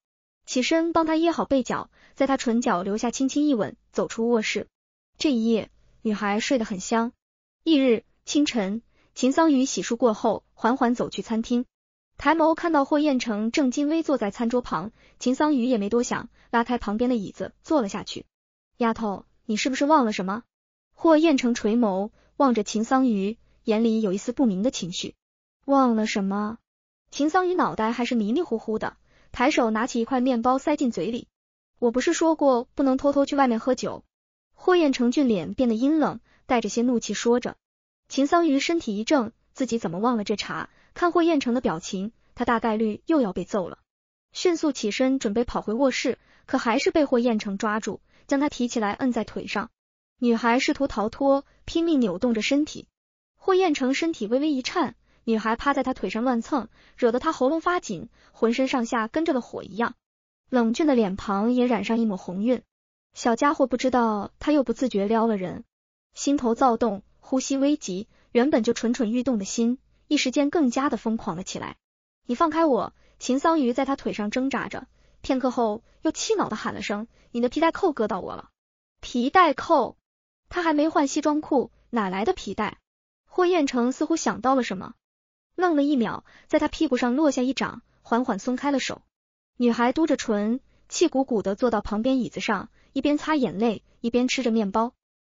起身帮她掖好被角，在她唇角留下轻轻一吻，走出卧室。这一夜，女孩睡得很香。翌日清晨，秦桑榆洗漱过后，缓缓走去餐厅。抬眸看到霍彦成正襟危坐在餐桌旁，秦桑榆也没多想，拉开旁边的椅子坐了下去。丫头，你是不是忘了什么？霍彦成垂眸望着秦桑榆，眼里有一丝不明的情绪。忘了什么？秦桑榆脑袋还是迷迷糊糊的，抬手拿起一块面包塞进嘴里。我不是说过不能偷偷去外面喝酒？霍彦成俊脸变得阴冷，带着些怒气说着。秦桑榆身体一怔，自己怎么忘了这茬？看霍彦成的表情，他大概率又要被揍了。迅速起身准备跑回卧室，可还是被霍彦成抓住，将他提起来摁在腿上。女孩试图逃脱，拼命扭动着身体。霍彦成身体微微一颤，女孩趴在他腿上乱蹭，惹得他喉咙发紧，浑身上下跟着了火一样。冷峻的脸庞也染上一抹红晕。小家伙不知道他又不自觉撩了人，心头躁动，呼吸危急，原本就蠢蠢欲动的心。一时间更加的疯狂了起来。你放开我！秦桑榆在他腿上挣扎着，片刻后又气恼的喊了声：“你的皮带扣硌到我了！”皮带扣？他还没换西装裤，哪来的皮带？霍彦成似乎想到了什么，愣了一秒，在他屁股上落下一掌，缓缓松开了手。女孩嘟着唇，气鼓鼓的坐到旁边椅子上，一边擦眼泪，一边吃着面包，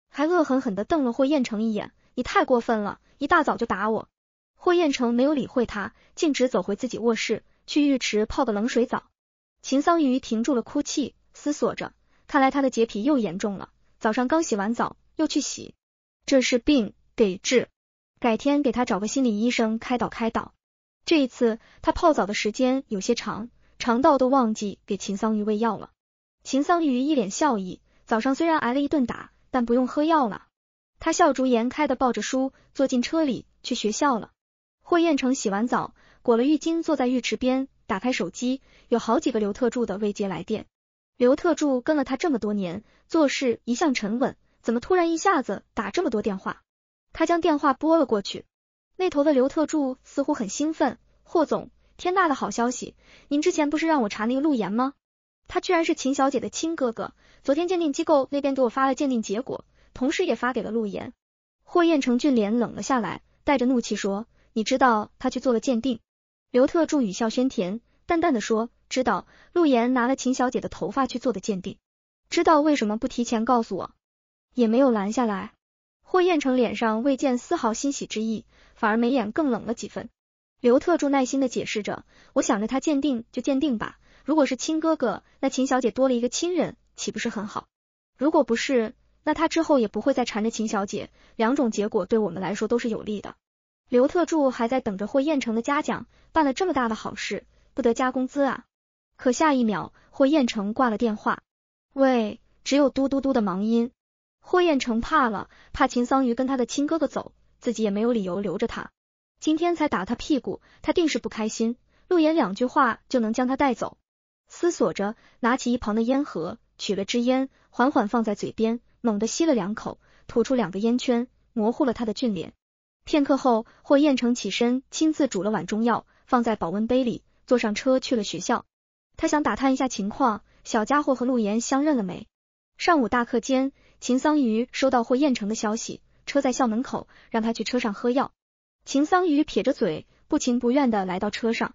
还恶狠狠的瞪了霍彦成一眼：“你太过分了！一大早就打我！”霍彦成没有理会他，径直走回自己卧室，去浴池泡个冷水澡。秦桑榆停住了哭泣，思索着，看来他的洁癖又严重了。早上刚洗完澡，又去洗，这是病，得治。改天给他找个心理医生开导开导。这一次他泡澡的时间有些长，肠道都忘记给秦桑榆喂药了。秦桑榆一脸笑意，早上虽然挨了一顿打，但不用喝药了。他笑逐颜开的抱着书，坐进车里去学校了。霍彦成洗完澡，裹了浴巾，坐在浴池边，打开手机，有好几个刘特助的未接来电。刘特助跟了他这么多年，做事一向沉稳，怎么突然一下子打这么多电话？他将电话拨了过去，那头的刘特助似乎很兴奋：“霍总，天大的好消息！您之前不是让我查那个陆岩吗？他居然是秦小姐的亲哥哥！昨天鉴定机构那边给我发了鉴定结果，同时也发给了陆岩。”霍彦成俊脸冷了下来，带着怒气说。你知道他去做了鉴定？刘特助语笑轩甜，淡淡的说：“知道，陆岩拿了秦小姐的头发去做的鉴定。知道为什么不提前告诉我，也没有拦下来。”霍彦成脸上未见丝毫欣喜之意，反而眉眼更冷了几分。刘特助耐心的解释着：“我想着他鉴定就鉴定吧，如果是亲哥哥，那秦小姐多了一个亲人，岂不是很好？如果不是，那他之后也不会再缠着秦小姐。两种结果对我们来说都是有利的。”刘特助还在等着霍彦成的嘉奖，办了这么大的好事，不得加工资啊！可下一秒，霍彦成挂了电话，喂，只有嘟嘟嘟的忙音。霍彦成怕了，怕秦桑榆跟他的亲哥哥走，自己也没有理由留着他。今天才打他屁股，他定是不开心。陆言两句话就能将他带走。思索着，拿起一旁的烟盒，取了支烟，缓缓放在嘴边，猛地吸了两口，吐出两个烟圈，模糊了他的俊脸。片刻后，霍彦成起身，亲自煮了碗中药，放在保温杯里，坐上车去了学校。他想打探一下情况，小家伙和陆岩相认了没？上午大课间，秦桑榆收到霍彦成的消息，车在校门口，让他去车上喝药。秦桑榆撇着嘴，不情不愿的来到车上。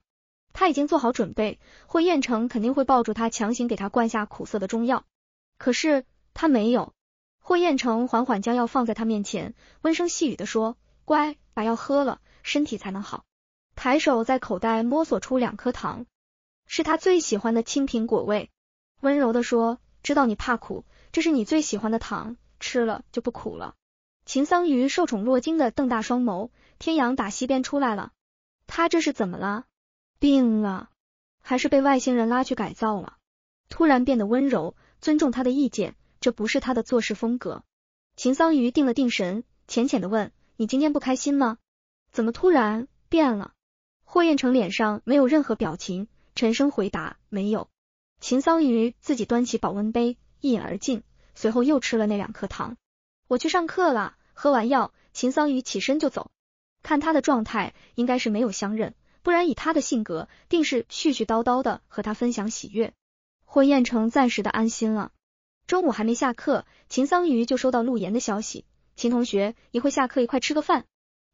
他已经做好准备，霍彦成肯定会抱住他，强行给他灌下苦涩的中药。可是他没有。霍彦成缓缓将药放在他面前，温声细语的说。乖，把药喝了，身体才能好。抬手在口袋摸索出两颗糖，是他最喜欢的青苹果味。温柔的说：“知道你怕苦，这是你最喜欢的糖，吃了就不苦了。”秦桑榆受宠若惊的瞪大双眸，天阳打西边出来了，他这是怎么了？病了，还是被外星人拉去改造了？突然变得温柔，尊重他的意见，这不是他的做事风格。秦桑榆定了定神，浅浅的问。你今天不开心吗？怎么突然变了？霍彦成脸上没有任何表情，沉声回答，没有。秦桑榆自己端起保温杯，一饮而尽，随后又吃了那两颗糖。我去上课了，喝完药，秦桑榆起身就走。看他的状态，应该是没有相认，不然以他的性格，定是絮絮叨叨的和他分享喜悦。霍彦成暂时的安心了。中午还没下课，秦桑榆就收到陆岩的消息。秦同学，一会下课一块吃个饭。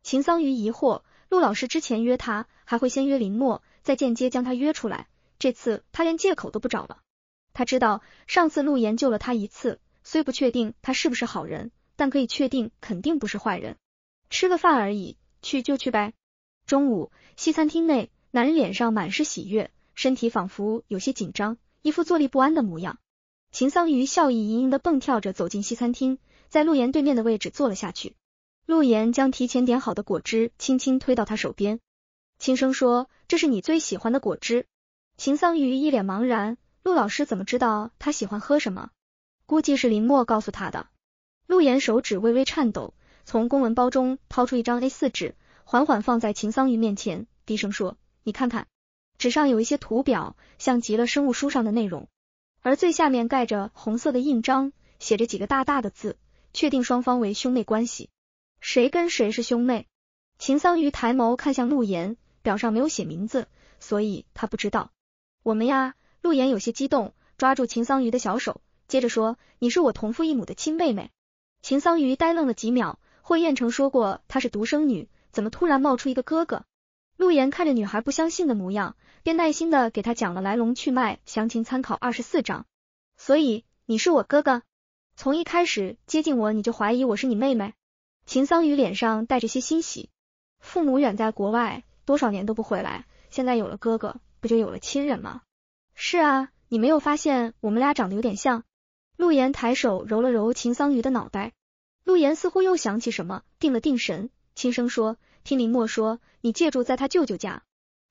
秦桑榆疑惑，陆老师之前约他，还会先约林默，再间接将他约出来。这次他连借口都不找了。他知道上次陆岩救了他一次，虽不确定他是不是好人，但可以确定肯定不是坏人。吃个饭而已，去就去呗。中午，西餐厅内，男人脸上满是喜悦，身体仿佛有些紧张，一副坐立不安的模样。秦桑榆笑意盈盈的蹦跳着走进西餐厅。在陆岩对面的位置坐了下去，陆岩将提前点好的果汁轻轻推到他手边，轻声说：“这是你最喜欢的果汁。”秦桑榆一脸茫然，陆老师怎么知道他喜欢喝什么？估计是林墨告诉他的。陆岩手指微微颤抖，从公文包中掏出一张 A 四纸，缓缓放在秦桑榆面前，低声说：“你看看，纸上有一些图表，像极了生物书上的内容，而最下面盖着红色的印章，写着几个大大的字。”确定双方为兄妹关系，谁跟谁是兄妹？秦桑榆抬眸看向陆岩，表上没有写名字，所以他不知道。我们呀，陆岩有些激动，抓住秦桑榆的小手，接着说：“你是我同父异母的亲妹妹。”秦桑榆呆愣了几秒，霍彦成说过她是独生女，怎么突然冒出一个哥哥？陆岩看着女孩不相信的模样，便耐心的给他讲了来龙去脉，详情参考二十四章。所以你是我哥哥。从一开始接近我，你就怀疑我是你妹妹？秦桑榆脸上带着些欣喜。父母远在国外，多少年都不回来，现在有了哥哥，不就有了亲人吗？是啊，你没有发现我们俩长得有点像？陆岩抬手揉了揉秦桑榆的脑袋。陆岩似乎又想起什么，定了定神，轻声说：“听林墨说，你借住在他舅舅家。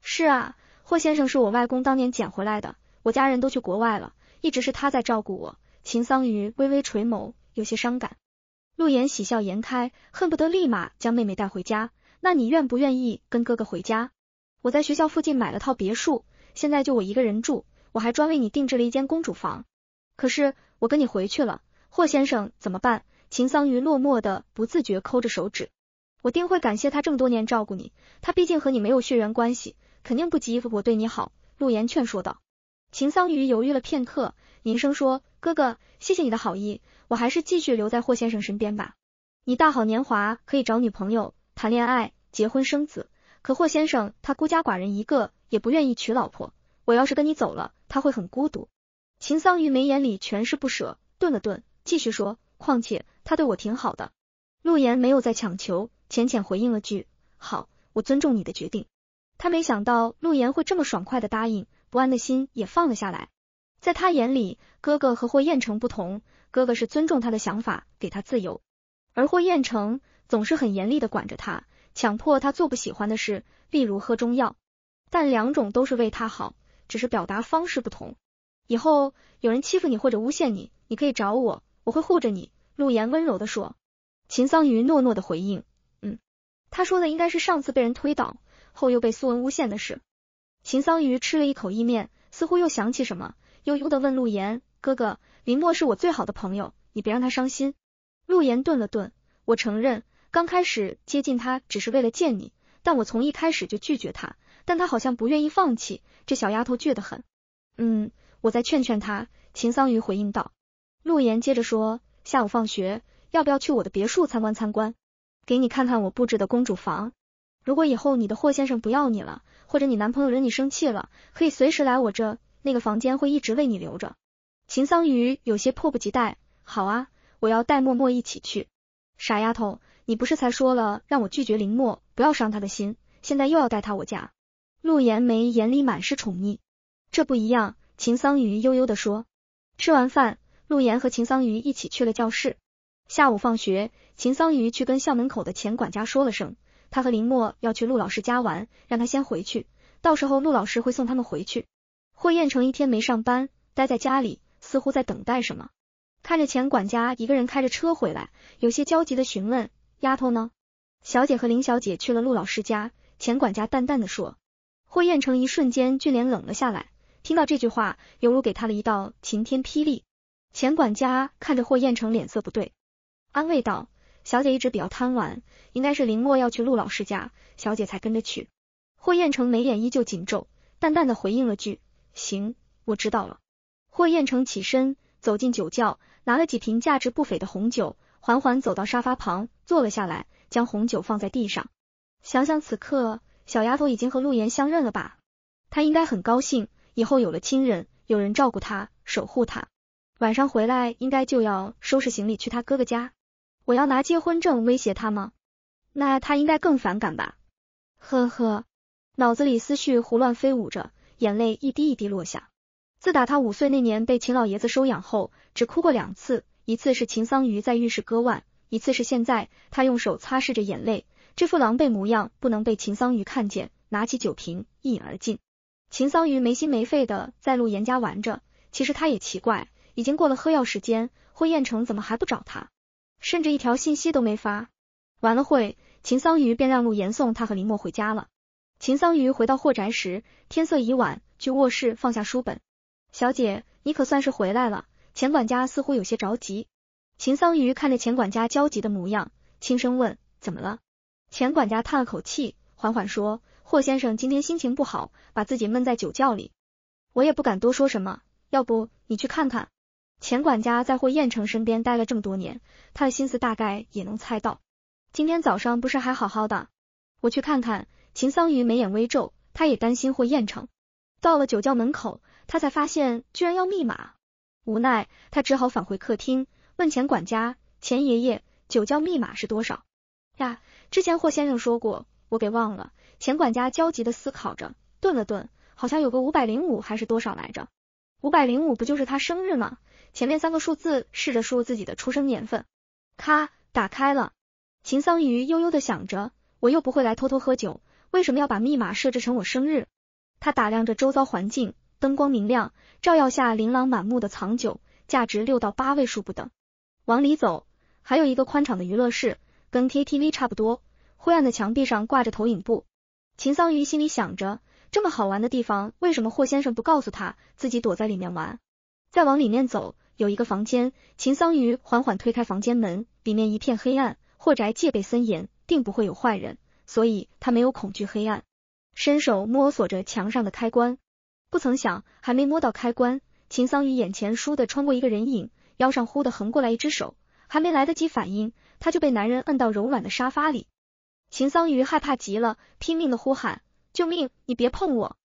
是，啊，霍先生是我外公当年捡回来的，我家人都去国外了，一直是他在照顾我。”秦桑榆微微垂眸，有些伤感。陆岩喜笑颜开，恨不得立马将妹妹带回家。那你愿不愿意跟哥哥回家？我在学校附近买了套别墅，现在就我一个人住，我还专为你定制了一间公主房。可是我跟你回去了，霍先生怎么办？秦桑榆落寞的不自觉抠着手指。我定会感谢他这么多年照顾你，他毕竟和你没有血缘关系，肯定不及我对你好。陆岩劝说道。秦桑榆犹豫了片刻，凝声说。哥哥，谢谢你的好意，我还是继续留在霍先生身边吧。你大好年华可以找女朋友、谈恋爱、结婚生子，可霍先生他孤家寡人一个，也不愿意娶老婆。我要是跟你走了，他会很孤独。秦桑榆眉眼里全是不舍，顿了顿，继续说，况且他对我挺好的。陆言没有再强求，浅浅回应了句，好，我尊重你的决定。他没想到陆言会这么爽快的答应，不安的心也放了下来。在他眼里，哥哥和霍彦成不同。哥哥是尊重他的想法，给他自由；而霍彦成总是很严厉的管着他，强迫他做不喜欢的事，例如喝中药。但两种都是为他好，只是表达方式不同。以后有人欺负你或者诬陷你，你可以找我，我会护着你。”陆言温柔的说。秦桑榆诺诺的回应：“嗯。”他说的应该是上次被人推倒后又被苏文诬陷的事。秦桑榆吃了一口意面，似乎又想起什么。悠悠的问陆言：“哥哥：“林墨是我最好的朋友，你别让他伤心。”陆言顿了顿，我承认刚开始接近他只是为了见你，但我从一开始就拒绝他，但他好像不愿意放弃，这小丫头倔得很。嗯，我再劝劝他。”秦桑榆回应道。陆言接着说：“下午放学要不要去我的别墅参观参观，给你看看我布置的公主房？如果以后你的霍先生不要你了，或者你男朋友惹你生气了，可以随时来我这。”那个房间会一直为你留着。秦桑榆有些迫不及待，好啊，我要带默默一起去。傻丫头，你不是才说了让我拒绝林墨，不要伤他的心，现在又要带他我家？陆延梅眼里满是宠溺，这不一样。秦桑榆悠悠地说。吃完饭，陆言和秦桑榆一起去了教室。下午放学，秦桑榆去跟校门口的钱管家说了声，他和林墨要去陆老师家玩，让他先回去，到时候陆老师会送他们回去。霍彦成一天没上班，待在家里，似乎在等待什么。看着钱管家一个人开着车回来，有些焦急的询问：“丫头呢？”小姐和林小姐去了陆老师家。钱管家淡淡的说。霍彦成一瞬间俊脸冷了下来，听到这句话，犹如给他了一道晴天霹雳。钱管家看着霍彦成脸色不对，安慰道：“小姐一直比较贪玩，应该是林墨要去陆老师家，小姐才跟着去。”霍彦成眉眼依旧紧皱，淡淡的回应了句。行，我知道了。霍彦成起身走进酒窖，拿了几瓶价值不菲的红酒，缓缓走到沙发旁坐了下来，将红酒放在地上。想想此刻，小丫头已经和陆言相认了吧？她应该很高兴，以后有了亲人，有人照顾她，守护她。晚上回来应该就要收拾行李去他哥哥家。我要拿结婚证威胁他吗？那他应该更反感吧？呵呵，脑子里思绪胡乱飞舞着。眼泪一滴一滴落下。自打他五岁那年被秦老爷子收养后，只哭过两次，一次是秦桑榆在浴室割腕，一次是现在。他用手擦拭着眼泪，这副狼狈模样不能被秦桑榆看见。拿起酒瓶，一饮而尽。秦桑榆没心没肺的在陆严家玩着，其实他也奇怪，已经过了喝药时间，霍彦成怎么还不找他，甚至一条信息都没发。玩了会，秦桑榆便让陆严送他和林默回家了。秦桑榆回到霍宅时，天色已晚，去卧室放下书本。小姐，你可算是回来了。钱管家似乎有些着急。秦桑榆看着钱管家焦急的模样，轻声问：“怎么了？”钱管家叹了口气，缓缓说：“霍先生今天心情不好，把自己闷在酒窖里，我也不敢多说什么。要不你去看看？”钱管家在霍彦成身边待了这么多年，他的心思大概也能猜到。今天早上不是还好好的？我去看看。秦桑榆眉眼微皱，他也担心霍彦成到了酒窖门口，他才发现居然要密码，无奈他只好返回客厅，问钱管家：“钱爷爷，酒窖密码是多少呀？”之前霍先生说过，我给忘了。钱管家焦急的思考着，顿了顿，好像有个五百零五还是多少来着？五百零五不就是他生日吗？前面三个数字试着输入自己的出生年份，咔，打开了。秦桑榆悠悠的想着，我又不会来偷偷喝酒。为什么要把密码设置成我生日？他打量着周遭环境，灯光明亮，照耀下琳琅满目的藏酒，价值六到八位数不等。往里走，还有一个宽敞的娱乐室，跟 KTV 差不多。灰暗的墙壁上挂着投影布。秦桑榆心里想着，这么好玩的地方，为什么霍先生不告诉他自己躲在里面玩？再往里面走，有一个房间。秦桑榆缓缓推开房间门，里面一片黑暗。霍宅戒备森严，定不会有坏人。所以他没有恐惧黑暗，伸手摸索着墙上的开关。不曾想，还没摸到开关，秦桑榆眼前倏地穿过一个人影，腰上忽地横过来一只手，还没来得及反应，他就被男人摁到柔软的沙发里。秦桑榆害怕极了，拼命的呼喊：“救命！你别碰我！”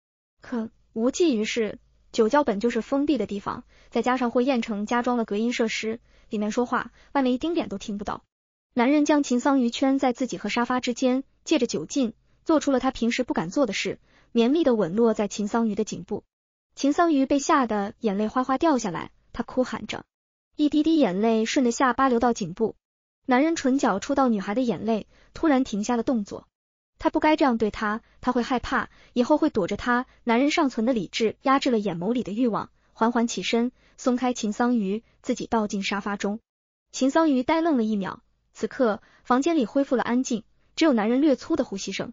可无济于事。酒窖本就是封闭的地方，再加上霍彦成加装了隔音设施，里面说话，外面一丁点都听不到。男人将秦桑榆圈在自己和沙发之间。借着酒劲，做出了他平时不敢做的事，绵密的吻落在秦桑榆的颈部。秦桑榆被吓得眼泪哗哗掉下来，他哭喊着，一滴滴眼泪顺着下巴流到颈部。男人唇角触到女孩的眼泪，突然停下了动作。他不该这样对她，他会害怕，以后会躲着他。男人尚存的理智压制了眼眸里的欲望，缓缓起身，松开秦桑榆，自己倒进沙发中。秦桑榆呆愣了一秒，此刻房间里恢复了安静。只有男人略粗的呼吸声。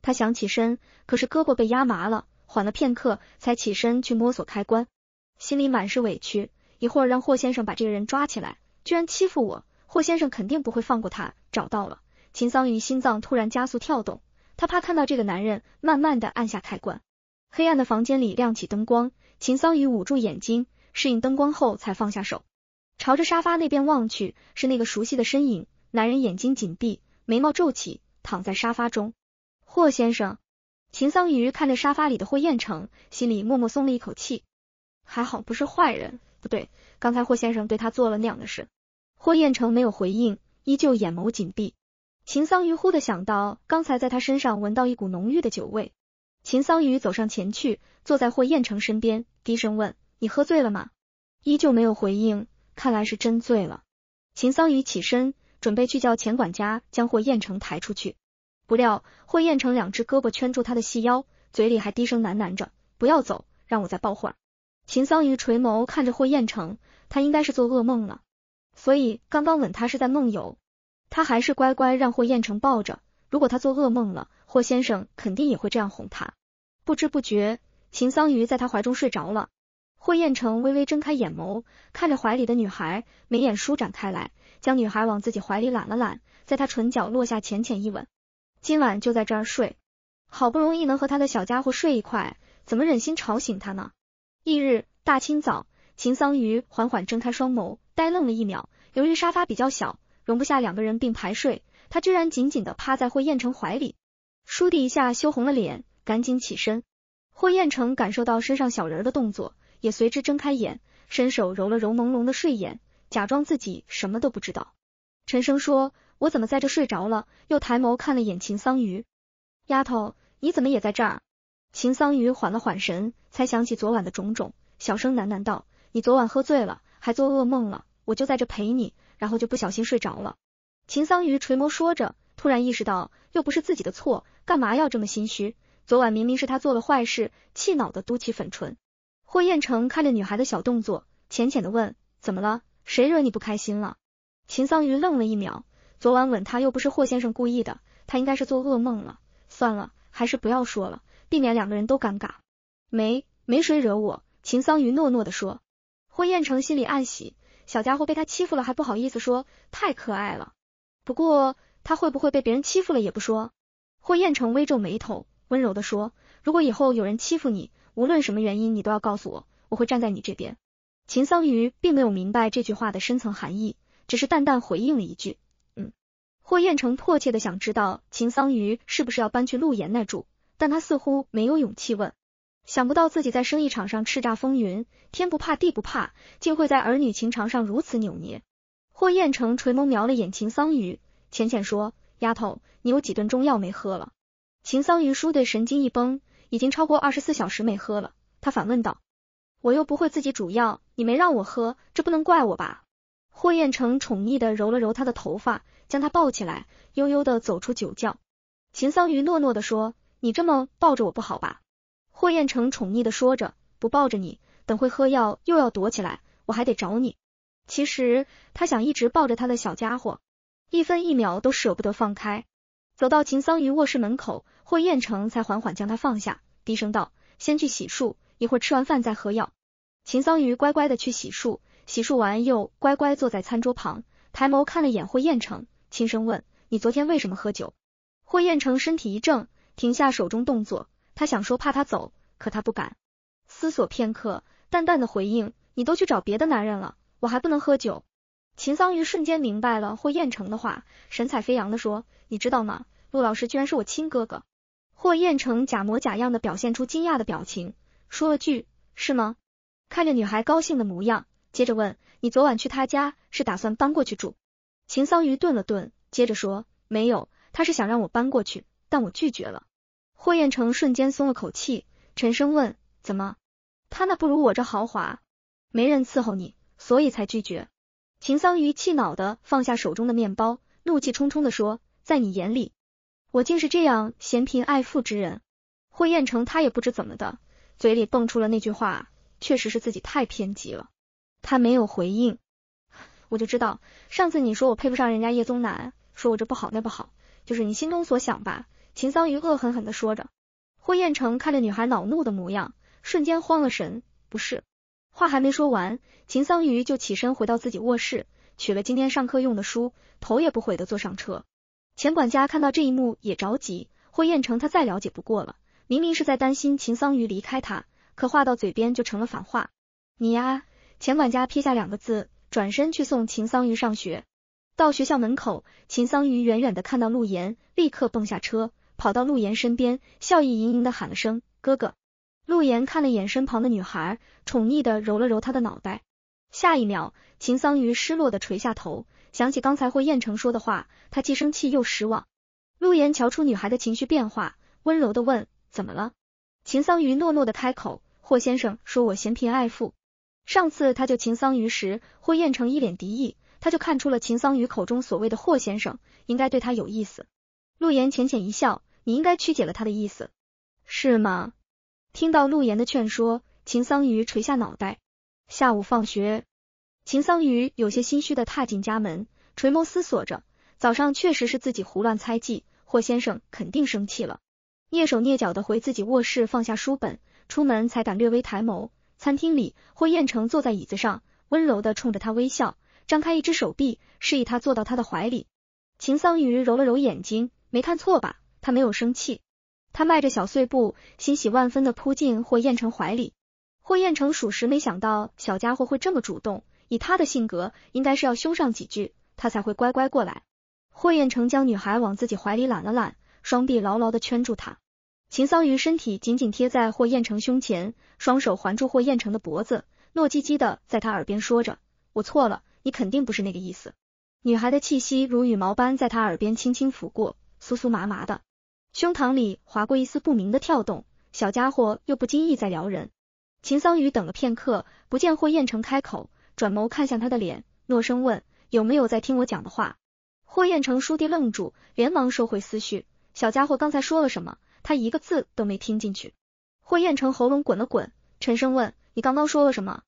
他想起身，可是胳膊被压麻了，缓了片刻才起身去摸索开关，心里满是委屈。一会儿让霍先生把这个人抓起来，居然欺负我！霍先生肯定不会放过他。找到了，秦桑榆心脏突然加速跳动，他怕看到这个男人，慢慢的按下开关，黑暗的房间里亮起灯光。秦桑榆捂住眼睛适应灯光后才放下手，朝着沙发那边望去，是那个熟悉的身影。男人眼睛紧闭，眉毛皱起。躺在沙发中，霍先生，秦桑榆看着沙发里的霍彦成，心里默默松了一口气，还好不是坏人。不对，刚才霍先生对他做了那样的事。霍彦成没有回应，依旧眼眸紧闭。秦桑榆忽的想到，刚才在他身上闻到一股浓郁的酒味。秦桑榆走上前去，坐在霍彦成身边，低声问：“你喝醉了吗？”依旧没有回应，看来是真醉了。秦桑榆起身。准备去叫钱管家将霍彦成抬出去，不料霍彦成两只胳膊圈住他的细腰，嘴里还低声喃喃着：“不要走，让我再抱会。”秦桑榆垂眸看着霍彦成，他应该是做噩梦了，所以刚刚吻他是在梦游。他还是乖乖让霍彦成抱着。如果他做噩梦了，霍先生肯定也会这样哄他。不知不觉，秦桑榆在他怀中睡着了。霍彦成微微睁开眼眸，看着怀里的女孩，眉眼舒展开来。将女孩往自己怀里揽了揽，在她唇角落下浅浅一吻。今晚就在这儿睡，好不容易能和他的小家伙睡一块，怎么忍心吵醒他呢？翌日大清早，秦桑榆缓缓睁开双眸，呆愣了一秒。由于沙发比较小，容不下两个人并排睡，他居然紧紧的趴在霍彦成怀里，倏地一下羞红了脸，赶紧起身。霍彦成感受到身上小人的动作，也随之睁开眼，伸手揉了揉朦胧的睡眼。假装自己什么都不知道，陈生说：“我怎么在这睡着了？”又抬眸看了眼秦桑榆，丫头，你怎么也在这？秦桑榆缓了缓神，才想起昨晚的种种，小声喃喃道：“你昨晚喝醉了，还做噩梦了，我就在这陪你，然后就不小心睡着了。”秦桑榆垂眸说着，突然意识到又不是自己的错，干嘛要这么心虚？昨晚明明是他做了坏事，气恼的嘟起粉唇。霍彦成看着女孩的小动作，浅浅的问：“怎么了？”谁惹你不开心了？秦桑榆愣了一秒，昨晚吻他又不是霍先生故意的，他应该是做噩梦了。算了，还是不要说了，避免两个人都尴尬。没没谁惹我，秦桑榆诺诺的说。霍彦成心里暗喜，小家伙被他欺负了还不好意思说，太可爱了。不过他会不会被别人欺负了也不说。霍彦成微皱眉头，温柔的说：“如果以后有人欺负你，无论什么原因，你都要告诉我，我会站在你这边。”秦桑榆并没有明白这句话的深层含义，只是淡淡回应了一句：“嗯。”霍彦成迫切的想知道秦桑榆是不是要搬去陆岩那住，但他似乎没有勇气问。想不到自己在生意场上叱咤风云，天不怕地不怕，竟会在儿女情长上如此扭捏。霍彦成垂眸瞄了眼秦桑榆，浅浅说：“丫头，你有几顿中药没喝了？”秦桑榆倏地神经一绷，已经超过二十四小时没喝了。他反问道。我又不会自己煮药，你没让我喝，这不能怪我吧？霍彦成宠溺的揉了揉他的头发，将他抱起来，悠悠的走出酒窖。秦桑榆诺诺的说：“你这么抱着我不好吧？”霍彦成宠溺的说着：“不抱着你，等会喝药又要躲起来，我还得找你。”其实他想一直抱着他的小家伙，一分一秒都舍不得放开。走到秦桑榆卧室门口，霍彦成才缓缓将他放下，低声道。先去洗漱，一会儿吃完饭再喝药。秦桑榆乖乖的去洗漱，洗漱完又乖乖坐在餐桌旁，抬眸看了眼霍彦成，轻声问：“你昨天为什么喝酒？”霍彦成身体一正，停下手中动作，他想说怕他走，可他不敢。思索片刻，淡淡的回应：“你都去找别的男人了，我还不能喝酒。”秦桑榆瞬间明白了霍彦成的话，神采飞扬的说：“你知道吗？陆老师居然是我亲哥哥。”霍彦成假模假样的表现出惊讶的表情，说了句“是吗？”看着女孩高兴的模样，接着问：“你昨晚去他家是打算搬过去住？”秦桑榆顿了顿，接着说：“没有，他是想让我搬过去，但我拒绝了。”霍彦成瞬间松了口气，沉声问：“怎么？他那不如我这豪华，没人伺候你，所以才拒绝？”秦桑榆气恼的放下手中的面包，怒气冲冲的说：“在你眼里。”我竟是这样嫌贫爱富之人，霍彦成，他也不知怎么的，嘴里蹦出了那句话，确实是自己太偏激了。他没有回应，我就知道，上次你说我配不上人家叶宗南，说我这不好那不好，就是你心中所想吧？秦桑榆恶狠狠地说着。霍彦成看着女孩恼怒的模样，瞬间慌了神。不是，话还没说完，秦桑榆就起身回到自己卧室，取了今天上课用的书，头也不回的坐上车。钱管家看到这一幕也着急，霍彦成他再了解不过了，明明是在担心秦桑榆离开他，可话到嘴边就成了反话。你呀，钱管家撇下两个字，转身去送秦桑榆上学。到学校门口，秦桑榆远远的看到陆岩，立刻蹦下车，跑到陆岩身边，笑意盈盈的喊了声哥哥。陆岩看了眼身旁的女孩，宠溺的揉了揉她的脑袋，下一秒，秦桑榆失落的垂下头。想起刚才霍燕城说的话，他既生气又失望。陆岩瞧出女孩的情绪变化，温柔的问：“怎么了？”秦桑榆诺诺的开口：“霍先生说我嫌贫爱富。上次他救秦桑榆时，霍燕城一脸敌意，他就看出了秦桑榆口中所谓的霍先生，应该对他有意思。”陆岩浅浅一笑：“你应该曲解了他的意思，是吗？”听到陆岩的劝说，秦桑榆垂下脑袋。下午放学。秦桑榆有些心虚的踏进家门，垂眸思索着，早上确实是自己胡乱猜忌，霍先生肯定生气了。蹑手蹑脚的回自己卧室，放下书本，出门才敢略微抬眸。餐厅里，霍彦成坐在椅子上，温柔的冲着他微笑，张开一只手臂，示意他坐到他的怀里。秦桑榆揉了揉眼睛，没看错吧？他没有生气。他迈着小碎步，欣喜万分的扑进霍彦成怀里。霍彦成属实没想到小家伙会这么主动。以他的性格，应该是要凶上几句，他才会乖乖过来。霍彦成将女孩往自己怀里揽了揽，双臂牢牢的圈住她。秦桑榆身体紧紧贴在霍彦成胸前，双手环住霍彦成的脖子，糯唧唧的在他耳边说着：“我错了，你肯定不是那个意思。”女孩的气息如羽毛般在他耳边轻轻拂过，酥酥麻麻的，胸膛里划过一丝不明的跳动。小家伙又不经意在撩人。秦桑榆等了片刻，不见霍彦成开口。转眸看向他的脸，诺声问：“有没有在听我讲的话？”霍彦成倏地愣住，连忙收回思绪。小家伙刚才说了什么？他一个字都没听进去。霍彦成喉咙滚了滚，沉声问：“你刚刚说了什么？”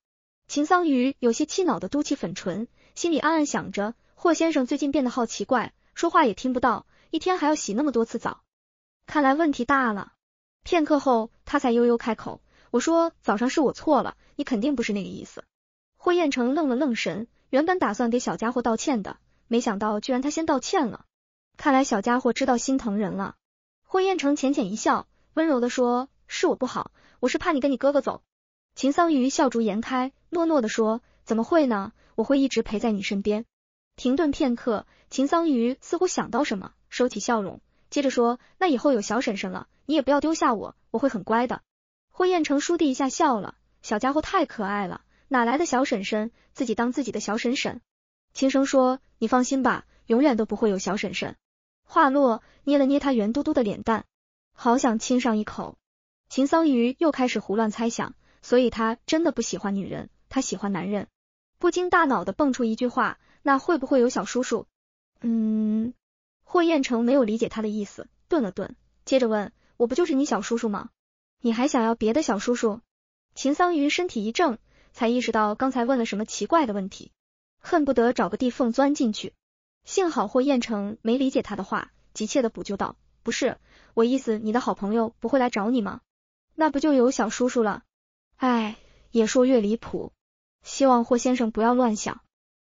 秦桑榆有些气恼的嘟起粉唇，心里暗暗想着：霍先生最近变得好奇怪，说话也听不到，一天还要洗那么多次澡，看来问题大了。片刻后，他才悠悠开口：“我说早上是我错了，你肯定不是那个意思。”霍彦成愣了愣神，原本打算给小家伙道歉的，没想到居然他先道歉了。看来小家伙知道心疼人了。霍彦成浅浅一笑，温柔的说：“是我不好，我是怕你跟你哥哥走。”秦桑榆笑逐颜开，诺诺的说：“怎么会呢？我会一直陪在你身边。”停顿片刻，秦桑榆似乎想到什么，收起笑容，接着说：“那以后有小婶婶了，你也不要丢下我，我会很乖的。”霍彦成倏地一下笑了，小家伙太可爱了。哪来的小婶婶？自己当自己的小婶婶。轻声说：“你放心吧，永远都不会有小婶婶。”话落，捏了捏他圆嘟嘟的脸蛋，好想亲上一口。秦桑榆又开始胡乱猜想，所以他真的不喜欢女人，他喜欢男人。不经大脑的蹦出一句话：“那会不会有小叔叔？”嗯，霍彦成没有理解他的意思，顿了顿，接着问：“我不就是你小叔叔吗？你还想要别的小叔叔？”秦桑榆身体一怔。才意识到刚才问了什么奇怪的问题，恨不得找个地缝钻进去。幸好霍彦成没理解他的话，急切的补救道：“不是我意思，你的好朋友不会来找你吗？那不就有小叔叔了？”哎，越说越离谱，希望霍先生不要乱想。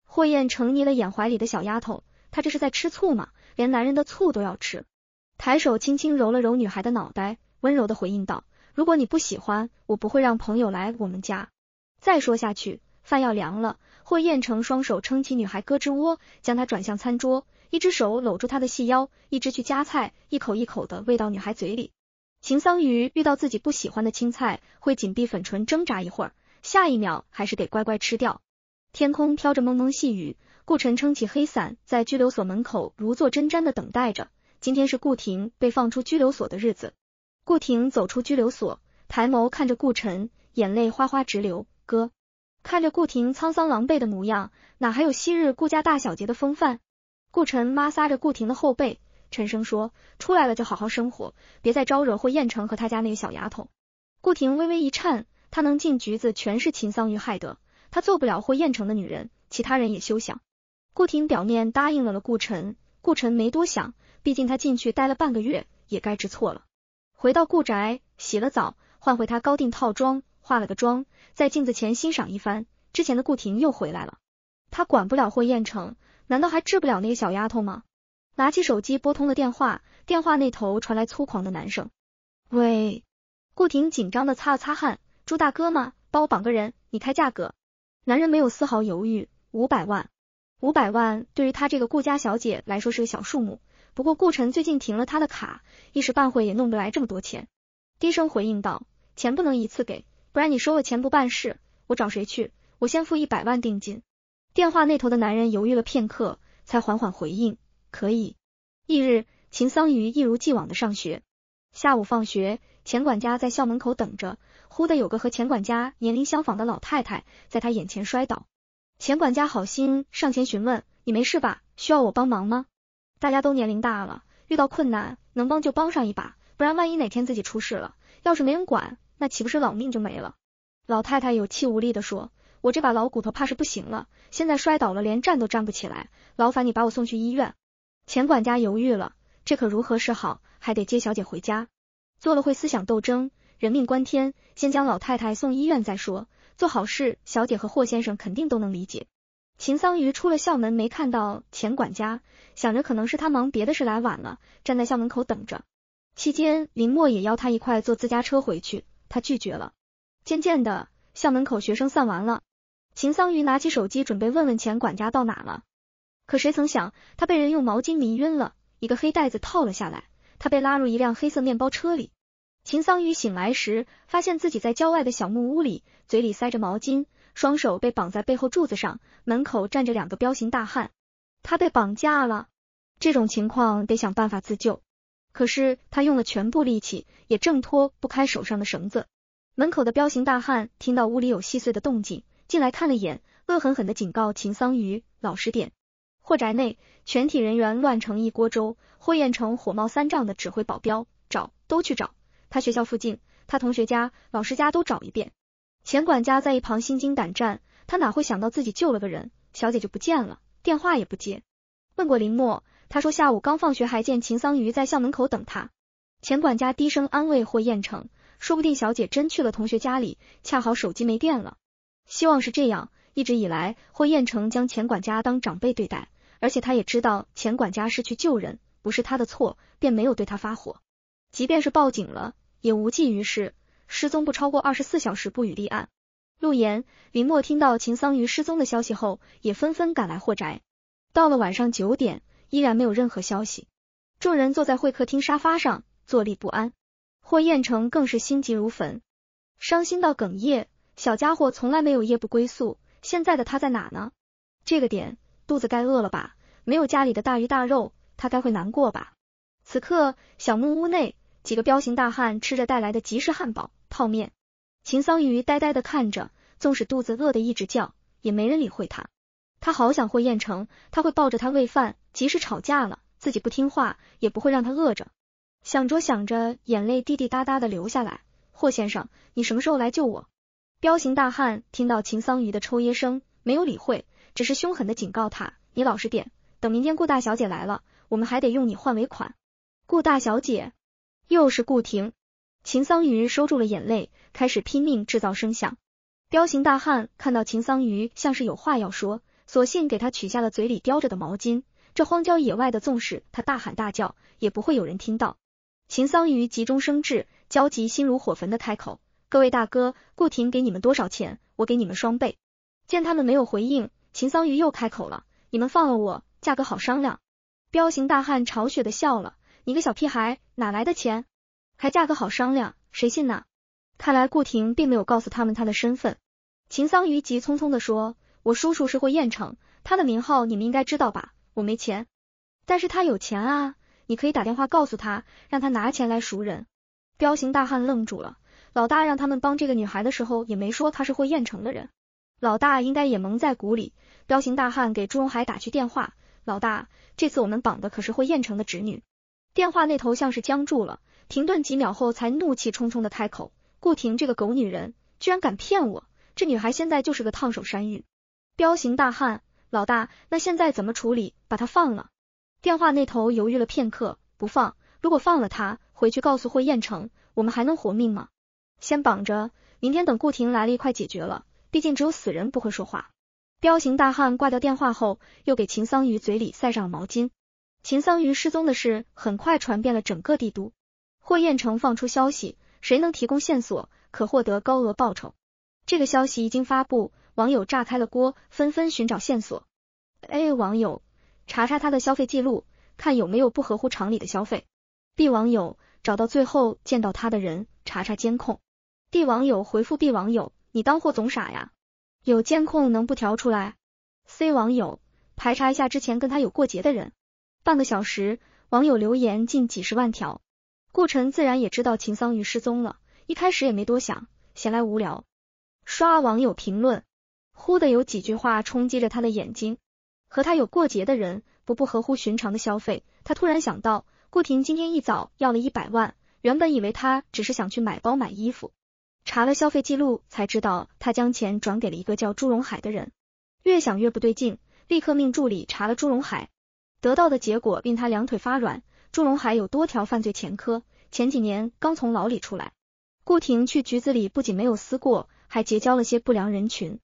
霍彦成捏了眼怀里的小丫头，他这是在吃醋吗？连男人的醋都要吃？抬手轻轻揉了揉女孩的脑袋，温柔的回应道：“如果你不喜欢，我不会让朋友来我们家。”再说下去，饭要凉了。霍彦成双手撑起女孩胳肢窝，将她转向餐桌，一只手搂住她的细腰，一只去夹菜，一口一口的喂到女孩嘴里。秦桑榆遇到自己不喜欢的青菜，会紧闭粉唇挣扎一会儿，下一秒还是得乖乖吃掉。天空飘着蒙蒙细雨，顾晨撑起黑伞，在拘留所门口如坐针毡的等待着。今天是顾婷被放出拘留所的日子。顾婷走出拘留所，抬眸看着顾晨，眼泪哗哗直流。哥，看着顾婷沧桑狼狈的模样，哪还有昔日顾家大小姐的风范？顾晨妈挲着顾婷的后背，沉声说：“出来了就好好生活，别再招惹霍彦成和他家那个小丫头。”顾婷微微一颤，她能进局子全是秦桑榆害的，她做不了霍彦成的女人，其他人也休想。顾婷表面答应了了顾晨，顾晨没多想，毕竟他进去待了半个月，也该知错了。回到顾宅，洗了澡，换回他高定套装。化了个妆，在镜子前欣赏一番。之前的顾婷又回来了，她管不了霍彦成，难道还治不了那个小丫头吗？拿起手机拨通了电话，电话那头传来粗狂的男声：“喂。”顾婷紧张的擦了擦汗：“朱大哥吗？帮我绑个人，你开价格。”男人没有丝毫犹豫：“五百万。”五百万对于他这个顾家小姐来说是个小数目，不过顾晨最近停了他的卡，一时半会也弄不来这么多钱。低声回应道：“钱不能一次给。”不然你收了钱不办事，我找谁去？我先付一百万定金。电话那头的男人犹豫了片刻，才缓缓回应：可以。翌日，秦桑榆一如既往的上学，下午放学，钱管家在校门口等着。忽的，有个和钱管家年龄相仿的老太太在他眼前摔倒，钱管家好心上前询问：“你没事吧？需要我帮忙吗？”大家都年龄大了，遇到困难能帮就帮上一把，不然万一哪天自己出事了，要是没人管。那岂不是老命就没了？老太太有气无力地说：“我这把老骨头怕是不行了，现在摔倒了，连站都站不起来。劳烦你把我送去医院。”钱管家犹豫了，这可如何是好？还得接小姐回家，做了会思想斗争。人命关天，先将老太太送医院再说。做好事，小姐和霍先生肯定都能理解。秦桑榆出了校门，没看到钱管家，想着可能是他忙别的事来晚了，站在校门口等着。期间，林默也邀他一块坐自家车回去。他拒绝了。渐渐的，校门口学生散完了，秦桑榆拿起手机准备问问钱管家到哪了，可谁曾想他被人用毛巾迷晕了，一个黑袋子套了下来，他被拉入一辆黑色面包车里。秦桑榆醒来时，发现自己在郊外的小木屋里，嘴里塞着毛巾，双手被绑在背后柱子上，门口站着两个彪形大汉，他被绑架了。这种情况得想办法自救。可是他用了全部力气，也挣脱不开手上的绳子。门口的彪形大汉听到屋里有细碎的动静，进来看了眼，恶狠狠地警告秦桑榆：“老实点！”霍宅内全体人员乱成一锅粥。霍彦成火冒三丈的指挥保镖：“找，都去找！他学校附近、他同学家、老师家都找一遍。”钱管家在一旁心惊胆战，他哪会想到自己救了个人，小姐就不见了，电话也不接，问过林墨。他说：“下午刚放学，还见秦桑榆在校门口等他。”钱管家低声安慰霍彦成：“说不定小姐真去了同学家里，恰好手机没电了。希望是这样。”一直以来，霍彦成将钱管家当长辈对待，而且他也知道钱管家是去救人，不是他的错，便没有对他发火。即便是报警了，也无济于事。失踪不超过二十四小时不予立案。陆岩、林墨听到秦桑榆失踪的消息后，也纷纷赶来霍宅。到了晚上九点。依然没有任何消息，众人坐在会客厅沙发上坐立不安，霍彦成更是心急如焚，伤心到哽咽。小家伙从来没有夜不归宿，现在的他在哪呢？这个点肚子该饿了吧？没有家里的大鱼大肉，他该会难过吧？此刻小木屋内几个彪形大汉吃着带来的即食汉堡、泡面，秦桑榆呆呆的看着，纵使肚子饿的一直叫，也没人理会他。他好想霍彦成，他会抱着他喂饭，即使吵架了，自己不听话，也不会让他饿着。想着想着，眼泪滴滴答答的流下来。霍先生，你什么时候来救我？彪形大汉听到秦桑榆的抽噎声，没有理会，只是凶狠的警告他：“你老实点，等明天顾大小姐来了，我们还得用你换尾款。”顾大小姐又是顾婷。秦桑榆收住了眼泪，开始拼命制造声响。彪形大汉看到秦桑榆像是有话要说。索性给他取下了嘴里叼着的毛巾。这荒郊野外的，纵使他大喊大叫，也不会有人听到。秦桑榆急中生智，焦急心如火焚的开口：“各位大哥，顾廷给你们多少钱？我给你们双倍。”见他们没有回应，秦桑榆又开口了：“你们放了我，价格好商量。”彪形大汉嘲雪的笑了：“你个小屁孩，哪来的钱？还价格好商量？谁信呢？”看来顾廷并没有告诉他们他的身份。秦桑榆急匆匆的说。我叔叔是霍彦成，他的名号你们应该知道吧？我没钱，但是他有钱啊！你可以打电话告诉他，让他拿钱来赎人。彪形大汉愣住了，老大让他们帮这个女孩的时候也没说他是霍彦成的人，老大应该也蒙在鼓里。彪形大汉给朱荣海打去电话，老大，这次我们绑的可是霍彦成的侄女。电话那头像是僵住了，停顿几秒后才怒气冲冲的开口：“顾婷这个狗女人，居然敢骗我！这女孩现在就是个烫手山芋。”彪形大汉，老大，那现在怎么处理？把他放了？电话那头犹豫了片刻，不放。如果放了他，回去告诉霍彦成，我们还能活命吗？先绑着，明天等顾婷来了，一块解决了。毕竟只有死人不会说话。彪形大汉挂掉电话后，又给秦桑榆嘴里塞上了毛巾。秦桑榆失踪的事很快传遍了整个帝都。霍彦成放出消息，谁能提供线索，可获得高额报酬。这个消息一经发布。网友炸开了锅，纷纷寻找线索。A 网友查查他的消费记录，看有没有不合乎常理的消费。B 网友找到最后见到他的人，查查监控。D 网友回复 B 网友：“你当货总傻呀？有监控能不调出来？”C 网友排查一下之前跟他有过节的人。半个小时，网友留言近几十万条。顾晨自然也知道秦桑榆失踪了，一开始也没多想，闲来无聊刷网友评论。忽的有几句话冲击着他的眼睛，和他有过节的人不不合乎寻常的消费。他突然想到，顾婷今天一早要了一百万，原本以为他只是想去买包买衣服，查了消费记录才知道，他将钱转给了一个叫朱荣海的人。越想越不对劲，立刻命助理查了朱荣海，得到的结果令他两腿发软。朱荣海有多条犯罪前科，前几年刚从牢里出来。顾婷去局子里不仅没有思过，还结交了些不良人群。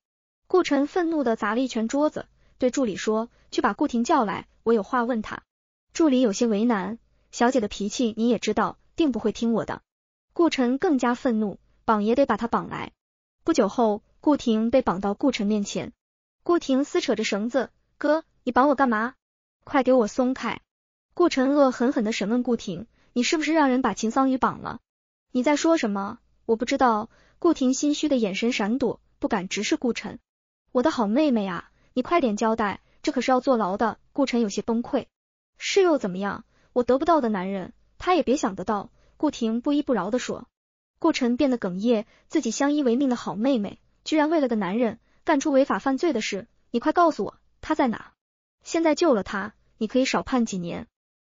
顾晨愤怒的砸了一拳桌子，对助理说：“去把顾婷叫来，我有话问她。”助理有些为难：“小姐的脾气你也知道，定不会听我的。”顾晨更加愤怒，绑也得把他绑来。不久后，顾婷被绑到顾晨面前。顾婷撕扯着绳子：“哥，你绑我干嘛？快给我松开！”顾晨恶狠狠的审问顾婷：“你是不是让人把秦桑宇绑了？你在说什么？我不知道。”顾婷心虚的眼神闪躲，不敢直视顾晨。我的好妹妹啊，你快点交代，这可是要坐牢的。顾晨有些崩溃，是又怎么样？我得不到的男人，他也别想得到。顾婷不依不饶地说，顾晨变得哽咽，自己相依为命的好妹妹，居然为了个男人干出违法犯罪的事，你快告诉我他在哪，现在救了他，你可以少判几年。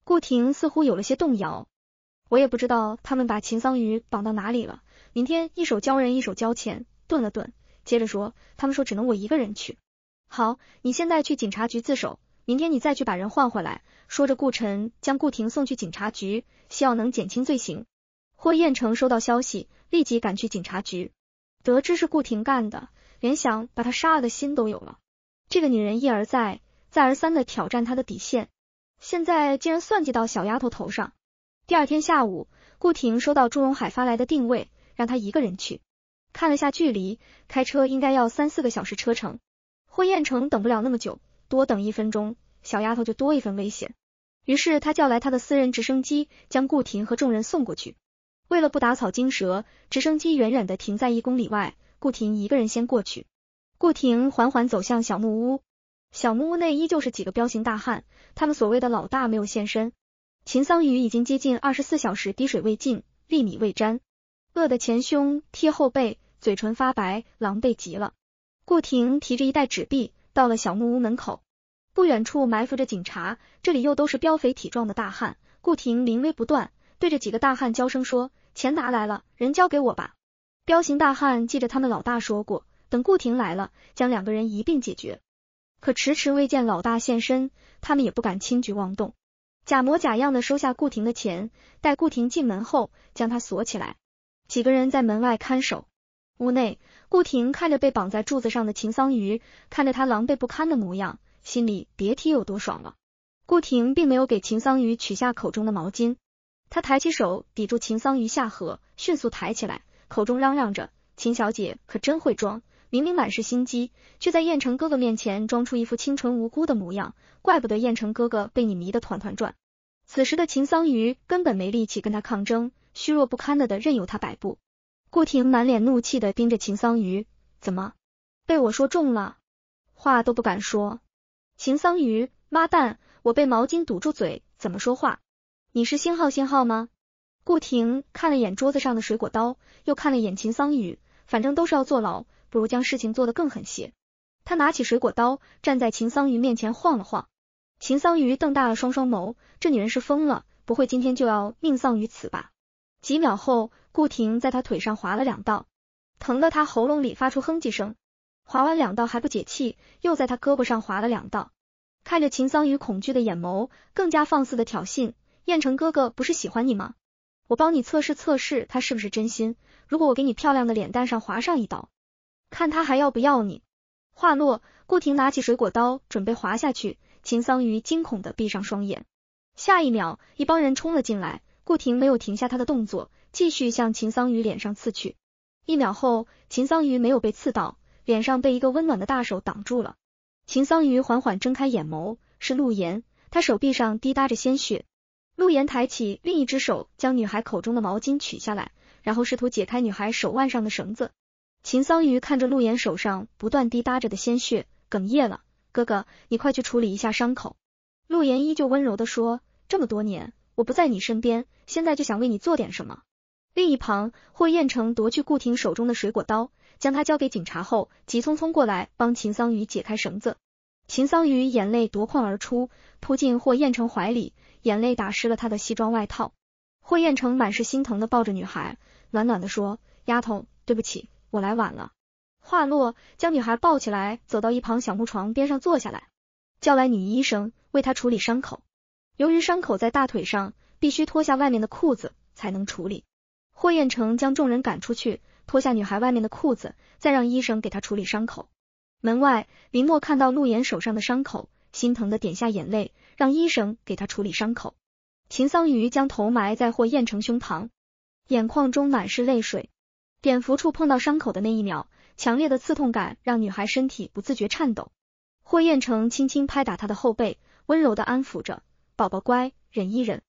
顾婷似乎有了些动摇，我也不知道他们把秦桑榆绑到哪里了，明天一手交人，一手交钱。顿了顿。接着说，他们说只能我一个人去。好，你现在去警察局自首，明天你再去把人换回来。说着，顾晨将顾婷送去警察局，希望能减轻罪行。霍彦成收到消息，立即赶去警察局，得知是顾婷干的，连想把她杀了的心都有了。这个女人一而再，再而三的挑战他的底线，现在竟然算计到小丫头头上。第二天下午，顾婷收到朱荣海发来的定位，让她一个人去。看了下距离，开车应该要三四个小时车程。霍彦成等不了那么久，多等一分钟，小丫头就多一份危险。于是他叫来他的私人直升机，将顾婷和众人送过去。为了不打草惊蛇，直升机远远的停在一公里外。顾婷一个人先过去。顾婷缓缓走向小木屋，小木屋内依旧是几个彪形大汉，他们所谓的老大没有现身。秦桑榆已经接近二十四小时，滴水未进，粒米未沾。饿得前胸贴后背，嘴唇发白，狼狈极了。顾婷提着一袋纸币到了小木屋门口，不远处埋伏着警察，这里又都是膘肥体壮的大汉。顾婷临危不断，对着几个大汉娇声说：“钱拿来了，人交给我吧。”彪形大汉记着他们老大说过，等顾婷来了，将两个人一并解决。可迟迟未见老大现身，他们也不敢轻举妄动，假模假样的收下顾婷的钱，待顾婷进门后，将他锁起来。几个人在门外看守，屋内，顾婷看着被绑在柱子上的秦桑榆，看着他狼狈不堪的模样，心里别提有多爽了。顾婷并没有给秦桑榆取下口中的毛巾，他抬起手抵住秦桑榆下颌，迅速抬起来，口中嚷嚷着：“秦小姐可真会装，明明满是心机，却在燕城哥哥面前装出一副清纯无辜的模样，怪不得燕城哥哥被你迷得团团转。”此时的秦桑榆根本没力气跟他抗争。虚弱不堪的的任由他摆布，顾婷满脸怒气的盯着秦桑榆，怎么被我说中了？话都不敢说。秦桑榆，妈蛋！我被毛巾堵住嘴，怎么说话？你是星号星号吗？顾婷看了眼桌子上的水果刀，又看了眼秦桑榆，反正都是要坐牢，不如将事情做得更狠些。他拿起水果刀，站在秦桑榆面前晃了晃。秦桑榆瞪大了双双眸，这女人是疯了，不会今天就要命丧于此吧？几秒后，顾婷在他腿上划了两道，疼得他喉咙里发出哼唧声。划完两道还不解气，又在他胳膊上划了两道。看着秦桑榆恐惧的眼眸，更加放肆的挑衅：“燕城哥哥不是喜欢你吗？我帮你测试测试他是不是真心。如果我给你漂亮的脸蛋上划上一刀，看他还要不要你。”话落，顾婷拿起水果刀准备划下去，秦桑榆惊恐的闭上双眼。下一秒，一帮人冲了进来。顾婷没有停下他的动作，继续向秦桑榆脸上刺去。一秒后，秦桑榆没有被刺到，脸上被一个温暖的大手挡住了。秦桑榆缓缓睁开眼眸，是陆岩。他手臂上滴答着鲜血。陆岩抬起另一只手，将女孩口中的毛巾取下来，然后试图解开女孩手腕上的绳子。秦桑榆看着陆岩手上不断滴答着的鲜血，哽咽了：“哥哥，你快去处理一下伤口。”陆岩依旧温柔的说：“这么多年。”我不在你身边，现在就想为你做点什么。另一旁，霍彦成夺去顾婷手中的水果刀，将他交给警察后，急匆匆过来帮秦桑榆解开绳子。秦桑榆眼泪夺眶而出，扑进霍彦成怀里，眼泪打湿了他的西装外套。霍彦成满是心疼的抱着女孩，暖暖的说：“丫头，对不起，我来晚了。”话落，将女孩抱起来，走到一旁小木床边上坐下来，叫来女医生为她处理伤口。由于伤口在大腿上，必须脱下外面的裤子才能处理。霍彦成将众人赶出去，脱下女孩外面的裤子，再让医生给她处理伤口。门外，林默看到陆岩手上的伤口，心疼的点下眼泪，让医生给他处理伤口。秦桑榆将头埋在霍彦成胸膛，眼眶中满是泪水。碘伏触碰到伤口的那一秒，强烈的刺痛感让女孩身体不自觉颤抖。霍彦成轻轻拍打她的后背，温柔的安抚着。宝宝乖，忍一忍。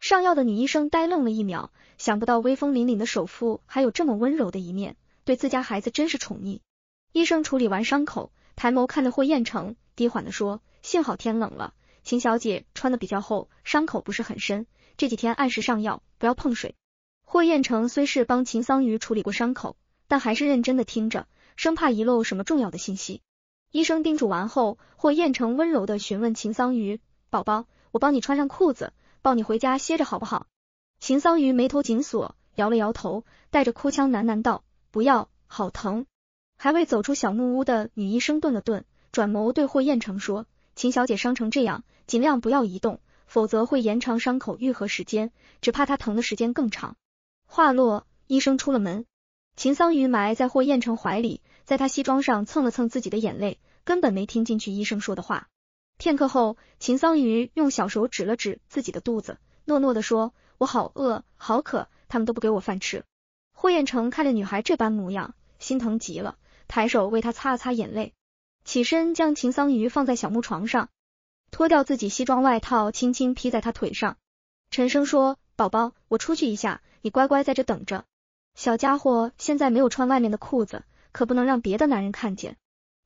上药的女医生呆愣了一秒，想不到威风凛凛的首富还有这么温柔的一面，对自家孩子真是宠溺。医生处理完伤口，抬眸看着霍彦成，低缓地说：“幸好天冷了，秦小姐穿的比较厚，伤口不是很深。这几天按时上药，不要碰水。”霍彦成虽是帮秦桑榆处理过伤口，但还是认真的听着，生怕遗漏什么重要的信息。医生叮嘱完后，霍彦成温柔的询问秦桑榆：“宝宝。”我帮你穿上裤子，抱你回家歇着好不好？秦桑榆眉头紧锁，摇了摇头，带着哭腔喃喃道：“不要，好疼。”还未走出小木屋的女医生顿了顿，转眸对霍彦成说：“秦小姐伤成这样，尽量不要移动，否则会延长伤口愈合时间，只怕她疼的时间更长。”话落，医生出了门。秦桑榆埋在霍彦成怀里，在他西装上蹭了蹭自己的眼泪，根本没听进去医生说的话。片刻后，秦桑榆用小手指了指自己的肚子，诺诺地说：“我好饿，好渴，他们都不给我饭吃。”霍彦成看着女孩这般模样，心疼极了，抬手为她擦了擦眼泪，起身将秦桑榆放在小木床上，脱掉自己西装外套，轻轻披在她腿上，陈声说：“宝宝，我出去一下，你乖乖在这等着。小家伙现在没有穿外面的裤子，可不能让别的男人看见。”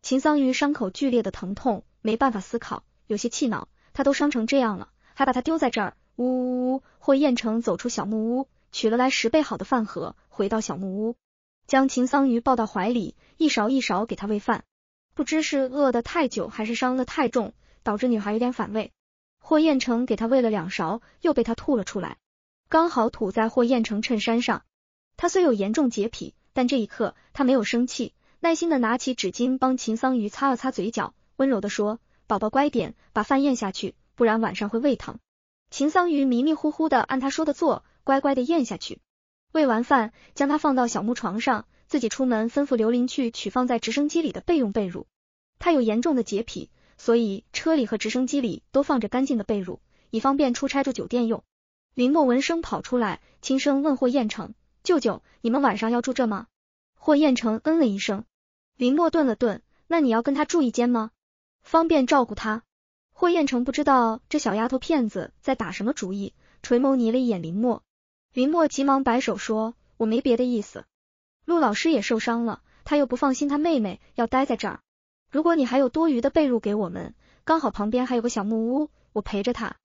秦桑榆伤口剧烈的疼痛。没办法思考，有些气恼。他都伤成这样了，还把他丢在这儿。呜呜呜！霍彦成走出小木屋，取了来十倍好的饭盒，回到小木屋，将秦桑榆抱到怀里，一勺一勺给他喂饭。不知是饿的太久，还是伤的太重，导致女孩有点反胃。霍彦成给他喂了两勺，又被他吐了出来，刚好吐在霍彦成衬衫上。他虽有严重洁癖，但这一刻他没有生气，耐心的拿起纸巾帮秦桑榆擦了擦嘴角。温柔的说：“宝宝乖点，把饭咽下去，不然晚上会胃疼。”秦桑榆迷迷糊糊的按他说的做，乖乖的咽下去。喂完饭，将他放到小木床上，自己出门吩咐刘林去取放在直升机里的备用被褥。他有严重的洁癖，所以车里和直升机里都放着干净的被褥，以方便出差住酒店用。林默闻声跑出来，轻声问霍彦成：“舅舅，你们晚上要住这吗？”霍彦成嗯了一声。林默顿了顿：“那你要跟他住一间吗？”方便照顾他，霍彦成不知道这小丫头片子在打什么主意，垂眸睨了一眼林墨。林墨急忙摆手说：“我没别的意思。”陆老师也受伤了，他又不放心他妹妹，要待在这儿。如果你还有多余的被褥给我们，刚好旁边还有个小木屋，我陪着他。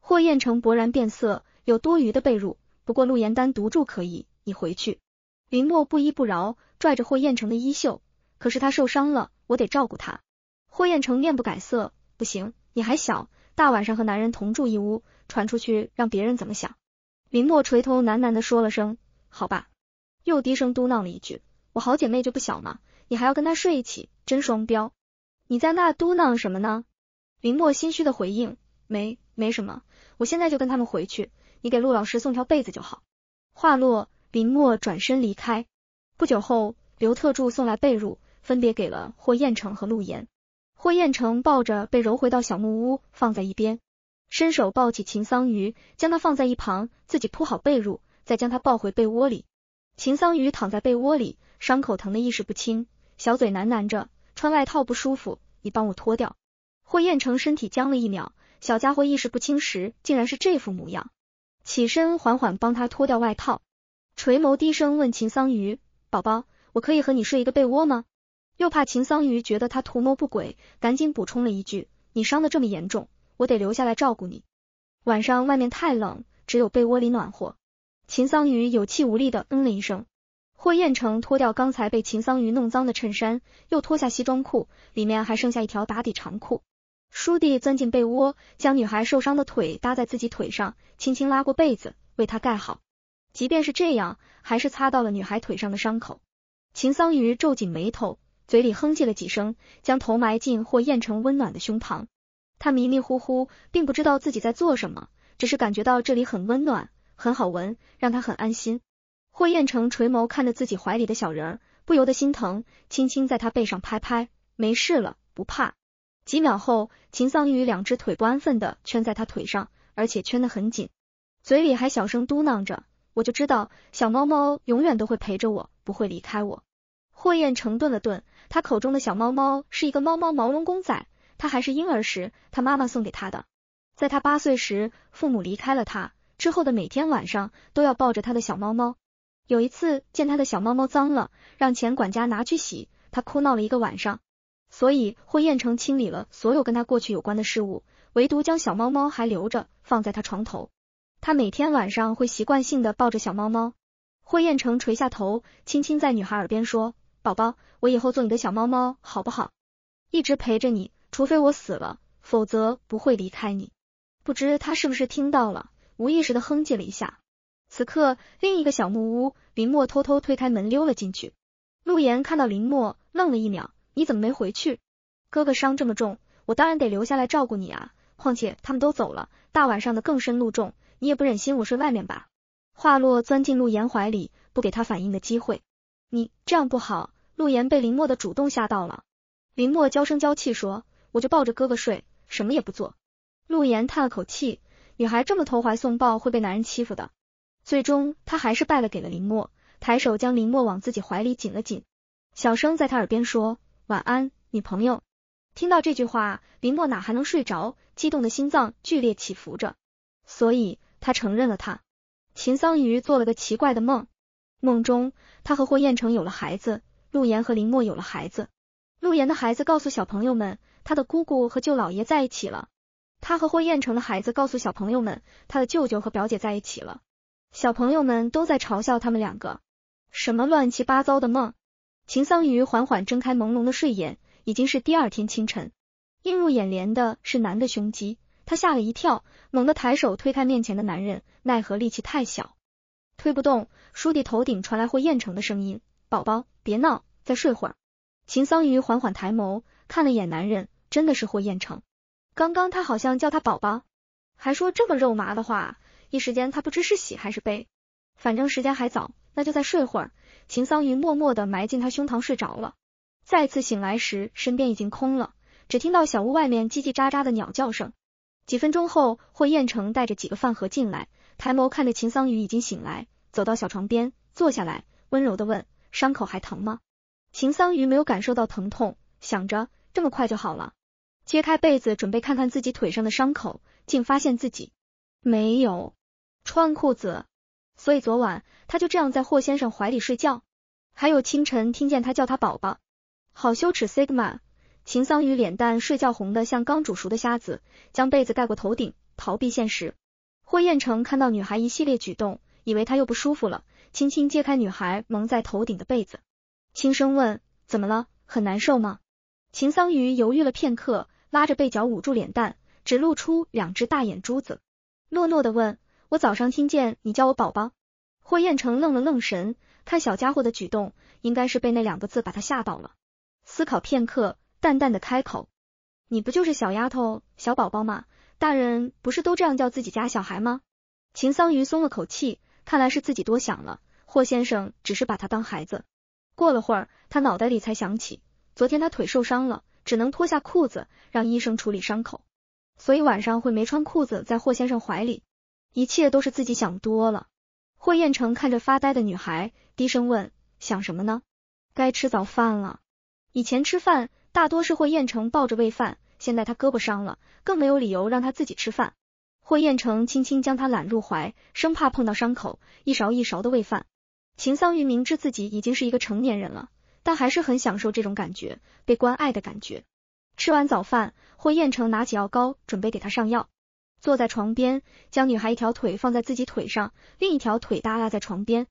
霍彦成勃然变色，有多余的被褥，不过陆延丹独住可以。你回去。林墨不依不饶，拽着霍彦成的衣袖。可是他受伤了，我得照顾他。霍彦成面不改色，不行，你还小，大晚上和男人同住一屋，传出去让别人怎么想？林墨垂头喃喃地说了声好吧，又低声嘟囔了一句，我好姐妹就不小吗？你还要跟她睡一起，真双标！你在那嘟囔什么呢？林墨心虚的回应，没没什么，我现在就跟他们回去，你给陆老师送条被子就好。话落，林墨转身离开。不久后，刘特助送来被褥，分别给了霍彦成和陆岩。霍彦成抱着被揉回到小木屋，放在一边，伸手抱起秦桑榆，将他放在一旁，自己铺好被褥，再将他抱回被窝里。秦桑榆躺在被窝里，伤口疼的意识不清，小嘴喃喃着：“穿外套不舒服，你帮我脱掉。”霍彦成身体僵了一秒，小家伙意识不清时，竟然是这副模样。起身缓缓帮他脱掉外套，垂眸低声问秦桑榆：“宝宝，我可以和你睡一个被窝吗？”又怕秦桑榆觉得他图谋不轨，赶紧补充了一句：“你伤的这么严重，我得留下来照顾你。晚上外面太冷，只有被窝里暖和。”秦桑榆有气无力的嗯了一声。霍彦成脱掉刚才被秦桑榆弄脏的衬衫，又脱下西装裤，里面还剩下一条打底长裤。舒弟钻进被窝，将女孩受伤的腿搭在自己腿上，轻轻拉过被子为她盖好。即便是这样，还是擦到了女孩腿上的伤口。秦桑榆皱紧眉头。嘴里哼唧了几声，将头埋进霍彦成温暖的胸膛。他迷迷糊糊，并不知道自己在做什么，只是感觉到这里很温暖，很好闻，让他很安心。霍彦成垂眸看着自己怀里的小人，不由得心疼，轻轻在他背上拍拍，没事了，不怕。几秒后，秦桑玉两只腿不安分的圈在他腿上，而且圈得很紧，嘴里还小声嘟囔着：“我就知道，小猫猫永远都会陪着我，不会离开我。”霍彦成顿了顿，他口中的小猫猫是一个猫猫毛绒公仔。他还是婴儿时，他妈妈送给他的。在他八岁时，父母离开了他，之后的每天晚上都要抱着他的小猫猫。有一次见他的小猫猫脏了，让钱管家拿去洗，他哭闹了一个晚上。所以霍彦成清理了所有跟他过去有关的事物，唯独将小猫猫还留着，放在他床头。他每天晚上会习惯性的抱着小猫猫。霍彦成垂下头，轻轻在女孩耳边说。宝宝，我以后做你的小猫猫好不好？一直陪着你，除非我死了，否则不会离开你。不知他是不是听到了，无意识的哼唧了一下。此刻，另一个小木屋，林墨偷偷推开门溜了进去。陆岩看到林墨，愣了一秒：“你怎么没回去？哥哥伤这么重，我当然得留下来照顾你啊！况且他们都走了，大晚上的更深路重，你也不忍心我睡外面吧？”话落，钻进陆岩怀里，不给他反应的机会。你这样不好。陆岩被林墨的主动吓到了，林墨娇声娇气说：“我就抱着哥哥睡，什么也不做。”陆岩叹了口气，女孩这么投怀送抱会被男人欺负的。最终他还是败了，给了林墨，抬手将林墨往自己怀里紧了紧，小声在他耳边说：“晚安，女朋友。”听到这句话，林墨哪还能睡着，激动的心脏剧烈起伏着。所以他承认了，他秦桑榆做了个奇怪的梦，梦中他和霍彦成有了孩子。陆岩和林墨有了孩子，陆岩的孩子告诉小朋友们，他的姑姑和舅姥爷在一起了。他和霍彦成的孩子告诉小朋友们，他的舅舅和表姐在一起了。小朋友们都在嘲笑他们两个，什么乱七八糟的梦。秦桑榆缓缓睁开朦胧的睡眼，已经是第二天清晨。映入眼帘的是男的胸肌，他吓了一跳，猛地抬手推开面前的男人，奈何力气太小，推不动。书弟头顶传来霍彦成的声音。宝宝，别闹，再睡会。秦桑榆缓缓抬眸，看了眼男人，真的是霍彦成。刚刚他好像叫他宝宝，还说这么肉麻的话，一时间他不知是喜还是悲。反正时间还早，那就再睡会。秦桑榆默默的埋进他胸膛睡着了。再次醒来时，身边已经空了，只听到小屋外面叽叽喳喳的鸟叫声。几分钟后，霍彦成带着几个饭盒进来，抬眸看着秦桑榆已经醒来，走到小床边坐下来，温柔的问。伤口还疼吗？秦桑榆没有感受到疼痛，想着这么快就好了。揭开被子准备看看自己腿上的伤口，竟发现自己没有穿裤子，所以昨晚他就这样在霍先生怀里睡觉。还有清晨听见他叫他宝宝，好羞耻。Sigma，秦桑榆脸蛋睡觉红的像刚煮熟的虾子，将被子盖过头顶逃避现实。霍彦成看到女孩一系列举动，以为她又不舒服了。轻轻揭开女孩蒙在头顶的被子，轻声问：“怎么了？很难受吗？”秦桑榆犹豫了片刻，拉着被角捂住脸蛋，只露出两只大眼珠子，诺诺的问我：“早上听见你叫我宝宝？”霍彦成愣了愣神，看小家伙的举动，应该是被那两个字把他吓到了。思考片刻，淡淡的开口：“你不就是小丫头、小宝宝吗？大人不是都这样叫自己家小孩吗？”秦桑榆松了口气，看来是自己多想了。霍先生只是把他当孩子。过了会儿，他脑袋里才想起，昨天他腿受伤了，只能脱下裤子让医生处理伤口，所以晚上会没穿裤子在霍先生怀里。一切都是自己想多了。霍彦成看着发呆的女孩，低声问：“想什么呢？”该吃早饭了。以前吃饭大多是霍彦成抱着喂饭，现在他胳膊伤了，更没有理由让他自己吃饭。霍彦成轻轻将他揽入怀，生怕碰到伤口，一勺一勺的喂饭。秦桑榆明知自己已经是一个成年人了，但还是很享受这种感觉，被关爱的感觉。吃完早饭，霍彦成拿起药膏准备给他上药，坐在床边，将女孩一条腿放在自己腿上，另一条腿耷拉在床边。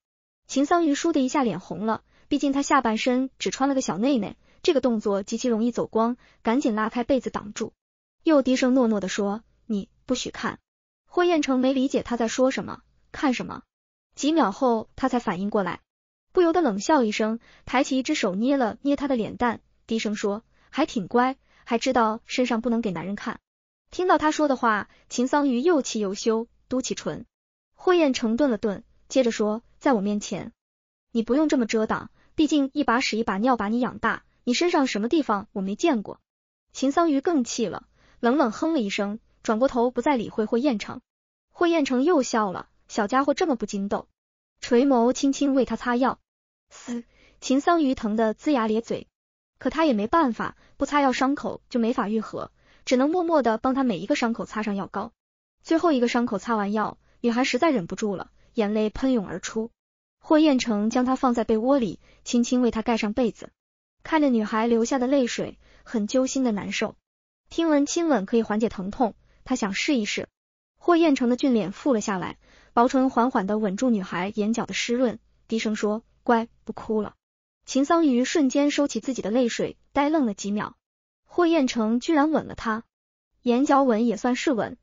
秦桑榆倏的一下脸红了，毕竟他下半身只穿了个小内内，这个动作极其容易走光，赶紧拉开被子挡住，又低声诺诺的说：“你不许看。”霍彦成没理解他在说什么，看什么。几秒后，他才反应过来，不由得冷笑一声，抬起一只手捏了捏他的脸蛋，低声说：“还挺乖，还知道身上不能给男人看。”听到他说的话，秦桑榆又气又羞，嘟起唇。霍彦成顿了顿，接着说：“在我面前，你不用这么遮挡，毕竟一把屎一把尿把你养大，你身上什么地方我没见过？”秦桑榆更气了，冷冷哼了一声，转过头不再理会霍彦成。霍彦成又笑了。小家伙这么不经逗，垂眸轻轻为他擦药。嘶，秦桑榆疼得龇牙咧嘴，可他也没办法，不擦药伤口就没法愈合，只能默默的帮他每一个伤口擦上药膏。最后一个伤口擦完药，女孩实在忍不住了，眼泪喷涌而出。霍彦成将她放在被窝里，轻轻为她盖上被子，看着女孩流下的泪水，很揪心的难受。听闻亲吻可以缓解疼痛，他想试一试。霍彦成的俊脸覆了下来。薄唇缓缓的吻住女孩眼角的湿润，低声说：“乖，不哭了。”秦桑榆瞬间收起自己的泪水，呆愣了几秒。霍彦成居然吻了她，眼角吻也算是吻，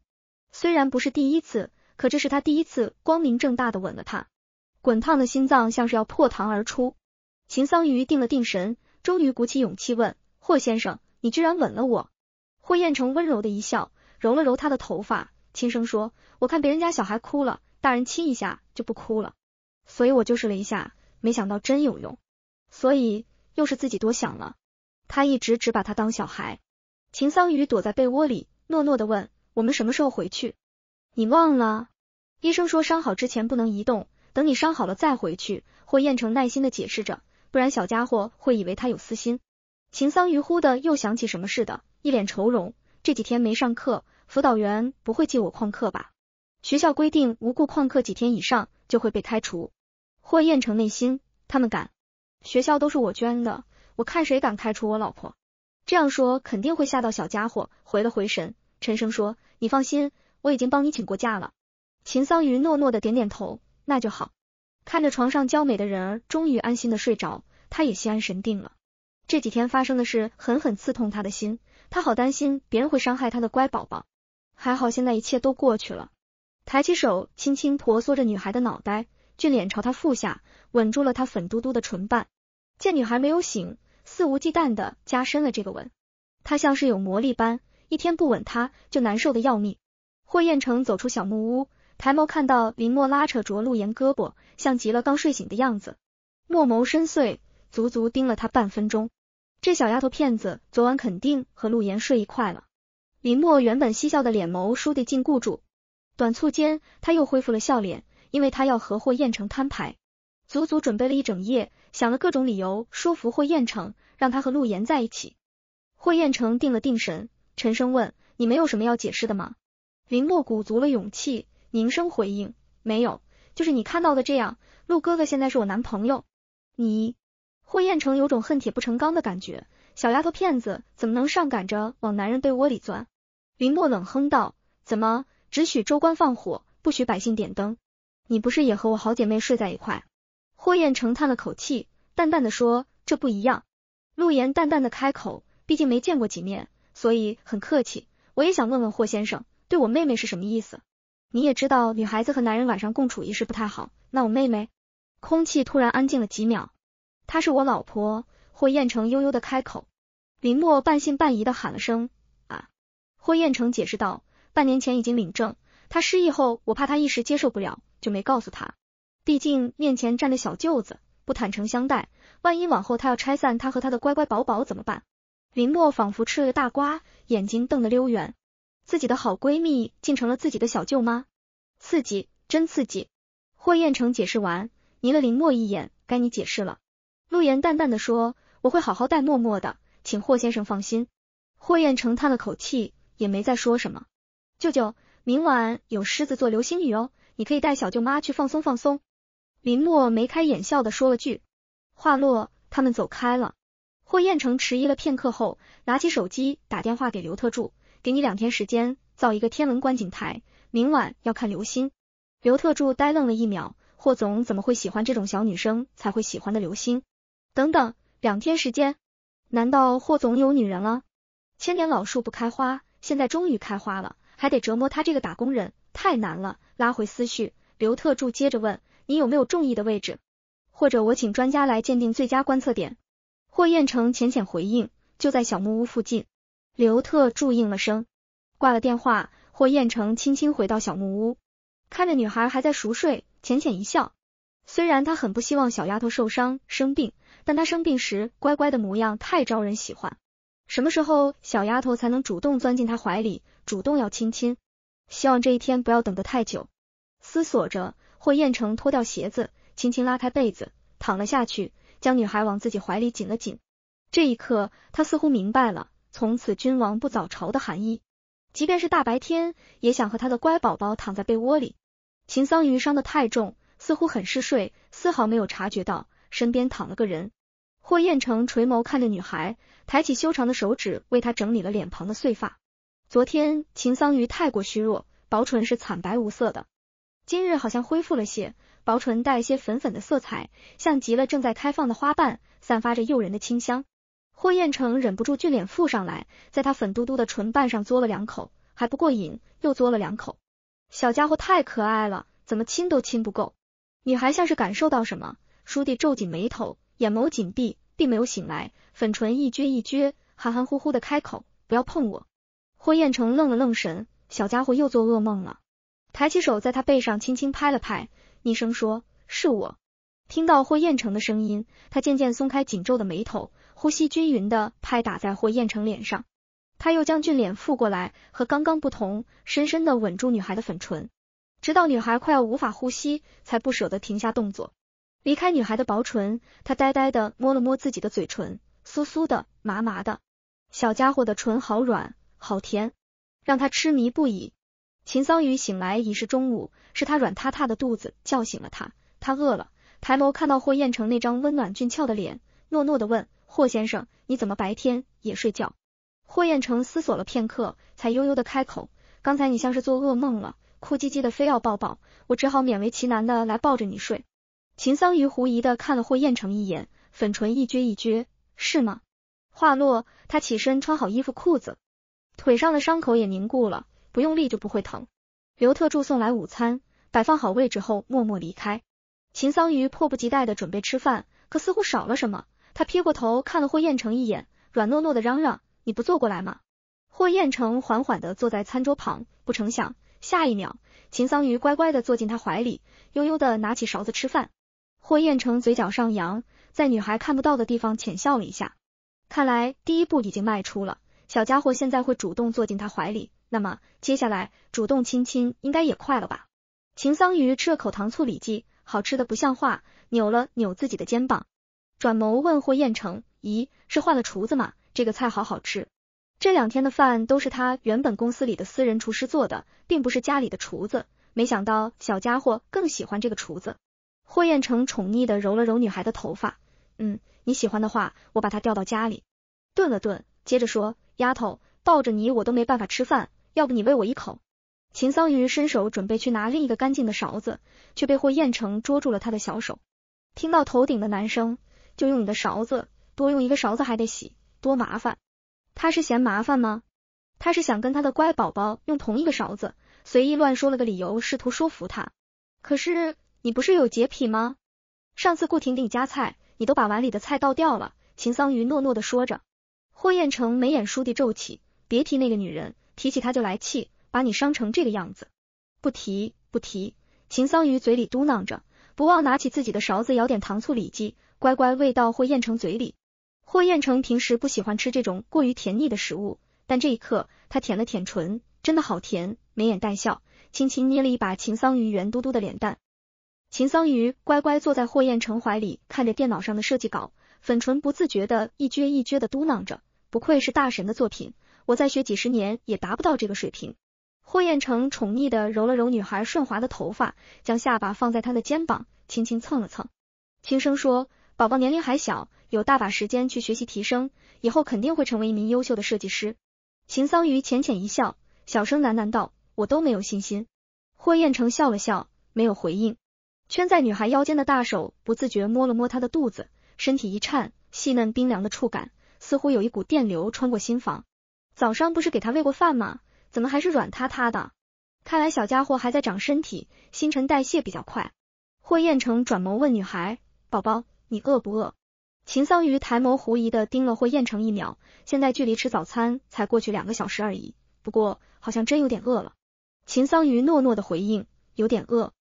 虽然不是第一次，可这是他第一次光明正大的吻了她。滚烫的心脏像是要破膛而出。秦桑榆定了定神，终于鼓起勇气问：“霍先生，你居然吻了我？”霍彦成温柔的一笑，揉了揉他的头发，轻声说：“我看别人家小孩哭了。”大人亲一下就不哭了，所以我就试了一下，没想到真有用，所以又是自己多想了。他一直只把他当小孩。秦桑榆躲在被窝里，诺诺的问：“我们什么时候回去？”你忘了？医生说伤好之前不能移动，等你伤好了再回去。霍彦成耐心的解释着，不然小家伙会以为他有私心。秦桑榆忽的又想起什么似的，一脸愁容。这几天没上课，辅导员不会记我旷课吧？学校规定，无故旷课几天以上就会被开除。霍彦成内心，他们敢？学校都是我捐的，我看谁敢开除我老婆？这样说肯定会吓到小家伙。回了回神，陈生说：“你放心，我已经帮你请过假了。”秦桑榆诺诺的点点头，那就好。看着床上娇美的人儿，终于安心的睡着，他也心安神定了。这几天发生的事狠狠刺痛他的心，他好担心别人会伤害他的乖宝宝。还好现在一切都过去了。抬起手，轻轻婆娑着女孩的脑袋，俊脸朝她腹下，吻住了她粉嘟嘟的唇瓣。见女孩没有醒，肆无忌惮的加深了这个吻。他像是有魔力般，一天不吻她就难受的要命。霍彦成走出小木屋，抬眸看到林墨拉扯着陆言胳膊，像极了刚睡醒的样子。墨眸深邃，足足盯了他半分钟。这小丫头片子昨晚肯定和陆言睡一块了。林墨原本嬉笑的脸眸倏地禁锢住。短促间，他又恢复了笑脸，因为他要和霍彦成摊牌。足足准备了一整夜，想了各种理由说服霍彦成，让他和陆岩在一起。霍彦成定了定神，沉声问：“你没有什么要解释的吗？”林墨鼓足了勇气，凝声回应：“没有，就是你看到的这样。陆哥哥现在是我男朋友。”你霍彦成有种恨铁不成钢的感觉，小丫头片子怎么能上赶着往男人被窝里钻？林墨冷哼道：“怎么？”只许州官放火，不许百姓点灯。你不是也和我好姐妹睡在一块？霍彦成叹了口气，淡淡的说：“这不一样。”陆言淡淡的开口：“毕竟没见过几面，所以很客气。”我也想问问霍先生，对我妹妹是什么意思？你也知道，女孩子和男人晚上共处一室不太好。那我妹妹……空气突然安静了几秒。她是我老婆。霍彦成悠悠的开口。林默半信半疑的喊了声。啊！”霍彦成解释道。半年前已经领证，他失忆后，我怕他一时接受不了，就没告诉他。毕竟面前站着小舅子，不坦诚相待，万一往后他要拆散他和他的乖乖宝宝怎么办？林墨仿佛吃了个大瓜，眼睛瞪得溜圆，自己的好闺蜜竟成了自己的小舅妈，刺激，真刺激！霍彦成解释完，睨了林墨一眼，该你解释了。陆言淡淡的说：“我会好好待默默的，请霍先生放心。”霍彦成叹了口气，也没再说什么。舅舅，明晚有狮子座流星雨哦，你可以带小舅妈去放松放松。林默眉开眼笑的说了句，话落，他们走开了。霍彦成迟疑了片刻后，拿起手机打电话给刘特助，给你两天时间造一个天文观景台，明晚要看流星。刘特助呆愣了一秒，霍总怎么会喜欢这种小女生才会喜欢的流星？等等，两天时间，难道霍总有女人了？千年老树不开花，现在终于开花了。还得折磨他这个打工人，太难了。拉回思绪，刘特助接着问：“你有没有中意的位置？或者我请专家来鉴定最佳观测点？”霍彦成浅浅回应：“就在小木屋附近。”刘特助应了声，挂了电话。霍彦成轻轻回到小木屋，看着女孩还在熟睡，浅浅一笑。虽然他很不希望小丫头受伤生病，但她生病时乖乖的模样太招人喜欢。什么时候小丫头才能主动钻进他怀里？主动要亲亲，希望这一天不要等得太久。思索着，霍彦成脱掉鞋子，轻轻拉开被子，躺了下去，将女孩往自己怀里紧了紧。这一刻，他似乎明白了“从此君王不早朝”的含义。即便是大白天，也想和他的乖宝宝躺在被窝里。秦桑榆伤的太重，似乎很嗜睡，丝毫没有察觉到身边躺了个人。霍彦成垂眸看着女孩，抬起修长的手指为她整理了脸庞的碎发。昨天秦桑榆太过虚弱，薄唇是惨白无色的。今日好像恢复了些，薄唇带些粉粉的色彩，像极了正在开放的花瓣，散发着诱人的清香。霍彦成忍不住俊脸附上来，在他粉嘟嘟的唇瓣上嘬了两口，还不过瘾，又嘬了两口。小家伙太可爱了，怎么亲都亲不够。女孩像是感受到什么，书弟皱紧眉头，眼眸紧闭，并没有醒来，粉唇一撅一撅，含含糊糊的开口：“不要碰我。”霍彦成愣了愣神，小家伙又做噩梦了。抬起手在他背上轻轻拍了拍，低声说：“是我。”听到霍彦成的声音，他渐渐松开紧皱的眉头，呼吸均匀的拍打在霍彦成脸上。他又将俊脸覆过来，和刚刚不同，深深的吻住女孩的粉唇，直到女孩快要无法呼吸，才不舍得停下动作，离开女孩的薄唇。他呆呆的摸了摸自己的嘴唇，酥酥的，麻麻的，小家伙的唇好软。好甜，让他痴迷不已。秦桑榆醒来已是中午，是他软塌塌的肚子叫醒了他。他饿了，抬眸看到霍彦成那张温暖俊俏的脸，诺诺的问：“霍先生，你怎么白天也睡觉？”霍彦成思索了片刻，才悠悠的开口：“刚才你像是做噩梦了，哭唧唧的，非要抱抱，我只好勉为其难的来抱着你睡。”秦桑榆狐疑的看了霍彦成一眼，粉唇一撅一撅，是吗？话落，他起身穿好衣服裤子。腿上的伤口也凝固了，不用力就不会疼。刘特助送来午餐，摆放好位置后默默离开。秦桑榆迫不及待的准备吃饭，可似乎少了什么。他撇过头看了霍彦成一眼，软糯糯的嚷嚷：“你不坐过来吗？”霍彦成缓缓的坐在餐桌旁，不成想下一秒，秦桑榆乖乖的坐进他怀里，悠悠的拿起勺子吃饭。霍彦成嘴角上扬，在女孩看不到的地方浅笑了一下。看来第一步已经迈出了。小家伙现在会主动坐进他怀里，那么接下来主动亲亲应该也快了吧？秦桑榆吃了口糖醋里脊，好吃的不像话，扭了扭自己的肩膀，转眸问霍彦成：“咦，是换了厨子吗？这个菜好好吃。这两天的饭都是他原本公司里的私人厨师做的，并不是家里的厨子。没想到小家伙更喜欢这个厨子。”霍彦成宠溺的揉了揉女孩的头发，嗯，你喜欢的话，我把它调到家里。顿了顿，接着说。丫头抱着你，我都没办法吃饭，要不你喂我一口？秦桑榆伸手准备去拿另一个干净的勺子，却被霍彦成捉住了他的小手。听到头顶的男声，就用你的勺子，多用一个勺子还得洗，多麻烦。他是嫌麻烦吗？他是想跟他的乖宝宝用同一个勺子，随意乱说了个理由，试图说服他。可是你不是有洁癖吗？上次顾婷给你夹菜，你都把碗里的菜倒掉了。秦桑榆诺诺的说着。霍彦成眉眼倏地皱起，别提那个女人，提起她就来气，把你伤成这个样子。不提不提，秦桑榆嘴里嘟囔着，不忘拿起自己的勺子舀点糖醋里脊，乖乖味道霍彦成嘴里。霍彦成平时不喜欢吃这种过于甜腻的食物，但这一刻他舔了舔唇，真的好甜，眉眼带笑，轻轻捏了一把秦桑榆圆嘟嘟的脸蛋。秦桑榆乖乖坐在霍彦成怀里，看着电脑上的设计稿，粉唇不自觉的一撅一撅的嘟囔着。不愧是大神的作品，我再学几十年也达不到这个水平。霍彦成宠溺的揉了揉女孩顺滑的头发，将下巴放在她的肩膀，轻轻蹭了蹭，轻声说：“宝宝年龄还小，有大把时间去学习提升，以后肯定会成为一名优秀的设计师。”秦桑榆浅浅一笑，小声喃喃道：“我都没有信心。”霍彦成笑了笑，没有回应。圈在女孩腰间的大手不自觉摸了摸她的肚子，身体一颤，细嫩冰凉的触感。似乎有一股电流穿过心房。早上不是给他喂过饭吗？怎么还是软塌塌的？看来小家伙还在长身体，新陈代谢比较快。霍彦成转眸问女孩：“宝宝，你饿不饿？”秦桑榆抬眸狐疑的盯了霍彦成一秒。现在距离吃早餐才过去两个小时而已，不过好像真有点饿了。秦桑榆诺诺的回应：“有点饿。”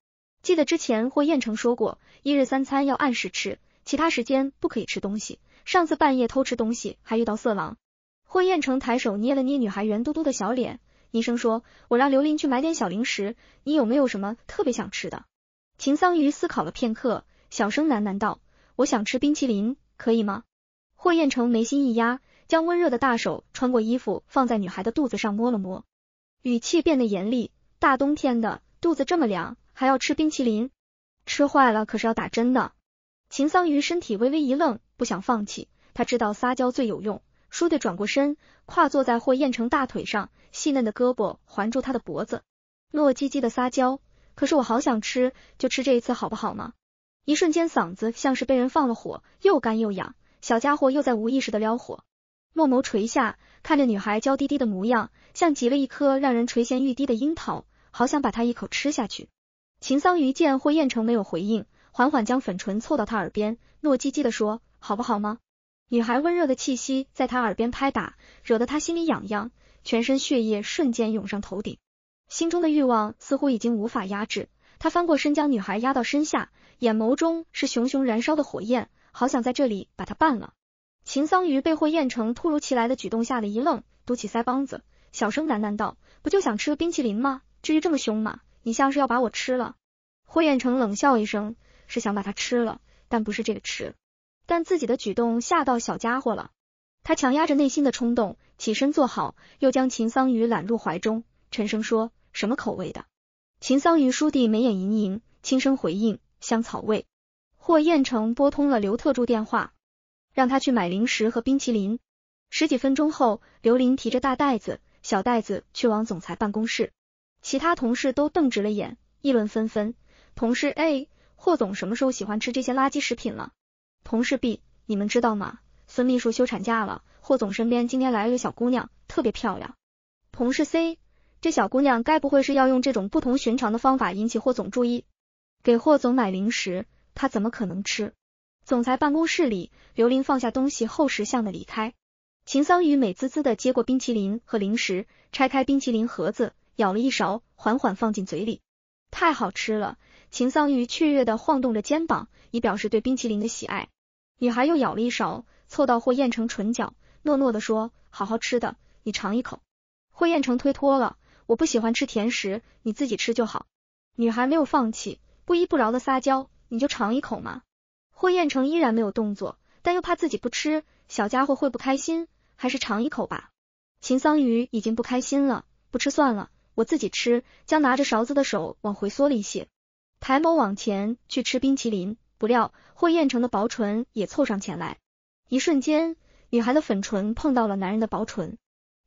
记得之前霍彦成说过，一日三餐要按时吃，其他时间不可以吃东西。上次半夜偷吃东西，还遇到色狼。霍彦成抬手捏了捏女孩圆嘟嘟的小脸，医生说：“我让刘林去买点小零食，你有没有什么特别想吃的？”秦桑榆思考了片刻，小声喃喃道：“我想吃冰淇淋，可以吗？”霍彦成眉心一压，将温热的大手穿过衣服放在女孩的肚子上摸了摸，语气变得严厉：“大冬天的，肚子这么凉，还要吃冰淇淋，吃坏了可是要打针的。”秦桑榆身体微微一愣，不想放弃，他知道撒娇最有用，倏地转过身，跨坐在霍彦成大腿上，细嫩的胳膊环住他的脖子，糯唧唧的撒娇。可是我好想吃，就吃这一次好不好吗？一瞬间嗓子像是被人放了火，又干又痒，小家伙又在无意识的撩火。莫眸垂下，看着女孩娇滴滴的模样，像极了一颗让人垂涎欲滴的樱桃，好想把她一口吃下去。秦桑榆见霍彦成没有回应。缓缓将粉唇凑到他耳边，糯唧唧地说：“好不好吗？”女孩温热的气息在他耳边拍打，惹得他心里痒痒，全身血液瞬间涌上头顶，心中的欲望似乎已经无法压制。他翻过身，将女孩压到身下，眼眸中是熊熊燃烧的火焰，好想在这里把她办了。秦桑榆被霍彦成突如其来的举动吓了一愣，嘟起腮帮子，小声喃喃道：“不就想吃个冰淇淋吗？至于这么凶吗？你像是要把我吃了？”霍彦成冷笑一声。是想把它吃了，但不是这个吃。但自己的举动吓到小家伙了，他强压着内心的冲动，起身坐好，又将秦桑榆揽入怀中，沉声说：“什么口味的？”秦桑榆书弟眉眼盈盈，轻声回应：“香草味。”霍彦成拨通了刘特助电话，让他去买零食和冰淇淋。十几分钟后，刘林提着大袋子、小袋子去往总裁办公室，其他同事都瞪直了眼，议论纷纷。同事 A。霍总什么时候喜欢吃这些垃圾食品了？同事 B，你们知道吗？孙秘书休产假了，霍总身边今天来了个小姑娘，特别漂亮。同事 C，这小姑娘该不会是要用这种不同寻常的方法引起霍总注意？给霍总买零食，他怎么可能吃？总裁办公室里，刘玲放下东西后，识相的离开。秦桑宇美滋滋的接过冰淇淋和零食，拆开冰淇淋盒子，舀了一勺，缓缓放进嘴里，太好吃了。秦桑榆雀跃地晃动着肩膀，以表示对冰淇淋的喜爱。女孩又舀了一勺，凑到霍彦成唇角，诺诺地说：“好好吃的，你尝一口。”霍彦成推脱了：“我不喜欢吃甜食，你自己吃就好。”女孩没有放弃，不依不饶的撒娇：“你就尝一口嘛！”霍彦成依然没有动作，但又怕自己不吃，小家伙会不开心，还是尝一口吧。秦桑榆已经不开心了，不吃算了，我自己吃。将拿着勺子的手往回缩了一些。抬眸往前去吃冰淇淋，不料霍彦成的薄唇也凑上前来，一瞬间，女孩的粉唇碰到了男人的薄唇。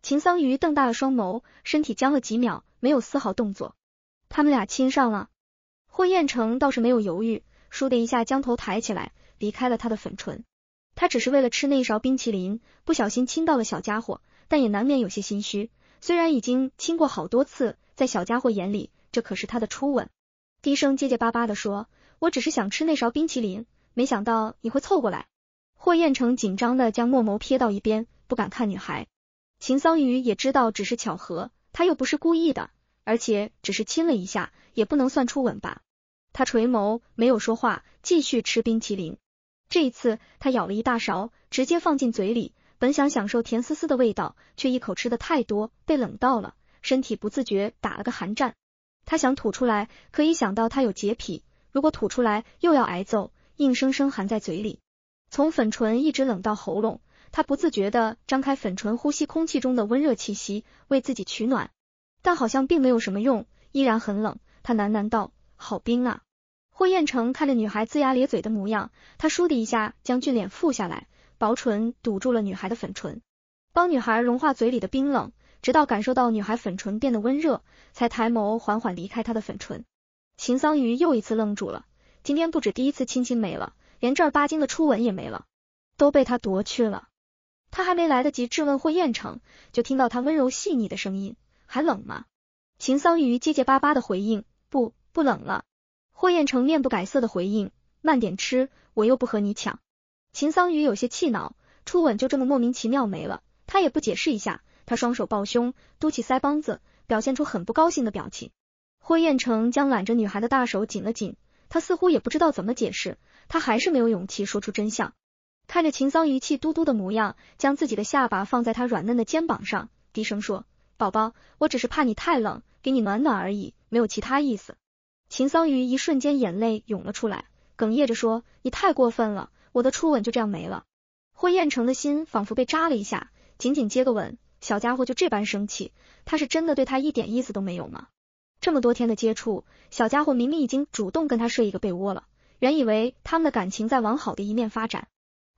秦桑榆瞪大了双眸，身体僵了几秒，没有丝毫动作。他们俩亲上了。霍彦成倒是没有犹豫，倏地一下将头抬起来，离开了他的粉唇。他只是为了吃那一勺冰淇淋，不小心亲到了小家伙，但也难免有些心虚。虽然已经亲过好多次，在小家伙眼里，这可是他的初吻。低声结结巴巴的说：“我只是想吃那勺冰淇淋，没想到你会凑过来。”霍彦成紧张的将墨眸瞥到一边，不敢看女孩。秦桑榆也知道只是巧合，他又不是故意的，而且只是亲了一下，也不能算初吻吧？他垂眸没有说话，继续吃冰淇淋。这一次他咬了一大勺，直接放进嘴里，本想享受甜丝丝的味道，却一口吃的太多，被冷到了，身体不自觉打了个寒战。他想吐出来，可以想到他有洁癖，如果吐出来又要挨揍，硬生生含在嘴里，从粉唇一直冷到喉咙。他不自觉的张开粉唇，呼吸空气中的温热气息，为自己取暖，但好像并没有什么用，依然很冷。他喃喃道：“好冰。”啊。”霍彦成看着女孩龇牙咧嘴的模样，他倏地一下将俊脸覆下来，薄唇堵住了女孩的粉唇，帮女孩融化嘴里的冰冷。直到感受到女孩粉唇变得温热，才抬眸缓缓离开她的粉唇。秦桑榆又一次愣住了，今天不止第一次亲亲没了，连正儿八经的初吻也没了，都被他夺去了。他还没来得及质问霍彦成，就听到他温柔细腻的声音：“还冷吗？”秦桑榆结结巴巴的回应：“不，不冷了。”霍彦成面不改色的回应：“慢点吃，我又不和你抢。”秦桑榆有些气恼，初吻就这么莫名其妙没了，他也不解释一下。他双手抱胸，嘟起腮帮子，表现出很不高兴的表情。霍彦成将揽着女孩的大手紧了紧，他似乎也不知道怎么解释，他还是没有勇气说出真相。看着秦桑榆气嘟嘟的模样，将自己的下巴放在他软嫩的肩膀上，低声说：“宝宝，我只是怕你太冷，给你暖暖而已，没有其他意思。”秦桑榆一瞬间眼泪涌了出来，哽咽着说：“你太过分了，我的初吻就这样没了。”霍彦成的心仿佛被扎了一下，紧紧接个吻。小家伙就这般生气，他是真的对他一点意思都没有吗？这么多天的接触，小家伙明明已经主动跟他睡一个被窝了，原以为他们的感情在往好的一面发展，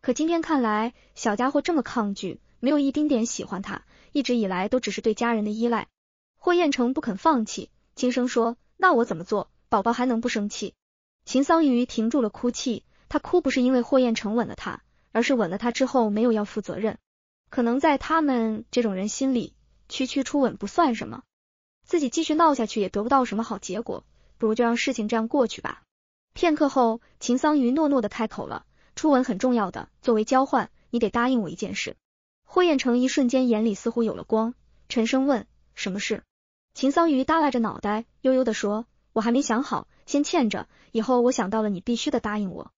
可今天看来，小家伙这么抗拒，没有一丁点喜欢他，一直以来都只是对家人的依赖。霍彦成不肯放弃，轻声说：“那我怎么做，宝宝还能不生气？”秦桑榆停住了哭泣，他哭不是因为霍彦成吻了他，而是吻了他之后没有要负责任。可能在他们这种人心里，区区初吻不算什么。自己继续闹下去也得不到什么好结果，不如就让事情这样过去吧。片刻后，秦桑榆诺诺的开口了：“初吻很重要，的作为交换，你得答应我一件事。”霍彦成一瞬间眼里似乎有了光，沉声问：“什么事？”秦桑榆耷拉着脑袋，悠悠地说：“我还没想好，先欠着。以后我想到了，你必须得答应我。”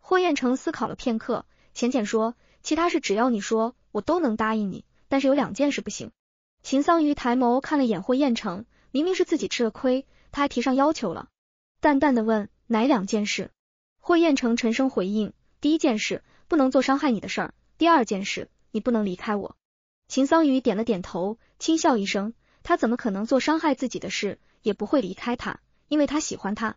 霍彦成思考了片刻，浅浅说：“其他事只要你说。”我都能答应你，但是有两件事不行。秦桑榆抬眸看了眼霍彦成，明明是自己吃了亏，他还提上要求了，淡淡的问哪两件事？霍彦成沉声回应：第一件事不能做伤害你的事儿，第二件事你不能离开我。秦桑榆点了点头，轻笑一声，他怎么可能做伤害自己的事，也不会离开他，因为他喜欢他。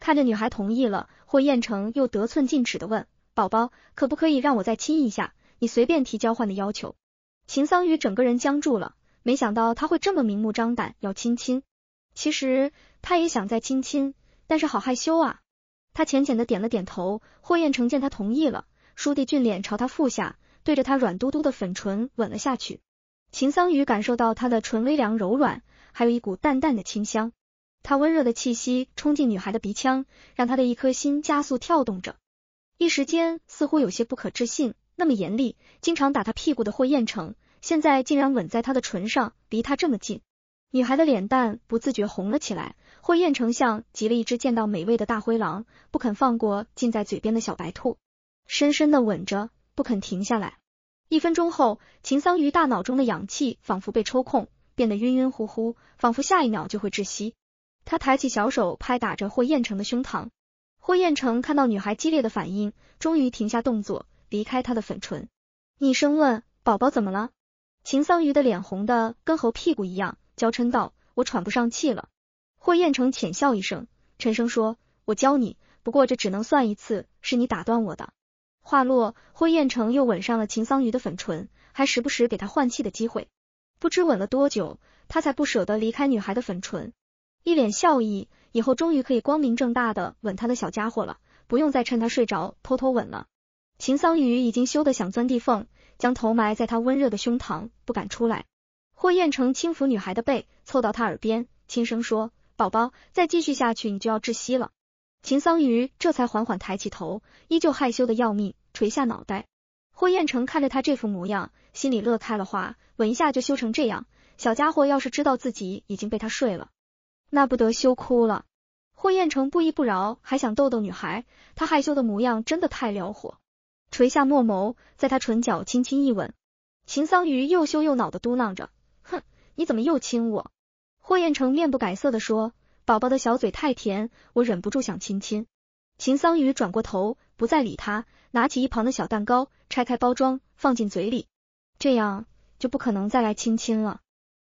看着女孩同意了，霍彦成又得寸进尺的问：宝宝，可不可以让我再亲一下？你随便提交换的要求，秦桑宇整个人僵住了。没想到他会这么明目张胆要亲亲。其实他也想再亲亲，但是好害羞啊。他浅浅的点了点头。霍彦成见他同意了，舒帝俊脸朝他腹下，对着他软嘟嘟的粉唇吻了下去。秦桑宇感受到他的唇微凉柔软，还有一股淡淡的清香。他温热的气息冲进女孩的鼻腔，让她的一颗心加速跳动着。一时间，似乎有些不可置信。那么严厉，经常打他屁股的霍彦成，现在竟然吻在他的唇上，离他这么近。女孩的脸蛋不自觉红了起来。霍彦成像急了一只见到美味的大灰狼，不肯放过近在嘴边的小白兔，深深的吻着，不肯停下来。一分钟后，秦桑榆大脑中的氧气仿佛被抽空，变得晕晕乎乎，仿佛下一秒就会窒息。他抬起小手拍打着霍彦成的胸膛。霍彦成看到女孩激烈的反应，终于停下动作。离开他的粉唇，低声问：“宝宝怎么了？”秦桑榆的脸红的跟猴屁股一样，娇嗔道：“我喘不上气了。”霍彦成浅笑一声，沉声说：“我教你，不过这只能算一次，是你打断我的。”话落，霍彦成又吻上了秦桑榆的粉唇，还时不时给他换气的机会。不知吻了多久，他才不舍得离开女孩的粉唇，一脸笑意。以后终于可以光明正大的吻他的小家伙了，不用再趁他睡着偷偷吻了。秦桑榆已经羞得想钻地缝，将头埋在他温热的胸膛，不敢出来。霍彦成轻抚女孩的背，凑到她耳边轻声说：“宝宝，再继续下去，你就要窒息了。”秦桑榆这才缓缓抬起头，依旧害羞的要命，垂下脑袋。霍彦成看着他这副模样，心里乐开了花，吻一下就羞成这样，小家伙要是知道自己已经被他睡了，那不得羞哭了？霍彦成不依不饶，还想逗逗女孩，他害羞的模样真的太撩火。垂下墨眸，在他唇角轻轻一吻。秦桑榆又羞又恼的嘟囔着：“哼，你怎么又亲我？”霍彦成面不改色的说：“宝宝的小嘴太甜，我忍不住想亲亲。”秦桑榆转过头，不再理他，拿起一旁的小蛋糕，拆开包装放进嘴里，这样就不可能再来亲亲了。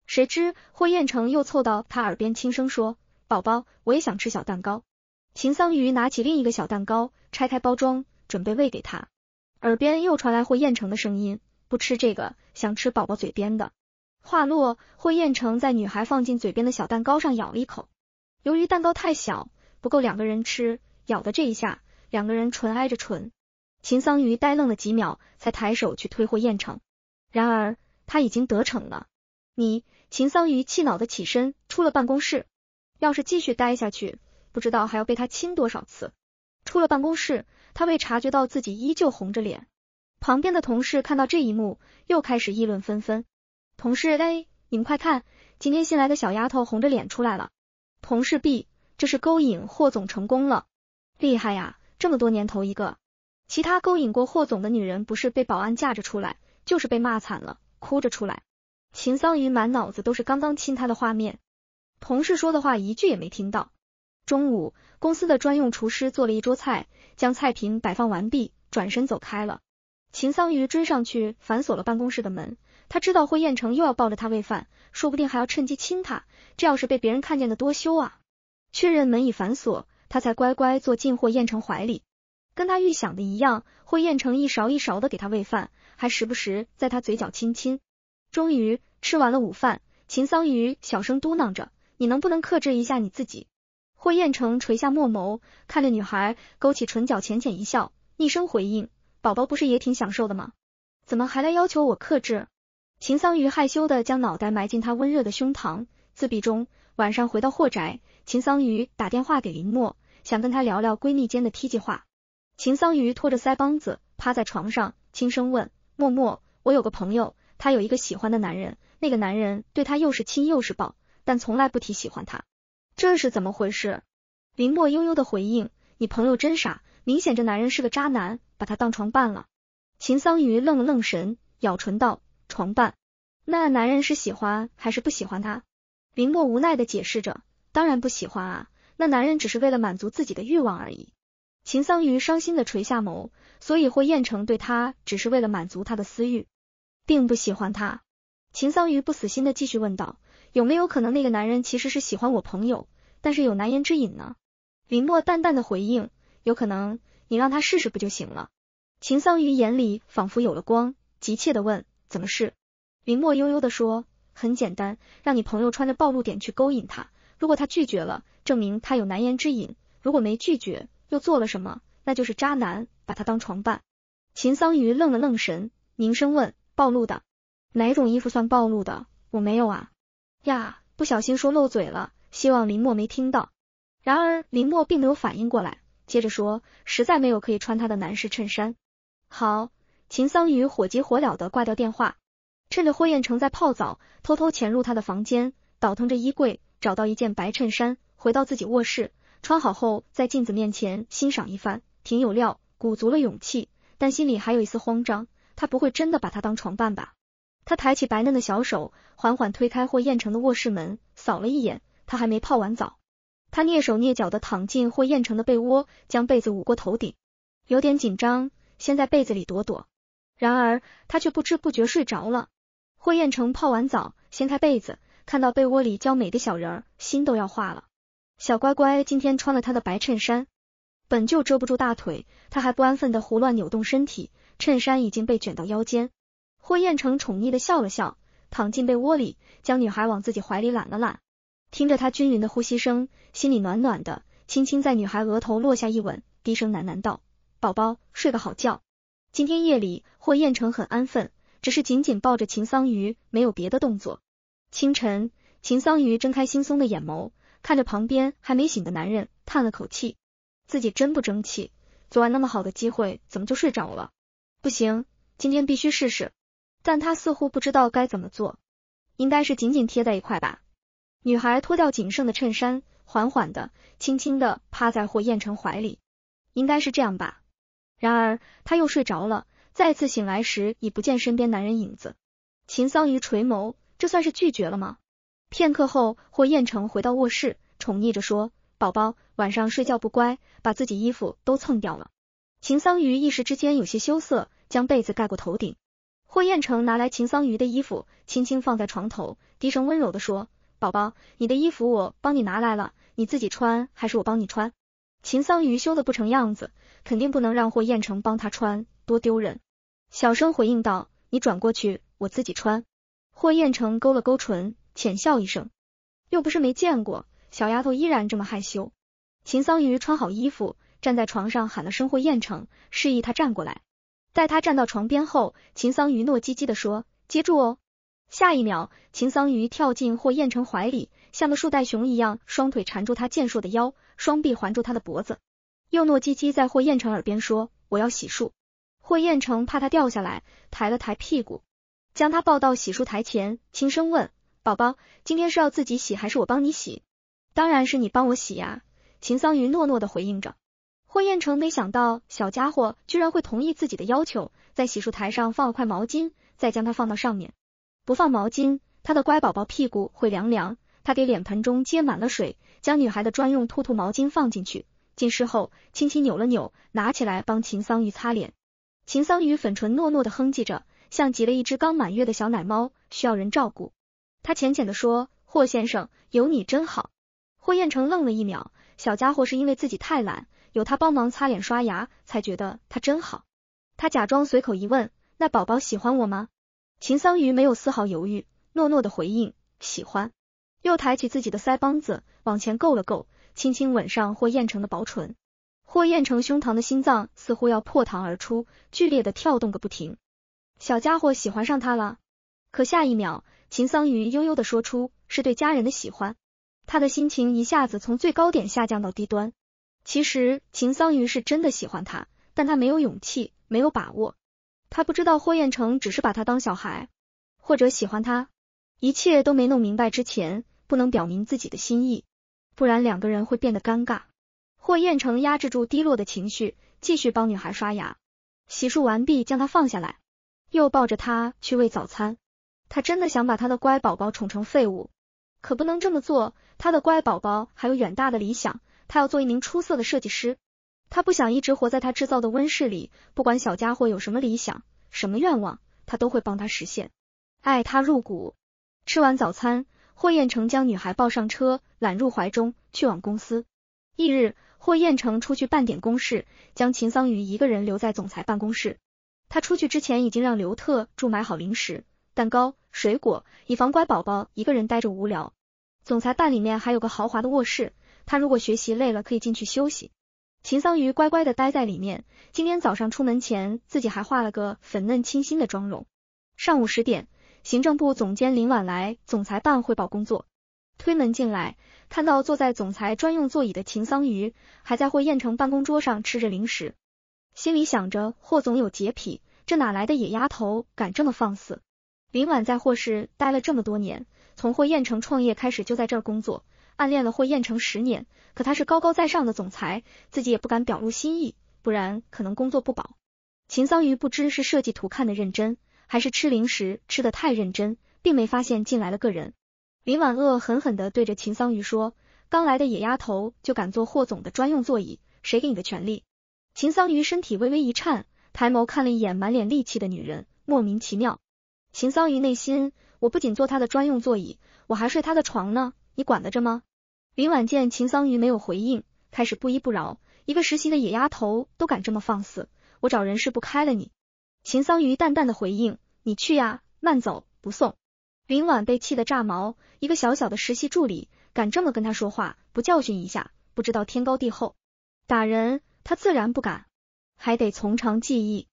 谁知霍彦成又凑到他耳边轻声说：“宝宝，我也想吃小蛋糕。”秦桑榆拿起另一个小蛋糕，拆开包装，准备喂给他。耳边又传来霍彦成的声音，不吃这个，想吃宝宝嘴边的。话落，霍彦成在女孩放进嘴边的小蛋糕上咬了一口。由于蛋糕太小，不够两个人吃，咬的这一下，两个人唇挨着唇。秦桑榆呆愣了几秒，才抬手去推霍彦成。然而他已经得逞了。你，秦桑榆气恼的起身出了办公室。要是继续待下去，不知道还要被他亲多少次。出了办公室。他未察觉到自己依旧红着脸，旁边的同事看到这一幕，又开始议论纷纷。同事 A，你们快看，今天新来的小丫头红着脸出来了。同事 B，这是勾引霍总成功了，厉害呀！这么多年头一个，其他勾引过霍总的女人，不是被保安架着出来，就是被骂惨了，哭着出来。秦桑云满脑子都是刚刚亲他的画面，同事说的话一句也没听到。中午，公司的专用厨师做了一桌菜。将菜品摆放完毕，转身走开了。秦桑榆追上去，反锁了办公室的门。他知道霍彦成又要抱着他喂饭，说不定还要趁机亲他。这要是被别人看见的，多羞啊！确认门已反锁，他才乖乖坐进霍彦成怀里。跟他预想的一样，霍彦成一勺一勺的给他喂饭，还时不时在他嘴角亲亲。终于吃完了午饭，秦桑榆小声嘟囔着：“你能不能克制一下你自己？”霍彦成垂下墨眸，看着女孩，勾起唇角，浅浅一笑，逆声回应：“宝宝不是也挺享受的吗？怎么还来要求我克制？”秦桑榆害羞的将脑袋埋进他温热的胸膛，自闭中。晚上回到霍宅，秦桑榆打电话给林墨，想跟他聊聊闺蜜间的 T 计划。秦桑榆拖着腮帮子趴在床上，轻声问：“默默，我有个朋友，她有一个喜欢的男人，那个男人对她又是亲又是抱，但从来不提喜欢她。”这是怎么回事？林墨悠悠的回应：“你朋友真傻，明显这男人是个渣男，把他当床伴了。”秦桑榆愣了愣神，咬唇道：“床伴？那男人是喜欢还是不喜欢他？”林墨无奈的解释着：“当然不喜欢啊，那男人只是为了满足自己的欲望而已。”秦桑榆伤心的垂下眸，所以霍彦成对他只是为了满足他的私欲，并不喜欢他。秦桑榆不死心的继续问道：“有没有可能那个男人其实是喜欢我朋友？”但是有难言之隐呢。林墨淡淡的回应：“有可能，你让他试试不就行了？”秦桑榆眼里仿佛有了光，急切的问：“怎么试？”林墨悠悠的说：“很简单，让你朋友穿着暴露点去勾引他。如果他拒绝了，证明他有难言之隐；如果没拒绝，又做了什么，那就是渣男，把他当床伴。”秦桑榆愣了愣神，凝声问：“暴露的？哪种衣服算暴露的？我没有啊。”呀，不小心说漏嘴了。”希望林默没听到，然而林默并没有反应过来，接着说：“实在没有可以穿他的男士衬衫。”好，秦桑宇火急火燎的挂掉电话，趁着霍彦成在泡澡，偷偷潜入他的房间，倒腾着衣柜，找到一件白衬衫，回到自己卧室穿好后，在镜子面前欣赏一番，挺有料，鼓足了勇气，但心里还有一丝慌张，他不会真的把他当床伴吧？他抬起白嫩的小手，缓缓推开霍彦成的卧室门，扫了一眼。他还没泡完澡，他蹑手蹑脚地躺进霍彦成的被窝，将被子捂过头顶，有点紧张，先在被子里躲躲。然而他却不知不觉睡着了。霍彦成泡完澡，掀开被子，看到被窝里娇美的小人，心都要化了。小乖乖今天穿了他的白衬衫，本就遮不住大腿，他还不安分的胡乱扭动身体，衬衫已经被卷到腰间。霍彦成宠溺的笑了笑，躺进被窝里，将女孩往自己怀里揽了揽。听着他均匀的呼吸声，心里暖暖的，轻轻在女孩额头落下一吻，低声喃喃道：“宝宝，睡个好觉。”今天夜里，霍彦成很安分，只是紧紧抱着秦桑榆，没有别的动作。清晨，秦桑榆睁开惺忪的眼眸，看着旁边还没醒的男人，叹了口气：“自己真不争气，昨晚那么好的机会，怎么就睡着了？不行，今天必须试试。”但他似乎不知道该怎么做，应该是紧紧贴在一块吧。女孩脱掉仅剩的衬衫，缓缓的、轻轻的趴在霍彦成怀里，应该是这样吧。然而她又睡着了，再次醒来时已不见身边男人影子。秦桑榆垂眸，这算是拒绝了吗？片刻后，霍彦成回到卧室，宠溺着说：“宝宝，晚上睡觉不乖，把自己衣服都蹭掉了。”秦桑榆一时之间有些羞涩，将被子盖过头顶。霍彦成拿来秦桑榆的衣服，轻轻放在床头，低声温柔的说。宝宝，你的衣服我帮你拿来了，你自己穿还是我帮你穿？秦桑榆羞的不成样子，肯定不能让霍彦成帮他穿，多丢人。小声回应道：“你转过去，我自己穿。”霍彦成勾了勾唇，浅笑一声，又不是没见过小丫头依然这么害羞。秦桑榆穿好衣服，站在床上喊了声霍彦成，示意他站过来。待他站到床边后，秦桑榆糯唧唧的说：“接住哦。”下一秒，秦桑榆跳进霍彦成怀里，像个树袋熊一样，双腿缠住他健硕的腰，双臂环住他的脖子，又糯唧唧在霍彦成耳边说：“我要洗漱。”霍彦成怕他掉下来，抬了抬屁股，将他抱到洗漱台前，轻声问：“宝宝，今天是要自己洗还是我帮你洗？”“当然是你帮我洗呀！”秦桑榆糯糯的回应着。霍彦成没想到小家伙居然会同意自己的要求，在洗漱台上放了块毛巾，再将他放到上面。不放毛巾，他的乖宝宝屁股会凉凉。他给脸盆中接满了水，将女孩的专用兔兔毛巾放进去，浸湿后轻轻扭了扭，拿起来帮秦桑榆擦脸。秦桑榆粉唇糯糯的哼唧着，像极了一只刚满月的小奶猫，需要人照顾。他浅浅的说：“霍先生，有你真好。”霍彦成愣了一秒，小家伙是因为自己太懒，有他帮忙擦脸刷牙，才觉得他真好。他假装随口一问：“那宝宝喜欢我吗？”秦桑榆没有丝毫犹豫，诺诺的回应喜欢，又抬起自己的腮帮子往前够了够，轻轻吻上霍彦成的薄唇。霍彦成胸膛的心脏似乎要破膛而出，剧烈的跳动个不停。小家伙喜欢上他了，可下一秒，秦桑榆悠悠的说出是对家人的喜欢，他的心情一下子从最高点下降到低端。其实秦桑榆是真的喜欢他，但他没有勇气，没有把握。他不知道霍彦成只是把他当小孩，或者喜欢他，一切都没弄明白之前，不能表明自己的心意，不然两个人会变得尴尬。霍彦成压制住低落的情绪，继续帮女孩刷牙、洗漱完毕，将他放下来，又抱着他去喂早餐。他真的想把他的乖宝宝宠成废物，可不能这么做。他的乖宝宝还有远大的理想，他要做一名出色的设计师。他不想一直活在他制造的温室里，不管小家伙有什么理想、什么愿望，他都会帮他实现，爱他入骨。吃完早餐，霍彦成将女孩抱上车，揽入怀中，去往公司。翌日，霍彦成出去办点公事，将秦桑榆一个人留在总裁办公室。他出去之前已经让刘特住买好零食、蛋糕、水果，以防乖宝宝一个人待着无聊。总裁办里面还有个豪华的卧室，他如果学习累了，可以进去休息。秦桑榆乖乖的待在里面。今天早上出门前，自己还化了个粉嫩清新的妆容。上午十点，行政部总监林婉来总裁办汇报工作，推门进来，看到坐在总裁专用座椅的秦桑榆，还在霍彦成办公桌上吃着零食，心里想着霍总有洁癖，这哪来的野丫头敢这么放肆？林婉在霍氏待了这么多年，从霍彦成创业开始就在这工作。暗恋了霍彦成十年，可他是高高在上的总裁，自己也不敢表露心意，不然可能工作不保。秦桑榆不知是设计图看的认真，还是吃零食吃的太认真，并没发现进来了个人。林婉恶狠狠地对着秦桑榆说：“刚来的野丫头就敢坐霍总的专用座椅，谁给你的权利？”秦桑榆身体微微一颤，抬眸看了一眼满脸戾气的女人，莫名其妙。秦桑榆内心：我不仅坐他的专用座椅，我还睡他的床呢。你管得着吗？林婉见秦桑榆没有回应，开始不依不饶。一个实习的野丫头都敢这么放肆，我找人事部开了你。秦桑榆淡淡的回应：“你去呀，慢走不送。”林婉被气得炸毛，一个小小的实习助理敢这么跟她说话，不教训一下不知道天高地厚。打人她自然不敢，还得从长计议。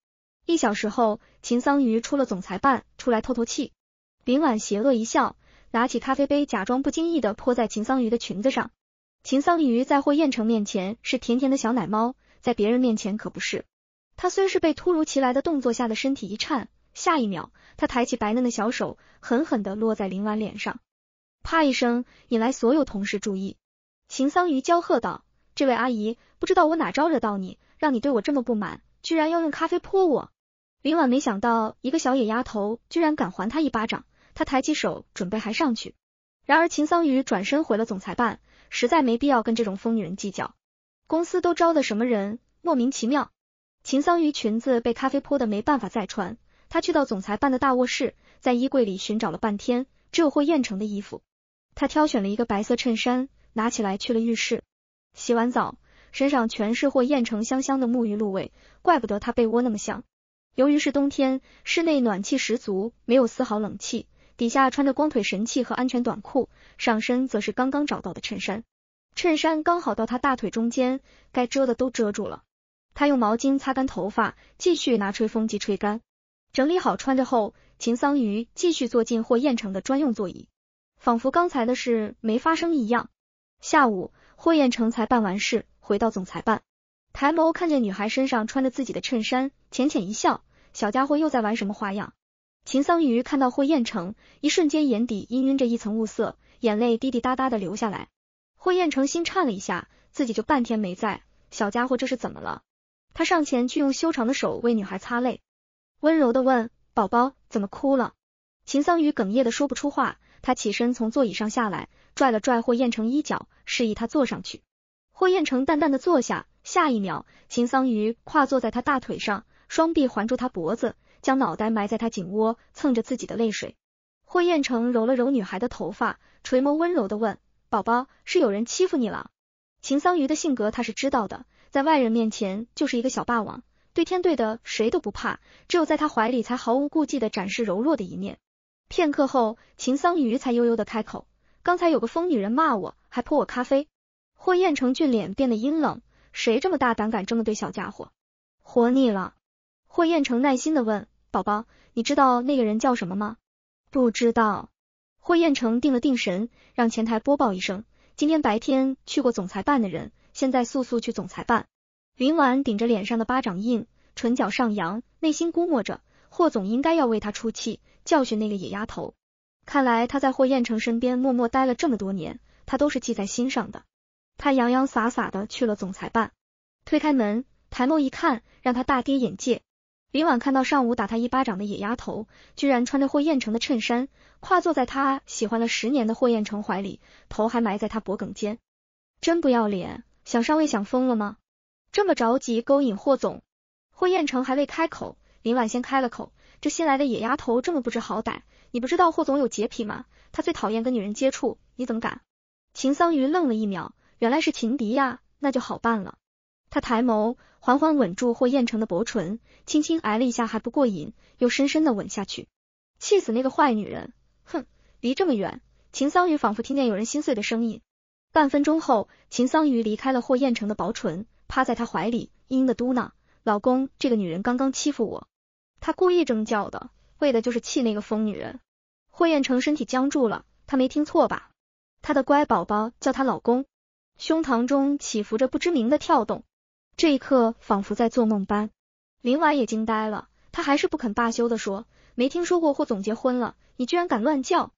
一小时后，秦桑榆出了总裁办，出来透透气。林婉邪恶一笑。拿起咖啡杯，假装不经意的泼在秦桑榆的裙子上。秦桑榆在霍彦成面前是甜甜的小奶猫，在别人面前可不是。他虽是被突如其来的动作吓得身体一颤，下一秒他抬起白嫩的小手，狠狠的落在林婉脸上，啪一声，引来所有同事注意。秦桑榆娇喝道：“这位阿姨，不知道我哪招惹到你，让你对我这么不满，居然要用咖啡泼我！”林婉没想到一个小野丫头居然敢还她一巴掌。他抬起手准备还上去，然而秦桑榆转身回了总裁办，实在没必要跟这种疯女人计较。公司都招的什么人？莫名其妙。秦桑榆裙子被咖啡泼的没办法再穿，她去到总裁办的大卧室，在衣柜里寻找了半天，只有霍彦成的衣服。他挑选了一个白色衬衫，拿起来去了浴室，洗完澡身上全是霍彦成香香的沐浴露味，怪不得他被窝那么香。由于是冬天，室内暖气十足，没有丝毫冷气。底下穿着光腿神器和安全短裤，上身则是刚刚找到的衬衫，衬衫刚好到他大腿中间，该遮的都遮住了。他用毛巾擦干头发，继续拿吹风机吹干，整理好穿着后，秦桑榆继续坐进霍彦成的专用座椅，仿佛刚才的事没发生一样。下午，霍彦成才办完事，回到总裁办，抬眸看见女孩身上穿着自己的衬衫，浅浅一笑，小家伙又在玩什么花样？秦桑榆看到霍彦成，一瞬间眼底氤氲着一层雾色，眼泪滴滴答答的流下来。霍彦成心颤了一下，自己就半天没在，小家伙这是怎么了？他上前去用修长的手为女孩擦泪，温柔的问：“宝宝怎么哭了？”秦桑榆哽咽的说不出话，他起身从座椅上下来，拽了拽霍彦成衣角，示意他坐上去。霍彦成淡淡的坐下，下一秒，秦桑榆跨坐在他大腿上，双臂环住他脖子。将脑袋埋在他颈窝，蹭着自己的泪水。霍彦成揉了揉女孩的头发，垂眸温柔的问：“宝宝，是有人欺负你了？”秦桑榆的性格他是知道的，在外人面前就是一个小霸王，对天对的谁都不怕，只有在他怀里才毫无顾忌的展示柔弱的一面。片刻后，秦桑榆才悠悠的开口：“刚才有个疯女人骂我，还泼我咖啡。”霍彦成俊脸变得阴冷：“谁这么大胆，敢这么对小家伙？活腻了？”霍彦成耐心的问。宝宝，你知道那个人叫什么吗？不知道。霍彦成定了定神，让前台播报一声，今天白天去过总裁办的人，现在速速去总裁办。林婉顶着脸上的巴掌印，唇角上扬，内心估摸着，霍总应该要为他出气，教训那个野丫头。看来他在霍彦成身边默默待了这么多年，他都是记在心上的。他洋洋洒洒的去了总裁办，推开门，抬眸一看，让他大跌眼界。林婉看到上午打他一巴掌的野丫头，居然穿着霍彦成的衬衫，跨坐在他喜欢了十年的霍彦成怀里，头还埋在他脖颈间，真不要脸！想上位想疯了吗？这么着急勾引霍总？霍彦成还未开口，林婉先开了口：“这新来的野丫头这么不知好歹，你不知道霍总有洁癖吗？他最讨厌跟女人接触，你怎么敢？”秦桑榆愣了一秒，原来是情敌呀，那就好办了。他抬眸，缓缓吻住霍彦成的薄唇，轻轻挨了一下，还不过瘾，又深深的吻下去。气死那个坏女人！哼，离这么远，秦桑榆仿佛听见有人心碎的声音。半分钟后，秦桑榆离开了霍彦成的薄唇，趴在他怀里，阴的嘟囔：“老公，这个女人刚刚欺负我，她故意这么叫的，为的就是气那个疯女人。”霍彦成身体僵住了，他没听错吧？他的乖宝宝叫他老公，胸膛中起伏着不知名的跳动。这一刻仿佛在做梦般，林婉也惊呆了。她还是不肯罢休的说：“没听说过霍总结婚了，你居然敢乱叫！”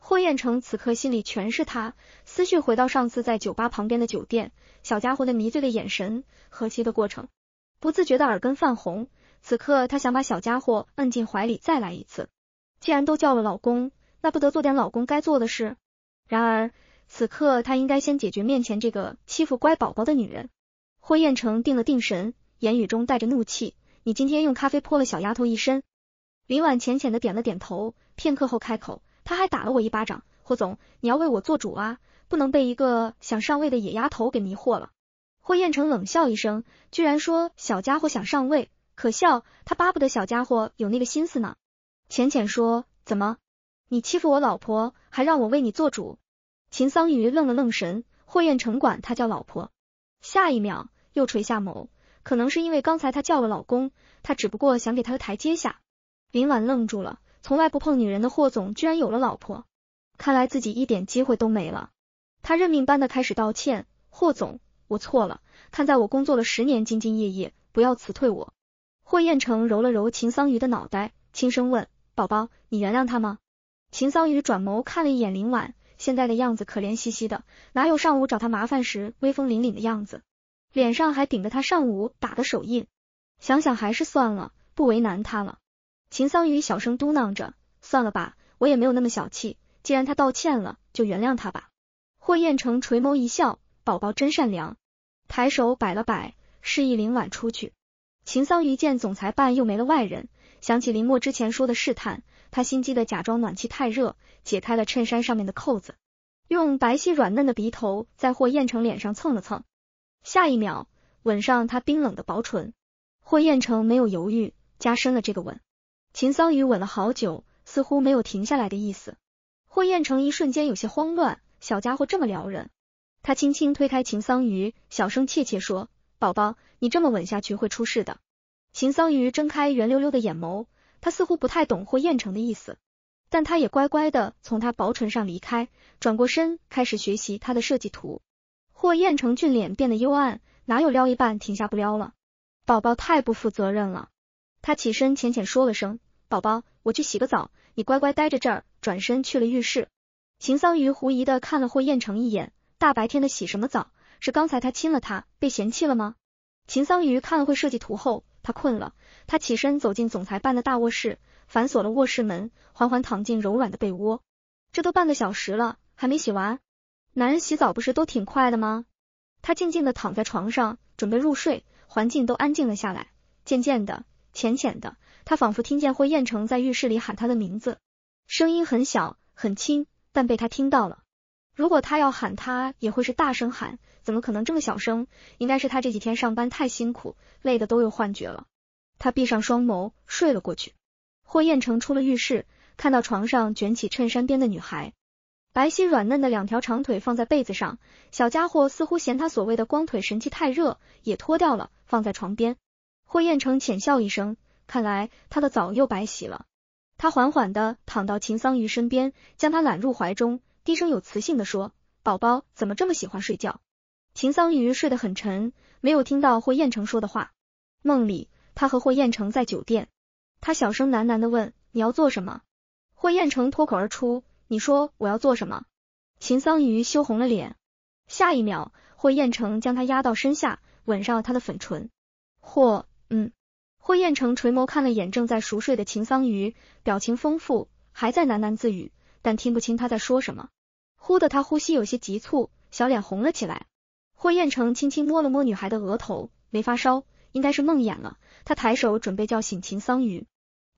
霍彦成此刻心里全是他，思绪回到上次在酒吧旁边的酒店，小家伙的迷醉的眼神，和谐的过程，不自觉的耳根泛红。此刻他想把小家伙摁进怀里再来一次。既然都叫了老公，那不得做点老公该做的事？然而此刻他应该先解决面前这个欺负乖宝宝的女人。霍彦成定了定神，言语中带着怒气：“你今天用咖啡泼了小丫头一身。”林婉浅浅的点了点头，片刻后开口：“他还打了我一巴掌。”霍总，你要为我做主啊！不能被一个想上位的野丫头给迷惑了。”霍彦成冷笑一声：“居然说小家伙想上位，可笑！他巴不得小家伙有那个心思呢。”浅浅说：“怎么，你欺负我老婆，还让我为你做主？”秦桑榆愣了愣神，霍彦成管他叫老婆。下一秒。又垂下眸，可能是因为刚才他叫了老公，他只不过想给他个台阶下。林婉愣住了，从来不碰女人的霍总居然有了老婆，看来自己一点机会都没了。他认命般的开始道歉，霍总，我错了，看在我工作了十年兢兢业业，不要辞退我。霍彦成揉了揉秦桑榆的脑袋，轻声问：“宝宝，你原谅他吗？”秦桑榆转眸看了一眼林婉，现在的样子可怜兮兮的，哪有上午找他麻烦时威风凛凛的样子？脸上还顶着他上午打的手印，想想还是算了，不为难他了。秦桑榆小声嘟囔着：“算了吧，我也没有那么小气。既然他道歉了，就原谅他吧。”霍彦成垂眸一笑，宝宝真善良，抬手摆了摆，示意林婉出去。秦桑榆见总裁办又没了外人，想起林墨之前说的试探，他心机的假装暖气太热，解开了衬衫上面的扣子，用白皙软嫩的鼻头在霍彦成脸上蹭了蹭。下一秒，吻上他冰冷的薄唇，霍彦成没有犹豫，加深了这个吻。秦桑榆吻了好久，似乎没有停下来的意思。霍彦成一瞬间有些慌乱，小家伙这么撩人，他轻轻推开秦桑榆，小声怯怯说：“宝宝，你这么吻下去会出事的。”秦桑榆睁开圆溜溜的眼眸，他似乎不太懂霍彦成的意思，但他也乖乖的从他薄唇上离开，转过身开始学习他的设计图。霍彦成俊脸变得幽暗，哪有撩一半停下不撩了？宝宝太不负责任了。他起身，浅浅说了声：“宝宝，我去洗个澡，你乖乖待着这儿。”转身去了浴室。秦桑榆狐疑的看了霍彦成一眼，大白天的洗什么澡？是刚才他亲了他，被嫌弃了吗？秦桑榆看了会设计图后，他困了，他起身走进总裁办的大卧室，反锁了卧室门，缓缓躺进柔软的被窝。这都半个小时了，还没洗完。男人洗澡不是都挺快的吗？他静静的躺在床上准备入睡，环境都安静了下来。渐渐的，浅浅的，他仿佛听见霍彦成在浴室里喊他的名字，声音很小很轻，但被他听到了。如果他要喊他，也会是大声喊，怎么可能这么小声？应该是他这几天上班太辛苦，累的都有幻觉了。他闭上双眸睡了过去。霍彦成出了浴室，看到床上卷起衬衫边的女孩。白皙软嫩的两条长腿放在被子上，小家伙似乎嫌他所谓的光腿神器太热，也脱掉了，放在床边。霍彦成浅笑一声，看来他的澡又白洗了。他缓缓的躺到秦桑榆身边，将他揽入怀中，低声有磁性的说：“宝宝怎么这么喜欢睡觉？”秦桑榆睡得很沉，没有听到霍彦成说的话。梦里，他和霍彦成在酒店，他小声喃喃的问：“你要做什么？”霍彦成脱口而出。你说我要做什么？秦桑榆羞红了脸，下一秒霍彦成将他压到身下，吻上了他的粉唇。霍嗯，霍彦成垂眸看了眼正在熟睡的秦桑榆，表情丰富，还在喃喃自语，但听不清他在说什么。忽的，他呼吸有些急促，小脸红了起来。霍彦成轻轻摸了摸女孩的额头，没发烧，应该是梦魇了。他抬手准备叫醒秦桑榆，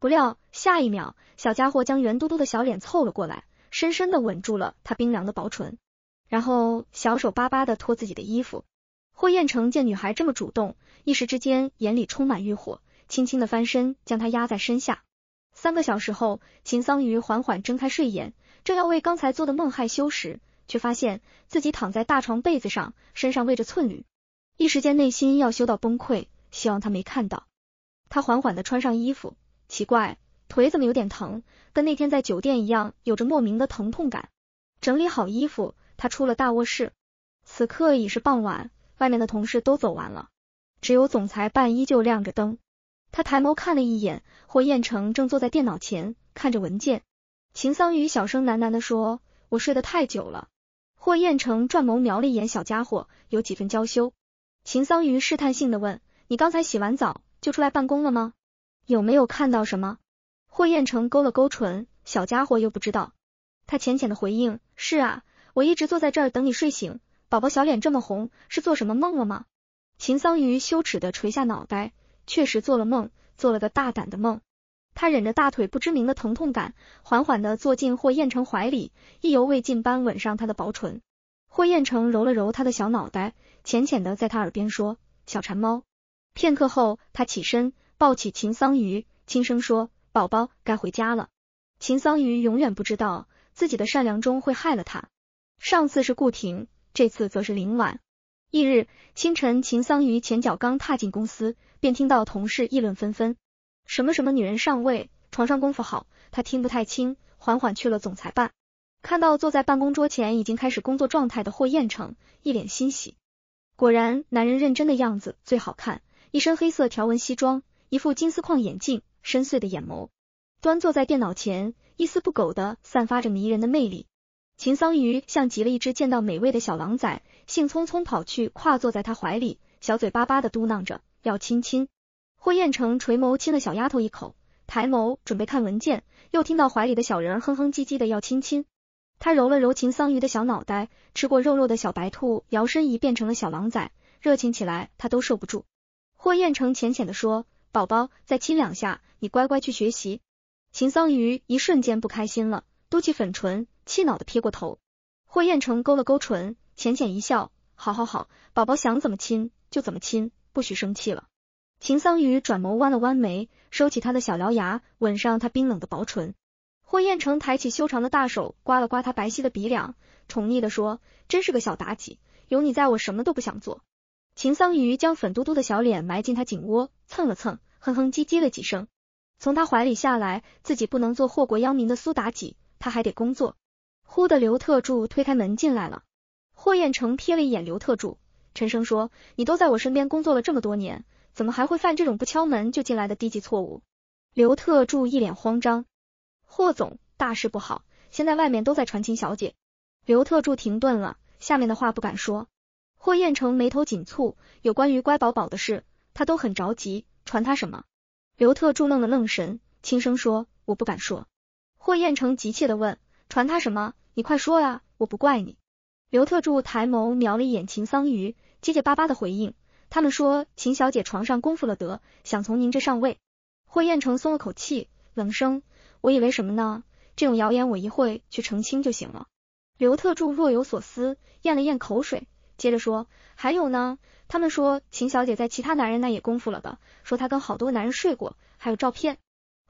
不料下一秒，小家伙将圆嘟嘟的小脸凑了过来。深深的吻住了他冰凉的薄唇，然后小手巴巴的脱自己的衣服。霍彦成见女孩这么主动，一时之间眼里充满欲火，轻轻的翻身将她压在身下。三个小时后，秦桑榆缓缓睁开睡眼，正要为刚才做的梦害羞时，却发现自己躺在大床被子上，身上围着寸缕，一时间内心要羞到崩溃。希望他没看到。他缓缓的穿上衣服，奇怪。腿怎么有点疼？跟那天在酒店一样，有着莫名的疼痛感。整理好衣服，他出了大卧室。此刻已是傍晚，外面的同事都走完了，只有总裁办依旧亮着灯。他抬眸看了一眼霍彦成，正坐在电脑前看着文件。秦桑榆小声喃喃地说：“我睡得太久了。”霍彦成转眸瞄了一眼小家伙，有几分娇羞。秦桑榆试探性的问：“你刚才洗完澡就出来办公了吗？有没有看到什么？”霍彦成勾了勾唇，小家伙又不知道。他浅浅的回应：“是啊，我一直坐在这儿等你睡醒，宝宝小脸这么红，是做什么梦了吗？”秦桑榆羞耻的垂下脑袋，确实做了梦，做了个大胆的梦。他忍着大腿不知名的疼痛感，缓缓的坐进霍彦成怀里，意犹未尽般吻上他的薄唇。霍彦成揉了揉他的小脑袋，浅浅的在他耳边说：“小馋猫。”片刻后，他起身抱起秦桑榆，轻声说。宝宝该回家了。秦桑榆永远不知道自己的善良终会害了他。上次是顾婷，这次则是林婉。翌日清晨，秦桑榆前脚刚踏进公司，便听到同事议论纷纷，什么什么女人上位，床上功夫好，他听不太清，缓缓去了总裁办，看到坐在办公桌前已经开始工作状态的霍彦成，一脸欣喜。果然，男人认真的样子最好看，一身黑色条纹西装，一副金丝框眼镜。深邃的眼眸，端坐在电脑前，一丝不苟的散发着迷人的魅力。秦桑榆像极了一只见到美味的小狼崽，兴匆匆跑去，跨坐在他怀里，小嘴巴巴的嘟囔着要亲亲。霍彦成垂眸亲了小丫头一口，抬眸准备看文件，又听到怀里的小人哼哼唧唧的要亲亲。他揉了揉秦桑榆的小脑袋，吃过肉肉的小白兔摇身一变成了小狼崽，热情起来他都受不住。霍彦成浅浅的说。宝宝，再亲两下，你乖乖去学习。秦桑榆一瞬间不开心了，嘟起粉唇，气恼的撇过头。霍彦成勾了勾唇，浅浅一笑，好好好，宝宝想怎么亲就怎么亲，不许生气了。秦桑榆转眸弯了弯眉，收起他的小獠牙，吻上他冰冷的薄唇。霍彦成抬起修长的大手，刮了刮他白皙的鼻梁，宠溺地说：“真是个小妲己，有你在我什么都不想做。”秦桑榆将粉嘟嘟的小脸埋进他颈窝。蹭了蹭，哼哼唧唧了几声，从他怀里下来。自己不能做祸国殃民的苏妲己，他还得工作。忽的，刘特助推开门进来了。霍彦成瞥了一眼刘特助，沉声说：“你都在我身边工作了这么多年，怎么还会犯这种不敲门就进来的低级错误？”刘特助一脸慌张。霍总，大事不好，现在外面都在传秦小姐。刘特助停顿了，下面的话不敢说。霍彦成眉头紧蹙，有关于乖宝宝的事。他都很着急，传他什么？刘特助愣了愣神，轻声说：“我不敢说。”霍彦成急切的问：“传他什么？你快说呀！我不怪你。”刘特助抬眸瞄了一眼秦桑榆，结结巴巴的回应：“他们说秦小姐床上功夫了得，想从您这上位。”霍彦成松了口气，冷声：“我以为什么呢？这种谣言我一会去澄清就行了。”刘特助若有所思，咽了咽口水。接着说，还有呢，他们说秦小姐在其他男人那也功夫了的，说她跟好多男人睡过，还有照片。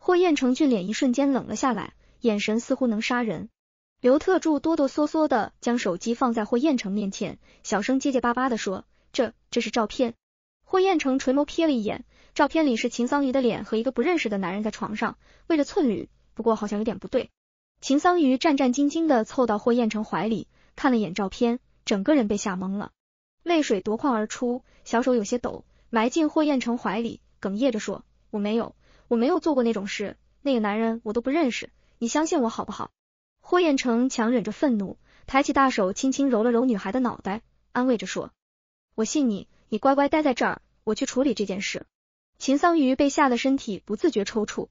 霍彦成俊脸一瞬间冷了下来，眼神似乎能杀人。刘特助哆哆嗦嗦的将手机放在霍彦成面前，小声结结巴巴的说：“这这是照片。”霍彦成垂眸瞥了一眼，照片里是秦桑榆的脸和一个不认识的男人在床上，为了寸缕，不过好像有点不对。秦桑榆战战兢兢的凑到霍彦成怀里，看了眼照片。整个人被吓懵了，泪水夺眶而出，小手有些抖，埋进霍彦成怀里，哽咽着说：“我没有，我没有做过那种事，那个男人我都不认识，你相信我好不好？”霍彦成强忍着愤怒，抬起大手轻轻揉了揉女孩的脑袋，安慰着说：“我信你，你乖乖待在这儿，我去处理这件事。”秦桑榆被吓得身体不自觉抽搐，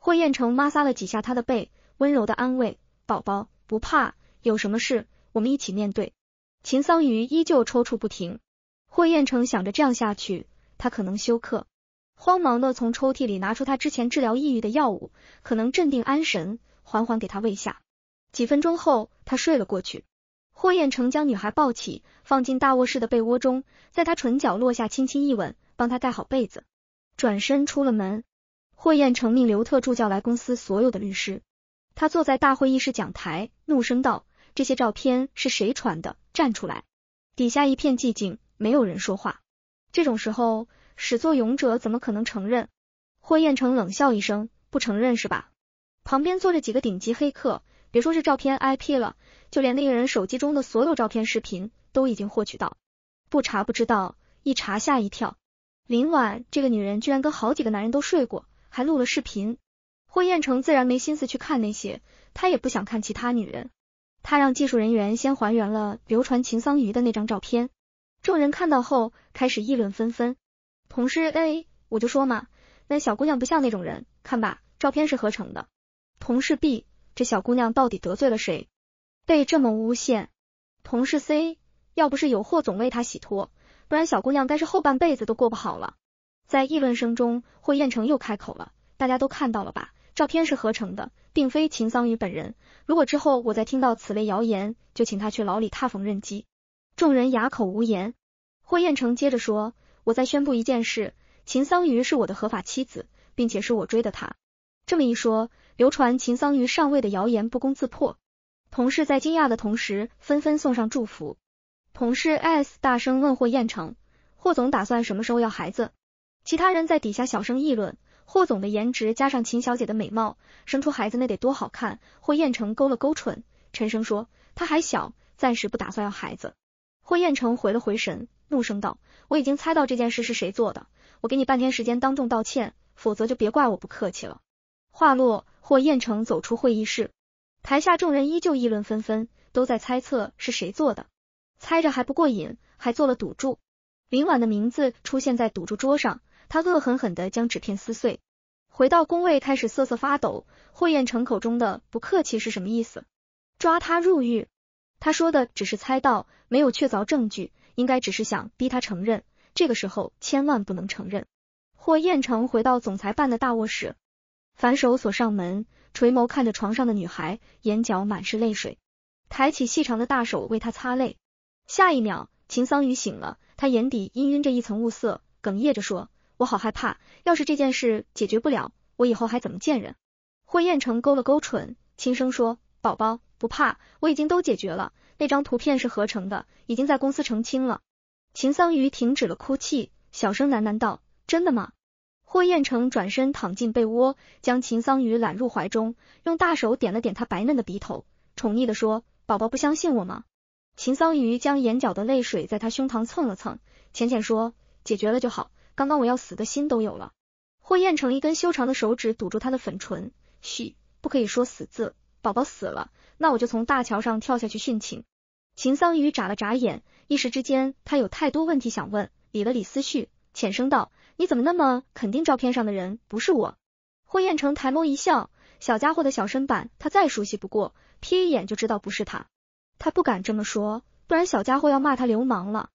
霍彦成抹挲了几下他的背，温柔的安慰：“宝宝不怕，有什么事我们一起面对。”秦桑榆依旧抽搐不停，霍彦成想着这样下去，他可能休克，慌忙的从抽屉里拿出他之前治疗抑郁的药物，可能镇定安神，缓缓给他喂下。几分钟后，他睡了过去。霍彦成将女孩抱起，放进大卧室的被窝中，在他唇角落下轻轻一吻，帮他盖好被子，转身出了门。霍彦成命刘特助叫来公司所有的律师，他坐在大会议室讲台，怒声道。这些照片是谁传的？站出来！底下一片寂静，没有人说话。这种时候，始作俑者怎么可能承认？霍彦成冷笑一声，不承认是吧？旁边坐着几个顶级黑客，别说是照片 IP 了，就连那个人手机中的所有照片、视频都已经获取到。不查不知道，一查吓一跳。林婉这个女人居然跟好几个男人都睡过，还录了视频。霍彦成自然没心思去看那些，他也不想看其他女人。他让技术人员先还原了流传秦桑榆的那张照片，众人看到后开始议论纷纷。同事 A，我就说嘛，那小姑娘不像那种人，看吧，照片是合成的。同事 B，这小姑娘到底得罪了谁，被这么诬陷？同事 C，要不是有霍总为她洗脱，不然小姑娘该是后半辈子都过不好了。在议论声中，霍彦成又开口了，大家都看到了吧？照片是合成的，并非秦桑榆本人。如果之后我再听到此类谣言，就请他去牢里踏缝纫机。众人哑口无言。霍彦成接着说：“我再宣布一件事，秦桑榆是我的合法妻子，并且是我追的他。”这么一说，流传秦桑榆上位的谣言不攻自破。同事在惊讶的同时，纷纷送上祝福。同事 S 大声问霍彦成：“霍总打算什么时候要孩子？”其他人在底下小声议论。霍总的颜值加上秦小姐的美貌，生出孩子那得多好看！霍彦成勾了勾唇，沉声说：“他还小，暂时不打算要孩子。”霍彦成回了回神，怒声道：“我已经猜到这件事是谁做的，我给你半天时间当众道歉，否则就别怪我不客气了。”话落，霍彦成走出会议室，台下众人依旧议论纷纷，都在猜测是谁做的，猜着还不过瘾，还做了赌注，林婉的名字出现在赌注桌上。他恶狠狠地将纸片撕碎，回到工位开始瑟瑟发抖。霍彦成口中的不客气是什么意思？抓他入狱？他说的只是猜到，没有确凿证据，应该只是想逼他承认。这个时候千万不能承认。霍彦成回到总裁办的大卧室，反手锁上门，垂眸看着床上的女孩，眼角满是泪水，抬起细长的大手为她擦泪。下一秒，秦桑宇醒了，他眼底氤氲着一层雾色，哽咽着说。我好害怕，要是这件事解决不了，我以后还怎么见人？霍彦成勾了勾唇，轻声说：“宝宝不怕，我已经都解决了。那张图片是合成的，已经在公司澄清了。”秦桑榆停止了哭泣，小声喃喃道：“真的吗？”霍彦成转身躺进被窝，将秦桑榆揽入怀中，用大手点了点他白嫩的鼻头，宠溺地说：“宝宝不相信我吗？”秦桑榆将眼角的泪水在他胸膛蹭了蹭，浅浅说：“解决了就好。”刚刚我要死的心都有了。霍彦成一根修长的手指堵住他的粉唇，嘘，不可以说死字。宝宝死了，那我就从大桥上跳下去殉情。秦桑榆眨了眨眼，一时之间他有太多问题想问，理了理思绪，浅声道：“你怎么那么肯定照片上的人不是我？”霍彦成抬眸一笑，小家伙的小身板他再熟悉不过，瞥一眼就知道不是他。他不敢这么说，不然小家伙要骂他流氓了。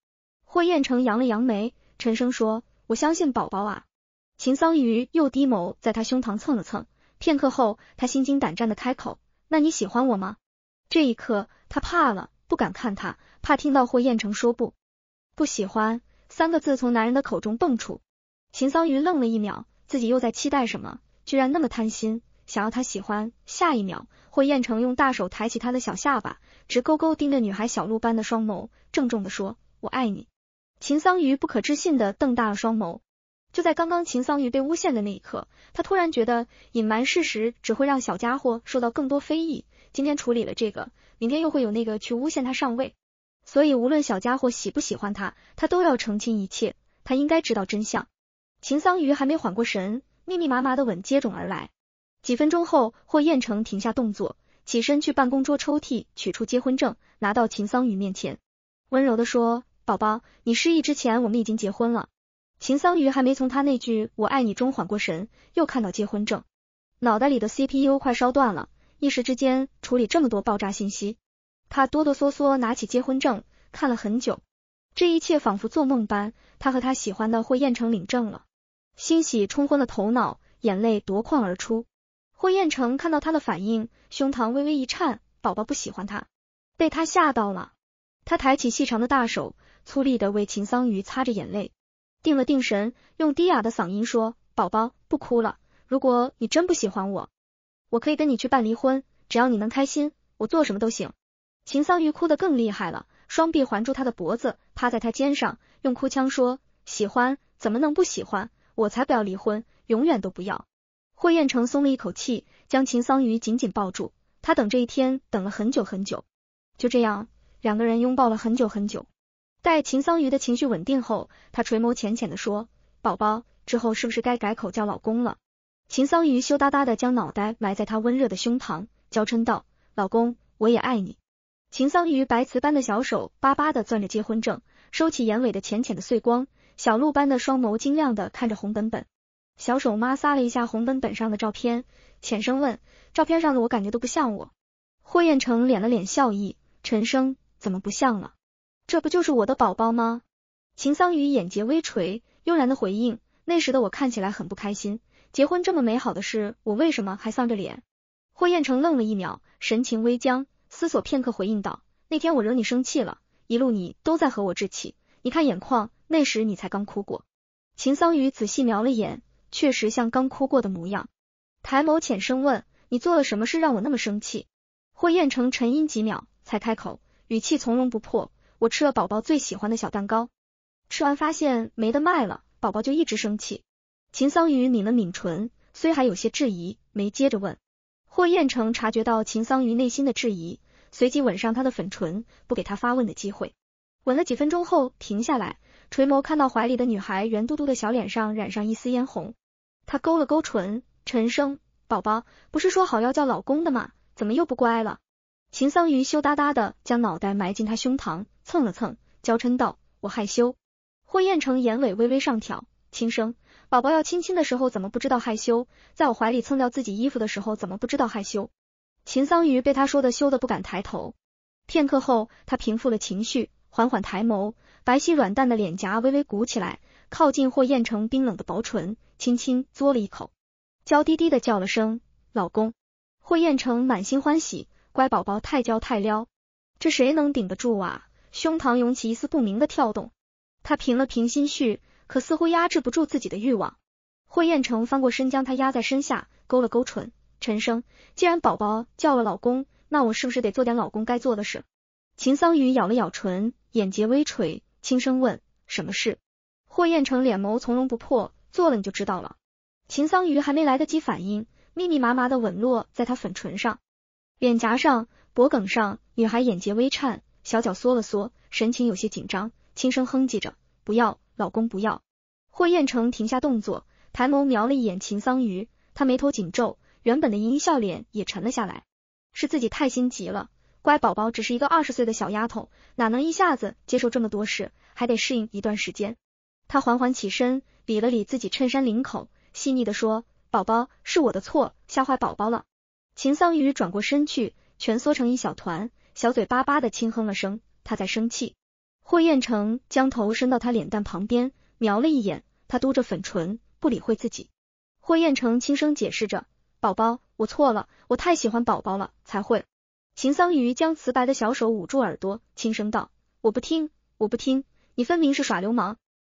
霍彦成扬了扬眉，沉声说。我相信宝宝啊，秦桑榆又低眸在他胸膛蹭了蹭，片刻后，他心惊胆战的开口：“那你喜欢我吗？”这一刻，他怕了，不敢看他，怕听到霍彦成说不，不喜欢三个字从男人的口中蹦出。秦桑榆愣了一秒，自己又在期待什么？居然那么贪心，想要他喜欢。下一秒，霍彦成用大手抬起他的小下巴，直勾勾盯着女孩小鹿般的双眸，郑重的说：“我爱你。”秦桑榆不可置信的瞪大了双眸。就在刚刚，秦桑榆被诬陷的那一刻，他突然觉得隐瞒事实只会让小家伙受到更多非议。今天处理了这个，明天又会有那个去诬陷他上位。所以，无论小家伙喜不喜欢他，他都要澄清一切。他应该知道真相。秦桑榆还没缓过神，密密麻麻的吻接踵而来。几分钟后，霍彦成停下动作，起身去办公桌抽屉取出结婚证，拿到秦桑榆面前，温柔的说。宝宝，你失忆之前，我们已经结婚了。秦桑榆还没从他那句“我爱你”中缓过神，又看到结婚证，脑袋里的 C P U 快烧断了。一时之间处理这么多爆炸信息，他哆哆嗦嗦拿起结婚证看了很久。这一切仿佛做梦般，他和他喜欢的霍彦成领证了，欣喜冲昏了头脑，眼泪夺眶而出。霍彦成看到他的反应，胸膛微微一颤。宝宝不喜欢他，被他吓到了。他抬起细长的大手。粗力的为秦桑榆擦着眼泪，定了定神，用低哑的嗓音说：“宝宝不哭了。如果你真不喜欢我，我可以跟你去办离婚。只要你能开心，我做什么都行。”秦桑榆哭得更厉害了，双臂环住他的脖子，趴在他肩上，用哭腔说：“喜欢怎么能不喜欢？我才不要离婚，永远都不要。”霍彦成松了一口气，将秦桑榆紧紧抱住。他等这一天等了很久很久。就这样，两个人拥抱了很久很久。待秦桑榆的情绪稳定后，他垂眸浅浅的说：“宝宝，之后是不是该改口叫老公了？”秦桑榆羞答答的将脑袋埋在他温热的胸膛，娇嗔道：“老公，我也爱你。”秦桑榆白瓷般的小手巴巴的攥着结婚证，收起眼尾的浅浅的碎光，小鹿般的双眸晶亮的看着红本本，小手摩挲了一下红本本上的照片，浅声问：“照片上的我感觉都不像我。”霍彦成敛了敛笑意，沉声：“怎么不像了？”这不就是我的宝宝吗？秦桑榆眼睫微垂，悠然的回应。那时的我看起来很不开心，结婚这么美好的事，我为什么还丧着脸？霍彦成愣了一秒，神情微僵，思索片刻回应道：“那天我惹你生气了，一路你都在和我置气。你看眼眶，那时你才刚哭过。”秦桑榆仔细瞄了眼，确实像刚哭过的模样。抬眸浅声问：“你做了什么事让我那么生气？”霍彦成沉吟几秒，才开口，语气从容不迫。我吃了宝宝最喜欢的小蛋糕，吃完发现没得卖了，宝宝就一直生气。秦桑榆抿了抿唇，虽还有些质疑，没接着问。霍彦成察觉到秦桑榆内心的质疑，随即吻上他的粉唇，不给他发问的机会。吻了几分钟后停下来，垂眸看到怀里的女孩圆嘟嘟的小脸上染上一丝嫣红，他勾了勾唇，沉声：“宝宝，不是说好要叫老公的吗？怎么又不乖了？”秦桑榆羞答答的将脑袋埋进他胸膛，蹭了蹭，娇嗔道：“我害羞。”霍彦成眼尾微微上挑，轻声：“宝宝要亲亲的时候，怎么不知道害羞？在我怀里蹭掉自己衣服的时候，怎么不知道害羞？”秦桑榆被他说的羞的不敢抬头。片刻后，他平复了情绪，缓缓抬眸，白皙软淡的脸颊微微鼓起来，靠近霍彦成冰冷的薄唇，轻轻嘬了一口，娇滴滴的叫了声“老公”。霍彦成满心欢喜。乖宝宝太娇太撩，这谁能顶得住啊？胸膛涌起一丝不明的跳动，他平了平心绪，可似乎压制不住自己的欲望。霍彦成翻过身，将他压在身下，勾了勾唇，陈声：“既然宝宝叫了老公，那我是不是得做点老公该做的事？秦桑榆咬了咬唇，眼睫微垂，轻声问：什么事？霍彦成脸眸从容不迫，做了你就知道了。秦桑榆还没来得及反应，密密麻麻的吻落在他粉唇上。脸颊上、脖梗上，女孩眼睫微颤，小脚缩了缩，神情有些紧张，轻声哼唧着：“不要，老公不要。”霍彦成停下动作，抬眸瞄了一眼秦桑榆，他眉头紧皱，原本的盈盈笑脸也沉了下来。是自己太心急了，乖宝宝只是一个二十岁的小丫头，哪能一下子接受这么多事，还得适应一段时间。他缓缓起身，理了理自己衬衫领口，细腻的说：“宝宝，是我的错，吓坏宝宝了。”秦桑榆转过身去，蜷缩成一小团，小嘴巴巴的轻哼了声。他在生气。霍彦成将头伸到他脸蛋旁边，瞄了一眼，他嘟着粉唇，不理会自己。霍彦成轻声解释着：“宝宝，我错了，我太喜欢宝宝了，才会。”秦桑榆将瓷白的小手捂住耳朵，轻声道：“我不听，我不听，你分明是耍流氓。”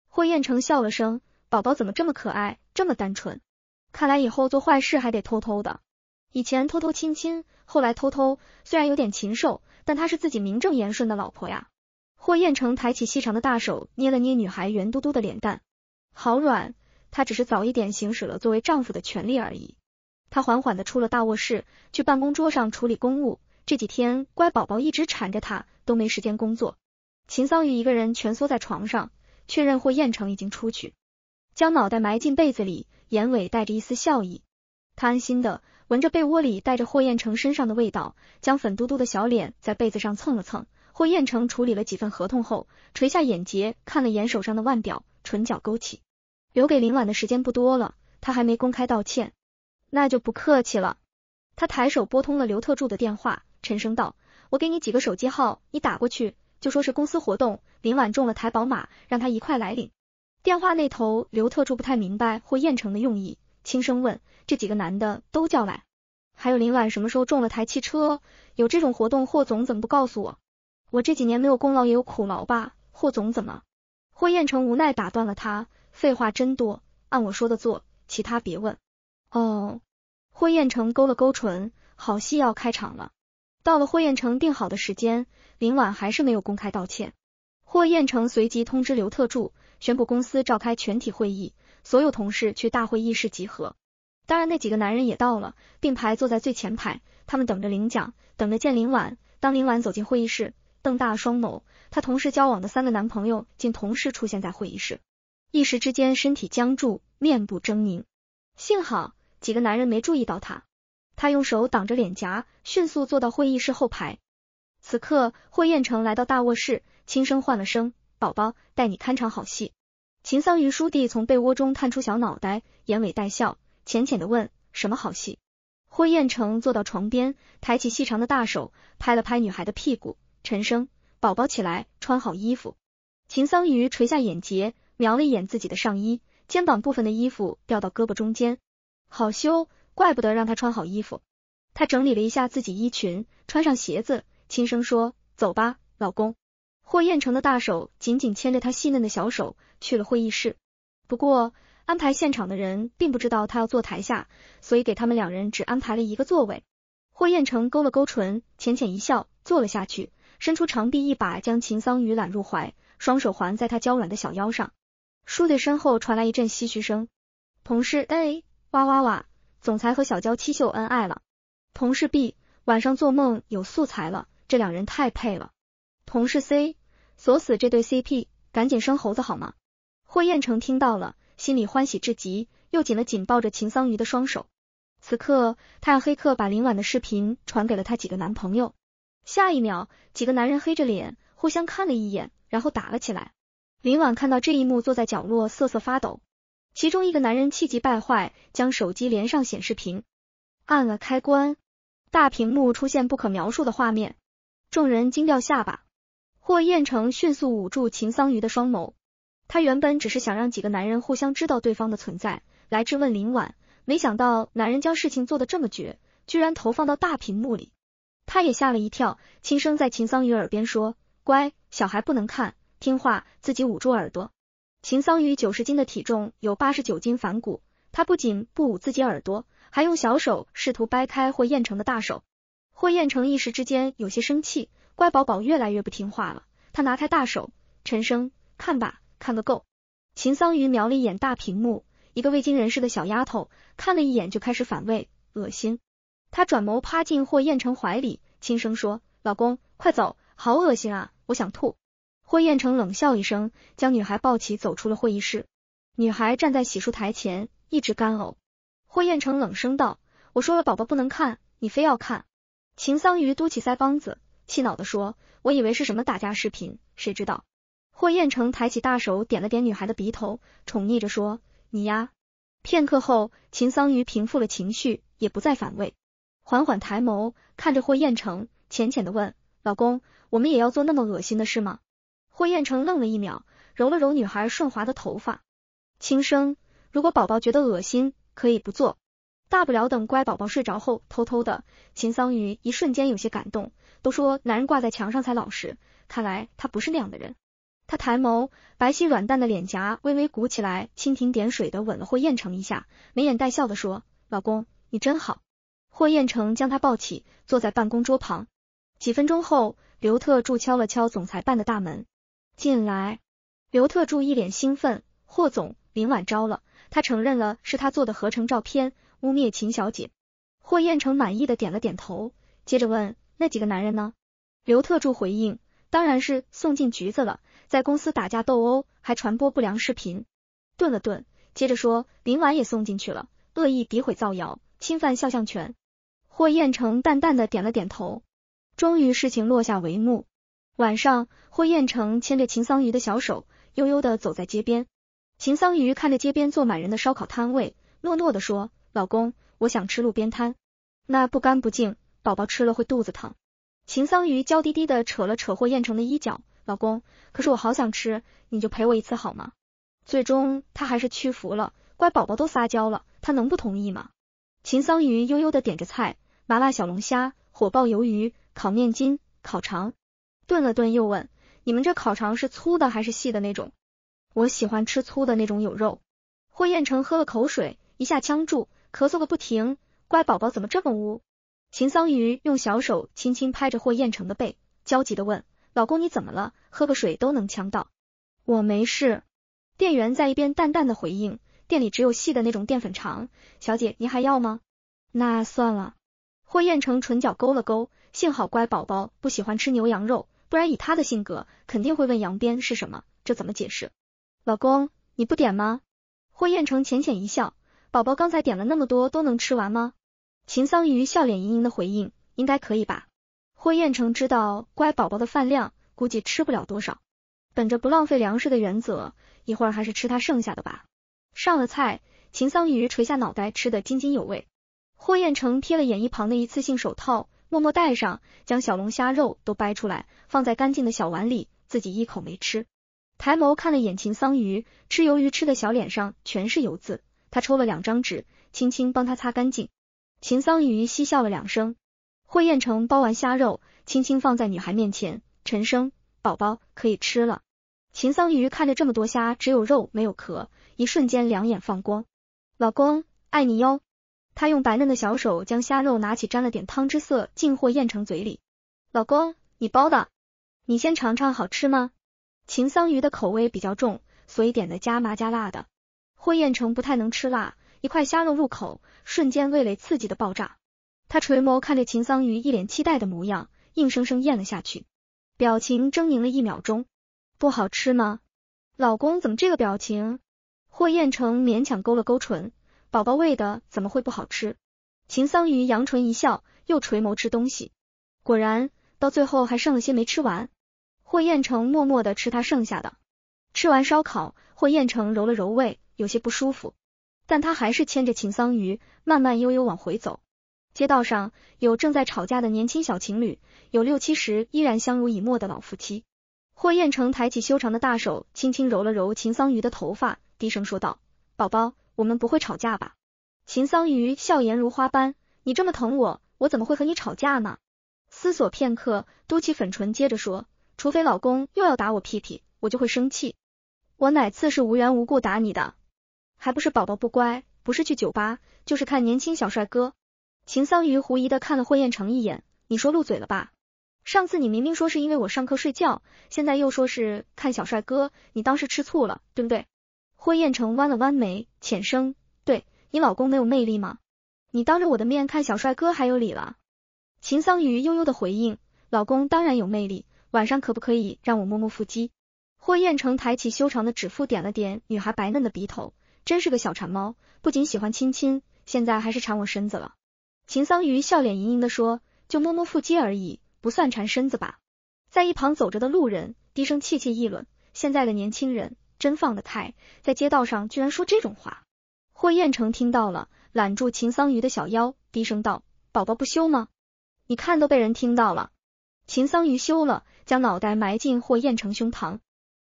霍彦成笑了声：“宝宝怎么这么可爱，这么单纯？看来以后做坏事还得偷偷的。”以前偷偷亲亲，后来偷偷，虽然有点禽兽，但她是自己名正言顺的老婆呀。霍彦成抬起细长的大手，捏了捏女孩圆嘟嘟的脸蛋，好软。他只是早一点行使了作为丈夫的权利而已。他缓缓的出了大卧室，去办公桌上处理公务。这几天乖宝宝一直缠着他，都没时间工作。秦桑榆一个人蜷缩在床上，确认霍彦成已经出去，将脑袋埋进被子里，眼尾带着一丝笑意。他安心的。闻着被窝里带着霍彦成身上的味道，将粉嘟嘟的小脸在被子上蹭了蹭。霍彦成处理了几份合同后，垂下眼睫，看了眼手上的腕表，唇角勾起。留给林婉的时间不多了，他还没公开道歉，那就不客气了。他抬手拨通了刘特助的电话，沉声道：“我给你几个手机号，你打过去，就说是公司活动，林婉中了台宝马，让他一块来领。”电话那头，刘特助不太明白霍彦成的用意。轻声问：“这几个男的都叫来，还有林婉什么时候中了台汽车？有这种活动，霍总怎么不告诉我？我这几年没有功劳也有苦劳吧？霍总怎么？”霍彦成无奈打断了他：“废话真多，按我说的做，其他别问。”哦。霍彦成勾了勾唇：“好戏要开场了。”到了霍彦成定好的时间，林婉还是没有公开道歉。霍彦成随即通知刘特助，宣布公司召开全体会议。所有同事去大会议室集合，当然那几个男人也到了，并排坐在最前排，他们等着领奖，等着见林婉。当林婉走进会议室，瞪大双眸，她同时交往的三个男朋友竟同时出现在会议室，一时之间身体僵住，面部狰狞。幸好几个男人没注意到他，他用手挡着脸颊，迅速坐到会议室后排。此刻，霍彦成来到大卧室，轻声唤了声：“宝宝，带你看场好戏。”秦桑榆书弟从被窝中探出小脑袋，眼尾带笑，浅浅的问：“什么好戏？”霍彦成坐到床边，抬起细长的大手，拍了拍女孩的屁股，沉声：“宝宝起来，穿好衣服。”秦桑榆垂下眼睫，瞄了一眼自己的上衣，肩膀部分的衣服掉到胳膊中间，好羞，怪不得让他穿好衣服。他整理了一下自己衣裙，穿上鞋子，轻声说：“走吧，老公。”霍彦成的大手紧紧牵着他细嫩的小手，去了会议室。不过安排现场的人并不知道他要坐台下，所以给他们两人只安排了一个座位。霍彦成勾了勾唇，浅浅一笑，坐了下去，伸出长臂一把将秦桑榆揽入怀，双手环在他娇软的小腰上。舒的身后传来一阵唏嘘声。同事 A 哇哇哇，总裁和小娇妻秀恩爱了。同事 B 晚上做梦有素材了，这两人太配了。同事 C 锁死这对 CP，赶紧生猴子好吗？霍彦成听到了，心里欢喜至极，又紧了紧抱着秦桑榆的双手。此刻，他让黑客把林婉的视频传给了他几个男朋友。下一秒，几个男人黑着脸互相看了一眼，然后打了起来。林婉看到这一幕，坐在角落瑟瑟发抖。其中一个男人气急败坏，将手机连上显示屏，按了开关，大屏幕出现不可描述的画面，众人惊掉下巴。霍彦成迅速捂住秦桑榆的双眸，他原本只是想让几个男人互相知道对方的存在来质问林婉，没想到男人将事情做的这么绝，居然投放到大屏幕里，他也吓了一跳，轻声在秦桑榆耳边说：“乖，小孩不能看，听话，自己捂住耳朵。”秦桑榆九十斤的体重有八十九斤反骨，他不仅不捂自己耳朵，还用小手试图掰开霍彦成的大手。霍彦成一时之间有些生气。乖宝宝越来越不听话了，他拿开大手，陈声看吧，看个够。秦桑榆瞄了一眼大屏幕，一个未经人事的小丫头看了一眼就开始反胃恶心，她转眸趴进霍彦成怀里，轻声说：“老公，快走，好恶心，啊，我想吐。”霍彦成冷笑一声，将女孩抱起走出了会议室。女孩站在洗漱台前一直干呕，霍彦成冷声道：“我说了，宝宝不能看，你非要看。”秦桑榆嘟起腮帮子。气恼地说：“我以为是什么打架视频，谁知道。”霍彦成抬起大手点了点女孩的鼻头，宠溺着说：“你呀。”片刻后，秦桑榆平复了情绪，也不再反胃，缓缓抬眸看着霍彦成，浅浅的问：“老公，我们也要做那么恶心的事吗？”霍彦成愣了一秒，揉了揉女孩顺滑的头发，轻声：“如果宝宝觉得恶心，可以不做。”大不了等乖宝宝睡着后，偷偷的。秦桑榆一瞬间有些感动。都说男人挂在墙上才老实，看来他不是那样的人。他抬眸，白皙软淡的脸颊微微鼓起来，蜻蜓点水的吻了霍彦成一下，眉眼带笑的说：“老公，你真好。”霍彦成将他抱起，坐在办公桌旁。几分钟后，刘特助敲了敲总裁办的大门，进来。刘特助一脸兴奋：“霍总，林婉招了，他承认了是他做的合成照片。”污蔑秦小姐，霍彦成满意的点了点头，接着问：“那几个男人呢？”刘特助回应：“当然是送进局子了，在公司打架斗殴，还传播不良视频。”顿了顿，接着说：“林婉也送进去了，恶意诋毁、造谣，侵犯肖像权。”霍彦成淡淡的点了点头。终于事情落下帷幕。晚上，霍彦成牵着秦桑榆的小手，悠悠的走在街边。秦桑榆看着街边坐满人的烧烤摊位，诺诺的说。老公，我想吃路边摊，那不干不净，宝宝吃了会肚子疼。秦桑榆娇滴滴的扯了扯霍彦成的衣角，老公，可是我好想吃，你就陪我一次好吗？最终他还是屈服了，乖宝宝都撒娇了，他能不同意吗？秦桑榆悠悠的点着菜，麻辣小龙虾、火爆鱿鱼、烤面筋、烤肠。顿了顿，又问你们这烤肠是粗的还是细的那种？我喜欢吃粗的那种，有肉。霍彦成喝了口水，一下呛住。咳嗽个不停，乖宝宝怎么这么污？秦桑榆用小手轻轻拍着霍彦成的背，焦急地问：“老公你怎么了？喝个水都能呛到。”我没事。店员在一边淡淡的回应：“店里只有细的那种淀粉肠，小姐您还要吗？”那算了。霍彦成唇角勾了勾，幸好乖宝宝不喜欢吃牛羊肉，不然以他的性格肯定会问羊鞭是什么，这怎么解释？老公你不点吗？霍彦成浅浅一笑。宝宝刚才点了那么多，都能吃完吗？秦桑榆笑脸盈盈的回应：“应该可以吧。”霍彦成知道乖宝宝的饭量，估计吃不了多少。本着不浪费粮食的原则，一会儿还是吃他剩下的吧。上了菜，秦桑榆垂下脑袋，吃得津津有味。霍彦成瞥了眼一旁的一次性手套，默默戴上，将小龙虾肉都掰出来，放在干净的小碗里，自己一口没吃。抬眸看了眼秦桑榆，吃鱿鱼吃的小脸上全是油渍。他抽了两张纸，轻轻帮他擦干净。秦桑榆嬉笑了两声。霍彦成剥完虾肉，轻轻放在女孩面前，沉声：“宝宝可以吃了。秦桑榆看着这么多虾，只有肉没有壳，一瞬间两眼放光。老公，爱你哟！他用白嫩的小手将虾肉拿起，沾了点汤汁色，进霍彦成嘴里。老公，你包的，你先尝尝，好吃吗？秦桑榆的口味比较重，所以点的加麻加辣的。霍彦成不太能吃辣，一块虾肉入口，瞬间味蕾刺激的爆炸。他垂眸看着秦桑榆一脸期待的模样，硬生生咽了下去，表情狰狞了一秒钟。不好吃吗？老公怎么这个表情？霍彦成勉强勾了勾唇，宝宝喂的怎么会不好吃？秦桑榆扬唇一笑，又垂眸吃东西。果然到最后还剩了些没吃完。霍彦成默默的吃他剩下的。吃完烧烤，霍彦成揉了揉胃。有些不舒服，但他还是牵着秦桑榆慢慢悠悠往回走。街道上有正在吵架的年轻小情侣，有六七十依然相濡以沫的老夫妻。霍彦成抬起修长的大手，轻轻揉了揉秦桑榆的头发，低声说道：“宝宝，我们不会吵架吧？”秦桑榆笑颜如花般：“你这么疼我，我怎么会和你吵架呢？”思索片刻，嘟起粉唇，接着说：“除非老公又要打我屁屁，我就会生气。我哪次是无缘无故打你的？”还不是宝宝不乖，不是去酒吧，就是看年轻小帅哥。秦桑榆狐疑的看了霍彦成一眼，你说漏嘴了吧？上次你明明说是因为我上课睡觉，现在又说是看小帅哥，你当时吃醋了，对不对？霍彦成弯了弯眉，浅声：“对你老公没有魅力吗？你当着我的面看小帅哥还有理了？”秦桑榆悠悠的回应：“老公当然有魅力，晚上可不可以让我摸摸腹肌？”霍彦成抬起修长的指腹，点了点女孩白嫩的鼻头。真是个小馋猫，不仅喜欢亲亲，现在还是馋我身子了。秦桑榆笑脸盈盈的说：“就摸摸腹肌而已，不算馋身子吧？”在一旁走着的路人低声窃窃议论：“现在的年轻人真放得开，在街道上居然说这种话。”霍彦成听到了，揽住秦桑榆的小腰，低声道：“宝宝不羞吗？你看都被人听到了。”秦桑榆羞了，将脑袋埋进霍彦成胸膛，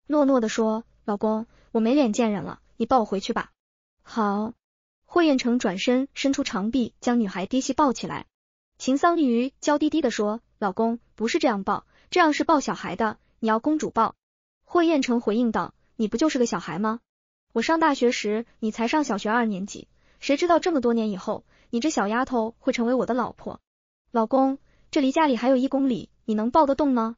诺诺的说：“老公，我没脸见人了。”你抱我回去吧。好，霍彦成转身伸出长臂，将女孩低膝抱起来。秦桑榆娇滴滴的说：“老公，不是这样抱，这样是抱小孩的。你要公主抱。”霍彦成回应道：“你不就是个小孩吗？我上大学时，你才上小学二年级。谁知道这么多年以后，你这小丫头会成为我的老婆？老公，这离家里还有一公里，你能抱得动吗？”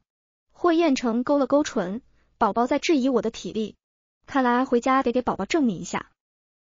霍彦成勾了勾唇，宝宝在质疑我的体力。看来回家得给宝宝证明一下。